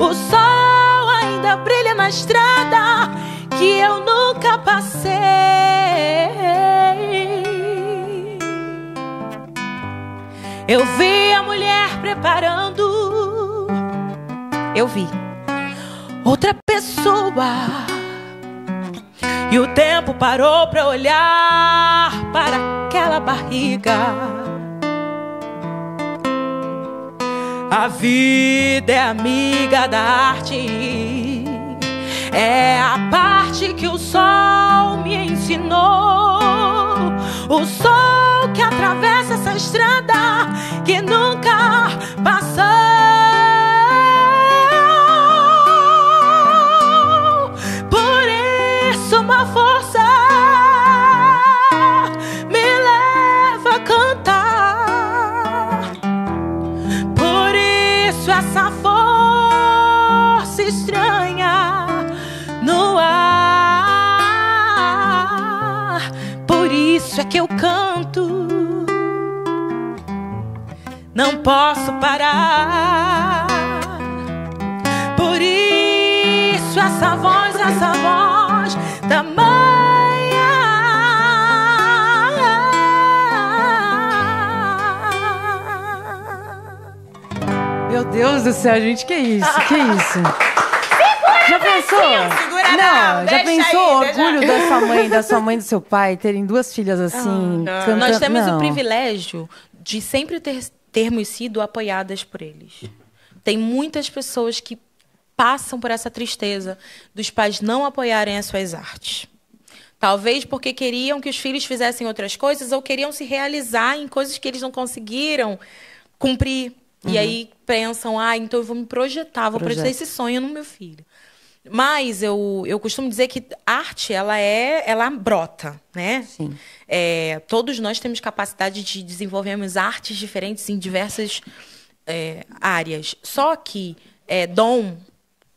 O sol ainda brilha na estrada que eu nunca passei. Eu vi a mulher preparando. Eu vi outra pessoa. E o tempo parou para olhar para aquela barriga. A vida é amiga da arte. É a parte que o sol me ensinou. O sol que atravessa essa estrada que nunca passou. isso é que eu canto. Não posso parar. Por isso essa voz, essa voz da mãe. Meu Deus do céu, gente, que isso? Que isso? Já pensou? não, já pensou o orgulho da sua mãe, da sua mãe e do seu pai terem duas filhas ah. assim? Ah, cantando? Nós temos não. o privilégio de sempre ter, termos sido apoiadas por eles. Tem muitas pessoas que passam por essa tristeza dos pais não apoiarem as suas artes. Talvez porque queriam que os filhos fizessem outras coisas ou queriam se realizar em coisas que eles não conseguiram cumprir. Uhum. E aí pensam, ah, então eu vou me projetar, vou Projeto. projetar esse sonho no meu filho. Mas eu, eu costumo dizer que arte, ela é, ela brota, né? Sim. É, todos nós temos capacidade de desenvolvermos artes diferentes em diversas é, áreas. Só que é, dom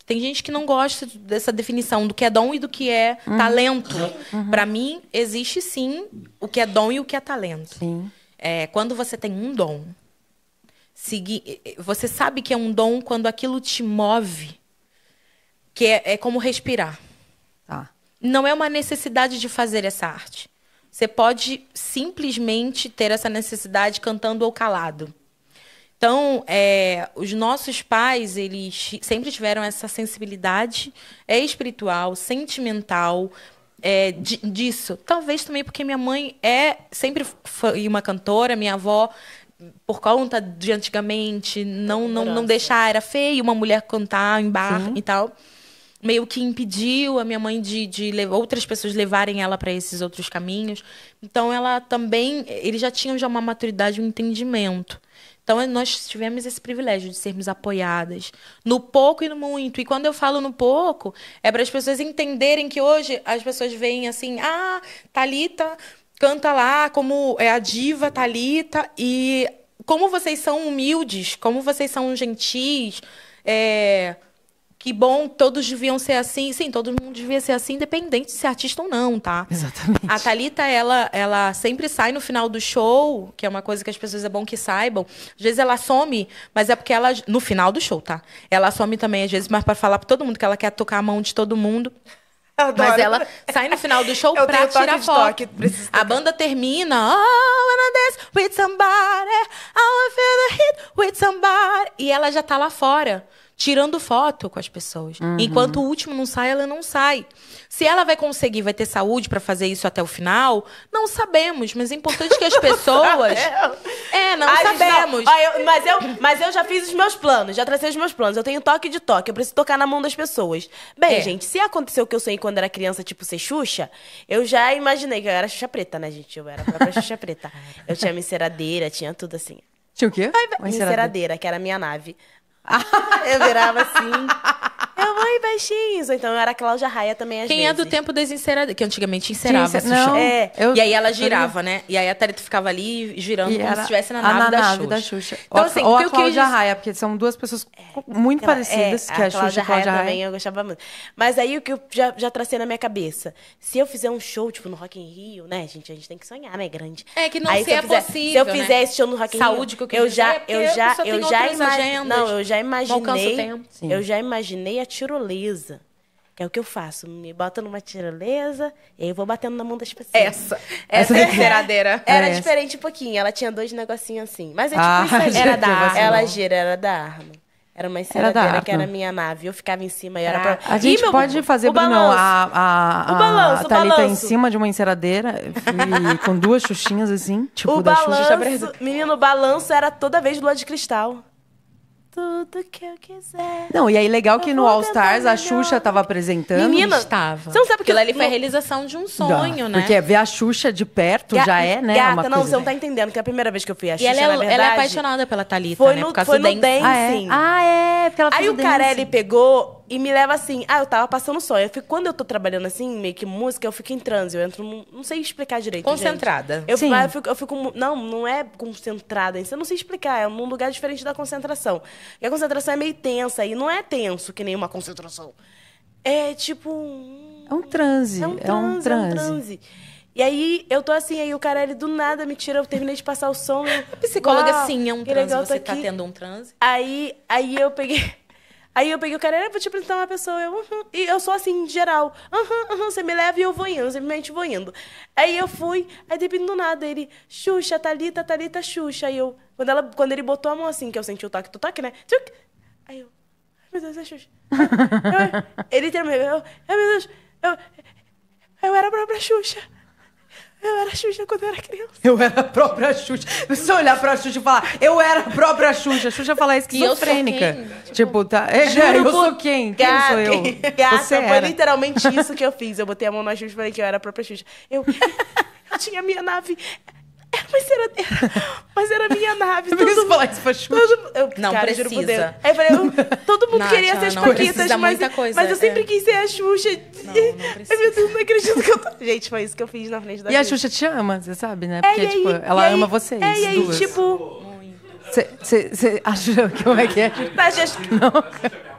tem gente que não gosta dessa definição do que é dom e do que é uhum. talento. Uhum. Para mim, existe sim o que é dom e o que é talento. Sim. É, quando você tem um dom, você sabe que é um dom quando aquilo te move que é, é como respirar. Tá. Não é uma necessidade de fazer essa arte. Você pode simplesmente ter essa necessidade cantando ou calado. Então, é, os nossos pais, eles sempre tiveram essa sensibilidade é espiritual, sentimental, é, disso. Talvez também porque minha mãe é sempre foi uma cantora, minha avó por conta de antigamente não não, não deixar era feio uma mulher cantar em bar Sim. e tal meio que impediu a minha mãe de, de levar, outras pessoas levarem ela para esses outros caminhos. Então ela também, eles já tinham já uma maturidade, um entendimento. Então é, nós tivemos esse privilégio de sermos apoiadas no pouco e no muito. E quando eu falo no pouco, é para as pessoas entenderem que hoje as pessoas veem assim: "Ah, Talita canta lá como é a diva Talita e como vocês são humildes, como vocês são gentis, é, que bom, todos deviam ser assim. Sim, todo mundo devia ser assim, independente de ser é artista ou não, tá? Exatamente. A Thalita, ela, ela sempre sai no final do show, que é uma coisa que as pessoas é bom que saibam. Às vezes ela some, mas é porque ela. No final do show, tá? Ela some também, às vezes, mas para falar para todo mundo que ela quer tocar a mão de todo mundo. Adoro. Mas ela sai no final do show eu pra tirar foto. a banda termina. Oh, wanna dance with somebody. I wanna feel the heat with somebody. E ela já tá lá fora tirando foto com as pessoas. Uhum. Enquanto o último não sai, ela não sai. Se ela vai conseguir, vai ter saúde para fazer isso até o final, não sabemos. Mas é importante que as pessoas. é, não Ai, sabemos. Não. eu, mas, eu, mas eu já fiz os meus planos, já tracei os meus planos. Eu tenho toque de toque, eu preciso tocar na mão das pessoas. Bem, é. gente, se aconteceu o que eu sonhei quando era criança, tipo ser Xuxa, eu já imaginei que eu era Xuxa Preta, né, gente? Eu era a própria Xuxa Preta. Eu tinha minha enceradeira, tinha tudo assim. Tinha o quê? minha enceradeira, que era a minha nave. eu virava assim. eu vou em baixinhos. Então eu era Cláudia Raia também, às Quem vezes. é do tempo das enceradas? Que antigamente encerava esse não, é, eu, E aí ela girava, eu... né? E aí a Tarita ficava ali girando e como se estivesse na nave, na da, nave Xuxa. da Xuxa. Então, assim, ou, que a Cláudia eu Raia, porque são duas pessoas é, muito aquela, é, parecidas, é, que a, a Xuxa Cláudia e a Cláudia Raia. também, eu gostava muito. Mas aí o que eu já, já tracei na minha cabeça. Se eu fizer um show, tipo, no Rock in Rio, né, gente? A gente tem que sonhar, né? Grande. É que não aí, se é fizer, possível, Se eu né? fizer esse show no Rock in Rio... Saúde que eu quis eu já, é eu já, eu já Não, eu já já imaginei. Eu já imaginei a tirolesa. Que é o que eu faço. Me bota numa tirolesa e aí eu vou batendo na mão das pessoas. Essa. Essa, essa é. Era, é diferente um pouquinho. Ela tinha dois negocinhos assim. Mas é tipo ah, isso aí. Era da arma. Ela gira, era da arma. Era uma enceradeira que era minha nave. Eu ficava em cima e era pra... A gente meu, pode fazer, Bruno, balanço. a, a, a, o balanço, a Thalita em cima de uma enceradeira com duas xuxinhas assim, tipo o da balanço, Xuxa. Menino, o balanço era toda vez lua de cristal tudo que eu quiser. Não, e aí legal que no All Stars a Xuxa tava apresentando. Menina, estava. Você não sabe porque ele ali foi a realização de um sonho, né? Porque ver a Xuxa de perto Ga- já é, né? Gata, uma não, coisa... você não tá entendendo que é a primeira vez que eu fui a Xuxa, e ela é, na verdade. Ela é apaixonada pela Thalita, foi né? No, por causa foi do no dance. Ah, é? Ah, é Aí o Carelli pegou e me leva assim, ah, eu tava passando sonho. Eu fico, quando eu tô trabalhando assim, meio que música, eu fico em transe, eu entro, num, não sei explicar direito. Concentrada. Gente. Eu, Sim. eu, fico, eu fico, não, não é concentrada, eu não sei explicar, é num lugar diferente da concentração. E a concentração é meio tensa, e não é tenso que nem uma concentração. É tipo. É, é, é um transe. É um transe. É um transe. É um transe. E aí eu tô assim, aí o cara ele do nada me tira, eu terminei de passar o som. Eu, a psicóloga, sim, é um transe. Legal, você tá aqui. tendo um transe? Aí, aí eu peguei. Aí eu peguei o cara, era ah, pra te apresentar uma pessoa. Eu, uhum. E eu sou assim, em geral. Aham, uhum, uhum, você me leva e eu vou indo, simplesmente vou indo. Aí eu fui, aí dependendo do nada, ele, Xuxa, Thalita, Thalita, Xuxa. Aí eu, quando, ela, quando ele botou a mão assim, que eu senti o toque do toque, né? Tchuc. Aí eu, ai meu Deus, é Xuxa. ele terminou, eu, ai meu Deus, eu, eu era a própria Xuxa. Eu era Xuxa quando eu era criança. Eu era a própria Xuxa. Você olhar pra Xuxa e falar, eu era a própria Xuxa. A Xuxa falar esquizofrênica. Né? Tipo, tipo, tá. É, Juro, eu sou quem? Quem sou eu? Gata, Você foi era. literalmente isso que eu fiz. Eu botei a mão na Xuxa e falei que eu era a própria Xuxa. Eu, eu tinha minha nave é, mas era, era, mas era minha nave. Todo mundo, falar isso pra todo, eu, não cara, precisa. Aí é, eu falei, eu, todo mundo não, queria não, ser as Paquitas, mas, coisa, mas eu é. sempre quis ser a Xuxa. Não, não precisa. Meu não acredito que eu tô... Gente, foi isso que eu fiz na frente da E Xuxa. a Xuxa te ama, você sabe, né? É, Porque, é, tipo, aí, ela ama aí, vocês. É, e aí, tipo... Você acha... Como é que é? Tá, já... Não.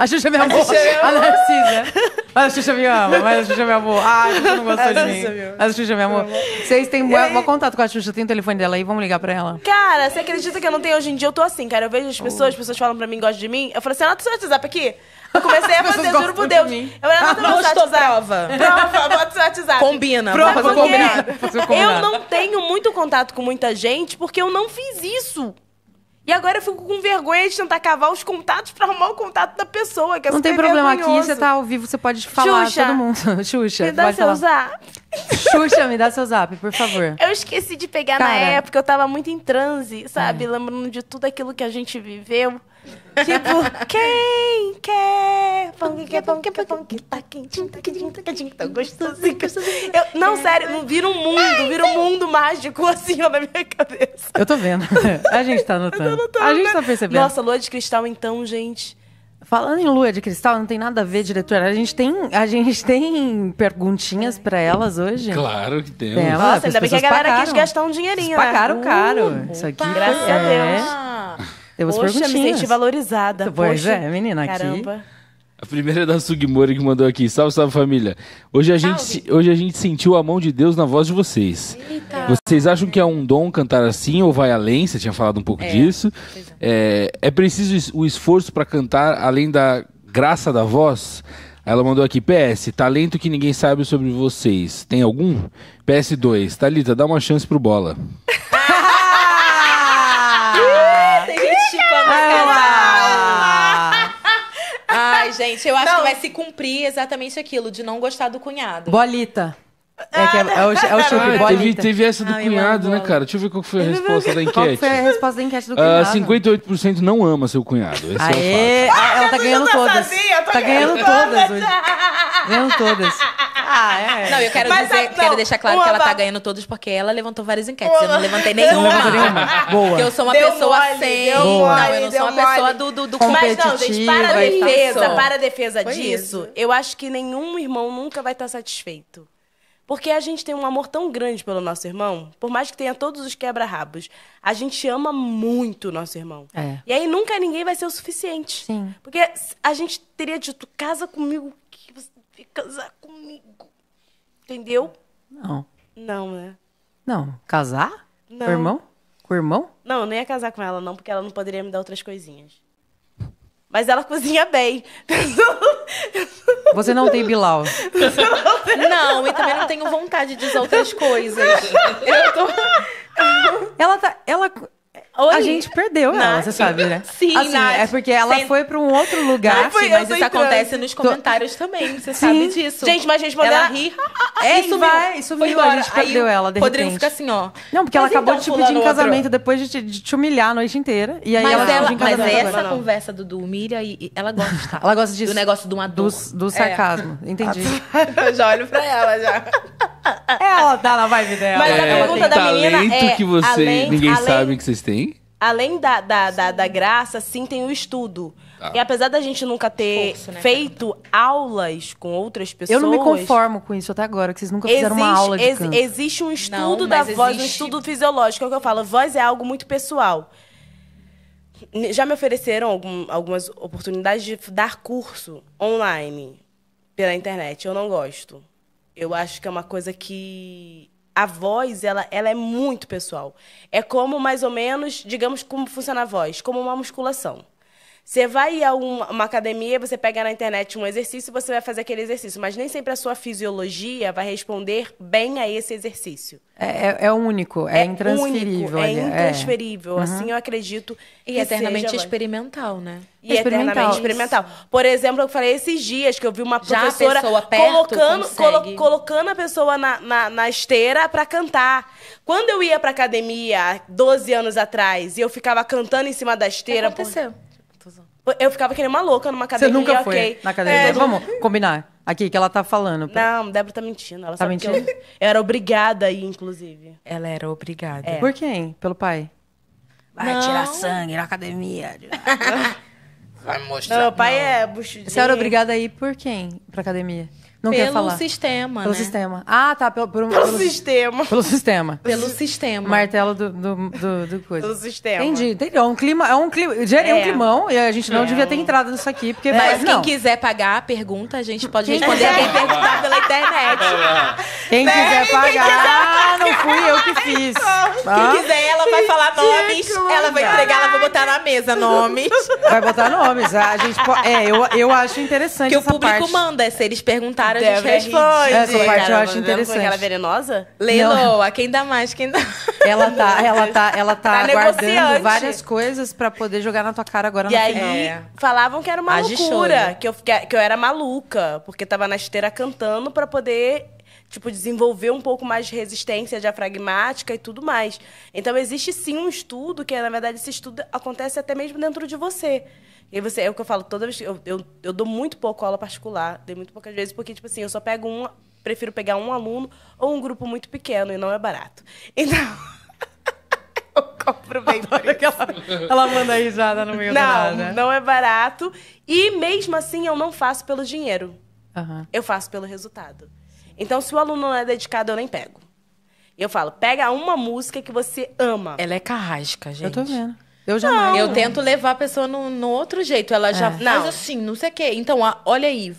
A Xuxa é me amou. A é Narcisa. É mas a Xuxa me ama, mas a Xuxa me amou. Ah, a Xuxa não gostou de mim. Mas a Xuxa me amou. Vocês têm um bom contato com a Xuxa, tem o telefone dela aí, vamos ligar pra ela. Cara, você acredita que eu não tenho hoje em dia? Eu tô assim, cara. Eu vejo as oh. pessoas, as pessoas falam pra mim, gostam de mim. Eu falo assim, anota o seu WhatsApp aqui. Eu comecei a fazer, juro por Deus. De eu era nota meu WhatsApp. Prova. Prova, bota seu WhatsApp. Combina. Prova, combina. Eu não tenho muito contato com muita gente porque eu não fiz isso. E agora eu fico com vergonha de tentar cavar os contatos pra arrumar o contato da pessoa. Que é não tem problema aqui, você tá ao vivo, você pode falar Xuxa, todo mundo. Xuxa, me dá seu falar. zap. Xuxa, me dá seu zap, por favor. Eu esqueci de pegar Cara, na época, eu tava muito em transe, sabe? É. Lembrando de tudo aquilo que a gente viveu tipo, quem quer? Pão que é pão que é pão que tá quentinho, tá quentinho, tá quentinho, tão tá Eu, não, sério, vira um mundo, vira um mundo mágico assim, ó, na minha cabeça. Eu tô vendo. A gente tá notando. Notando, a gente né? tá percebendo. Nossa, lua de cristal, então, gente. Falando em lua de cristal, não tem nada a ver, diretora. A gente tem, a gente tem perguntinhas para elas hoje? Claro que temos. Tem, Nossa, ainda bem que a galera pagaram. quis gastar um dinheirinho, Vocês né? uh, caro. Isso aqui graças é... a Deus. Deu umas Poxa, perguntinhas. me senti valorizada. Pois Poxa. é, menina, aqui... Caramba. A primeira é da Sugimori que mandou aqui. Salve, salve família. Hoje a, gente, hoje a gente sentiu a mão de Deus na voz de vocês. Eita. Vocês acham que é um dom cantar assim ou vai além? Você tinha falado um pouco é. disso. É. é, é preciso o esforço para cantar além da graça da voz? Ela mandou aqui, PS, talento que ninguém sabe sobre vocês. Tem algum? PS2, Thalita, dá uma chance pro Bola. gente, eu acho não. que vai se cumprir exatamente aquilo de não gostar do cunhado. Bolita. É, que é, é o, é o ah, chip teve, teve, essa do ah, cunhado, né, cara? Deixa eu ver qual foi a resposta da enquete. Qual foi a resposta da enquete do ah, cunhado? Uh, 58% não ama seu cunhado. Esse Aê, é o fato. ela tá, tá ganhando todas. tá ganhando todas hoje. Ganhando todas. Ah, é. Não, eu quero, Mas, dizer, não, quero deixar claro uma, que ela tá ganhando todos porque ela levantou várias enquetes. Uma. Eu não levantei nenhuma. Não nenhuma. Boa. Porque eu sou uma deu pessoa mole, sem. Mole, não, eu não sou uma mole. pessoa do, do, do Mas não, gente, para a defesa, para a defesa disso, eu acho que nenhum irmão nunca vai estar satisfeito. Porque a gente tem um amor tão grande pelo nosso irmão, por mais que tenha todos os quebra-rabos, a gente ama muito o nosso irmão. É. E aí nunca ninguém vai ser o suficiente. Sim. Porque a gente teria dito, casa comigo, que você vai casar comigo. Entendeu? Não. Não, né? Não. Casar? Não. Com o irmão? Com o irmão? Não, eu nem ia casar com ela, não, porque ela não poderia me dar outras coisinhas. Mas ela cozinha bem. Você não tem Bilal. Não, e também não tenho vontade de outras coisas. Eu tô. Ela tá. Ela. Oi. A gente perdeu Nath. ela, você sabe, né? Sim, assim, é Nath. É porque ela Sem... foi para um outro lugar. Nath, assim, mas isso acontece nos comentários tô... também, você Sim. sabe disso. Gente, mas respondeu ela, ela ri. Ah, ah, é, isso vai, isso viu, a gente perdeu aí, ela, de Rodrigo ficar assim, ó. Não, porque mas ela acabou então, de te pedir em casamento outro. depois de te, de te, humilhar a noite inteira. E aí mas ela, ela Mas essa agora. conversa do, do humilha, e, ela gosta. ela gosta disso. Do negócio de uma dor. Do, do é. sarcasmo, entendi. Eu já olho para ela, já. Ela é tá na vibe dela. Mas a é, pergunta da menina é... que você, além, ninguém além, sabe que vocês têm? Além da, da, da, da graça, sim, tem o estudo. Ah. E apesar da gente nunca ter né, feito cara? aulas com outras pessoas. Eu não me conformo com isso até agora, que vocês nunca fizeram existe, uma aula de ex canto. Existe um estudo não, da voz, existe... um estudo fisiológico. É o que eu falo, voz é algo muito pessoal. Já me ofereceram algum, algumas oportunidades de dar curso online pela internet. Eu não gosto. Eu acho que é uma coisa que a voz, ela, ela é muito pessoal. É como mais ou menos, digamos, como funciona a voz, como uma musculação. Você vai a uma, uma academia, você pega na internet um exercício, você vai fazer aquele exercício, mas nem sempre a sua fisiologia vai responder bem a esse exercício. É, é, é único, é, é intransferível. Único, é, é. intransferível, é. assim eu acredito. E é eternamente seja... experimental, né? E experimental. eternamente experimental. Por exemplo, eu falei esses dias que eu vi uma professora colocando, colo colocando a pessoa na, na, na esteira para cantar. Quando eu ia pra academia 12 anos atrás e eu ficava cantando em cima da esteira. Aconteceu. Por... Eu ficava querendo uma louca numa academia. Você nunca foi okay. na academia. É, Vamos combinar. Aqui, que ela tá falando. Pra... Não, Débora tá mentindo. Ela tá mentindo? Eu, eu, era obrigada a ir, inclusive. Ela era obrigada. É. Por quem? Pelo pai? Vai não. tirar sangue na academia. Vai mostrar. Não, meu pai não. é buchudinho. Você era obrigada a ir por quem pra academia? Não pelo quer falar. sistema, Pelo né? sistema. Ah, tá. Pelo, pelo, pelo, pelo sistema. Pelo sistema. Pelo sistema. Martelo do, do, do, do coisa. Pelo sistema. Entendi. Entendi. É um clima. É um clima. Gerei é. um é. climão e a gente não é. devia ter entrado nisso aqui. Porque, mas, mas quem quiser pagar a pergunta, a gente pode quem responder a quem perguntar pela internet. Quem quiser pagar, não fui eu que fiz. Ah. Quem quiser, ela vai falar nomes. Ela vai entregar, ela vai botar na mesa nomes. Vai botar nomes. A gente pode... É, eu, eu acho interessante. Que o público parte. manda, é, se eles perguntarem. Claro, a gente responde. É, essa parte eu acho é interessante. aquela venenosa? Leiloa, quem dá mais, quem dá Ela tá, ela tá, ela tá, tá guardando várias coisas pra poder jogar na tua cara agora e no aí, final. É. falavam que era uma Age loucura, que eu, que eu era maluca, porque tava na esteira cantando pra poder tipo, desenvolver um pouco mais de resistência diafragmática e tudo mais. Então, existe sim um estudo, que na verdade esse estudo acontece até mesmo dentro de você. E você, é o que eu falo, toda vez eu, eu, eu dou muito pouco aula particular, dei muito poucas vezes, porque, tipo assim, eu só pego um. Prefiro pegar um aluno ou um grupo muito pequeno, e não é barato. Então. eu compro bem que ela, ela manda risada no meio não, do nada. Não, não é barato. E mesmo assim, eu não faço pelo dinheiro. Uhum. Eu faço pelo resultado. Então, se o aluno não é dedicado, eu nem pego. Eu falo, pega uma música que você ama. Ela é carrasca, gente. Eu tô vendo. Eu já Eu tento levar a pessoa no, no outro jeito. Ela já É. faz assim, não sei o quê. Então, a- olha aí.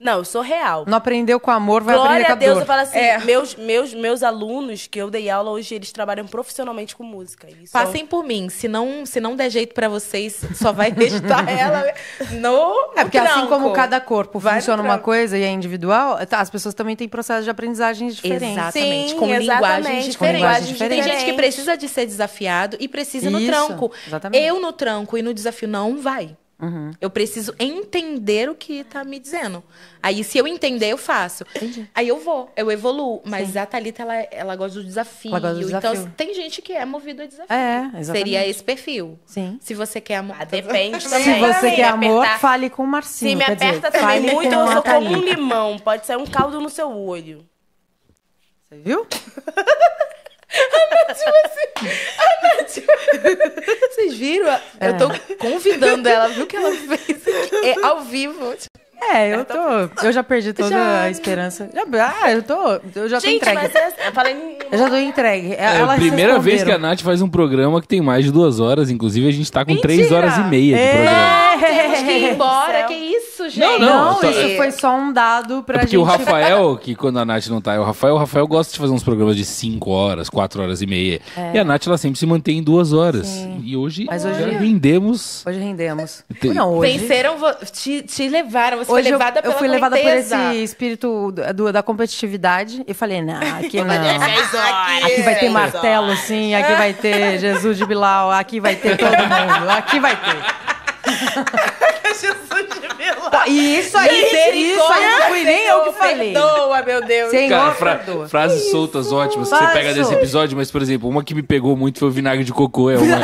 Não, eu sou real. Não aprendeu com amor, vai Glória aprender com a Deus, dor. eu falo assim, é. meus, meus, meus alunos que eu dei aula hoje, eles trabalham profissionalmente com música. Passem é por mim, se não, se não der jeito para vocês, só vai testar ela no É porque assim como cada corpo vai funciona uma coisa e é individual, tá, as pessoas também têm processos de aprendizagem diferentes. Exatamente, Sim, com, exatamente, linguagens diferentes. com linguagens diferentes. Tem gente que precisa de ser desafiado e precisa Isso, no tranco. Exatamente. Eu no tranco e no desafio não vai. Uhum. Eu preciso entender o que tá me dizendo. Aí, se eu entender, eu faço. Entendi. Aí eu vou, eu evoluo. Mas Sim. a Thalita, ela, ela gosta do desafio. Ela gosta do então, desafio. Então, tem gente que é movida a desafio. É, exatamente. Seria esse perfil. Sim. Se você quer amor. Ah, depende. Se você quer amor, apertar. fale com o Marcinho. Se me aperta dizer, também muito, eu sou como um limão. Pode sair um caldo no seu olho. Você viu? A Nath, assim, a Nath. Vocês viram? É. Eu tô convidando ela, viu o que ela fez? É ao vivo. É, eu tá tô. Eu já perdi toda já. a esperança. Já, ah, eu tô. Eu já Gente, tô entregue. Mas eu, falei... eu já tô entregue. É a primeira vez que a Nath faz um programa que tem mais de duas horas. Inclusive, a gente tá com Mentira. três horas e meia de é. programa. É temos que ir embora. que isso, gente? Não, não, Não, tá- isso foi só um dado pra É porque gente. o Rafael, que quando a Nath não tá, é o Rafael, o Rafael gosta de fazer uns programas de 5 horas, 4 horas e meia. É. E a Nath, ela sempre se mantém em 2 horas. E hoje, Mas hoje- já rendemos. Hoje rendemos. Tem- Não, hoje. Venceram, te, te levaram, você Hoje foi eu, levada eu pela fui levada por esse espírito do- do- da competitividade e falei, não, aqui não. Aqui vai ter martelo, sim. Aqui vai ter Jesus de Bilal. Aqui vai ter todo mundo. Aqui vai ter. Jesus de Tá, e isso aí, misericórdia. Isso aí, nem eu que falei. Perdoa, meu Deus. Senhor, Cara, fra perdoa. frases isso. soltas ótimas que você pega desse episódio, mas, por exemplo, uma que me pegou muito foi o vinagre de cocô. É uma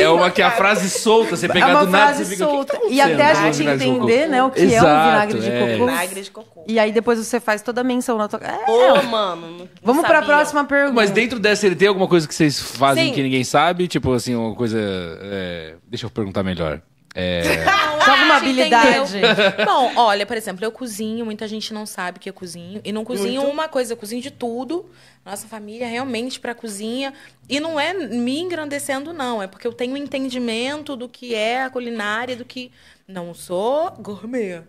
é uma que é a frase solta, você pega é uma do nada e fica, tá solta. Tá e até a gente entender, né, o que é Exato, é um vinagre de é. Vinagre de cocô. E aí depois você faz toda a menção na tua. É, Pô, mano. Vamos sabia. pra próxima pergunta. Mas dentro dessa, ele tem alguma coisa que vocês fazem Sim. que ninguém sabe? Tipo assim, uma coisa. É... Deixa eu perguntar melhor. É... uma habilidade. Bom, olha, por exemplo, eu cozinho, muita gente não sabe que eu cozinho. E não cozinho Muito. uma coisa, eu cozinho de tudo. Nossa família realmente pra cozinha. E não é me engrandecendo, não. É porque eu tenho entendimento do que é a culinária, do que. Não sou gourmet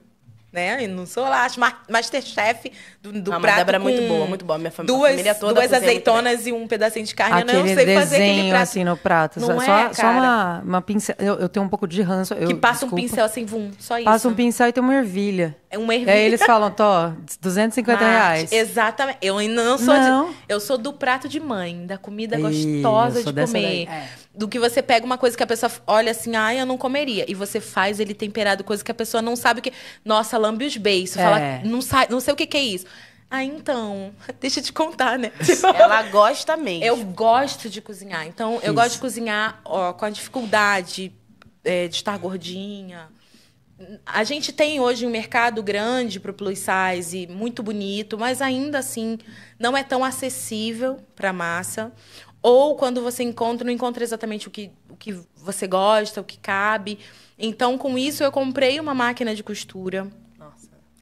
né? Eu não sou lá, acho Masterchef do, do não, ah, prato. Mas é muito boa, muito boa. Minha família, duas, família toda. Duas azeitonas e um pedacinho de carne. Aquele eu não sei desenho, fazer aquele prato. assim no prato. Não só, é, só uma, uma pincel. Eu, eu, tenho um pouco de ranço. Eu, que passa desculpa. um pincel assim, vum, só isso. Passa um pincel e tem uma ervilha. É uma ervilha. E aí eles falam, tô, 250 reais. Exatamente. Eu ainda não sou não. De, Eu sou do prato de mãe, da comida gostosa de comer. É. Do que você pega uma coisa que a pessoa olha assim, ai, eu não comeria. E você faz ele temperado, coisa que a pessoa não sabe o que. Nossa, lambe os beiços, é. fala, não, sai, não sei o que, que é isso. Ah, então, deixa eu te contar, né? Ela gosta mesmo. Eu gosto de cozinhar. Então, eu gosto de cozinhar ó, com a dificuldade é, de estar gordinha. A gente tem hoje um mercado grande para o plus size, muito bonito, mas ainda assim não é tão acessível para a massa. Ou quando você encontra, não encontra exatamente o que, o que você gosta, o que cabe. Então, com isso, eu comprei uma máquina de costura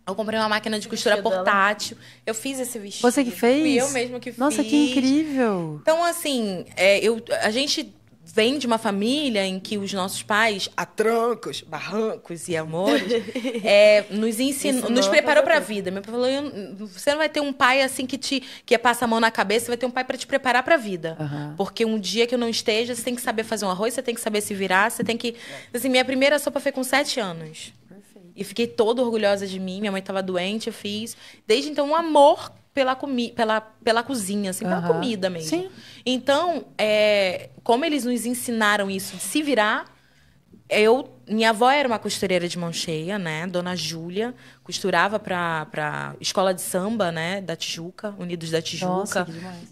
eu comprei uma máquina de costura portátil. Eu fiz esse vestido. Você que fez? Fui eu mesmo que Nossa, fiz. Nossa, que incrível! Então, assim, é, eu, a gente vem de uma família em que os nossos pais, a trancos, barrancos e amores, é, nos ensinou, nos preparou para a vida. Meu pai falou: você não vai ter um pai assim que te que passa a mão na cabeça, você vai ter um pai para te preparar para a vida. Uhum. Porque um dia que eu não esteja, você tem que saber fazer um arroz, você tem que saber se virar, você tem que. É. Assim, minha primeira sopa foi com sete anos. E fiquei toda orgulhosa de mim. Minha mãe estava doente, eu fiz. Desde então, um amor pela, comi pela, pela cozinha, assim, uhum. pela comida mesmo. Sim. Então, é, como eles nos ensinaram isso, de se virar eu minha avó era uma costureira de mão cheia, né? Dona Júlia costurava para escola de samba, né? Da Tijuca, Unidos da Tijuca, Nossa,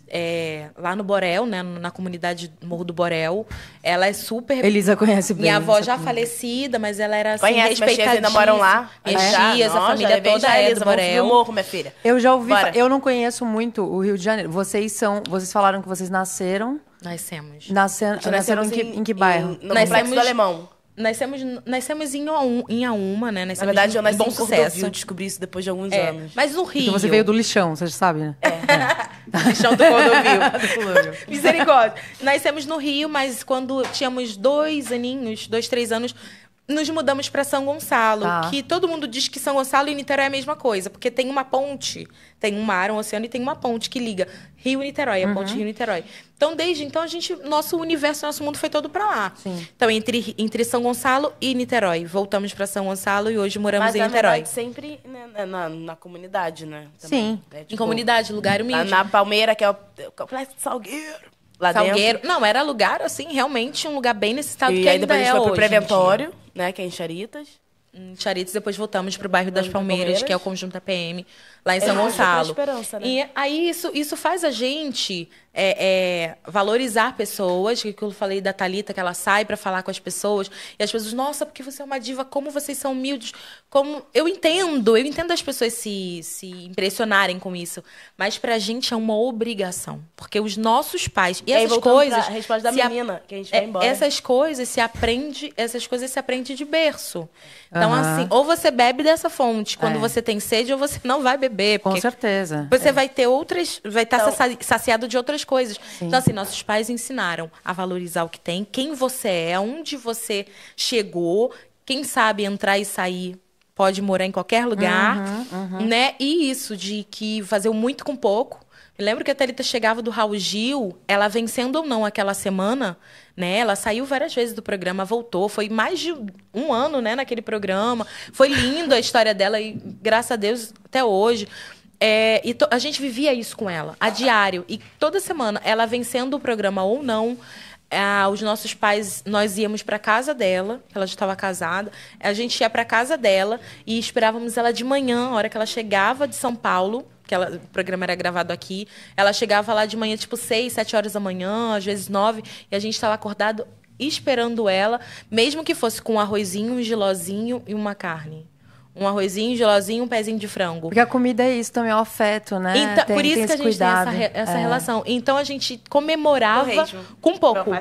é, lá no Borel, né? Na comunidade Morro do Borel. Ela é super. Elisa conhece bem. Minha avó já falecida, mas ela era assim, conhece, respeitada. ainda moram lá. Minhas é? tias, a família toda já, é Elisa, do Borel. Morro, minha filha. Eu já ouvi. Bora. Eu não conheço muito o Rio de Janeiro. Vocês são. Vocês falaram que vocês nasceram. Nascemos. Nasceram, em, que, em, em que bairro? Em, no Nascemos... do Alemão. Nascemos, nascemos em, um, em Auma, né? Nascemos Na verdade, eu nasci bom em sucesso. Eu descobri isso depois de alguns é, anos. Mas no Rio... Então você veio do lixão, você sabe, né? É. é. lixão do Cordovil. Misericórdia. Nascemos no Rio, mas quando tínhamos dois aninhos, dois, três anos, nos mudamos para São Gonçalo, tá. que todo mundo diz que São Gonçalo e Niterói é a mesma coisa, porque tem uma ponte, tem um mar, um oceano e tem uma ponte que liga Rio e Niterói, a uhum. ponte Rio e Niterói. Então, desde então, a gente, nosso universo, nosso mundo foi todo para lá. Sim. Então, entre, entre São Gonçalo e Niterói, voltamos para São Gonçalo e hoje moramos Mas, em Niterói. Mas sempre né, né, na, na, comunidade, né? Também. Sim. É, tipo, em comunidade, lugar humilde. Na, na Palmeira, que é o é complexo Salgueiro. Lá Salgueiro. Dentro. Não, era lugar assim, realmente um lugar bem necessitado e que aí ainda depois a gente é foi hoje, pro preventório. Gente né, que é em Charitas. Em Charitas, depois voltamos para o bairro das Palmeiras, Palmeiras, que é o conjunto da PM, lá em São é, Gonçalo. Né? E aí isso, isso faz a gente é, é, valorizar pessoas, que eu falei da Talita que ela sai para falar com as pessoas, e as pessoas, nossa, porque você é uma diva, como vocês são humildes, como... Eu entendo, eu entendo as pessoas se, se impressionarem com isso, mas pra gente é uma obrigação, porque os nossos pais, e, e essas coisas... a resposta da menina, que a gente é, vai embora. Essas coisas se aprende, essas coisas se aprende de berço. Então, uhum. assim, ou você bebe dessa fonte quando é. você tem sede, ou você não vai beber. Com certeza. Você é. vai ter outras, vai tá estar então saciado de outras coisas. Então, Sim. Então, assim, nossos pais ensinaram a valorizar o que tem, quem você é, onde você chegou, quem sabe entrar e sair pode morar em qualquer lugar, uhum, uhum. né? E isso de que fazer muito com pouco. Eu lembro que a Thalita chegava do Raul Gil, ela vencendo ou não aquela semana, né? Ela saiu várias vezes do programa, voltou, foi mais de um ano, né, naquele programa. Foi lindo a história dela e graças a Deus até hoje. É, e to, a gente vivia isso com ela, a diário. E toda semana, ela vencendo o programa ou não, é, os nossos pais, nós íamos para casa dela, ela já estava casada, a gente ia para casa dela e esperávamos ela de manhã, a hora que ela chegava de São Paulo, que ela, o programa era gravado aqui, ela chegava lá de manhã, tipo, seis sete horas da manhã, às vezes nove e a gente estava acordado esperando ela, mesmo que fosse com um arrozinho, um gilozinho e uma carne um arrozinho, um gelozinho, um pezinho de frango. Porque a comida é isso também, é o afeto, né? Então, tem, por isso que a gente cuidado. tem essa, essa é. relação. Então a gente comemorava Correio. com pouco.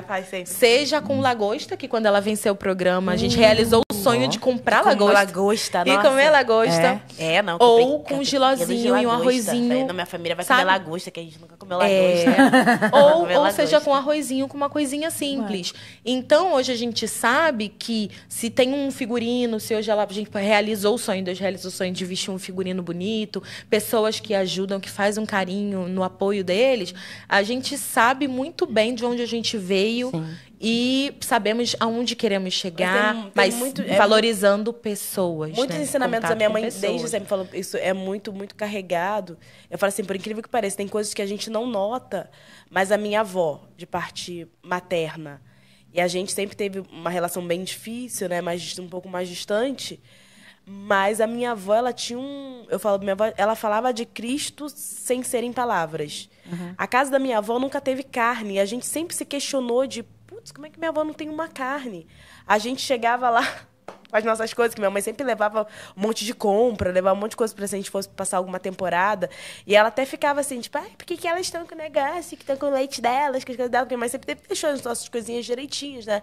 Seja com lagosta, que quando ela venceu o programa, a gente hum. realizou o sonho de comprar com lagosta. lagosta e comer lagosta. É, é não. Ou com um gelozinho e um arrozinho. Na minha família vai sabe? comer lagosta, que a gente nunca comeu lagosta. É. ou, ou lagosta. seja com um arrozinho, com uma coisinha simples. Ué. Então hoje a gente sabe que se tem um figurino, se hoje ela, a gente realizou sonho o realizações de vestir um figurino bonito, pessoas que ajudam, que fazem um carinho no apoio deles, a gente sabe muito bem de onde a gente veio Sim. e sabemos aonde queremos chegar, mas, mas muito, é, valorizando pessoas. Muitos né? ensinamentos da minha mãe desde sempre falou isso é muito, muito carregado. Eu falo assim, por incrível que pareça, tem coisas que a gente não nota, mas a minha avó, de parte materna, e a gente sempre teve uma relação bem difícil, né? Mas um pouco mais distante. Mas a minha avó, ela tinha um. Eu falo, minha avó, ela falava de Cristo sem ser em palavras. Uhum. A casa da minha avó nunca teve carne. A gente sempre se questionou de, putz, como é que minha avó não tem uma carne? A gente chegava lá com as nossas coisas, que minha mãe sempre levava um monte de compra, levava um monte de coisa pra se a gente fosse passar alguma temporada. E ela até ficava assim, tipo, ai, por que, que elas estão com o negócio, que estão com o leite delas, que as coisas dela, porque minha mãe sempre deixou as nossas coisinhas direitinhas, né?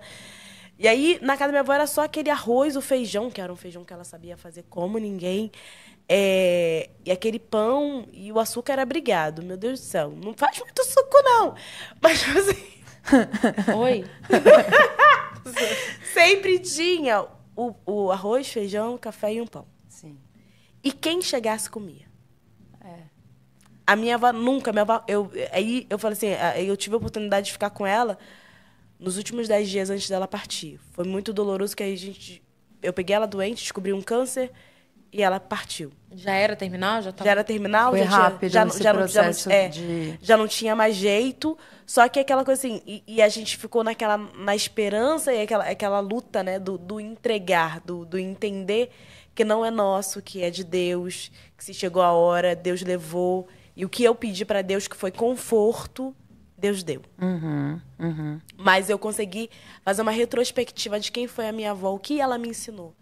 E aí, na casa da minha avó era só aquele arroz, o feijão, que era um feijão que ela sabia fazer como ninguém. É, e aquele pão e o açúcar era brigado. Meu Deus do céu, não faz muito suco, não. Mas tipo assim. Oi? Sempre tinha o, o arroz, feijão, café e um pão. Sim. E quem chegasse comia. É. A minha avó nunca, minha avó, eu, aí eu falei assim, eu tive a oportunidade de ficar com ela nos últimos dez dias antes dela partir. Foi muito doloroso que a gente, eu peguei ela doente, descobri um câncer e ela partiu. Já era terminal? Já, tava... já era terminal? Foi já rápido já, já, não, já, não, é, de... já não tinha mais jeito. Só que aquela coisa assim, e, e, a gente ficou naquela na esperança e aquela, aquela luta, né, do, do entregar, do, do entender que não é nosso, que é de Deus, que se chegou a hora, Deus levou. E o que eu pedi para Deus que foi conforto, Deus deu. Uhum, uhum. Mas eu consegui fazer uma retrospectiva de quem foi a minha avó, o que ela me ensinou.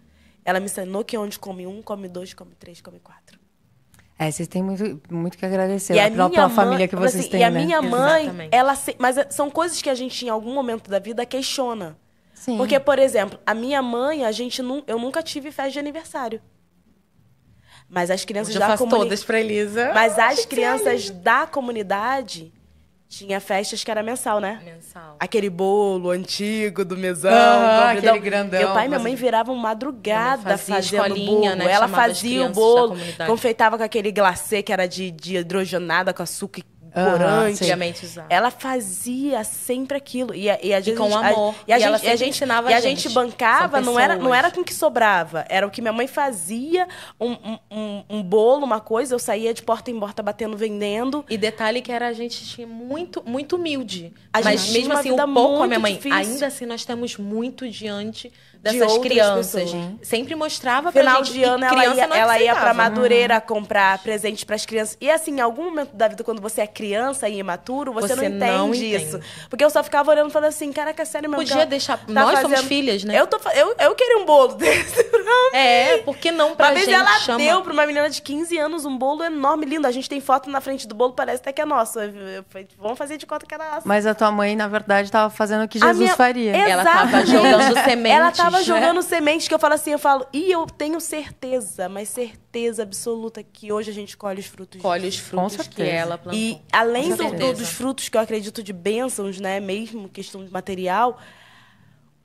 Ela me ensinou que onde come um, come dois, come três, come quatro. É, vocês têm muito, muito que agradecer né, a pela, pela mãe, família que vocês assim, têm, E a né? minha mãe, Exatamente. ela... Se, mas eh, são coisas que a gente, em algum momento da vida, questiona. Sim. Porque, por exemplo, a minha mãe, a gente não, eu nunca tive festa de aniversário. Mas as crianças Hoje da comunidade. todas para Elisa. Mas as crianças da comunidade tinha festas que era mensal, né? Mensal. Aquele bolo antigo do mesão. Ah, do aquele grandão. Meu pai e minha mãe viravam madrugada fazia fazendo bolo. Né, Ela fazia o bolo, confeitava com aquele glacê que era de, de hidrogenada com açúcar e ah, corante. Antigamente Ela fazia sempre aquilo. E, e, às e com amor. A, e, a e gente, ela sempre a gente, ensinava a gente. E a gente bancava, não era, não era com o que sobrava. Era o que minha mãe fazia, um, um, um, bolo, uma coisa. Eu saía de porta em porta batendo, vendendo. E detalhe que era a gente tinha muito, muito humilde. A gente Mas mesmo assim, um pouco a minha mãe. Difícil. Ainda assim, nós temos muito diante dessas de crianças. Pessoas. Sempre mostrava pra Final gente de ano ela ia, ia pra Madureira comprar presente para as crianças. E assim, em algum momento da vida, quando você é criança e imaturo, você, você não, entende não entende isso. Porque eu só ficava olhando e falando assim, caraca, sério, meu Podia deixar. Tá Nós fazendo... somos filhas, né? Eu, tô... eu, eu queria um bolo desse pra mim. É, porque não pra uma Uma vez ela chama... deu pra uma menina de 15 anos um bolo enorme, lindo. A gente tem foto na frente do bolo, parece até que é nosso. Vamos fazer de conta que era nossa. Mas a tua mãe, na verdade, tava fazendo o que Jesus minha... faria. Exatamente. ela tava jogando sementes. Ela tava tava jogando sementes que eu falo assim, eu falo, e eu tenho certeza, mas certeza absoluta que hoje a gente colhe os frutos. Colhe os frutos que ela plantou. E além do, do, dos frutos que eu acredito de bênçãos, né, mesmo questão de material,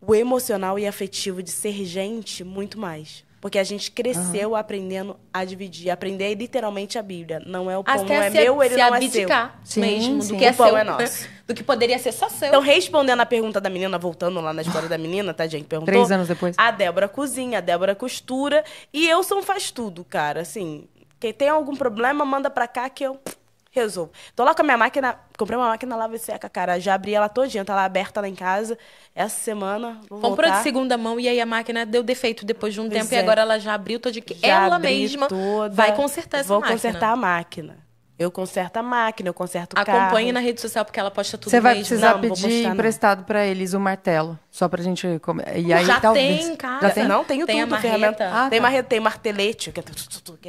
o emocional e afetivo de ser gente muito mais. Porque a gente cresceu uhum. aprendendo a dividir, aprender literalmente a Bíblia. Não é o pão, não é, é se, meu, ele se não é abdicar é seu. Mesmo, sim, do que é o pão seu, é nosso. Do que poderia ser só seu. Então, respondendo a pergunta da menina, voltando lá na história da menina, tá, gente? Perguntou. Três anos depois. A Débora cozinha, a Débora costura. E eu sou um faz tudo, cara. Assim, quem tem algum problema, manda pra cá que eu resolvo. Tô lá com a minha máquina, comprei uma máquina lava e seca, cara. Já abri ela todinha, tá lá aberta lá em casa. Essa semana, vou Comprou voltar. de segunda mão e aí a máquina deu defeito depois de um pois tempo é. e agora ela já abriu todinha. que ela mesma toda. vai consertar essa Vou máquina. Vou consertar a máquina. Eu conserto a máquina, eu conserto o Acompanhe carro. Acompanhe na rede social, porque ela posta tudo Você vai mesmo. precisar né? não, pedir não emprestado para eles o um martelo. Só pra gente... E aí, já talvez... tem, cara. Já tem? Não, tenho tem tudo. A ferramenta. Ah, tem tá. marreta, tem martelete. Que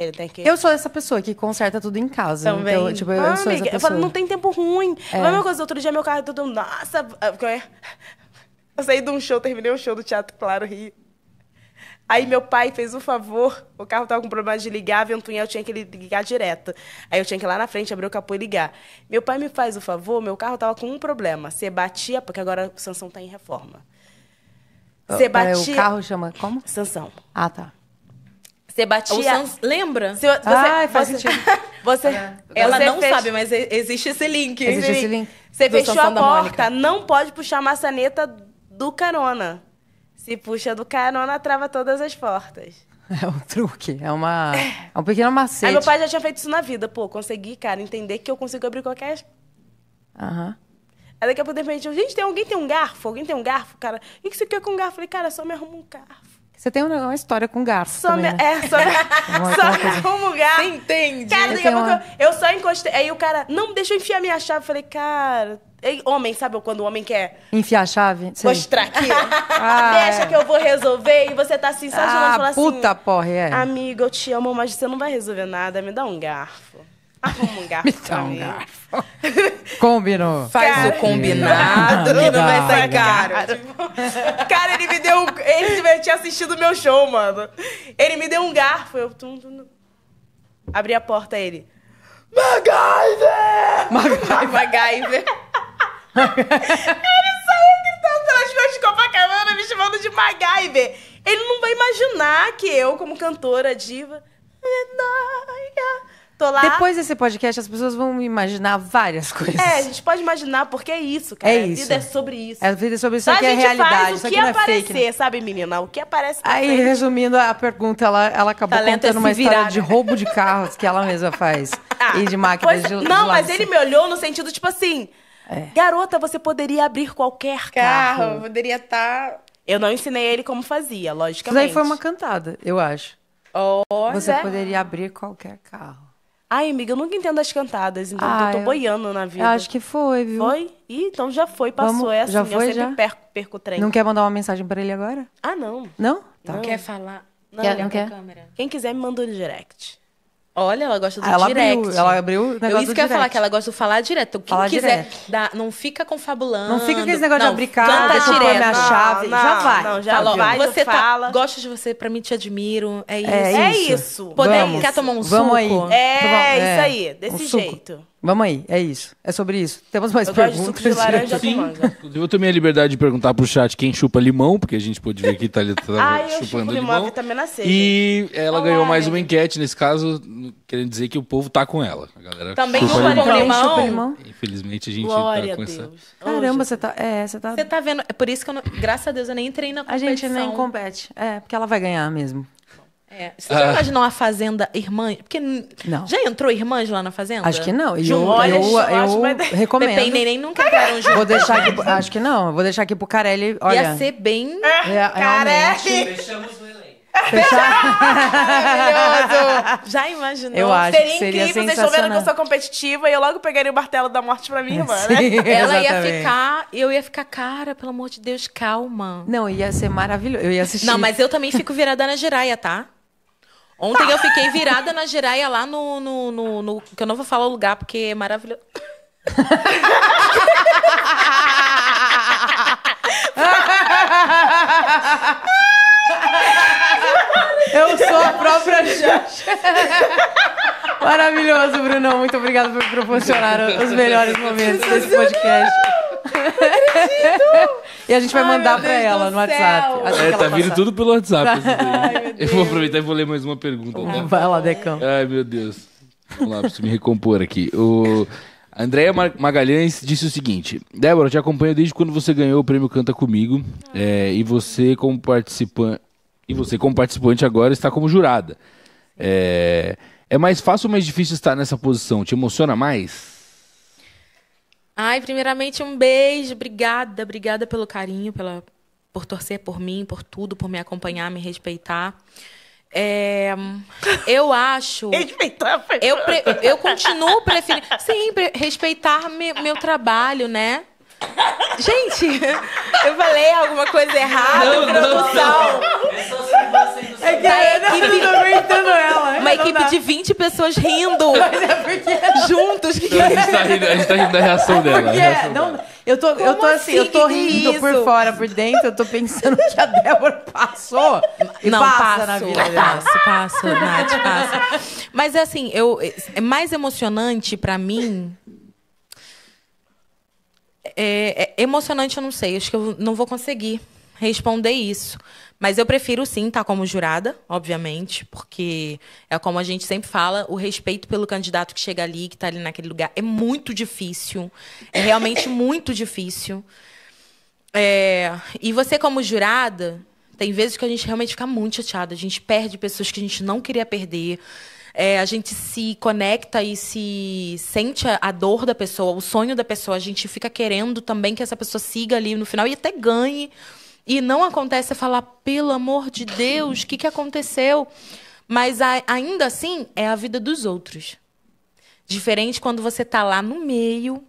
é tem que... Eu sou essa pessoa que conserta tudo em casa. Então, Também. Então, tipo, ah, eu sou amiga, essa pessoa. Eu falo, não tem tempo ruim. É. Não é uma coisa, outro dia meu carro é todo... Nossa... É eu saí de um show, terminei o show do Teatro Claro Rio. Aí meu pai fez um favor, o carro tava com problema de ligar, a ventoinha eu tinha que ligar direto. Aí eu tinha que ir lá na frente, abrir o capô e ligar. Meu pai me faz o favor, meu carro tava com um problema. Você batia, porque agora o Sansão tá em reforma. Ah, você batia. O carro chama como? Sansão. Ah, tá. Você batia. Sans... Lembra? você, ah, faz sentido. você, é. Ela você não fez... sabe, mas existe esse link. Existe esse link. Você fechou a porta, não pode puxar a maçaneta do carona. Se puxa do carona, trava todas as portas. É um truque, é, uma, é. é um pequeno macete. Aí meu pai já tinha feito isso na vida. Pô, consegui, cara, entender que eu consigo abrir qualquer... Aham. Uhum. Aí daqui a pouco, de repente, gente, tem alguém tem um garfo? Alguém tem um garfo, cara? O que você quer é com um garfo? Eu falei, cara, só me arruma um garfo. Você tem uma história com garfo. Só também, me... né? É, só, me... É só me arruma um garfo. entende? Cara, daqui a pouco uma... eu, eu só encostei. Aí o cara, não, deixa eu enfiar minha chave. Eu falei, cara, Homem, sabe quando o homem quer. Enfiar a chave? Sim. Mostrar aqui. ah, Deixa é. que eu vou resolver. E você tá assim, só de ah, falar puta assim. Puta porra, é. Amigo, eu te amo, mas você não vai resolver nada. Me dá um garfo. Arruma um garfo. Me dá um garfo. Combinou. Faz cara, o combinado que não vai sair caro. Tipo, cara, ele me deu. Ele tinha assistido o meu show, mano. Ele me deu um garfo. Eu. Tum, tum, tum. Abri a porta, ele. MacGyver! MacGyver! MacGyver ele saiu gritando pelas ruas de Copacabana, me chamando de MacGyver. Ele não vai imaginar que eu, como cantora diva. Tô lá. Depois desse podcast, as pessoas vão imaginar várias coisas. É, a gente pode imaginar, porque é isso, cara. É a isso. vida é sobre isso. É, a vida é sobre isso, só que é realidade. Faz o que isso aparecer, é fake, né? sabe, menina? O que aparece Aí, frente. resumindo a pergunta, ela, ela acabou Talento é contando é uma virar, história né? de roubo de carros que ela mesma faz. Ah, e de máquinas pois, de Não, de mas ele me olhou no sentido, tipo assim... É. Garota, você poderia abrir qualquer carro. Carro, poderia estar. Tá... Eu não ensinei ele como fazia, logicamente. Isso aí foi uma cantada, eu acho. Olha. Você poderia abrir qualquer carro. Ai, amiga, eu nunca entendo as cantadas, então ah, eu tô boiando na vida. acho que foi, viu? Foi? Ih, então já foi, passou. Vamos... assim, já foi, eu sempre já? Perco, perco o trem. Não quer mandar uma mensagem pra ele agora? Ah, não. Não? Tá. Não quer falar? Não, quer, não quer? Câmera. Quem quiser, me manda no direct. Olha, ela gosta do ela direct. Abriu, ela abriu o negócio eu, Isso que eu ia falar, que ela gosta de falar direto. Quem falar quiser, dá, não fica confabulando. Não fica com esse negócio não, de abrir cara, canta direto. Minha chave, não, já vai. Não, já fala, vai, você tá, fala. Gosto de você, pra mim te admiro. É isso. É isso. É isso. Poder, Vamos. quer tomar um Vamos suco? Aí. É, é, isso aí, desse um jeito. Suco. Vamos aí, é isso. É sobre isso. Temos mais eu perguntas. Gosto de suco de laranja Sim. Eu tomei a liberdade de perguntar pro chat quem chupa limão, porque a gente pôde ver que está Thalia tá ah, chupando eu limão. limão. vitamina tá C. E ela Olá, ganhou mais uma enquete nesse caso, querendo dizer que o povo tá com ela. A galera Também chupa, chupa limão. limão. Também chupa limão. Infelizmente a gente tá Glória tá com essa. Caramba, você tá. É, você tá. Você tá vendo. É por isso que eu não... graças a Deus eu nem entrei na competição. A gente nem compete. É, porque ela vai ganhar mesmo. É. Você ah. imaginou uma fazenda irmã? Porque não. já entrou irmãs lá na fazenda? Acho que não. eu, eu, eu, eu, eu recomendo. Pepe e Neném nunca entraram juntos. Vou deixar aqui, acho que não. Vou deixar aqui pro Carelli. Olha. Ia ser bem. É, é Carelli. Fechamos o elenco. Fechar. já imaginou? Eu acho seria, seria incrível, vocês estão vendo que eu sou competitiva e eu logo pegaria o martelo da morte pra minha irmã, né? Sim, Ela ia ficar, eu ia ficar, cara, pelo amor de Deus, calma. Não, ia ser maravilhoso. Eu ia assistir. Não, mas eu também fico virada na giraia, tá? Ontem tá. eu fiquei virada na Jiraia lá no, no, no, no, Que eu não vou falar o lugar, porque é maravilhoso. Eu sou a própria Xuxa. Maravilhoso, Brunão. Muito obrigada por proporcionar os melhores momentos desse podcast acredito! e a gente vai mandar para ela no WhatsApp. Assim tá vindo tudo pelo WhatsApp. Ai, eu vou aproveitar e vou ler mais uma pergunta. Né? Vai lá, Decão. Ai, meu Deus. Vamos lá, preciso me recompor aqui. O Andréia Magalhães disse o seguinte: Débora, te acompanho desde quando você ganhou o prêmio Canta Comigo. É, e você, como participante. E você, como participante, agora está como jurada. É, é mais fácil ou mais difícil estar nessa posição? Te emociona mais? Ai, primeiramente um beijo, obrigada, obrigada pelo carinho, pela por torcer por mim, por tudo, por me acompanhar, me respeitar. É, eu acho. Respeitar, eu, pre, eu continuo preferindo. Sim, respeitar me, meu trabalho, né? Gente, eu falei alguma coisa errada, não, produção. Não, não. É só se você é que eu equipe, não tô aguentando ela. Uma equipe de 20 pessoas rindo. Mas é porque... Juntos. Que a, gente tá rindo, a gente tá rindo da reação é dela. Porque... Reação não, dela. Eu tô, eu tô assim, assim eu assim? tô rindo é isso? por fora, por dentro, eu tô pensando que a Débora passou. não, passa, passa Passo, passo, Nath, passa. Mas assim, eu, é mais emocionante pra mim é, é emocionante, eu não sei. Acho que eu não vou conseguir responder isso. Mas eu prefiro sim estar tá como jurada, obviamente, porque é como a gente sempre fala, o respeito pelo candidato que chega ali, que está ali naquele lugar, é muito difícil. É realmente muito difícil. É... E você, como jurada, tem vezes que a gente realmente fica muito chateada. A gente perde pessoas que a gente não queria perder. É, a gente se conecta e se sente a, dor da pessoa, o sonho da pessoa. A gente fica querendo também que essa pessoa siga ali no final e até ganhe. E não acontece falar, pelo amor de Deus, o que, que aconteceu? Mas a, ainda assim, é a vida dos outros. Diferente quando você tá lá no meio,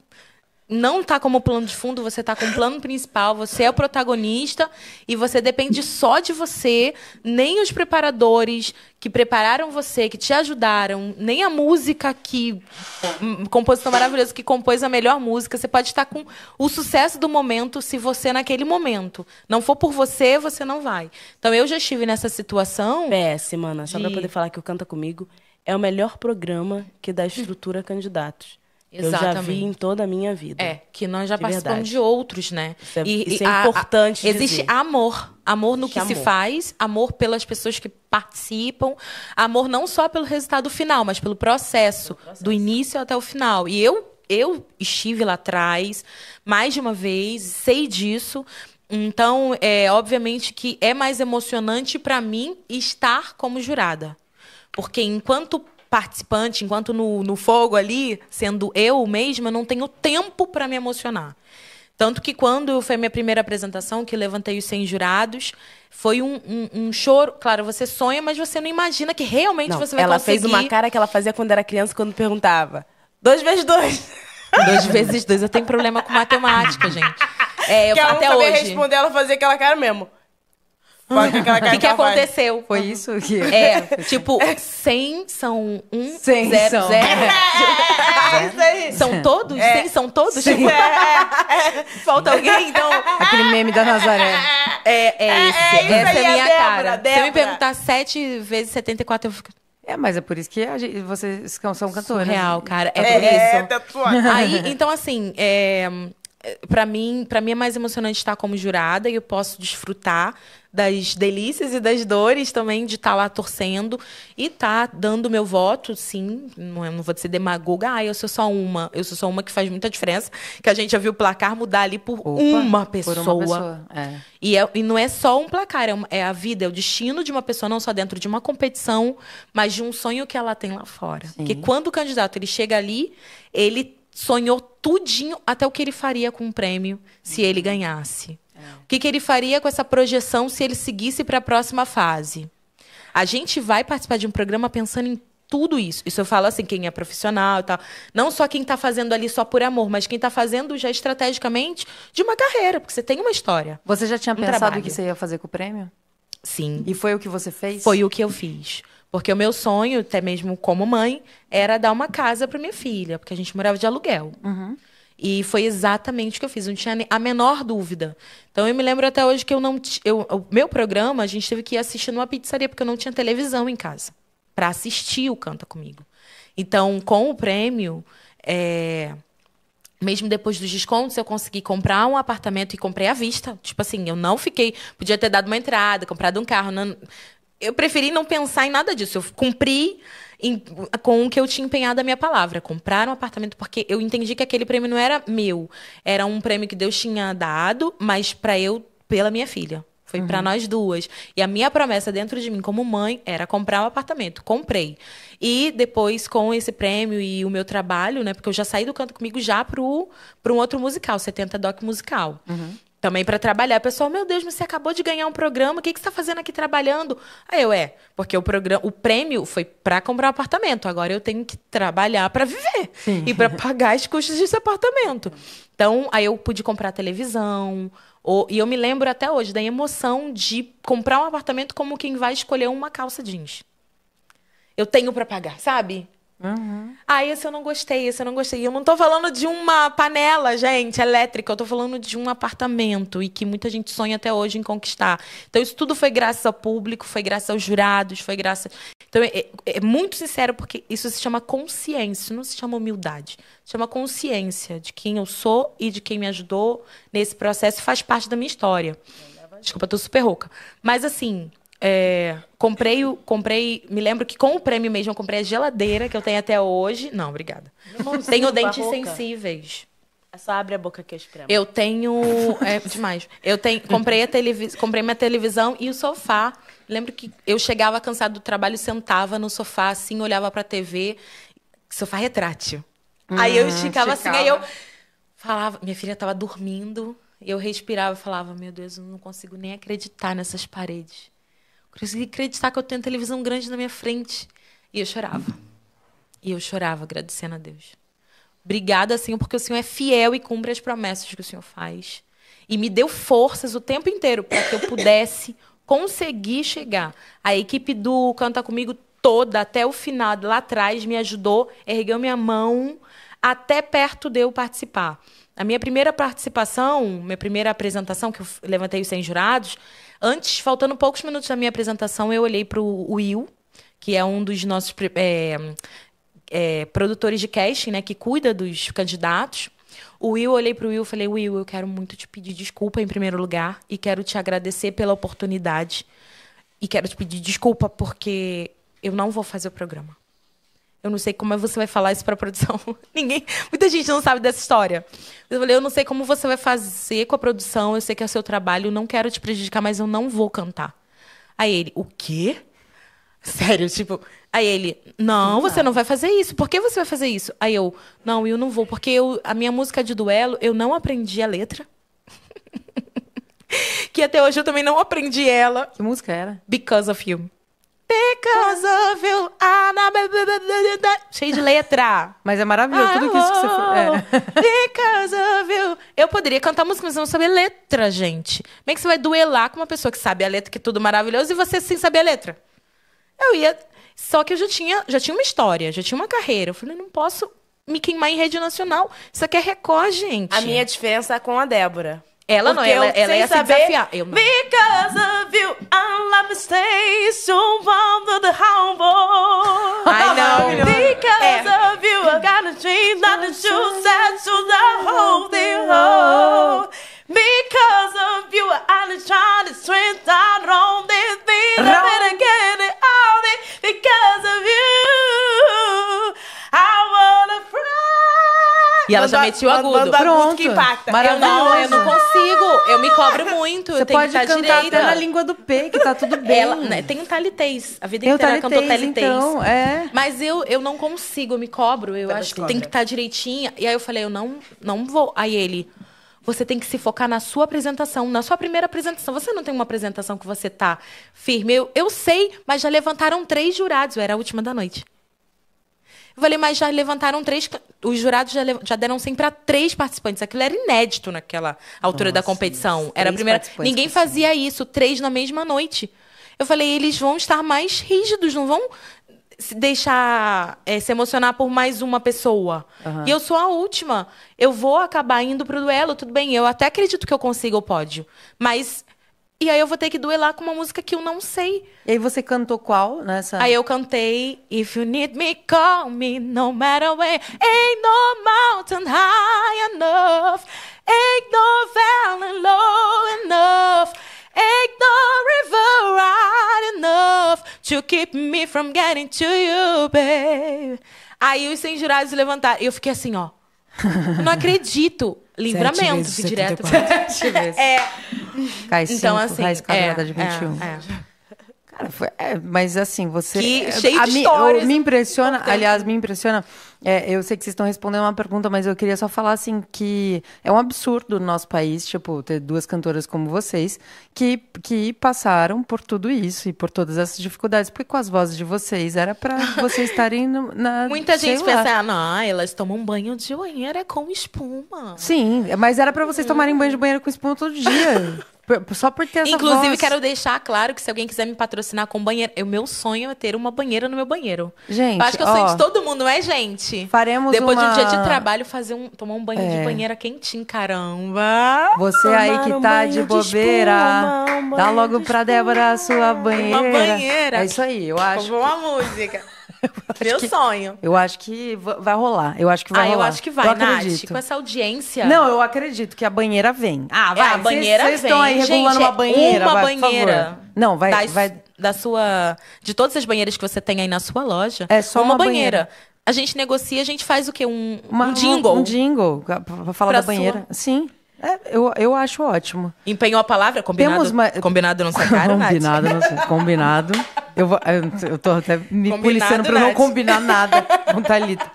não está como plano de fundo, você está com plano principal, você é o protagonista e você depende só de você, nem os preparadores que prepararam você, que te ajudaram, nem a música que hum, compositor maravilhoso que compôs a melhor música, você pode estar com o sucesso do momento se você naquele momento não for por você, você não vai. Então eu já estive nessa situação péssima, Ana, só de... para poder falar que o Canta comigo é o melhor programa que dá estrutura a candidatos. Exatamente. Eu já vi em toda a minha vida. É, que nós já de participamos verdade. de outros, né? Isso é, e, isso é a, importante. A, existe dizer. amor. Amor no que amor. se faz, amor pelas pessoas que participam, amor não só pelo resultado final, mas pelo processo, pelo processo. do início até o final. E eu, eu estive lá atrás mais de uma vez, sei disso. Então, é obviamente que é mais emocionante para mim estar como jurada. Porque enquanto participante, enquanto no, no fogo ali, sendo eu mesma, não tenho tempo para me emocionar. Tanto que quando foi a minha primeira apresentação, que levantei os 100 jurados, foi um, um, um choro. Claro, você sonha, mas você não imagina que realmente não, você vai ela conseguir. Ela fez uma cara que ela fazia quando era criança, quando perguntava. Dois vezes dois. Dois vezes dois. Eu tenho problema com matemática, gente. É, eu, que ela até não hoje. responder, ela fazia aquela cara mesmo. Uhum. O que, que aconteceu? Foi uhum. isso que. É, tipo, 100 é. são um, 100 zero, são. zero. É, tipo, é, é, isso aí. São todos? É. 100 são todos? Tipo, é, é, Falta alguém, então. Aquele meme da Nazaré. É, é, esse. é, Essa é a minha Débora, cara. Débora. Se eu me perguntar 7 vezes 74, eu fico. É, mas é por isso que gente, vocês são cantores. Real, cara. É por isso. É, tá Aí, então, assim, é, para mim, para mim é mais emocionante estar como jurada e eu posso desfrutar das delícias e das dores também de estar lá torcendo e estar tá dando meu voto, sim, não, é, não vou ser demagoga, ah, eu sou só uma, eu sou só uma que faz muita diferença, que a gente já viu o placar mudar ali por Opa, uma pessoa. Por uma pessoa. É. E, é, e não é só um placar, é, uma, é a vida, é o destino de uma pessoa, não só dentro de uma competição, mas de um sonho que ela tem lá fora. Sim. Porque quando o candidato ele chega ali, ele sonhou tudinho até o que ele faria com o prêmio se ele uhum. ganhasse. É. O que, que ele faria com essa projeção se ele seguisse para a próxima fase? A gente vai participar de um programa pensando em tudo isso. Isso eu falo assim, quem é profissional e tal. Não só quem está fazendo ali só por amor, mas quem está fazendo já estrategicamente de uma carreira, porque você tem uma história. Você já tinha um pensado o que você ia fazer com o prêmio? Sim. E foi o que você fez? Foi o que eu fiz. Porque o meu sonho, até mesmo como mãe, era dar uma casa para minha filha, porque a gente morava de aluguel. Uhum. E foi exatamente o que eu fiz, não tinha a menor dúvida. Então eu me lembro até hoje que eu não eu, o meu programa, a gente teve que ir assistir numa pizzaria porque eu não tinha televisão em casa para assistir o Canta comigo. Então, com o prêmio, é, mesmo depois dos descontos, eu consegui comprar um apartamento e comprei à vista. Tipo assim, eu não fiquei. Podia ter dado uma entrada, comprado um carro. Não, eu preferi não pensar em nada disso. Eu cumpri em, com o que eu tinha empenhado a minha palavra, comprar um apartamento, porque eu entendi que aquele prêmio não era meu, era um prêmio que Deus tinha dado, mas para eu, pela minha filha. Foi uhum. para nós duas. E a minha promessa dentro de mim, como mãe, era comprar um apartamento. Comprei. E depois, com esse prêmio e o meu trabalho, né? Porque eu já saí do canto comigo já pro, pro um outro musical, 70 Doc Musical. Uhum também para trabalhar. Pessoal, meu Deus, mas você acabou de ganhar um programa, o que, que você está fazendo aqui trabalhando? Aí eu, é, porque o programa, o prêmio foi para comprar um apartamento, agora eu tenho que trabalhar para viver Sim. e para pagar as custas desse apartamento. Então, aí eu pude comprar televisão, ou, e eu me lembro até hoje da emoção de comprar um apartamento como quem vai escolher uma calça jeans. Eu tenho para pagar, sabe? Uhum. Ah, esse eu não gostei, esse eu não gostei. Eu não tô falando de uma panela, gente, elétrica. Eu tô falando de um apartamento e que muita gente sonha até hoje em conquistar. Então, isso tudo foi graças ao público, foi graças aos jurados, foi graças. Então, é, é, é muito sincero, porque isso se chama consciência, não se chama humildade. Se chama consciência de quem eu sou e de quem me ajudou nesse processo faz parte da minha história. Desculpa, tô super rouca. Mas assim, é, comprei, comprei, me lembro que com o prêmio mesmo eu comprei a geladeira que eu tenho até hoje. Não, obrigada. tenho dentes sensíveis. É só abre a boca que eu espremo. Eu tenho. É demais. Eu tenho, comprei, a televis, comprei minha televisão e o sofá. Lembro que eu chegava cansado do trabalho, sentava no sofá, assim, olhava pra TV. Sofá retrátil. Hum, aí eu hum, esticava, assim, aí eu falava. Minha filha tava dormindo. Eu respirava, falava, meu Deus, eu não consigo nem acreditar nessas paredes consegui acreditar que eu tenho televisão grande na minha frente. E eu chorava. E eu chorava agradecendo a Deus. Obrigada, Senhor, porque o Senhor é fiel e cumpre as promessas que o Senhor faz. E me deu forças o tempo inteiro para que eu pudesse conseguir chegar. A equipe do Canta tá Comigo toda, até o final, lá atrás, me ajudou, ergueu minha mão até perto de eu participar. A minha primeira participação, minha primeira apresentação, que eu levantei os 100 jurados, Antes, faltando poucos minutos da minha apresentação, eu olhei para o Will, que é um dos nossos é, é, produtores de casting, né, que cuida dos candidatos. O Will, eu olhei para o Will e falei: Will, eu quero muito te pedir desculpa em primeiro lugar e quero te agradecer pela oportunidade. E quero te pedir desculpa porque eu não vou fazer o programa. Eu não sei como é você vai falar isso para a produção. Ninguém, muita gente não sabe dessa história. Eu falei, eu não sei como você vai fazer com a produção, eu sei que é o seu trabalho, eu não quero te prejudicar, mas eu não vou cantar. Aí ele, o quê? Sério, tipo, aí ele, não, você não vai fazer isso. Por que você vai fazer isso? Aí eu, não, eu não vou, porque eu, a minha música de duelo, eu não aprendi a letra. que até hoje eu também não aprendi ela. Que música era? Because of You. Because of you. Cheio de letra. Mas é maravilhoso tudo isso que você fez. É. Because of you. Eu poderia cantar música, mas eu não sabia letra, gente. Como é que você vai duelar com uma pessoa que sabe a letra, que é tudo maravilhoso, e você sem saber a letra? Eu ia. Só que eu já tinha, já tinha uma história, já tinha uma carreira. Eu falei, não posso me queimar em rede nacional. Isso aqui é Record, gente. A minha diferença é com a Débora. Ela Porque não, ela, ela ia saber, se desafiar. Eu não. Because of you, I'm a station from the humble. Because é. of you, I got a dream not to the whole thing. Because of you, I'm trying to strength out this beat. E ela manda, já metiu manda, agudo. Manda Pronto. que impacta. Maravilhoso. Eu não, eu não consigo. Eu me cobro muito. Você pode que cantar direita. até na língua do P, que tá tudo bem. Ela, né, tem talitez. A vida inteira talitez, cantou talitez. Então, é. Mas eu, eu não consigo, eu me cobro. Eu acho que tem que estar tá direitinha. E aí eu falei, eu não, não vou. Aí ele você tem que se focar na sua apresentação, na sua primeira apresentação. Você não tem uma apresentação que você tá firme. Eu, eu sei, mas já levantaram três jurados. Eu era a última da noite. Eu falei, mas já levantaram três. Os jurados já, já deram sempre para três participantes. Aquilo era inédito naquela altura Nossa, da competição. Era a primeira. Ninguém fazia isso, três na mesma noite. Eu falei, eles vão estar mais rígidos, não vão se deixar é, se emocionar por mais uma pessoa. Uhum. E eu sou a última. Eu vou acabar indo pro duelo, tudo bem. Eu até acredito que eu consiga o pódio. Mas e aí eu vou ter que duelar com uma música que eu não sei. E aí você cantou qual nessa? Aí eu cantei If you need me, call me no matter where Ain't no mountain high enough Ain't no valley low enough Ain't no river wide enough To keep me from getting to you, babe Aí os sem jurados levantaram. E eu fiquei assim, ó Eu não acredito. Livramento, fui direto. Sete É. Cai então, assim, raiz quadrada é, de 21. É, é. Cara, foi, é, mas assim, você. Que, é, cheio a, de histórias. Me, me impressiona, aliás, me impressiona. É, eu sei que vocês estão respondendo uma pergunta, mas eu queria só falar assim que é um absurdo no nosso país, tipo, ter duas cantoras como vocês que, que passaram por tudo isso e por todas essas dificuldades, porque com as vozes de vocês era para vocês estarem no, na Muita gente lá. pensa, ah, não, elas tomam banho de banheira com espuma. Sim, mas era para vocês hum. tomarem banho de banheira com espuma todo dia. Só por ter essa Inclusive, voz. quero deixar claro que se alguém quiser me patrocinar com banheiro, é o meu sonho é ter uma banheira no meu banheiro. Gente. Eu acho que é o sonho de todo mundo, não é, gente? Faremos Depois uma... de um dia de trabalho, fazer um, tomar um banho é. de banheira quentinho, caramba. Você Tomar aí que tá de bobeira, de espuma, um dá logo pra Débora a sua banheira. Uma banheira. É isso aí, eu acho. Uma música. Meu que, sonho. Eu acho que vai rolar. Eu acho que vai ah, rolar. eu acho que vai, eu Nath. Com essa audiência. Não, eu acredito que a banheira vem. Ah, vai. É, a banheira cês, vem. Vocês estão aí regulando Gente, uma banheira. Uma vai, banheira. Não, vai, das, vai. Da sua. De todas as banheiras que você tem aí na sua loja. É só uma, uma banheira. banheira. A gente negocia, a gente faz o quê? Um, uma, um jingle. Um jingle. Pra falar pra da banheira. Sua... Sim. É, eu, eu acho ótimo. Empenhou a palavra? Combinado, uma... combinado não sacaram, Combinado, não Combinado. Eu, vou, eu tô até me combinado, policiando pra Nath. não combinar nada com Thalita.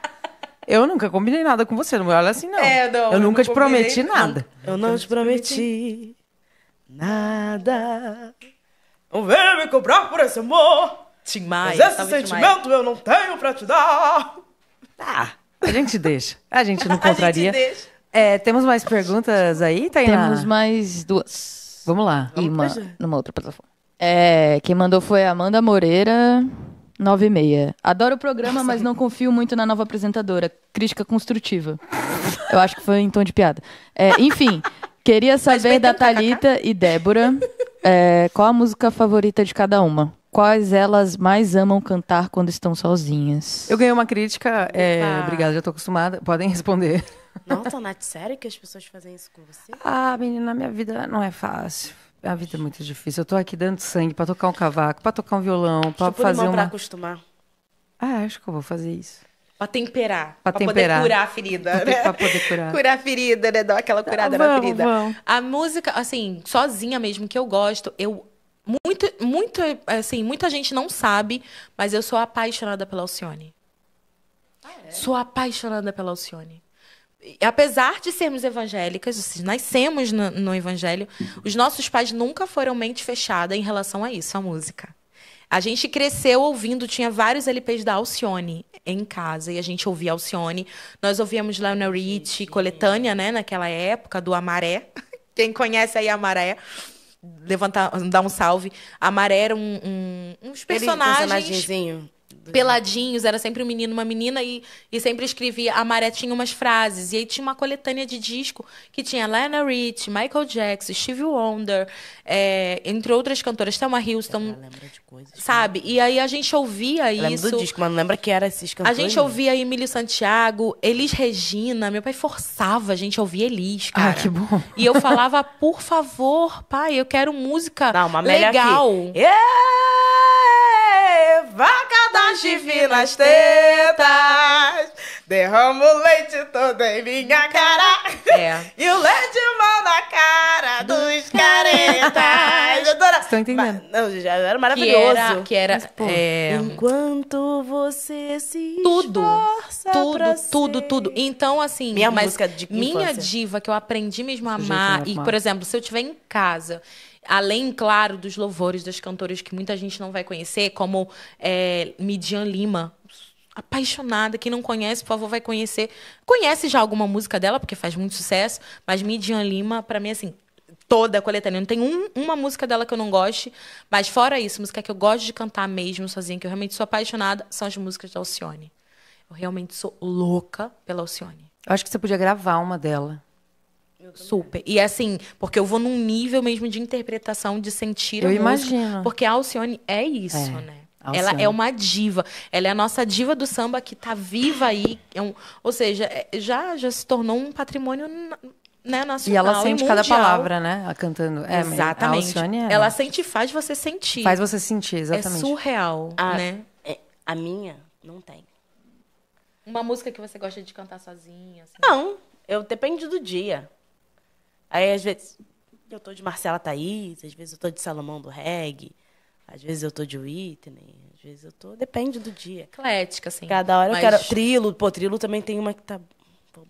Eu nunca combinei nada com você, não olha assim, não. É, não eu, eu nunca não te prometi nada. Eu não te prometi nada. Não venha me cobrar por esse amor. Tim Maia, Mas esse sentimento eu não tenho pra te dar. Tá. a gente deixa. A gente não contraria. a gente deixa. É, temos mais perguntas aí, Tainá? Temos mais duas. Vamos lá. E uma, numa outra plataforma. É, quem mandou foi Amanda Moreira, 96. Adoro o programa, mas não confio muito na nova apresentadora. Crítica construtiva. Eu acho que foi em tom de piada. É, enfim, queria saber da Talita e Débora é, qual a música favorita de cada uma. Quais elas mais amam cantar quando estão sozinhas? Eu ganhei uma crítica. É, Obrigada, já estou acostumada. Podem responder. Nossa, Nath, é sério que as pessoas fazem isso com você? Ah, menina, minha vida não é fácil. A vida é muito difícil. Eu tô aqui dando sangue pra tocar um cavaco, pra tocar um violão, para tipo, fazer uma... Pra acostumar. Ah, acho que eu vou fazer isso. Pra temperar. Pra, pra temperar. poder curar a ferida, né? Pra poder curar. Curar a ferida, né? Dar aquela ah, curada ah, vamos, na ferida. Vamos. A música, assim, sozinha mesmo, que eu gosto, eu muito, muito, assim, muita gente não sabe, mas eu sou apaixonada pela Alcione. Ah, é? Sou apaixonada pela Alcione apesar de sermos evangélicas, ou seja, nascemos no, no, evangelho, os nossos pais nunca foram mente fechada em relação a isso, a música. A gente cresceu ouvindo, tinha vários LPs da Alcione em casa, e a gente ouvia Alcione. Nós ouvíamos Lionel Rich, coletânea, né, naquela época, do Amaré. Quem conhece aí Amaré, levantar, dar um salve. Amaré era um, um, uns personagens... Ele, um Uhum. peladinhos, era sempre um menino, uma menina, e, e sempre escrevia, a Maré tinha umas frases. E aí tinha uma coletânea de disco que tinha Lana Rich, Michael Jackson, Stevie Wonder, é, entre outras cantoras, Thelma Houston. Ela lembra de coisas. Né? Sabe? E aí a gente ouvia eu isso. do disco, mas não lembra que era esses cantores. A gente né? ouvia Emílio Santiago, Elis Regina, meu pai forçava a gente a ouvir Elis, ah, cara. Ah, que bom. E eu falava, por favor, pai, eu quero música não, uma legal. Aqui. Yeah! Vaca da suas nas tetas. Derramo o leite todo em minha cara. É. E o leite mão na cara dos caretas. Adora... Estão entendendo? Não, já era maravilhoso. Que era. Que era é... Enquanto você se. Tudo. Tudo, tudo, ser... tudo. Então, assim. Minha música de Minha infância. diva que eu aprendi mesmo a amar. E, por exemplo, se eu estiver em casa Além, claro, dos louvores das cantoras que muita gente não vai conhecer, como é, Midian Lima, apaixonada. Quem não conhece, por favor, vai conhecer. Conhece já alguma música dela, porque faz muito sucesso, mas Midian Lima, para mim, assim, toda a coletânea. Não tem um, uma música dela que eu não goste, mas fora isso, música que eu gosto de cantar mesmo sozinha, que eu realmente sou apaixonada, são as músicas da Alcione. Eu realmente sou louca pela Alcione. Eu acho que você podia gravar uma dela. Super. E assim, porque eu vou num nível mesmo de interpretação, de sentir eu a música. Imagino. Porque a Alcione é isso, é. né? Ela é uma diva. Ela é a nossa diva do samba que está viva aí. É um, ou seja, é, já, já se tornou um patrimônio né, nacional. E ela sente e cada palavra, né? cantando. É, exatamente. Alcione é... Ela sente e faz você sentir. Faz você sentir, exatamente. É surreal, a, né? É, a minha não tem. Uma música que você gosta de cantar sozinha? Assim. Não, eu depende do dia. Aí, às vezes, eu tô de Marcela Thaís, às vezes eu tô de Salomão do Reggae, às vezes eu tô de Whitney, às vezes eu tô. Depende do dia. Eclética, assim. Cada hora mas... eu quero. Trilo, pô, Trilo também tem uma que tá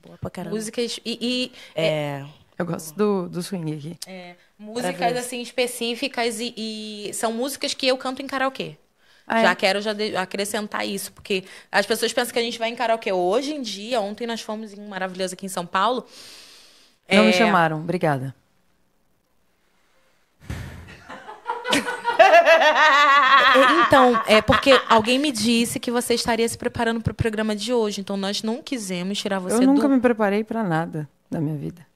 boa pra caramba. Músicas. E. e é. é... Eu gosto do, do swing aqui. É, músicas, assim, específicas e, e são músicas que eu canto em karaokê. Ah, é? Já quero já acrescentar isso, porque as pessoas pensam que a gente vai em karaokê. Hoje em dia, ontem nós fomos em um maravilhoso aqui em São Paulo, não me é. chamaram, obrigada. É, então, é porque alguém me disse que você estaria se preparando para o programa de hoje, então nós não quisemos tirar você do... Eu nunca do... me preparei para nada da minha vida.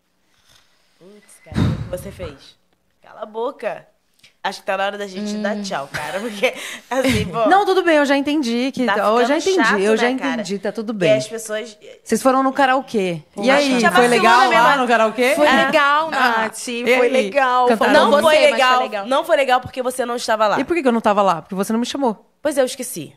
Putz, cara, o que você fez? Cala a boca. Acho que tá na hora da gente hum. dar tchau, cara. Porque, assim, pô. Não, tudo bem, eu já entendi. que tá, tá Eu já entendi, chato, eu né, já entendi, tá tudo bem. E as pessoas. Vocês foram no karaokê. E aí, foi legal lá no karaokê? Foi é. legal, ah, Nath. Ah, foi legal. Cantaram não você, foi legal, legal, Não foi legal porque você não estava lá. E por que eu não estava lá? Porque você não me chamou. Pois é, eu esqueci.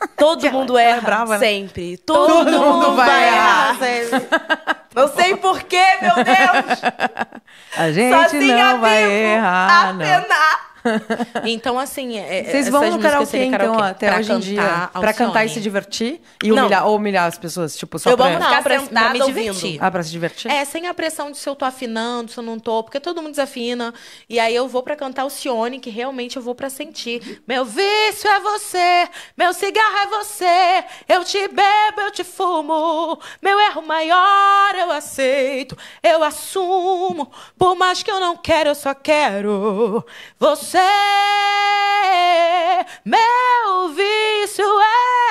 Todo mundo erra é brava, né? sempre. Todo, Todo mundo, mundo, vai errar. errar Não sei por quê, meu Deus! A gente Sozinha não vai errar. Apenar. Não. Então, assim. É, é Vocês vão no karaokê, então, até pra hoje em dia. Pra cantar e né? se divertir? E humilhar, ou humilhar as pessoas, tipo, só eu pra... Eu vou ficar pra, me divertir. Ah, pra se divertir? É, sem a pressão de se eu tô afinando, se eu não tô, porque todo mundo desafina. E aí eu vou pra cantar o Cione, que realmente eu vou pra sentir. Meu vício é você, meu cigarro é você, eu te bebo, eu te fumo, meu erro maior eu aceito, eu assumo, por mais que eu não quero, eu só quero você você. Meu vício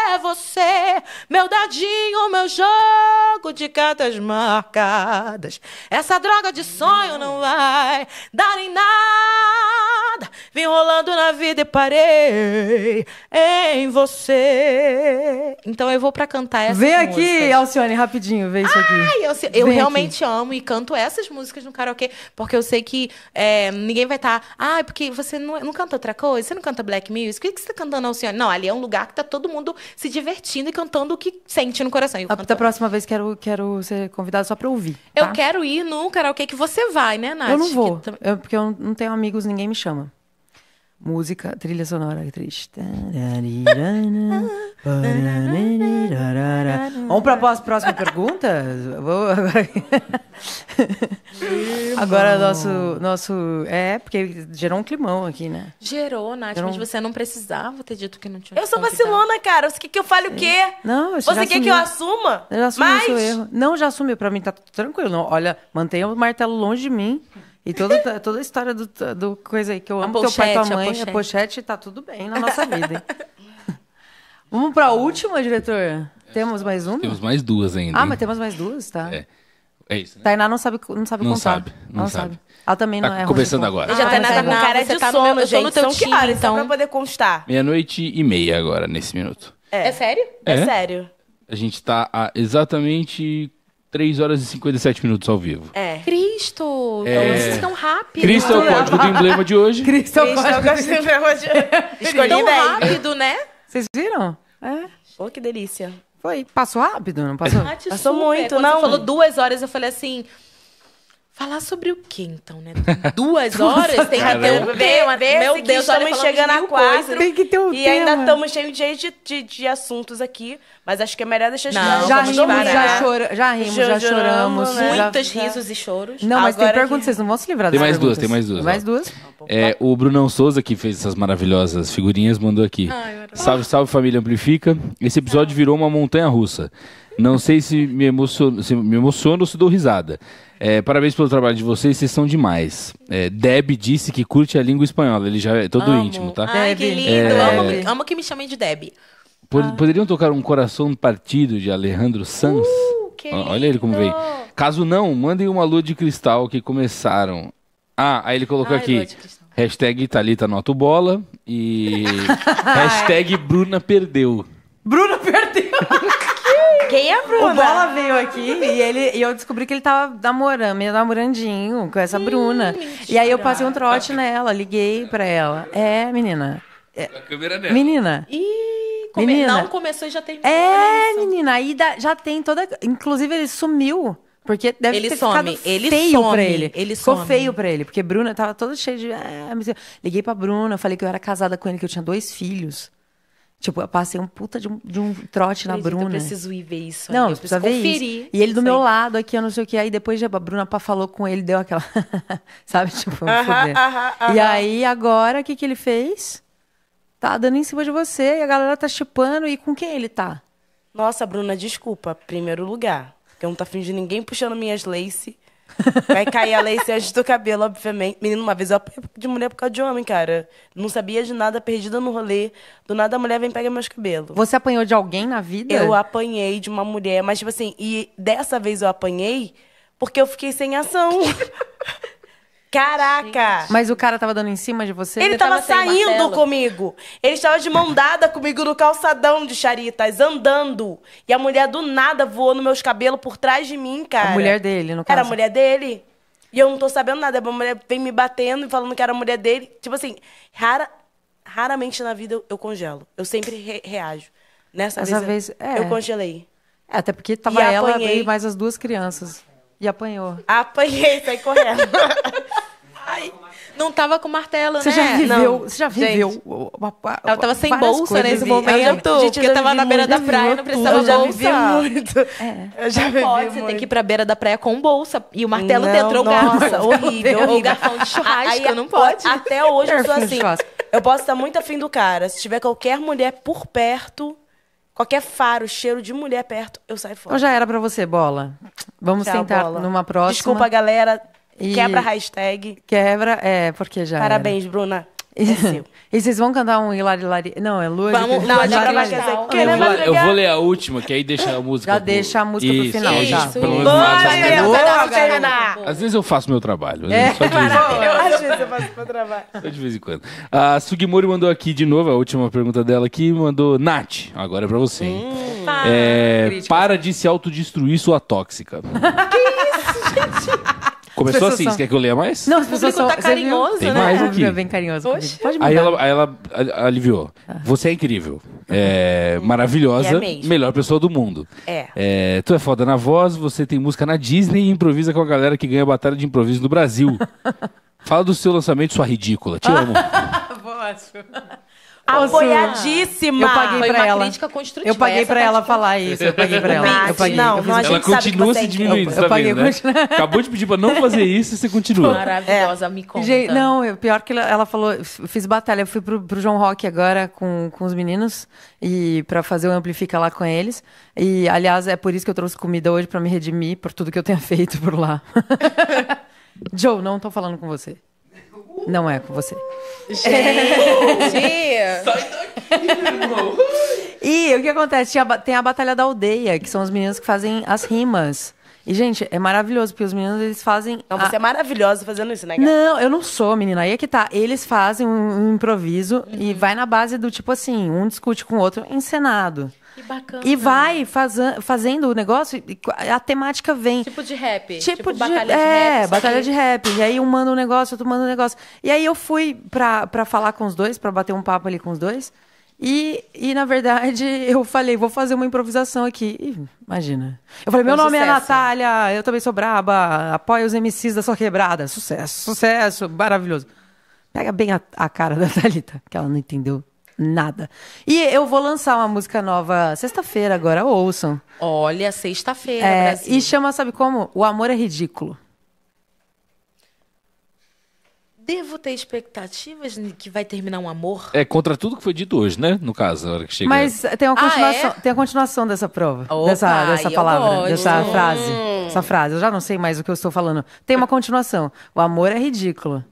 é você, meu dadinho, meu jogo de cartas marcadas. Essa droga de sonho não vai dar em nada. Vim rolando na vida e parei em você. Então eu vou para cantar essa Vem música. aqui, Alcione, rapidinho, vê isso aqui. Ai, eu, Vem realmente aqui. amo e canto essas músicas no karaokê, porque eu sei que é, ninguém vai estar. Tá, ah, porque você você não, é, não canta outra coisa? Você não canta black music? o que, que você tá cantando senhor Não, ali é um lugar que tá todo mundo se divertindo e cantando o que sente no coração. Eu, da próxima vez quero, quero ser convidado só pra ouvir. Tá? Eu quero ir no karaokê que você vai, né, Nath? Eu não vou. Que... Eu, porque eu não tenho amigos, ninguém me chama. Música, trilha sonora, triste. Vamos para a próxima pergunta? Agora, agora nosso, nosso. É, porque gerou um climão aqui, né? Gerou, Nath, gerou mas você não precisava ter dito que não tinha. Eu sou vacilona, cara. Você quer que eu fale o quê? Não, Você quer que eu assuma? Eu já assumi mas... o seu erro. Não, já assumiu. Pra mim tá tranquilo. Não, olha, mantenha o martelo longe de mim. E toda, toda a história do, do coisa aí que eu amo, a pochete, teu pai, tua mãe, a pochete. a pochete, tá tudo bem na nossa vida. Vamos pra última, diretor? Temos mais uma? Temos mais duas ainda. Ah, hein? mas temos mais duas, tá? É. É isso, né? Tainá não sabe, não sabe não contar. Sabe, não, não sabe. sabe. Ela também tá não é Começando agora. ah, a Tainá tá é com cara de tá sono, gente. no teu time, então. Só pra então. poder constar. Meia-noite e meia agora, nesse minuto. É, é sério? É. é. sério. A gente tá a exatamente 3 horas e 57 minutos ao vivo. É. Cristo! É. Então, vocês estão rápido. Cristo é o código do emblema de hoje. Cristo é o é código do emblema de hoje. Escolhi tão bem. rápido, né? Vocês viram? É. Pô, que delícia. Foi. Passou rápido, não passou? Ah, passou super. muito, Quando não. Você falou duas horas, eu falei assim... Falar sobre o quê, então, né? Duas horas? tem que ter um tema. Meu Deus, estamos chegando a quase Tem que ter um e tema. E ainda estamos cheios de, de, de, de, assuntos aqui. Mas acho que é melhor deixar não, já rimos, já, chora, já rimos, já, já choramos. Né? Muitos já, risos e choros. Não, mas Agora tem perguntas, que... vocês não vão se livrar Tem mais perguntas. duas, tem mais duas. Mais duas. É, o Brunão Souza, que fez essas maravilhosas figurinhas, mandou aqui. Ai, salve, salve família Amplifica. Esse episódio virou uma montanha russa. Não sei se me, emociono, se me emociono ou se dou risada. É, parabéns pelo trabalho de vocês, vocês são demais. É, Deb disse que curte a língua espanhola, ele já é todo amo. íntimo, tá? Ai, que lindo, é... amo, amo, que me chamem de Deb. Pod ah. Poderiam tocar um coração partido de Alejandro Sanz? Uh, Olha ele como veio. Caso não, mandem uma lua de cristal que começaram. Ah, aí ele colocou Ai, aqui. Hashtag Thalita Noto Bola e hashtag Bruna Perdeu. Bruna quem é a Bruna? O Bola veio aqui e, ele, e eu descobri que ele tava namorando, meio namorandinho com essa hum, Bruna. Mentira. E aí eu passei um trote nela, liguei pra ela. É, menina. É. A câmera dela. Menina. Ih. Menina. Não começou e já tem. É, menina, aí já tem toda. Inclusive, ele sumiu. Porque deve ele ter some, ele feio some, pra ele. Ele Ficou some. feio pra ele, porque Bruna tava toda cheia de. Ah, Liguei pra Bruna, falei que eu era casada com ele, que eu tinha dois filhos. Tipo, eu passei um puta de um, de um trote na Bruna. Eu preciso ir ver isso. Não, eu preciso conferir. Isso. e ele do meu aí. lado aqui, eu não sei o que. Aí depois tipo, a Bruna falou com ele, deu aquela. sabe? Tipo, uh -huh, uh -huh, E ah. aí agora, o que, que ele fez? Tá dando em cima de você e a galera tá chipando. E com quem ele tá? Nossa, Bruna, desculpa. Primeiro lugar. Eu não tá fingindo ninguém puxando minhas lace. Vai cair a lei se antes do cabelo, obviamente. Menino, uma vez eu apanhei de mulher por causa de homem, cara. Não sabia de nada, perdida no rolê. Do nada a mulher vem pegar meus cabelos. Você apanhou de alguém na vida? Eu apanhei de uma mulher, mas tipo assim, e dessa vez eu apanhei porque eu fiquei sem ação. Caraca! Gente. Mas o cara tava dando em cima de você? Ele, ele tava, tava saindo comigo. Ele estava de mão dada comigo no calçadão de charitas, andando. E a mulher do nada voou nos meus cabelos por trás de mim, cara. A mulher dele, no caso. Era a mulher dele. E eu não tô sabendo nada. A mulher vem me batendo e falando que era a mulher dele. Tipo assim, rara, raramente na vida eu, eu congelo. Eu sempre re reajo. Nessa Essa vez, vez é. eu congelei. É, até porque tava e ela apanhei. e mais as duas crianças. E apanhou. Apanhei, saí correndo. Não tava com martelo, você né? Já viveu, não. Você já viveu. Gente, eu tava sem bolsa nesse vi. momento. Eu já, porque eu, eu tava na beira da praia, não precisava eu já bolsa. Vivi muito. É. Eu já não vivi pode, muito. você tem que ir pra beira da praia com bolsa. E o martelo não, dentro, ou garça. Horrível. o garfão de churrasco, Aí, não pode. Até hoje eu sou assim. Eu posso estar muito afim do cara. Se tiver qualquer mulher por perto, qualquer faro, cheiro de mulher perto, eu saio fora. Então já era para você, bola. Vamos Tchau, tentar bola. numa próxima. Desculpa, galera. E quebra a hashtag. Quebra, é, porque já. Parabéns, era. Bruna. É e vocês vão cantar um Hilari Lari? Não, é Lua Vamos, de... não, a vai esquecer. Eu, vou, eu vou ler a última, que aí deixa a música. Já pro... deixa a música isso, pro final. Isso, já. Isso. Pelo menos Boa, Às vezes eu faço meu trabalho. É. Só de vez em quando. Eu, às vezes eu faço meu trabalho. Só de vez em quando. A Sugimori mandou aqui de novo, a última pergunta dela aqui, mandou, Nath, agora é pra você, Hum, é, para de se autodestruir sua tóxica. que isso, gente? Começou assim, só... você quer que eu leia mais? Não, as pessoas são... tá carinhoso, Tem né? mais ah, aqui. É bem carinhoso. Poxa. Pode aí ela, aí ela aliviou. Ah. Você é incrível. É, maravilhosa. É melhor pessoa do mundo. É. é. Tu é foda na voz, você tem música na Disney e improvisa com a galera que ganha a batalha de improviso no Brasil. Fala do seu lançamento, sua ridícula. Te amo. Posso. apoiadíssima. Eu paguei para ela. crítica construtiva. Eu paguei para pra ela falar isso. Eu paguei pra ela. Eu paguei. Não, não, a gente ela continua se diminuindo, eu, eu tá paguei né? Acabou de pedir pra não fazer isso e você continua. Maravilhosa, me conta. Gente, não, pior que ela falou... Fiz batalha. Eu fui pro, pro João Rock agora com, com os meninos e pra fazer o Amplifica lá com eles. E, aliás, é por isso que eu trouxe comida hoje pra me redimir por tudo que eu tenha feito por lá. Joe, não tô falando com você. Não é com você. Gente! Sai daqui, meu irmão! E o que acontece? Tem a, tem a Batalha da Aldeia, que são as meninas que fazem as rimas. E, gente, é maravilhoso, porque os meninos, eles fazem... Não, você a... é maravilhosa fazendo isso, né, cara? Não, eu não sou, menina. Aí é que tá. Eles fazem um, um improviso uhum. e vai na base do tipo assim, um discute com o outro, encenado. Que bacana. E vai faz, fazendo o negócio, a temática vem. Tipo de rap. Tipo, tipo de, batalha de é, rap. batalha de rap. E aí um manda um negócio, outro manda um negócio. E aí eu fui pra, pra falar com os dois, pra bater um papo ali com os dois. E, e, na verdade, eu falei, vou fazer uma improvisação aqui. Ih, imagina. Eu falei, meu nome é sucesso. é Natália, eu também sou braba, apoio os MCs da sua quebrada. Sucesso, sucesso, maravilhoso. Pega bem a, a cara da Thalita, que ela não entendeu nada. E eu vou lançar uma música nova sexta-feira, agora ouçam. Olha, sexta-feira. É, e chama, sabe como? O Amor é Ridículo. Devo ter expectativas que vai terminar um amor? É contra tudo que foi dito hoje, né? No caso, na hora que chega. Mas tem, uma ah, continuação, ah, é? tem a continuação dessa prova. Opa, dessa dessa palavra, gosto. dessa frase. Essa frase. Eu já não sei mais o que eu estou falando. Tem uma continuação. O amor é ridículo.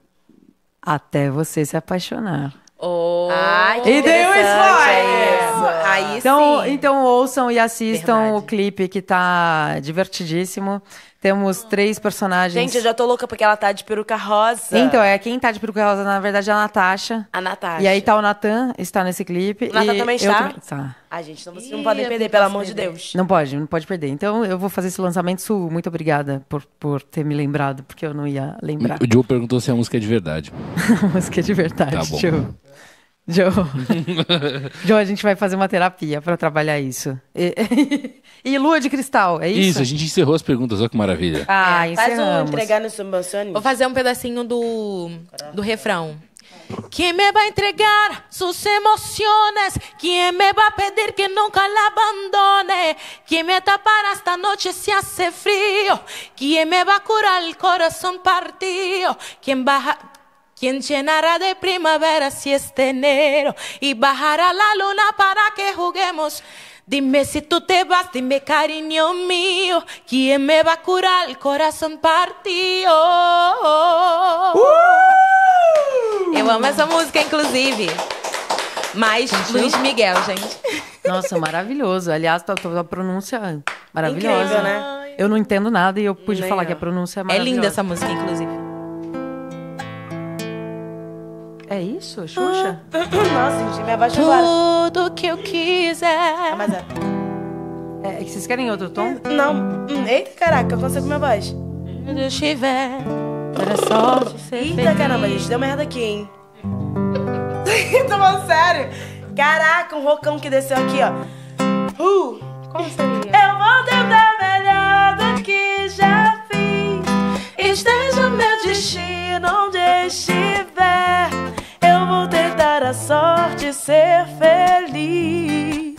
Até você se apaixonar. Oh, Ai, e deu spoiler! É Aí então, então ouçam e assistam Verdade. o clipe que tá divertidíssimo. Temos três personagens. Gente, eu já tô louca porque ela tá de peruca rosa. Então, é quem tá de peruca rosa, na verdade, é a Natasha. A Natasha. E aí tá o Natan, está nesse clipe. O Natan também está? Também, tá. gente, então não pode perder, pelo amor perder. de Deus. Não pode, não pode perder. Então, eu vou fazer esse lançamento. Su, muito obrigada por, por ter me lembrado, porque eu não ia lembrar. O Joe perguntou se a é música é de verdade. a música é de verdade, tá bom. Joe. Joe, a gente vai fazer uma terapia para trabalhar isso. E, e, lua de cristal, é isso? Isso, a gente encerrou as perguntas, olha que maravilha. Ah, é, Faz um entregar Vou fazer um pedacinho do, do refrão. Quem me vai entregar suas emoções? Quem me vai pedir que nunca la abandone? Quem me tapará esta noite se hace frio? Quem me vai curar o coração partido? Quem vai... Quien llenará de primavera si este enero y bajará la luna para que juguemos. Dime si tú te vas, dime cariño mío, ¿quién me va a curar el corazón partido? Uh! Eu amo essa música, inclusive. Mais Luiz Miguel, gente. Nossa, maravilhoso. Aliás, a tua pronúncia maravilhosa. Incrível, né? Eu não entendo nada e eu pude falar é que a pronúncia é maravilhosa. É linda essa música, inclusive. É isso? Xuxa? Nossa, gente, minha voz chegou agora. Tudo que eu quiser. Ah, mas é. é. é vocês querem outro tom? Não. Hum, eita, caraca, eu consigo minha voz. Quando eu estiver, para a sorte ser Eita, feliz. caramba, gente, deu merda aqui, hein? Tô falando sério. Caraca, um rocão que desceu aqui, ó. Uh! Como seria? Eu vou tentar melhor do que já esteja meu destino onde estiver, eu vou tentar a sorte ser feliz.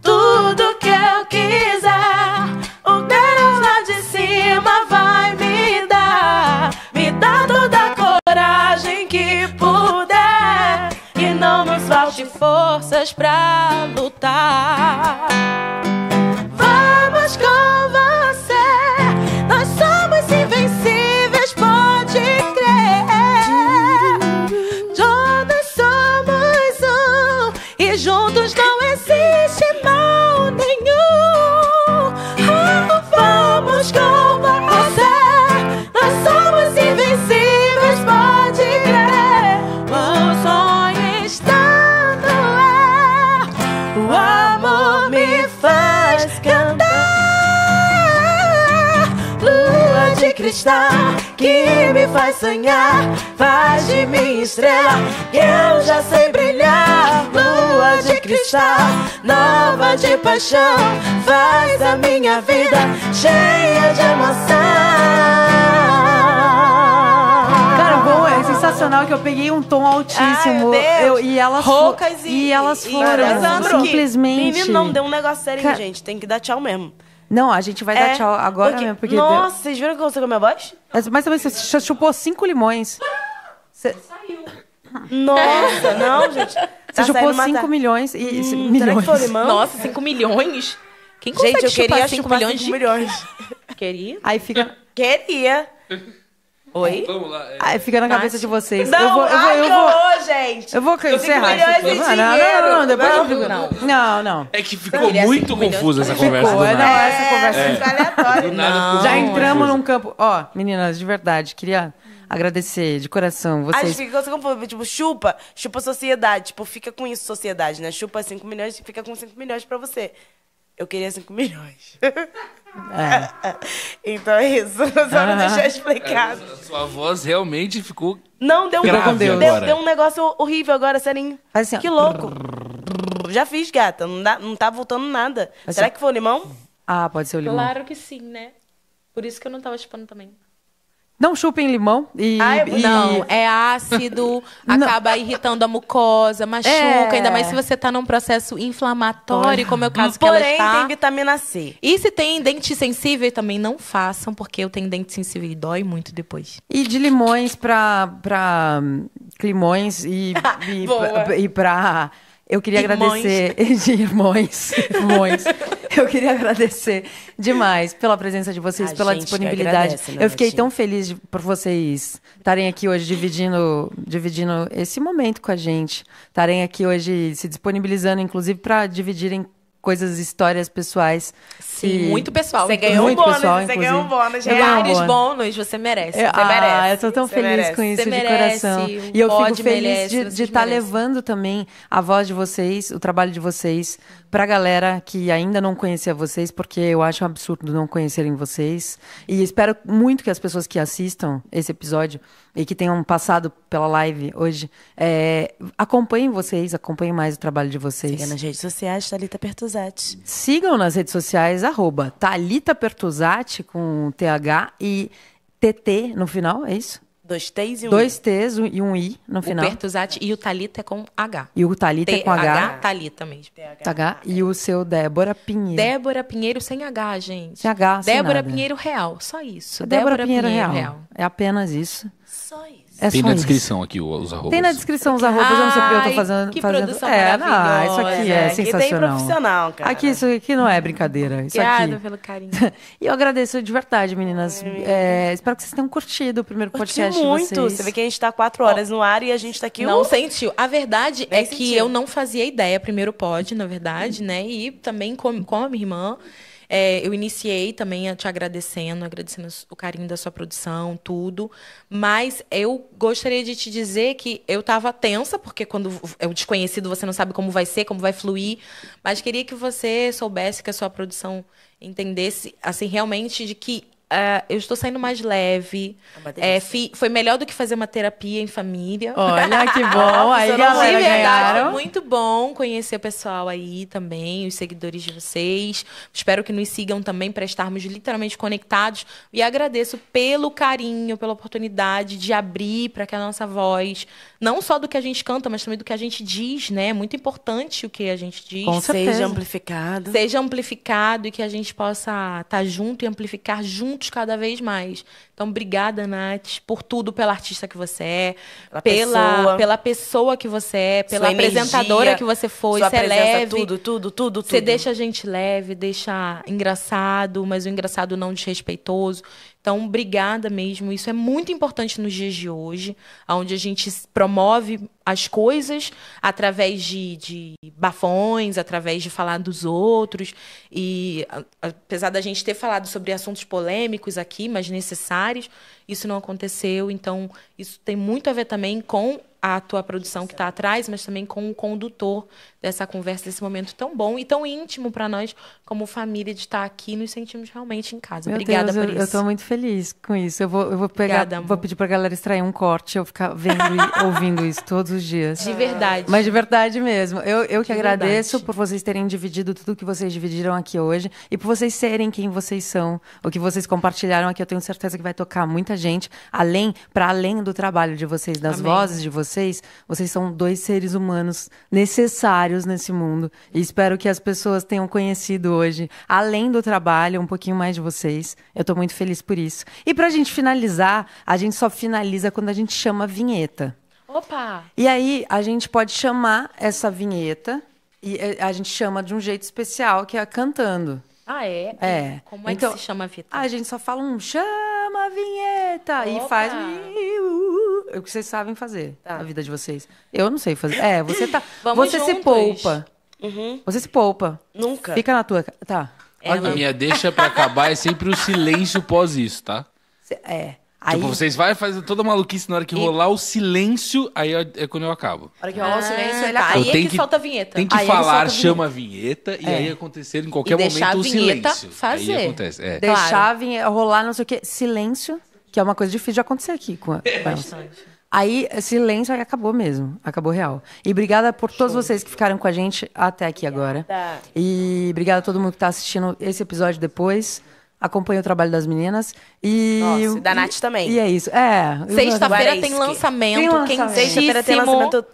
Tudo que eu quiser, o Deus é lá de cima vai me dar, me dá toda a coragem que puder e não nos falte forças pra lutar. que me faz sonhar, faz de mim estrela, que eu já sei brilhar. Lua de cristal, nova de paixão, faz a minha vida cheia de emoção. Cara, bom, é sensacional que eu peguei um tom altíssimo. Ai, eu, e elas Roucas e, e elas foram Alessandro, simplesmente. Menino não deu um negócio sério, Ca... gente. Tem que dar tchau mesmo. Não, a gente vai é, dar tchau agora porque, mesmo. Porque nossa, deu... vocês viram que eu com a minha voz? Mas, mas também você chupou cinco limões. Você... Saiu. Nossa, não, gente. Você tá chupou 5 milhões e. Hum, milhões. Será limão? Nossa, cinco milhões? Quem consegue gente, eu queria 5 milhões? Cinco de... milhões. Queria? Aí fica. Queria. Oi? Vamos lá. É... Ai, fica na cabeça de vocês. Não, eu vou, eu vou, eu vou, gente. Eu vou encerrar. Não, não, não, não, depois eu fico. Não. não, não. É que ficou muito confusa essa conversa. Ficou, né? não, essa é, conversa é, é aleatória. Já entramos num campo. Ó, meninas, de verdade, queria agradecer de coração vocês. Acho que fica confuso, tipo, chupa, chupa sociedade. Tipo, fica com isso, sociedade, né? Chupa 5 milhões, e fica com 5 milhões pra você. Eu queria 5 milhões. É. Então é isso, só não deixar é, explicado. É, sua voz realmente ficou. Não, deu um, deu, deu, um negócio horrível agora, serinho. Assim, que louco. Já fiz, gata. Não, dá, não tá voltando nada. Assim, Será que foi o limão? Ah, pode ser o limão. Claro que sim, né? Por isso que eu não tava chupando também. Não chupem limão e. Ai, e não, e... é ácido, acaba irritando a mucosa, machuca, é. ainda mais se você está num processo inflamatório, como é o caso Porém, que ela está. Porém, tem vitamina C. E se tem dente sensível, também não façam, porque eu tenho dente sensível e dói muito depois. E de limões para pra hum, climões e, e, e pra eu queria irmões. agradecer de irmãos, irmãos. Eu queria agradecer demais pela presença de vocês, a pela disponibilidade. Agradece, é, eu fiquei tão feliz de, por vocês estarem aqui hoje dividindo, dividindo esse momento com a gente, estarem aqui hoje se disponibilizando, inclusive para dividirem coisas, histórias pessoais. Sim, muito pessoal. Você ganhou muito um bônus, pessoal, você ganhou um bônus. Reais bônus, você merece. É, você ah, merece. eu tô tão você feliz merece. com isso você de merece, coração. E eu fico feliz merece, de estar tá levando também a voz de vocês, o trabalho de vocês para a galera que ainda não conhecia vocês, porque eu acho um absurdo não conhecerem vocês. E espero muito que as pessoas que assistam esse episódio e que tenham passado pela live hoje é, acompanhem vocês, acompanhem mais o trabalho de vocês. Siga nas redes sociais, Thalita Pertuzati. Sigam nas redes sociais, arroba Thalita Pertuzati com TH e TT no final, é isso? Dois T's e um Dois I. T's e um I no final. O e o Talita é com H. E o Talita é com H. H, Talita mesmo. Tá, H. E o seu Débora Pinheiro. Débora Pinheiro sem H, gente. Sem H, sem Débora Pinheiro Real, só isso. É Débora, Débora Pinheiro, Pinheiro real. real. É apenas isso. Só isso. É Tem na isso. descrição aqui os arrobas. Tem na descrição os arrobas, eu não sei porque eu tô fazendo. Que fazendo... produção é, não, isso aqui é né? sensacional. Aqui profissional, cara. Aqui, isso aqui não é brincadeira. Isso Obrigada aqui... pelo carinho. e eu agradeço de verdade, meninas. É. espero que vocês tenham curtido o primeiro podcast muito. de vocês. Você vê que a gente tá quatro horas no ar e a gente tá aqui... Não uh. sentiu. A verdade Bem é que eu não fazia ideia. Primeiro pode, na verdade, né? E também com, com a minha irmã. É, eu iniciei também te agradecendo, agradecendo o carinho da sua produção, tudo. Mas eu gostaria de te dizer que eu estava tensa, porque quando é o desconhecido você não sabe como vai ser, como vai fluir. Mas queria que você soubesse que a sua produção entendesse, assim, realmente de que Uh, eu estou saindo mais leve. É, é fi, foi melhor do que fazer uma terapia em família. Olha que bom. aí galera é muito bom conhecer o pessoal aí também, os seguidores de vocês. Espero que nos sigam também para estarmos literalmente conectados e agradeço pelo carinho, pela oportunidade de abrir para que a nossa voz não só do que a gente canta, mas também do que a gente diz, né? É muito importante o que a gente diz. Com Seja amplificado. Seja amplificado e que a gente possa estar tá junto e amplificar juntos cada vez mais. Então, obrigada, Nath, por tudo, pela artista que você é, pela, pela, pessoa. Pela pessoa que você é, pela energia, apresentadora que você foi. você é leve. Tudo, tudo, tudo, Você deixa a gente leve, deixa engraçado, mas o engraçado não desrespeitoso. Então, obrigada mesmo. Isso é muito importante nos dias de hoje, onde a gente promove as coisas através de, de, bafões, através de falar dos outros. E apesar da gente ter falado sobre assuntos polêmicos aqui, mas necessários, isso não aconteceu. Então, isso tem muito a ver também com a tua produção que está atrás, mas também com o condutor dessa conversa, desse momento tão bom e tão íntimo para nós, como família, de estar tá aqui nos sentimos realmente em casa. Meu Obrigada Deus, por eu, isso. Eu estou muito feliz com isso. Eu vou, eu vou pegar, Obrigada, vou pedir para a galera extrair um corte, eu ficar vendo e ouvindo isso todos os dias. De verdade. Mas de verdade mesmo. Eu, eu que de agradeço verdade. por vocês terem dividido tudo que vocês dividiram aqui hoje e por vocês serem quem vocês são, o que vocês compartilharam aqui. Eu tenho certeza que vai tocar muita gente, além para além do trabalho de vocês, das Amém. vozes de vocês vocês. Vocês são dois seres humanos necessários nesse mundo. E espero que as pessoas tenham conhecido hoje, além do trabalho, um pouquinho mais de vocês. Eu estou muito feliz por isso. E para a gente finalizar, a gente só finaliza quando a gente chama a vinheta. Opa! E aí a gente pode chamar essa vinheta e eh, a gente chama de um jeito especial, que é cantando. Ah, é? É. Como é então, que se chama a vinheta? A gente só fala um chama a vinheta Opa. e faz um o que vocês sabem fazer tá. na vida de vocês. Eu não sei fazer. É, você tá. Vamos você juntos. se poupa. Uhum. Você se poupa. Nunca. Fica na tua. Tá. Ela... É, a minha deixa para acabar é sempre o silêncio pós isso, tá? É. Tipo, aí... Tipo, vocês vai fazer toda maluquice na hora que e... rolar o silêncio, aí é quando eu acabo. Na hora que rolar ah, o silêncio, ele ah, Aí é que, solta a vinheta. Tem que aí falar, a chama a vinheta, e é. aí acontecer em qualquer momento o silêncio. Fazer. Aí acontece. É. Deixar claro. a vinheta rolar, não sei o quê. Silêncio que é uma coisa difícil de acontecer aqui com, a, é com elas. Aí, silêncio, aí acabou mesmo. Acabou real. E obrigada por Show. todos vocês que ficaram com a gente até aqui agora. E obrigada a todo mundo que está assistindo esse episódio depois. Acompanhe o trabalho das meninas. E. Nossa, da Nath também. E é isso. É. Sexta-feira tem lançamento. Tem lançamento. Sexta-feira tem lançamento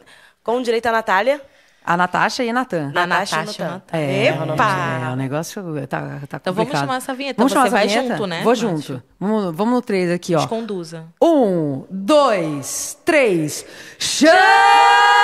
com direito à Natália. A Natasha e a Natan. A, Natasha, e o Natan. É, é, é Epa! É, o negócio tá, tá Então vamos chamar essa vinheta. Vamos Você chamar vai vinheta? junto, né? Vou junto. Vamos, vamos no três aqui, ó. Te conduza. Um, dois, três. Chama!